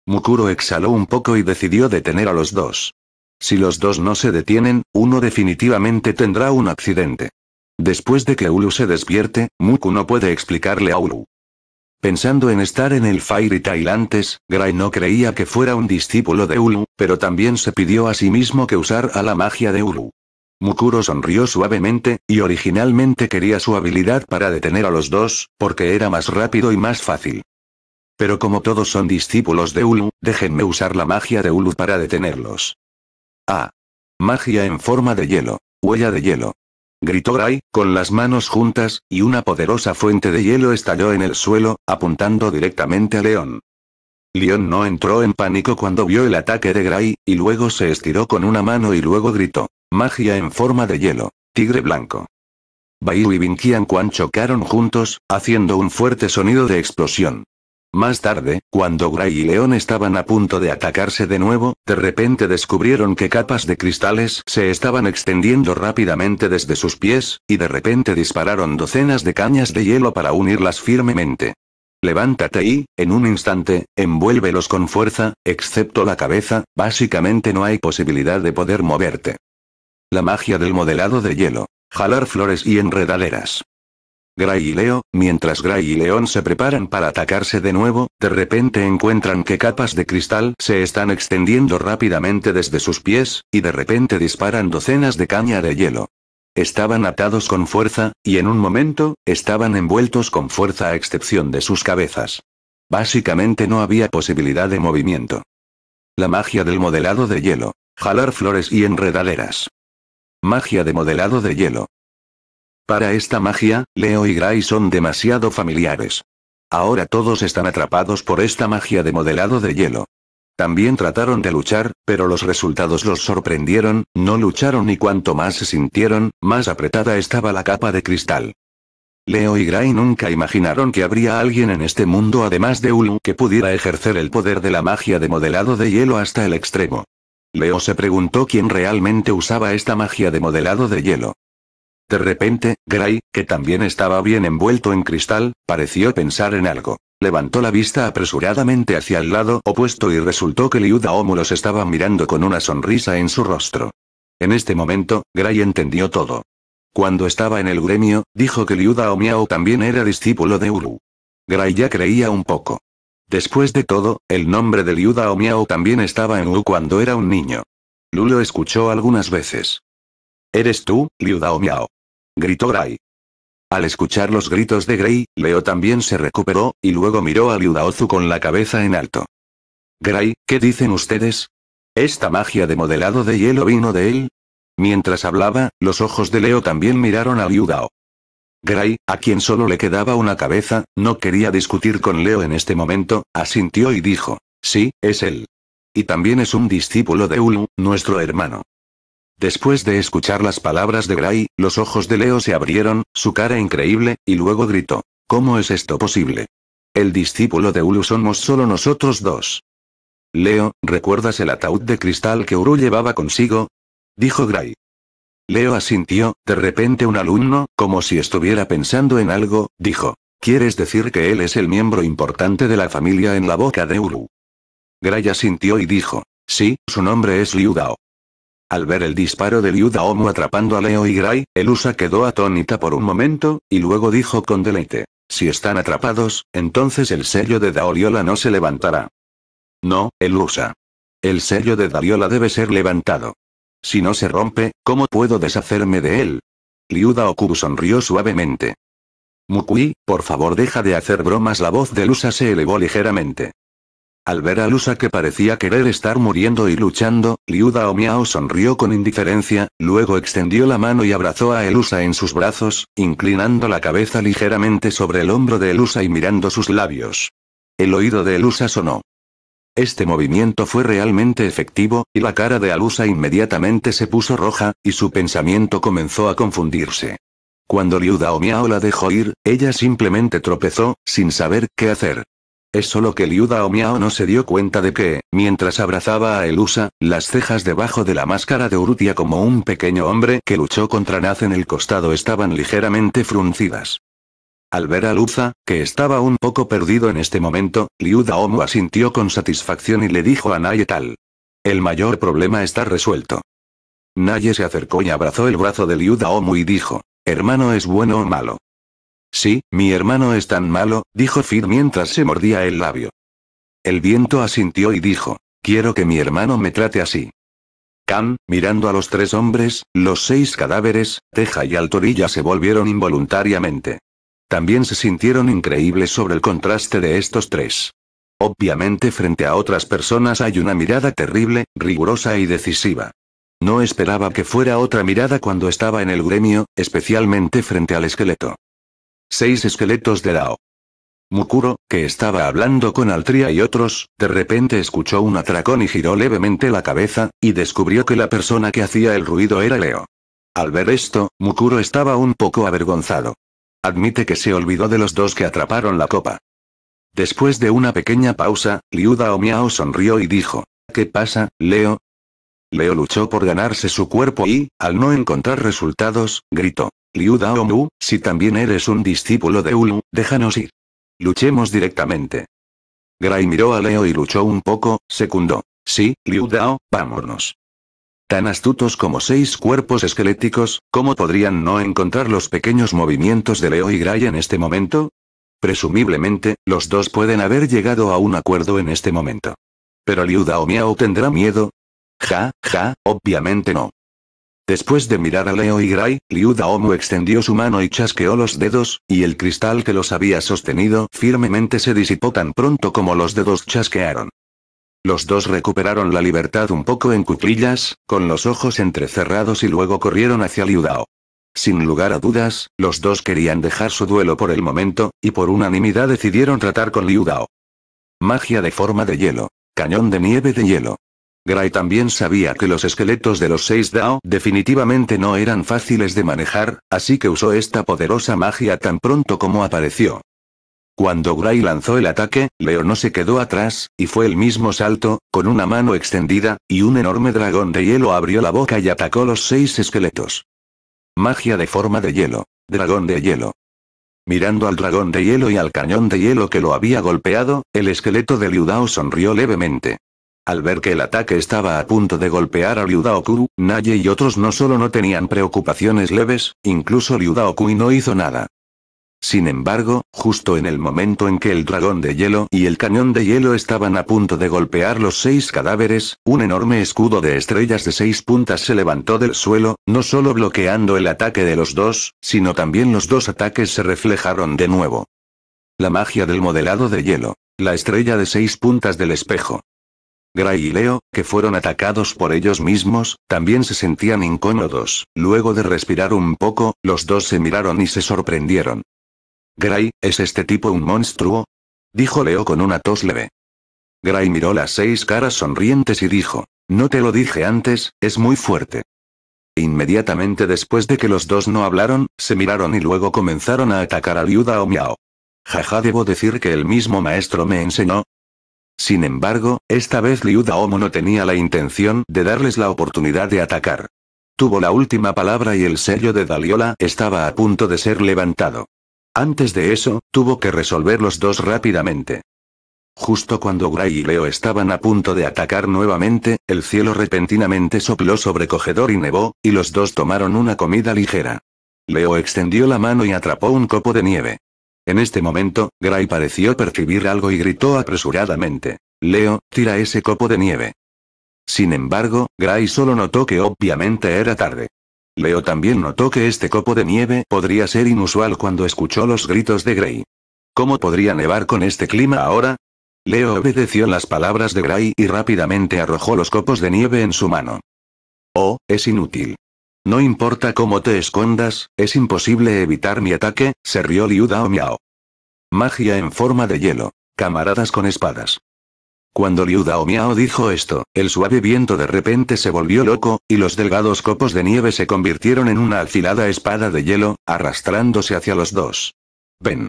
Mukuro exhaló un poco y decidió detener a los dos. Si los dos no se detienen, uno definitivamente tendrá un accidente. Después de que Ulu se despierte, Muku no puede explicarle a Ulu. Pensando en estar en el Fairy Tail antes, Gray no creía que fuera un discípulo de Ulu, pero también se pidió a sí mismo que usar a la magia de Ulu. Mukuro sonrió suavemente, y originalmente quería su habilidad para detener a los dos, porque era más rápido y más fácil. Pero como todos son discípulos de Ulu, déjenme usar la magia de Ulu para detenerlos. Ah. Magia en forma de hielo. Huella de hielo gritó Gray, con las manos juntas, y una poderosa fuente de hielo estalló en el suelo, apuntando directamente a León. León no entró en pánico cuando vio el ataque de Gray, y luego se estiró con una mano y luego gritó, magia en forma de hielo, tigre blanco. Baiu y Vinkian Quan chocaron juntos, haciendo un fuerte sonido de explosión. Más tarde, cuando Gray y León estaban a punto de atacarse de nuevo, de repente descubrieron que capas de cristales se estaban extendiendo rápidamente desde sus pies, y de repente dispararon docenas de cañas de hielo para unirlas firmemente. Levántate y, en un instante, envuélvelos con fuerza, excepto la cabeza, básicamente no hay posibilidad de poder moverte. La magia del modelado de hielo. Jalar flores y enredaderas. Gray y Leo, mientras Gray y León se preparan para atacarse de nuevo, de repente encuentran que capas de cristal se están extendiendo rápidamente desde sus pies, y de repente disparan docenas de caña de hielo. Estaban atados con fuerza, y en un momento, estaban envueltos con fuerza a excepción de sus cabezas. Básicamente no había posibilidad de movimiento. La magia del modelado de hielo. Jalar flores y enredaderas. Magia de modelado de hielo. Para esta magia, Leo y Gray son demasiado familiares. Ahora todos están atrapados por esta magia de modelado de hielo. También trataron de luchar, pero los resultados los sorprendieron, no lucharon y cuanto más se sintieron, más apretada estaba la capa de cristal. Leo y Gray nunca imaginaron que habría alguien en este mundo además de Ulu que pudiera ejercer el poder de la magia de modelado de hielo hasta el extremo. Leo se preguntó quién realmente usaba esta magia de modelado de hielo. De repente, Gray, que también estaba bien envuelto en cristal, pareció pensar en algo. Levantó la vista apresuradamente hacia el lado opuesto y resultó que Liuda Daomu los estaba mirando con una sonrisa en su rostro. En este momento, Gray entendió todo. Cuando estaba en el gremio, dijo que Liuda Miao también era discípulo de Uru. Gray ya creía un poco. Después de todo, el nombre de Liuda Omiao también estaba en Uru cuando era un niño. Lulo escuchó algunas veces. ¿Eres tú, Liu Dao Miao? Gritó Gray. Al escuchar los gritos de Gray, Leo también se recuperó, y luego miró a Liu con la cabeza en alto. Gray, ¿qué dicen ustedes? ¿Esta magia de modelado de hielo vino de él? Mientras hablaba, los ojos de Leo también miraron a Liu Dao. Gray, a quien solo le quedaba una cabeza, no quería discutir con Leo en este momento, asintió y dijo, sí, es él. Y también es un discípulo de Ulu, nuestro hermano. Después de escuchar las palabras de Gray, los ojos de Leo se abrieron, su cara increíble, y luego gritó. ¿Cómo es esto posible? El discípulo de Ulu somos solo nosotros dos. Leo, ¿recuerdas el ataúd de cristal que Uru llevaba consigo? Dijo Gray. Leo asintió, de repente un alumno, como si estuviera pensando en algo, dijo. ¿Quieres decir que él es el miembro importante de la familia en la boca de Uru? Gray asintió y dijo. Sí, su nombre es Liu Dao. Al ver el disparo de Liuda Daomo atrapando a Leo y Gray, Elusa quedó atónita por un momento, y luego dijo con deleite. Si están atrapados, entonces el sello de Daoriola no se levantará. No, Elusa. El sello de Daliola debe ser levantado. Si no se rompe, ¿cómo puedo deshacerme de él? Liuda Okubu sonrió suavemente. Mukui, por favor deja de hacer bromas. La voz de Elusa se elevó ligeramente. Al ver a Lusa que parecía querer estar muriendo y luchando, Liuda Dao sonrió con indiferencia, luego extendió la mano y abrazó a Elusa en sus brazos, inclinando la cabeza ligeramente sobre el hombro de Elusa y mirando sus labios. El oído de Elusa sonó. Este movimiento fue realmente efectivo, y la cara de Alusa inmediatamente se puso roja, y su pensamiento comenzó a confundirse. Cuando Liuda Dao la dejó ir, ella simplemente tropezó, sin saber qué hacer. Es solo que Liuda no se dio cuenta de que, mientras abrazaba a Elusa, las cejas debajo de la máscara de Urutia como un pequeño hombre que luchó contra Naz en el costado estaban ligeramente fruncidas. Al ver a Luza, que estaba un poco perdido en este momento, Liuda Daomu asintió con satisfacción y le dijo a Naye tal. El mayor problema está resuelto. Naye se acercó y abrazó el brazo de Liuda Omu y dijo, hermano es bueno o malo. Sí, mi hermano es tan malo, dijo Fid mientras se mordía el labio. El viento asintió y dijo, quiero que mi hermano me trate así. Khan, mirando a los tres hombres, los seis cadáveres, Teja y Altorilla se volvieron involuntariamente. También se sintieron increíbles sobre el contraste de estos tres. Obviamente frente a otras personas hay una mirada terrible, rigurosa y decisiva. No esperaba que fuera otra mirada cuando estaba en el gremio, especialmente frente al esqueleto. Seis esqueletos de Dao. Mukuro, que estaba hablando con Altria y otros, de repente escuchó un atracón y giró levemente la cabeza, y descubrió que la persona que hacía el ruido era Leo. Al ver esto, Mukuro estaba un poco avergonzado. Admite que se olvidó de los dos que atraparon la copa. Después de una pequeña pausa, Liuda Miao sonrió y dijo, ¿Qué pasa, Leo? Leo luchó por ganarse su cuerpo y, al no encontrar resultados, gritó, Liu Daomu, si también eres un discípulo de Ulu, déjanos ir. Luchemos directamente. Gray miró a Leo y luchó un poco, secundó. Sí, Liu Dao, vámonos. Tan astutos como seis cuerpos esqueléticos, ¿cómo podrían no encontrar los pequeños movimientos de Leo y Gray en este momento? Presumiblemente, los dos pueden haber llegado a un acuerdo en este momento. Pero Liu Dao Miao tendrá miedo. Ja, ja, obviamente no. Después de mirar a Leo y Gray, Liu Daomu extendió su mano y chasqueó los dedos, y el cristal que los había sostenido firmemente se disipó tan pronto como los dedos chasquearon. Los dos recuperaron la libertad un poco en cuclillas, con los ojos entrecerrados y luego corrieron hacia Liu Dao. Sin lugar a dudas, los dos querían dejar su duelo por el momento, y por unanimidad decidieron tratar con Liu Dao. Magia de forma de hielo. Cañón de nieve de hielo. Gray también sabía que los esqueletos de los seis Dao definitivamente no eran fáciles de manejar, así que usó esta poderosa magia tan pronto como apareció. Cuando Gray lanzó el ataque, Leo no se quedó atrás, y fue el mismo salto, con una mano extendida, y un enorme dragón de hielo abrió la boca y atacó los seis esqueletos. Magia de forma de hielo. Dragón de hielo. Mirando al dragón de hielo y al cañón de hielo que lo había golpeado, el esqueleto de Dao sonrió levemente. Al ver que el ataque estaba a punto de golpear a Ryudaoku, Naye y otros no solo no tenían preocupaciones leves, incluso Ryudaoku no hizo nada. Sin embargo, justo en el momento en que el dragón de hielo y el cañón de hielo estaban a punto de golpear los seis cadáveres, un enorme escudo de estrellas de seis puntas se levantó del suelo, no solo bloqueando el ataque de los dos, sino también los dos ataques se reflejaron de nuevo. La magia del modelado de hielo. La estrella de seis puntas del espejo. Gray y Leo, que fueron atacados por ellos mismos, también se sentían incómodos. Luego de respirar un poco, los dos se miraron y se sorprendieron. Gray, ¿es este tipo un monstruo? Dijo Leo con una tos leve. Gray miró las seis caras sonrientes y dijo, no te lo dije antes, es muy fuerte. Inmediatamente después de que los dos no hablaron, se miraron y luego comenzaron a atacar a Liuda o Miao. Jaja, debo decir que el mismo maestro me enseñó, sin embargo, esta vez Liuda Omo no tenía la intención de darles la oportunidad de atacar. Tuvo la última palabra y el sello de Daliola estaba a punto de ser levantado. Antes de eso, tuvo que resolver los dos rápidamente. Justo cuando Gray y Leo estaban a punto de atacar nuevamente, el cielo repentinamente sopló sobrecogedor y nevó, y los dos tomaron una comida ligera. Leo extendió la mano y atrapó un copo de nieve. En este momento, Gray pareció percibir algo y gritó apresuradamente. Leo, tira ese copo de nieve. Sin embargo, Gray solo notó que obviamente era tarde. Leo también notó que este copo de nieve podría ser inusual cuando escuchó los gritos de Gray. ¿Cómo podría nevar con este clima ahora? Leo obedeció las palabras de Gray y rápidamente arrojó los copos de nieve en su mano. Oh, es inútil. No importa cómo te escondas, es imposible evitar mi ataque, se rió Liu Dao Miao. Magia en forma de hielo. Camaradas con espadas. Cuando Liu Dao Miao dijo esto, el suave viento de repente se volvió loco, y los delgados copos de nieve se convirtieron en una alfilada espada de hielo, arrastrándose hacia los dos. Ven.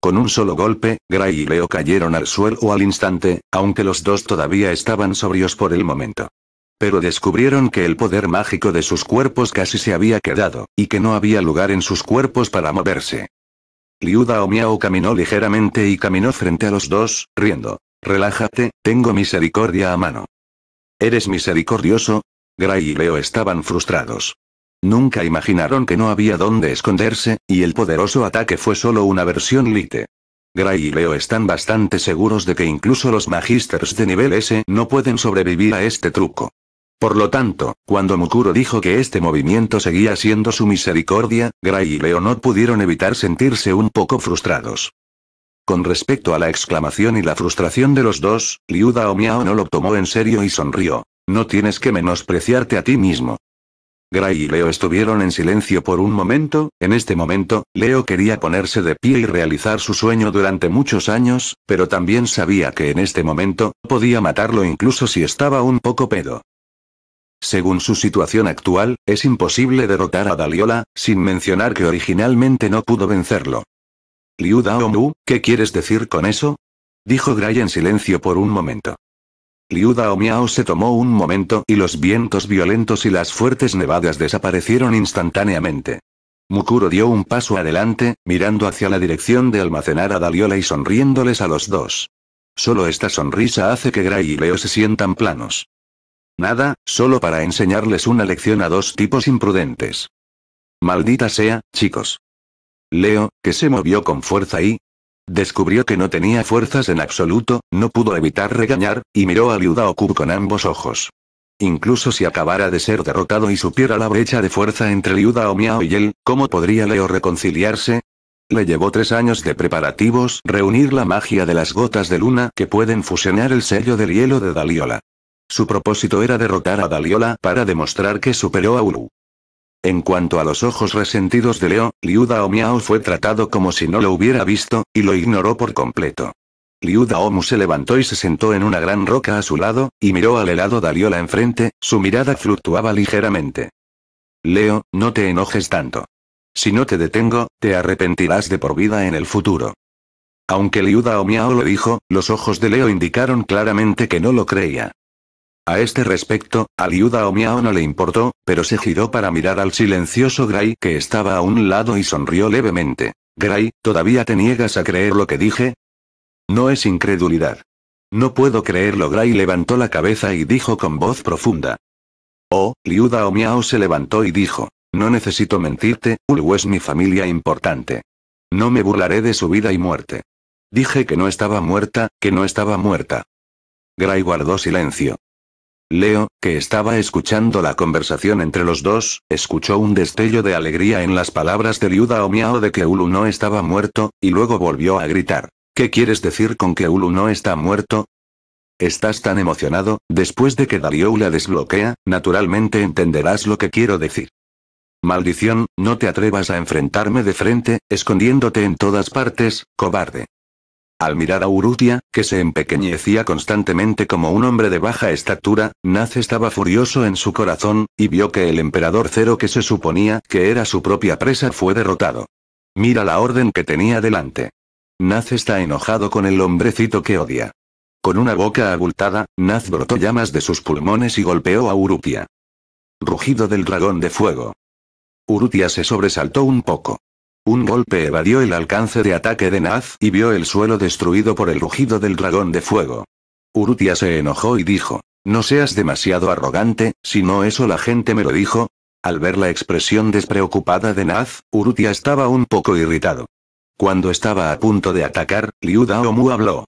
Con un solo golpe, Gray y Leo cayeron al suelo al instante, aunque los dos todavía estaban sobrios por el momento pero descubrieron que el poder mágico de sus cuerpos casi se había quedado, y que no había lugar en sus cuerpos para moverse. Liuda o Miao caminó ligeramente y caminó frente a los dos, riendo. Relájate, tengo misericordia a mano. ¿Eres misericordioso? Gray y Leo estaban frustrados. Nunca imaginaron que no había dónde esconderse, y el poderoso ataque fue solo una versión lite. Gray y Leo están bastante seguros de que incluso los magisters de nivel S no pueden sobrevivir a este truco. Por lo tanto, cuando Mukuro dijo que este movimiento seguía siendo su misericordia, Gray y Leo no pudieron evitar sentirse un poco frustrados. Con respecto a la exclamación y la frustración de los dos, Liuda Miao no lo tomó en serio y sonrió. No tienes que menospreciarte a ti mismo. Gray y Leo estuvieron en silencio por un momento, en este momento, Leo quería ponerse de pie y realizar su sueño durante muchos años, pero también sabía que en este momento, podía matarlo incluso si estaba un poco pedo. Según su situación actual, es imposible derrotar a Daliola, sin mencionar que originalmente no pudo vencerlo. Liu Daomu, ¿qué quieres decir con eso? Dijo Gray en silencio por un momento. Liu Daomiao se tomó un momento y los vientos violentos y las fuertes nevadas desaparecieron instantáneamente. Mukuro dio un paso adelante, mirando hacia la dirección de almacenar a Daliola y sonriéndoles a los dos. Solo esta sonrisa hace que Gray y Leo se sientan planos. Nada, solo para enseñarles una lección a dos tipos imprudentes. Maldita sea, chicos. Leo, que se movió con fuerza y... Descubrió que no tenía fuerzas en absoluto, no pudo evitar regañar, y miró a Liuda con ambos ojos. Incluso si acabara de ser derrotado y supiera la brecha de fuerza entre Liuda o Miao y él, ¿cómo podría Leo reconciliarse? Le llevó tres años de preparativos reunir la magia de las gotas de luna que pueden fusionar el sello del hielo de Daliola. Su propósito era derrotar a Daliola para demostrar que superó a Uru. En cuanto a los ojos resentidos de Leo, Liuda Daomiao fue tratado como si no lo hubiera visto, y lo ignoró por completo. Liu Daomu se levantó y se sentó en una gran roca a su lado, y miró al helado Daliola enfrente, su mirada fluctuaba ligeramente. Leo, no te enojes tanto. Si no te detengo, te arrepentirás de por vida en el futuro. Aunque Liuda Daomiao lo dijo, los ojos de Leo indicaron claramente que no lo creía. A este respecto, a Liuda o Miao no le importó, pero se giró para mirar al silencioso Gray que estaba a un lado y sonrió levemente. Gray, ¿todavía te niegas a creer lo que dije? No es incredulidad. No puedo creerlo. Gray levantó la cabeza y dijo con voz profunda. Oh, Liuda o Miao se levantó y dijo. No necesito mentirte, Ulu es mi familia importante. No me burlaré de su vida y muerte. Dije que no estaba muerta, que no estaba muerta. Gray guardó silencio. Leo, que estaba escuchando la conversación entre los dos, escuchó un destello de alegría en las palabras de Liuda o Miao de que Ulu no estaba muerto, y luego volvió a gritar. ¿Qué quieres decir con que Ulu no está muerto? Estás tan emocionado, después de que Dario la desbloquea, naturalmente entenderás lo que quiero decir. Maldición, no te atrevas a enfrentarme de frente, escondiéndote en todas partes, cobarde. Al mirar a Urutia, que se empequeñecía constantemente como un hombre de baja estatura, Naz estaba furioso en su corazón, y vio que el emperador Cero que se suponía que era su propia presa fue derrotado. Mira la orden que tenía delante. Naz está enojado con el hombrecito que odia. Con una boca abultada, Naz brotó llamas de sus pulmones y golpeó a Urutia. Rugido del dragón de fuego. Urutia se sobresaltó un poco. Un golpe evadió el alcance de ataque de Naz y vio el suelo destruido por el rugido del dragón de fuego. Urutia se enojó y dijo, no seas demasiado arrogante, si no eso la gente me lo dijo. Al ver la expresión despreocupada de Naz, Urutia estaba un poco irritado. Cuando estaba a punto de atacar, Liuda Omu habló.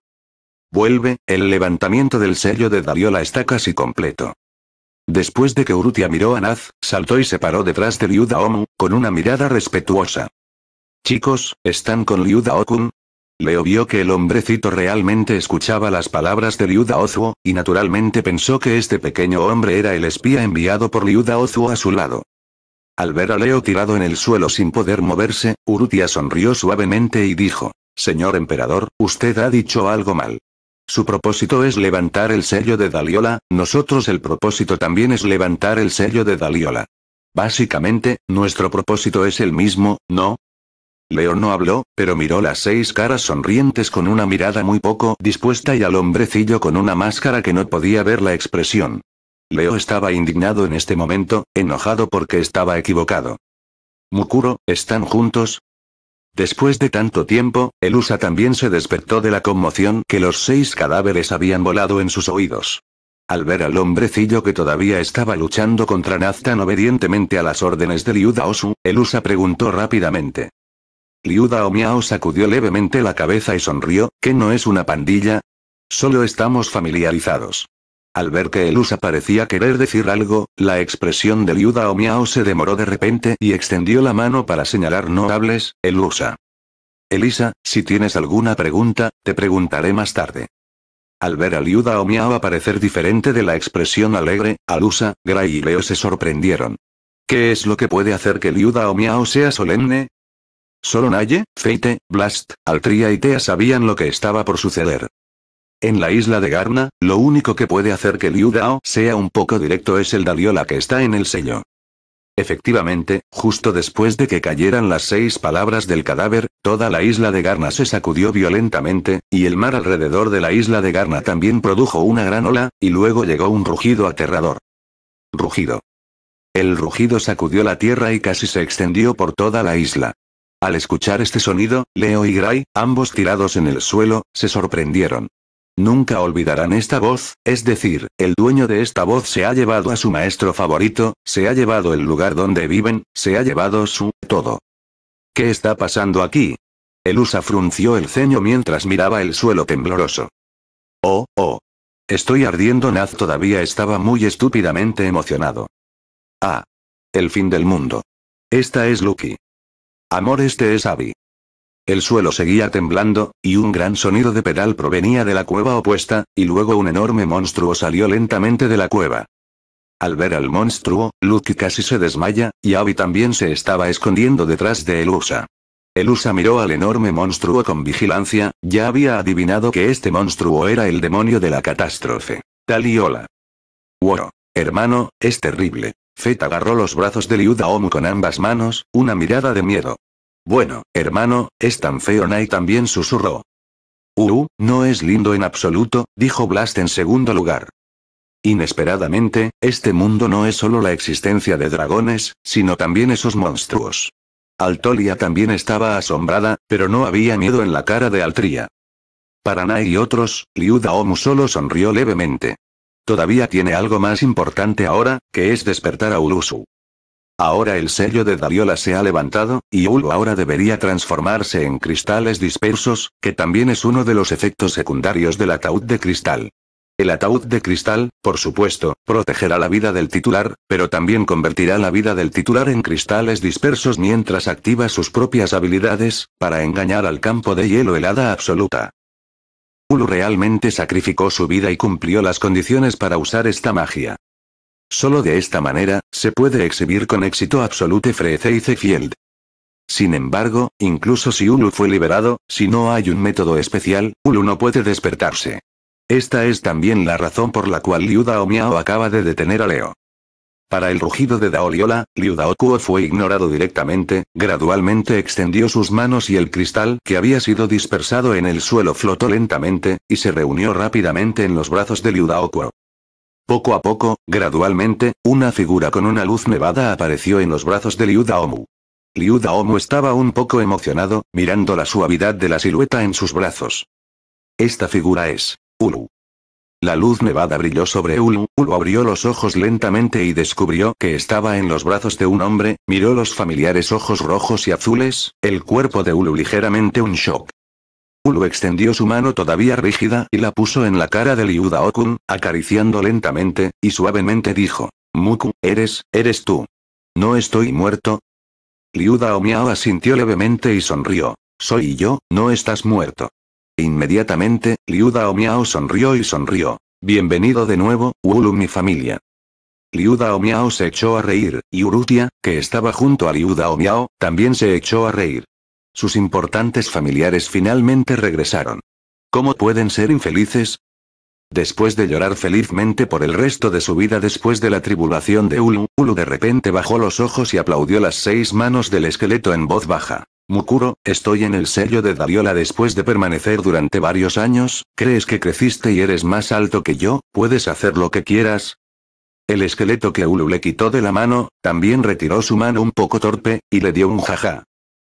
Vuelve, el levantamiento del sello de Dariola está casi completo. Después de que Urutia miró a Naz, saltó y se paró detrás de Liudaomu, con una mirada respetuosa. Chicos, ¿están con Liuda Okun? Leo vio que el hombrecito realmente escuchaba las palabras de Liuda Ozuo, y naturalmente pensó que este pequeño hombre era el espía enviado por Liuda Ozuo a su lado. Al ver a Leo tirado en el suelo sin poder moverse, Urutia sonrió suavemente y dijo, Señor emperador, usted ha dicho algo mal. Su propósito es levantar el sello de Daliola, nosotros el propósito también es levantar el sello de Daliola. Básicamente, nuestro propósito es el mismo, ¿no? Leo no habló, pero miró las seis caras sonrientes con una mirada muy poco dispuesta y al hombrecillo con una máscara que no podía ver la expresión. Leo estaba indignado en este momento, enojado porque estaba equivocado. Mukuro, ¿están juntos? Después de tanto tiempo, Elusa también se despertó de la conmoción que los seis cadáveres habían volado en sus oídos. Al ver al hombrecillo que todavía estaba luchando contra Naz obedientemente a las órdenes de Liuda Osu, Elusa preguntó rápidamente. Liuda o sacudió levemente la cabeza y sonrió, ¿qué no es una pandilla? Solo estamos familiarizados. Al ver que Elusa parecía querer decir algo, la expresión de Liuda o se demoró de repente y extendió la mano para señalar no hables, Elusa. Elisa, si tienes alguna pregunta, te preguntaré más tarde. Al ver a Liuda o Miao aparecer diferente de la expresión alegre, Alusa, Gray y Leo se sorprendieron. ¿Qué es lo que puede hacer que Liuda o Miao sea solemne? Solo Naye, Feite, Blast, Altria y Tea sabían lo que estaba por suceder. En la isla de Garna, lo único que puede hacer que Liu Dao sea un poco directo es el Daliola que está en el sello. Efectivamente, justo después de que cayeran las seis palabras del cadáver, toda la isla de Garna se sacudió violentamente, y el mar alrededor de la isla de Garna también produjo una gran ola, y luego llegó un rugido aterrador. Rugido. El rugido sacudió la tierra y casi se extendió por toda la isla. Al escuchar este sonido, Leo y Gray, ambos tirados en el suelo, se sorprendieron. Nunca olvidarán esta voz, es decir, el dueño de esta voz se ha llevado a su maestro favorito, se ha llevado el lugar donde viven, se ha llevado su todo. ¿Qué está pasando aquí? Elusa frunció el ceño mientras miraba el suelo tembloroso. Oh, oh. Estoy ardiendo. Naz todavía estaba muy estúpidamente emocionado. Ah. El fin del mundo. Esta es Lucky. Amor este es avi El suelo seguía temblando, y un gran sonido de pedal provenía de la cueva opuesta, y luego un enorme monstruo salió lentamente de la cueva. Al ver al monstruo, Luke casi se desmaya, y avi también se estaba escondiendo detrás de Elusa. Elusa miró al enorme monstruo con vigilancia, ya había adivinado que este monstruo era el demonio de la catástrofe. Taliola. Wow. Hermano, es terrible. Fett agarró los brazos de Liuda con ambas manos, una mirada de miedo. Bueno, hermano, es tan feo Nai también susurró. Uh, no es lindo en absoluto, dijo Blast en segundo lugar. Inesperadamente, este mundo no es solo la existencia de dragones, sino también esos monstruos. Altolia también estaba asombrada, pero no había miedo en la cara de Altria. Para Nai y otros, Liuda solo sonrió levemente. Todavía tiene algo más importante ahora, que es despertar a Ulusu. Ahora el sello de Dariola se ha levantado, y Ulu ahora debería transformarse en cristales dispersos, que también es uno de los efectos secundarios del ataúd de cristal. El ataúd de cristal, por supuesto, protegerá la vida del titular, pero también convertirá la vida del titular en cristales dispersos mientras activa sus propias habilidades, para engañar al campo de hielo helada absoluta. Ulu realmente sacrificó su vida y cumplió las condiciones para usar esta magia. Solo de esta manera, se puede exhibir con éxito absoluto field Sin embargo, incluso si Ulu fue liberado, si no hay un método especial, Ulu no puede despertarse. Esta es también la razón por la cual Liuda Miao acaba de detener a Leo. Para el rugido de Daoliola, Liu fue ignorado directamente, gradualmente extendió sus manos y el cristal que había sido dispersado en el suelo flotó lentamente, y se reunió rápidamente en los brazos de Liu Poco a poco, gradualmente, una figura con una luz nevada apareció en los brazos de Liu Daomu. Liu estaba un poco emocionado, mirando la suavidad de la silueta en sus brazos. Esta figura es. Ulu. La luz nevada brilló sobre Ulu, Ulu abrió los ojos lentamente y descubrió que estaba en los brazos de un hombre, miró los familiares ojos rojos y azules, el cuerpo de Ulu ligeramente un shock. Ulu extendió su mano todavía rígida y la puso en la cara de Liuda Okun, acariciando lentamente, y suavemente dijo, Muku, eres, eres tú. ¿No estoy muerto? Liuda Omiao asintió levemente y sonrió. Soy yo, no estás muerto. Inmediatamente, Liu Dao sonrió y sonrió. Bienvenido de nuevo, Wulu mi familia. Liu Dao se echó a reír, y Urutia, que estaba junto a Liu Dao también se echó a reír. Sus importantes familiares finalmente regresaron. ¿Cómo pueden ser infelices? Después de llorar felizmente por el resto de su vida después de la tribulación de Ulu, Ulu de repente bajó los ojos y aplaudió las seis manos del esqueleto en voz baja. Mukuro, estoy en el sello de Dariola después de permanecer durante varios años, crees que creciste y eres más alto que yo, puedes hacer lo que quieras. El esqueleto que Ulu le quitó de la mano, también retiró su mano un poco torpe, y le dio un jaja.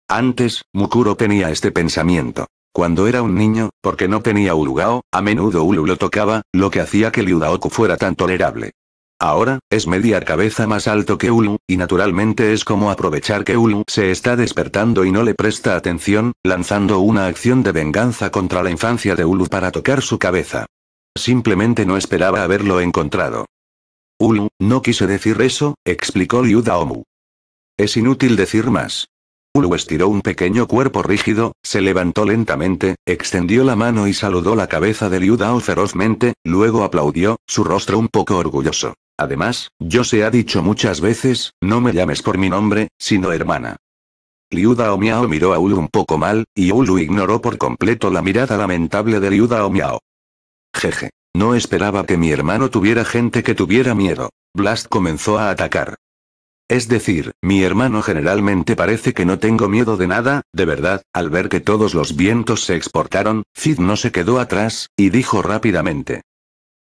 Antes, Mukuro tenía este pensamiento. Cuando era un niño, porque no tenía Ulugao, a menudo Ulu lo tocaba, lo que hacía que Liudaoku fuera tan tolerable. Ahora, es media cabeza más alto que Ulu, y naturalmente es como aprovechar que Ulu se está despertando y no le presta atención, lanzando una acción de venganza contra la infancia de Ulu para tocar su cabeza. Simplemente no esperaba haberlo encontrado. Ulu, no quise decir eso, explicó Liu Daomu. Es inútil decir más. Ulu estiró un pequeño cuerpo rígido, se levantó lentamente, extendió la mano y saludó la cabeza de Liu Dao ferozmente, luego aplaudió, su rostro un poco orgulloso. Además, yo se ha dicho muchas veces, no me llames por mi nombre, sino hermana. Liuda Miao miró a Ulu un poco mal, y Ulu ignoró por completo la mirada lamentable de Liuda Miao. Jeje. No esperaba que mi hermano tuviera gente que tuviera miedo. Blast comenzó a atacar. Es decir, mi hermano generalmente parece que no tengo miedo de nada, de verdad, al ver que todos los vientos se exportaron, Cid no se quedó atrás, y dijo rápidamente.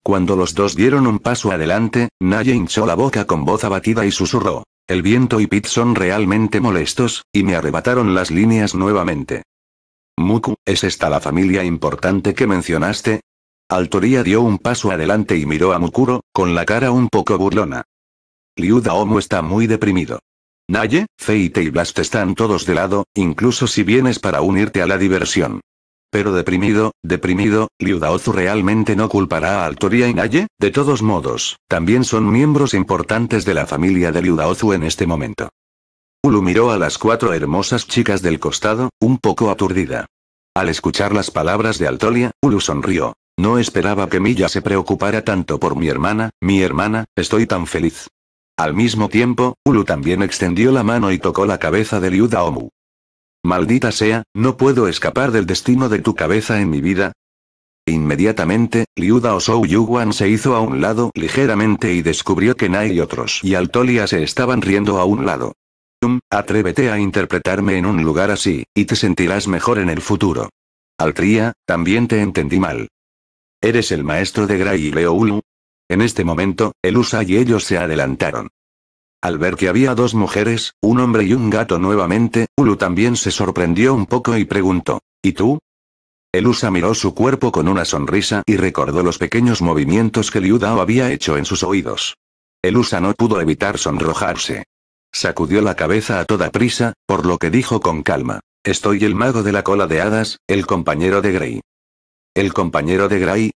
Cuando los dos dieron un paso adelante, Naye hinchó la boca con voz abatida y susurró. El viento y Pit son realmente molestos, y me arrebataron las líneas nuevamente. Muku, ¿es esta la familia importante que mencionaste? Altoría dio un paso adelante y miró a Mukuro, con la cara un poco burlona. Liuda Omo está muy deprimido. Naye, Feite y Blast están todos de lado, incluso si vienes para unirte a la diversión. Pero deprimido, deprimido, Liudaozu realmente no culpará a Altoria y Naye, de todos modos, también son miembros importantes de la familia de Liudaozu en este momento. Ulu miró a las cuatro hermosas chicas del costado, un poco aturdida. Al escuchar las palabras de Altoria, Ulu sonrió. No esperaba que Milla se preocupara tanto por mi hermana, mi hermana, estoy tan feliz. Al mismo tiempo, Ulu también extendió la mano y tocó la cabeza de Liudaomu. Maldita sea, no puedo escapar del destino de tu cabeza en mi vida. Inmediatamente, Liuda Osou Yuguan se hizo a un lado ligeramente y descubrió que Nai y otros y Altolia se estaban riendo a un lado. Um, atrévete a interpretarme en un lugar así, y te sentirás mejor en el futuro. Altria, también te entendí mal. ¿Eres el maestro de Gray y Ulu. En este momento, Elusa y ellos se adelantaron. Al ver que había dos mujeres, un hombre y un gato nuevamente, Ulu también se sorprendió un poco y preguntó, ¿Y tú? Elusa miró su cuerpo con una sonrisa y recordó los pequeños movimientos que Liu Dao había hecho en sus oídos. Elusa no pudo evitar sonrojarse. Sacudió la cabeza a toda prisa, por lo que dijo con calma, Estoy el mago de la cola de hadas, el compañero de Grey. ¿El compañero de Grey?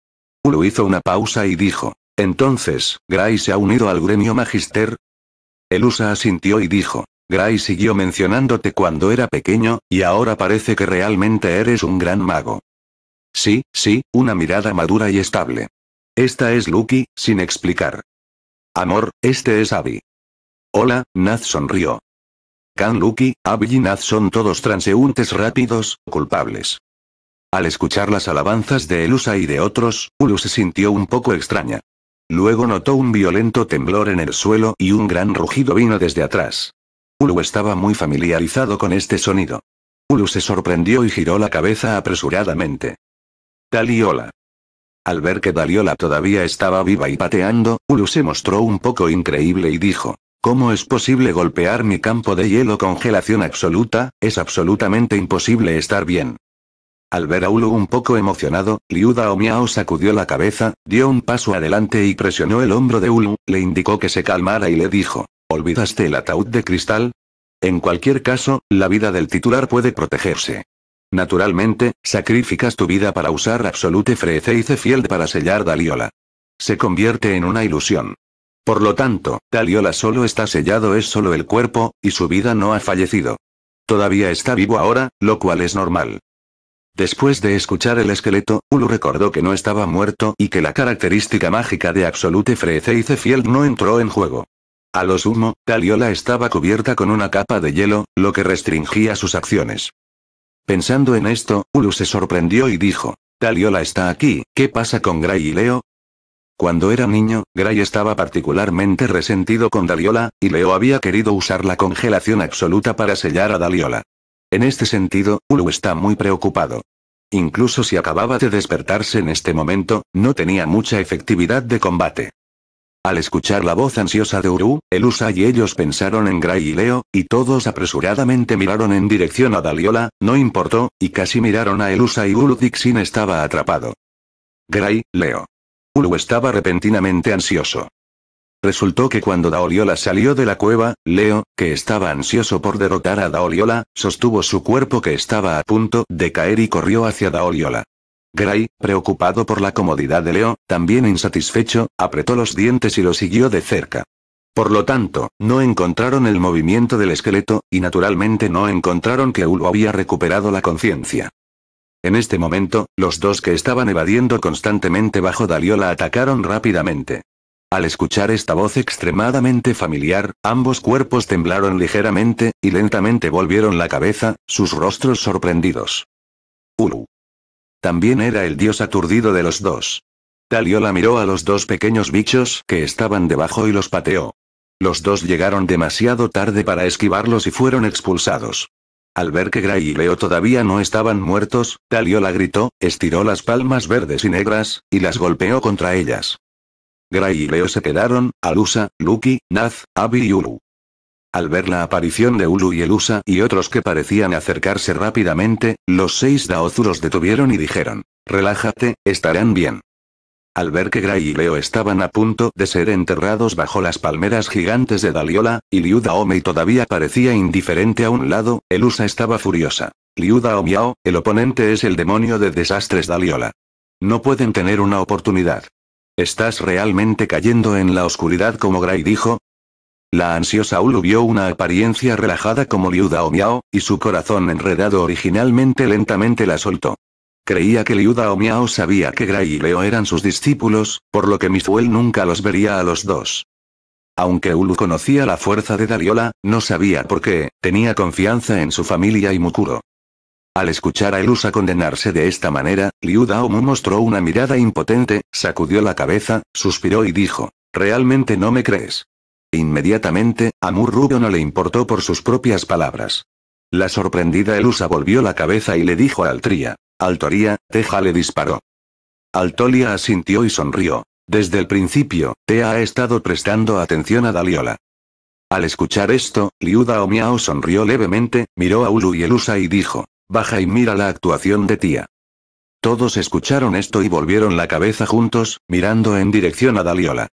Ulu hizo una pausa y dijo, entonces, Gray se ha unido al gremio magister, Elusa asintió y dijo. Gray siguió mencionándote cuando era pequeño, y ahora parece que realmente eres un gran mago. Sí, sí, una mirada madura y estable. Esta es Lucky, sin explicar. Amor, este es Abby. Hola, Nath sonrió. Kan Lucky, Abby y Nath son todos transeúntes rápidos, culpables. Al escuchar las alabanzas de Elusa y de otros, Ulu se sintió un poco extraña. Luego notó un violento temblor en el suelo y un gran rugido vino desde atrás. Ulu estaba muy familiarizado con este sonido. Ulu se sorprendió y giró la cabeza apresuradamente. Daliola. Al ver que Daliola todavía estaba viva y pateando, Ulu se mostró un poco increíble y dijo, ¿Cómo es posible golpear mi campo de hielo congelación absoluta? Es absolutamente imposible estar bien. Al ver a Ulu un poco emocionado, Liuda o sacudió la cabeza, dio un paso adelante y presionó el hombro de Ulu, le indicó que se calmara y le dijo, ¿olvidaste el ataúd de cristal? En cualquier caso, la vida del titular puede protegerse. Naturalmente, sacrificas tu vida para usar Absolute y fiel para sellar Daliola. Se convierte en una ilusión. Por lo tanto, Daliola solo está sellado es solo el cuerpo, y su vida no ha fallecido. Todavía está vivo ahora, lo cual es normal. Después de escuchar el esqueleto, Ulu recordó que no estaba muerto y que la característica mágica de Absolute y Field no entró en juego. A lo sumo, Daliola estaba cubierta con una capa de hielo, lo que restringía sus acciones. Pensando en esto, Ulu se sorprendió y dijo, Daliola está aquí, ¿qué pasa con Gray y Leo? Cuando era niño, Gray estaba particularmente resentido con Daliola, y Leo había querido usar la congelación absoluta para sellar a Daliola. En este sentido, Ulu está muy preocupado. Incluso si acababa de despertarse en este momento, no tenía mucha efectividad de combate. Al escuchar la voz ansiosa de Uru, Elusa y ellos pensaron en Gray y Leo, y todos apresuradamente miraron en dirección a Daliola, no importó, y casi miraron a Elusa y Ulu Dixin estaba atrapado. Gray, Leo. Ulu estaba repentinamente ansioso. Resultó que cuando Daoliola salió de la cueva, Leo, que estaba ansioso por derrotar a Daoliola, sostuvo su cuerpo que estaba a punto de caer y corrió hacia Daoliola. Gray, preocupado por la comodidad de Leo, también insatisfecho, apretó los dientes y lo siguió de cerca. Por lo tanto, no encontraron el movimiento del esqueleto, y naturalmente no encontraron que Ulu había recuperado la conciencia. En este momento, los dos que estaban evadiendo constantemente bajo Daliola atacaron rápidamente. Al escuchar esta voz extremadamente familiar, ambos cuerpos temblaron ligeramente, y lentamente volvieron la cabeza, sus rostros sorprendidos. Ulu. También era el dios aturdido de los dos. Taliola miró a los dos pequeños bichos que estaban debajo y los pateó. Los dos llegaron demasiado tarde para esquivarlos y fueron expulsados. Al ver que Gray y Leo todavía no estaban muertos, Taliola gritó, estiró las palmas verdes y negras, y las golpeó contra ellas. Gray y Leo se quedaron, Alusa, Lucky, Naz, Abby y Ulu. Al ver la aparición de Ulu y Elusa y otros que parecían acercarse rápidamente, los seis Daozuros detuvieron y dijeron, relájate, estarán bien. Al ver que Gray y Leo estaban a punto de ser enterrados bajo las palmeras gigantes de Daliola, y Liuda Daomei todavía parecía indiferente a un lado, Elusa estaba furiosa. Liu Daomiao, el oponente es el demonio de desastres Daliola. No pueden tener una oportunidad. ¿Estás realmente cayendo en la oscuridad como Gray dijo? La ansiosa Ulu vio una apariencia relajada como Liu Dao Miao, y su corazón enredado originalmente lentamente la soltó. Creía que Liu Dao Miao sabía que Gray y Leo eran sus discípulos, por lo que Mizuel nunca los vería a los dos. Aunque Ulu conocía la fuerza de Dariola, no sabía por qué, tenía confianza en su familia y Mukuro. Al escuchar a Elusa condenarse de esta manera, Liu Daomu mostró una mirada impotente, sacudió la cabeza, suspiró y dijo, ¿realmente no me crees? Inmediatamente, a Rubio no le importó por sus propias palabras. La sorprendida Elusa volvió la cabeza y le dijo a Altria, Altoría, Teja le disparó. Altolia asintió y sonrió. Desde el principio, te ha estado prestando atención a Daliola. Al escuchar esto, Liu Daomiao sonrió levemente, miró a Ulu y Elusa y dijo, Baja y mira la actuación de tía. Todos escucharon esto y volvieron la cabeza juntos, mirando en dirección a Daliola.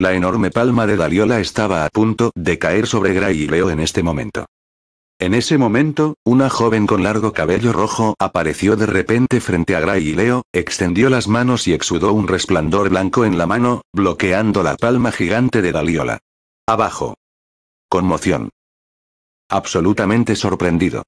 La enorme palma de Daliola estaba a punto de caer sobre Gray y Leo en este momento. En ese momento, una joven con largo cabello rojo apareció de repente frente a Gray y Leo, extendió las manos y exudó un resplandor blanco en la mano, bloqueando la palma gigante de Daliola. Abajo. Conmoción. Absolutamente sorprendido.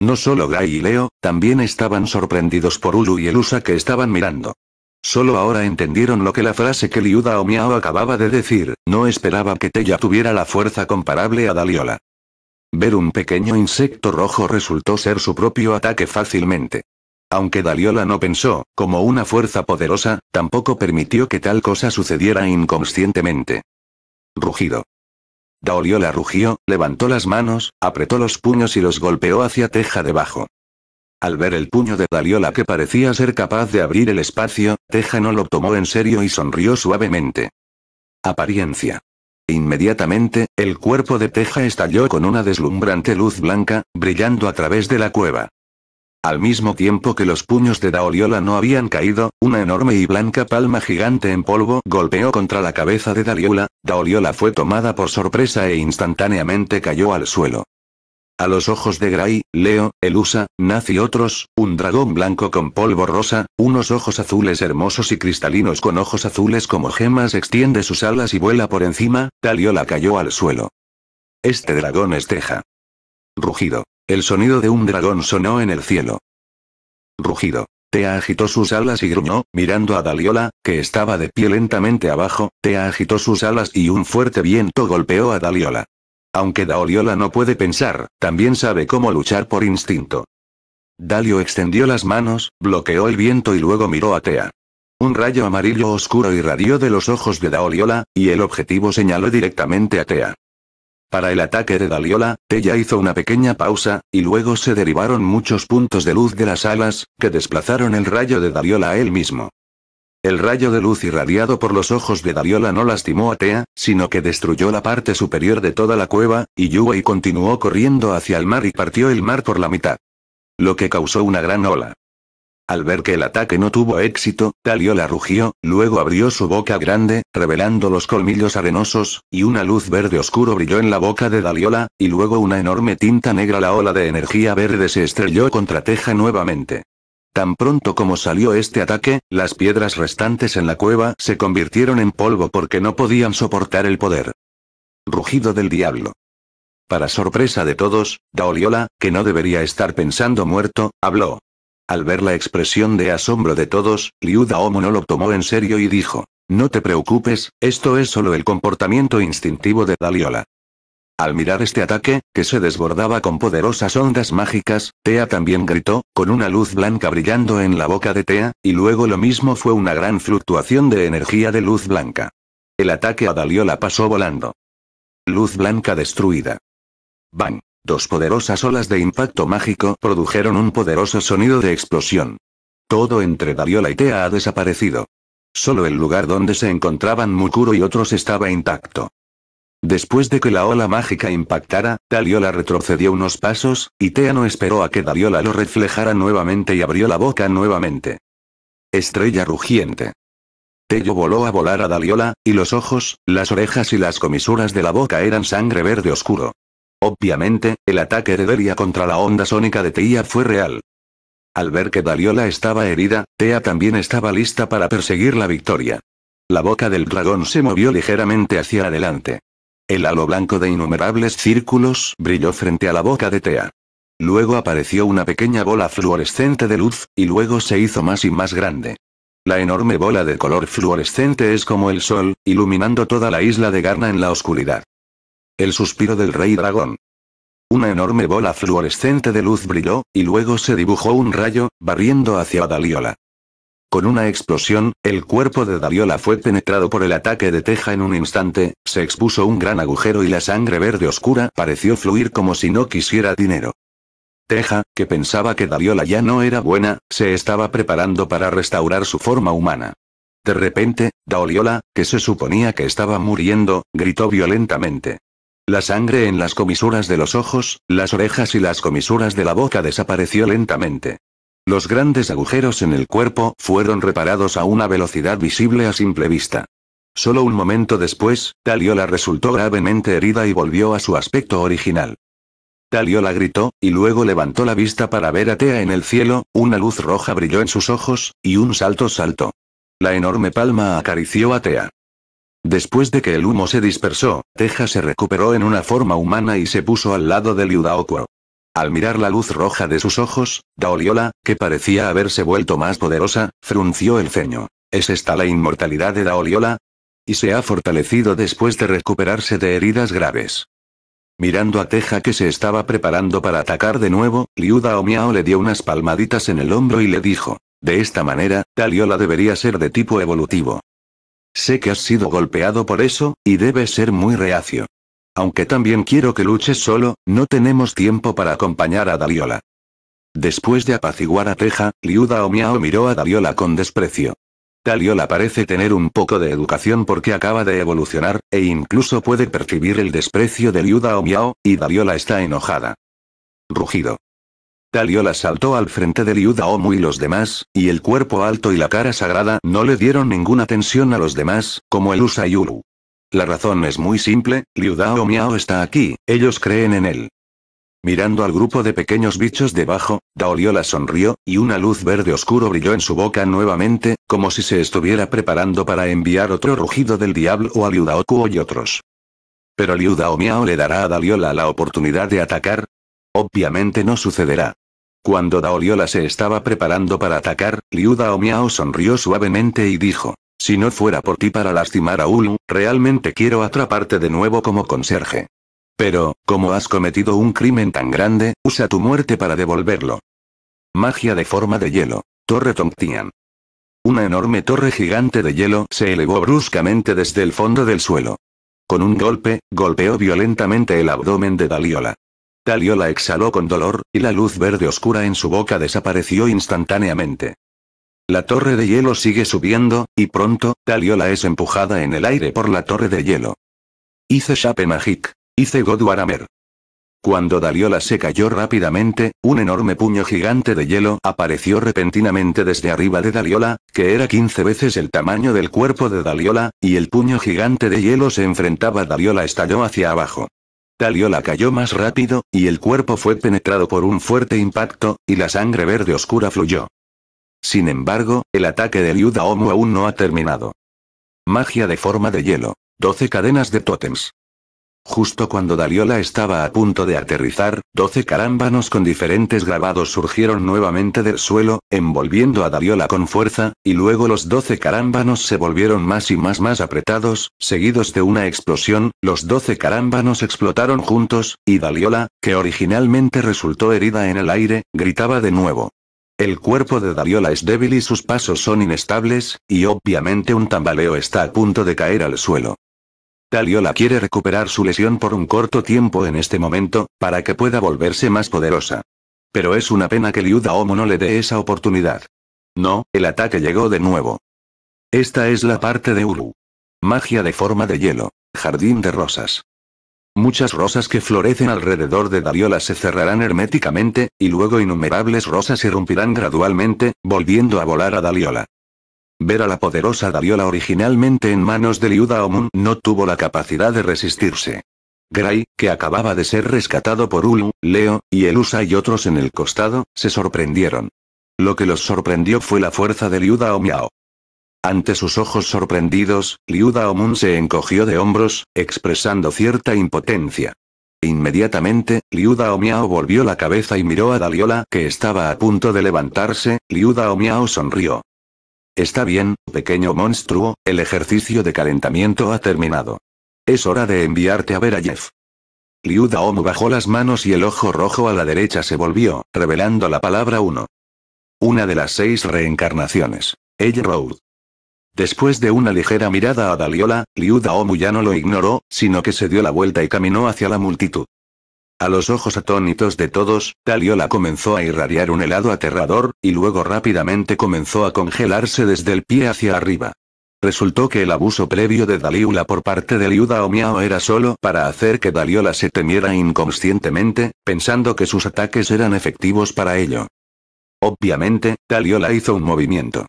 No solo Gai y Leo, también estaban sorprendidos por Ulu y Elusa que estaban mirando. Solo ahora entendieron lo que la frase que Liuda o Miao acababa de decir, no esperaba que Tella tuviera la fuerza comparable a Daliola. Ver un pequeño insecto rojo resultó ser su propio ataque fácilmente. Aunque Daliola no pensó, como una fuerza poderosa, tampoco permitió que tal cosa sucediera inconscientemente. Rugido. Daliola rugió, levantó las manos, apretó los puños y los golpeó hacia Teja debajo. Al ver el puño de Daliola que parecía ser capaz de abrir el espacio, Teja no lo tomó en serio y sonrió suavemente. Apariencia. Inmediatamente, el cuerpo de Teja estalló con una deslumbrante luz blanca, brillando a través de la cueva. Al mismo tiempo que los puños de Daoliola no habían caído, una enorme y blanca palma gigante en polvo golpeó contra la cabeza de Daliola, Daoliola fue tomada por sorpresa e instantáneamente cayó al suelo. A los ojos de Gray, Leo, Elusa, Naz y otros, un dragón blanco con polvo rosa, unos ojos azules hermosos y cristalinos con ojos azules como gemas extiende sus alas y vuela por encima, Daliola cayó al suelo. Este dragón es Rugido. El sonido de un dragón sonó en el cielo. Rugido. Tea agitó sus alas y gruñó, mirando a Daliola, que estaba de pie lentamente abajo, Tea agitó sus alas y un fuerte viento golpeó a Daliola. Aunque Daoliola no puede pensar, también sabe cómo luchar por instinto. Dalio extendió las manos, bloqueó el viento y luego miró a Tea. Un rayo amarillo oscuro irradió de los ojos de Daoliola, y el objetivo señaló directamente a Tea. Para el ataque de Daliola, Tella hizo una pequeña pausa, y luego se derivaron muchos puntos de luz de las alas, que desplazaron el rayo de Daliola a él mismo. El rayo de luz irradiado por los ojos de Daliola no lastimó a Tea, sino que destruyó la parte superior de toda la cueva, y y continuó corriendo hacia el mar y partió el mar por la mitad. Lo que causó una gran ola. Al ver que el ataque no tuvo éxito, Daliola rugió, luego abrió su boca grande, revelando los colmillos arenosos, y una luz verde oscuro brilló en la boca de Daliola, y luego una enorme tinta negra la ola de energía verde se estrelló contra Teja nuevamente. Tan pronto como salió este ataque, las piedras restantes en la cueva se convirtieron en polvo porque no podían soportar el poder. Rugido del diablo. Para sorpresa de todos, Daliola, que no debería estar pensando muerto, habló. Al ver la expresión de asombro de todos, Liu Daomo no lo tomó en serio y dijo, no te preocupes, esto es solo el comportamiento instintivo de Daliola. Al mirar este ataque, que se desbordaba con poderosas ondas mágicas, Tea también gritó, con una luz blanca brillando en la boca de Tea, y luego lo mismo fue una gran fluctuación de energía de luz blanca. El ataque a Daliola pasó volando. Luz blanca destruida. Bang. Dos poderosas olas de impacto mágico produjeron un poderoso sonido de explosión. Todo entre Daliola y Tea ha desaparecido. Solo el lugar donde se encontraban Mukuro y otros estaba intacto. Después de que la ola mágica impactara, Daliola retrocedió unos pasos, y Tea no esperó a que Daliola lo reflejara nuevamente y abrió la boca nuevamente. Estrella rugiente. Tello voló a volar a Daliola, y los ojos, las orejas y las comisuras de la boca eran sangre verde oscuro. Obviamente, el ataque de Delia contra la onda sónica de Teia fue real. Al ver que Daliola estaba herida, Tea también estaba lista para perseguir la victoria. La boca del dragón se movió ligeramente hacia adelante. El halo blanco de innumerables círculos brilló frente a la boca de Tea. Luego apareció una pequeña bola fluorescente de luz, y luego se hizo más y más grande. La enorme bola de color fluorescente es como el sol, iluminando toda la isla de Garna en la oscuridad. El suspiro del rey dragón. Una enorme bola fluorescente de luz brilló, y luego se dibujó un rayo, barriendo hacia Daliola. Con una explosión, el cuerpo de Daliola fue penetrado por el ataque de Teja en un instante, se expuso un gran agujero y la sangre verde oscura pareció fluir como si no quisiera dinero. Teja, que pensaba que Daliola ya no era buena, se estaba preparando para restaurar su forma humana. De repente, Daliola, que se suponía que estaba muriendo, gritó violentamente. La sangre en las comisuras de los ojos, las orejas y las comisuras de la boca desapareció lentamente. Los grandes agujeros en el cuerpo fueron reparados a una velocidad visible a simple vista. Solo un momento después, Taliola resultó gravemente herida y volvió a su aspecto original. Taliola gritó, y luego levantó la vista para ver a Tea en el cielo, una luz roja brilló en sus ojos, y un salto saltó. La enorme palma acarició a Tea. Después de que el humo se dispersó, Teja se recuperó en una forma humana y se puso al lado de Liu Al mirar la luz roja de sus ojos, Daoliola, que parecía haberse vuelto más poderosa, frunció el ceño. ¿Es esta la inmortalidad de Daoliola? Y se ha fortalecido después de recuperarse de heridas graves. Mirando a Teja que se estaba preparando para atacar de nuevo, Liu Daomiao le dio unas palmaditas en el hombro y le dijo. De esta manera, Daoliola debería ser de tipo evolutivo. Sé que has sido golpeado por eso, y debes ser muy reacio. Aunque también quiero que luches solo, no tenemos tiempo para acompañar a Daliola. Después de apaciguar a Teja, Liuda o Miao miró a Daliola con desprecio. Daliola parece tener un poco de educación porque acaba de evolucionar, e incluso puede percibir el desprecio de Liuda o Miao, y Daliola está enojada. Rugido. Daliola saltó al frente de Liu Daomu y los demás, y el cuerpo alto y la cara sagrada no le dieron ninguna atención a los demás, como el usayuru La razón es muy simple, Liudao Miao está aquí, ellos creen en él. Mirando al grupo de pequeños bichos debajo, Daoliola sonrió, y una luz verde oscuro brilló en su boca nuevamente, como si se estuviera preparando para enviar otro rugido del diablo o a Liudaoku y otros. Pero Liudao Miao le dará a Daliola la oportunidad de atacar, Obviamente no sucederá. Cuando Daoliola se estaba preparando para atacar, Liu Daomiao sonrió suavemente y dijo, si no fuera por ti para lastimar a Ulu, realmente quiero atraparte de nuevo como conserje. Pero, como has cometido un crimen tan grande, usa tu muerte para devolverlo. Magia de forma de hielo. Torre Tongtian. Una enorme torre gigante de hielo se elevó bruscamente desde el fondo del suelo. Con un golpe, golpeó violentamente el abdomen de Daliola. Daliola exhaló con dolor, y la luz verde oscura en su boca desapareció instantáneamente. La torre de hielo sigue subiendo, y pronto, Daliola es empujada en el aire por la torre de hielo. Hice Shape Magic. Hice Godwaramer. Cuando Daliola se cayó rápidamente, un enorme puño gigante de hielo apareció repentinamente desde arriba de Daliola, que era 15 veces el tamaño del cuerpo de Daliola, y el puño gigante de hielo se enfrentaba a Daliola estalló hacia abajo. Taliola cayó más rápido, y el cuerpo fue penetrado por un fuerte impacto, y la sangre verde oscura fluyó. Sin embargo, el ataque de Liuda aún no ha terminado. Magia de forma de hielo. 12 cadenas de tótems. Justo cuando Daliola estaba a punto de aterrizar, doce carámbanos con diferentes grabados surgieron nuevamente del suelo, envolviendo a Daliola con fuerza, y luego los doce carámbanos se volvieron más y más más apretados, seguidos de una explosión, los doce carámbanos explotaron juntos, y Daliola, que originalmente resultó herida en el aire, gritaba de nuevo. El cuerpo de Daliola es débil y sus pasos son inestables, y obviamente un tambaleo está a punto de caer al suelo. Daliola quiere recuperar su lesión por un corto tiempo en este momento, para que pueda volverse más poderosa. Pero es una pena que Liuda Omo no le dé esa oportunidad. No, el ataque llegó de nuevo. Esta es la parte de Uru. Magia de forma de hielo. Jardín de rosas. Muchas rosas que florecen alrededor de Daliola se cerrarán herméticamente, y luego innumerables rosas irrumpirán gradualmente, volviendo a volar a Daliola. Ver a la poderosa Daliola originalmente en manos de Liuda Omun no tuvo la capacidad de resistirse. Gray, que acababa de ser rescatado por Ulu, Leo, y Elusa y otros en el costado, se sorprendieron. Lo que los sorprendió fue la fuerza de Liuda Omiao. Ante sus ojos sorprendidos, Liuda Omun se encogió de hombros, expresando cierta impotencia. Inmediatamente, Liuda Omiao volvió la cabeza y miró a Daliola que estaba a punto de levantarse, Liuda Omiao sonrió. Está bien, pequeño monstruo, el ejercicio de calentamiento ha terminado. Es hora de enviarte a ver a Jeff. Liu Daomu bajó las manos y el ojo rojo a la derecha se volvió, revelando la palabra 1. Una de las seis reencarnaciones. El Road. Después de una ligera mirada a Daliola, Liu Daomu ya no lo ignoró, sino que se dio la vuelta y caminó hacia la multitud. A los ojos atónitos de todos, Daliola comenzó a irradiar un helado aterrador, y luego rápidamente comenzó a congelarse desde el pie hacia arriba. Resultó que el abuso previo de Daliola por parte de Liuda o Miao era solo para hacer que Daliola se temiera inconscientemente, pensando que sus ataques eran efectivos para ello. Obviamente, Daliola hizo un movimiento.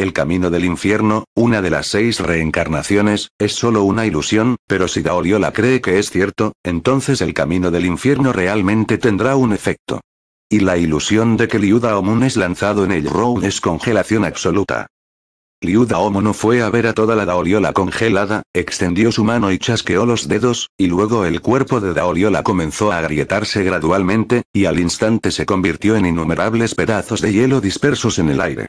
El camino del infierno, una de las seis reencarnaciones, es solo una ilusión, pero si Daoriola cree que es cierto, entonces el camino del infierno realmente tendrá un efecto. Y la ilusión de que Liu Daomun es lanzado en el Round es congelación absoluta. Liu no fue a ver a toda la Daoriola congelada, extendió su mano y chasqueó los dedos, y luego el cuerpo de Daoriola comenzó a agrietarse gradualmente, y al instante se convirtió en innumerables pedazos de hielo dispersos en el aire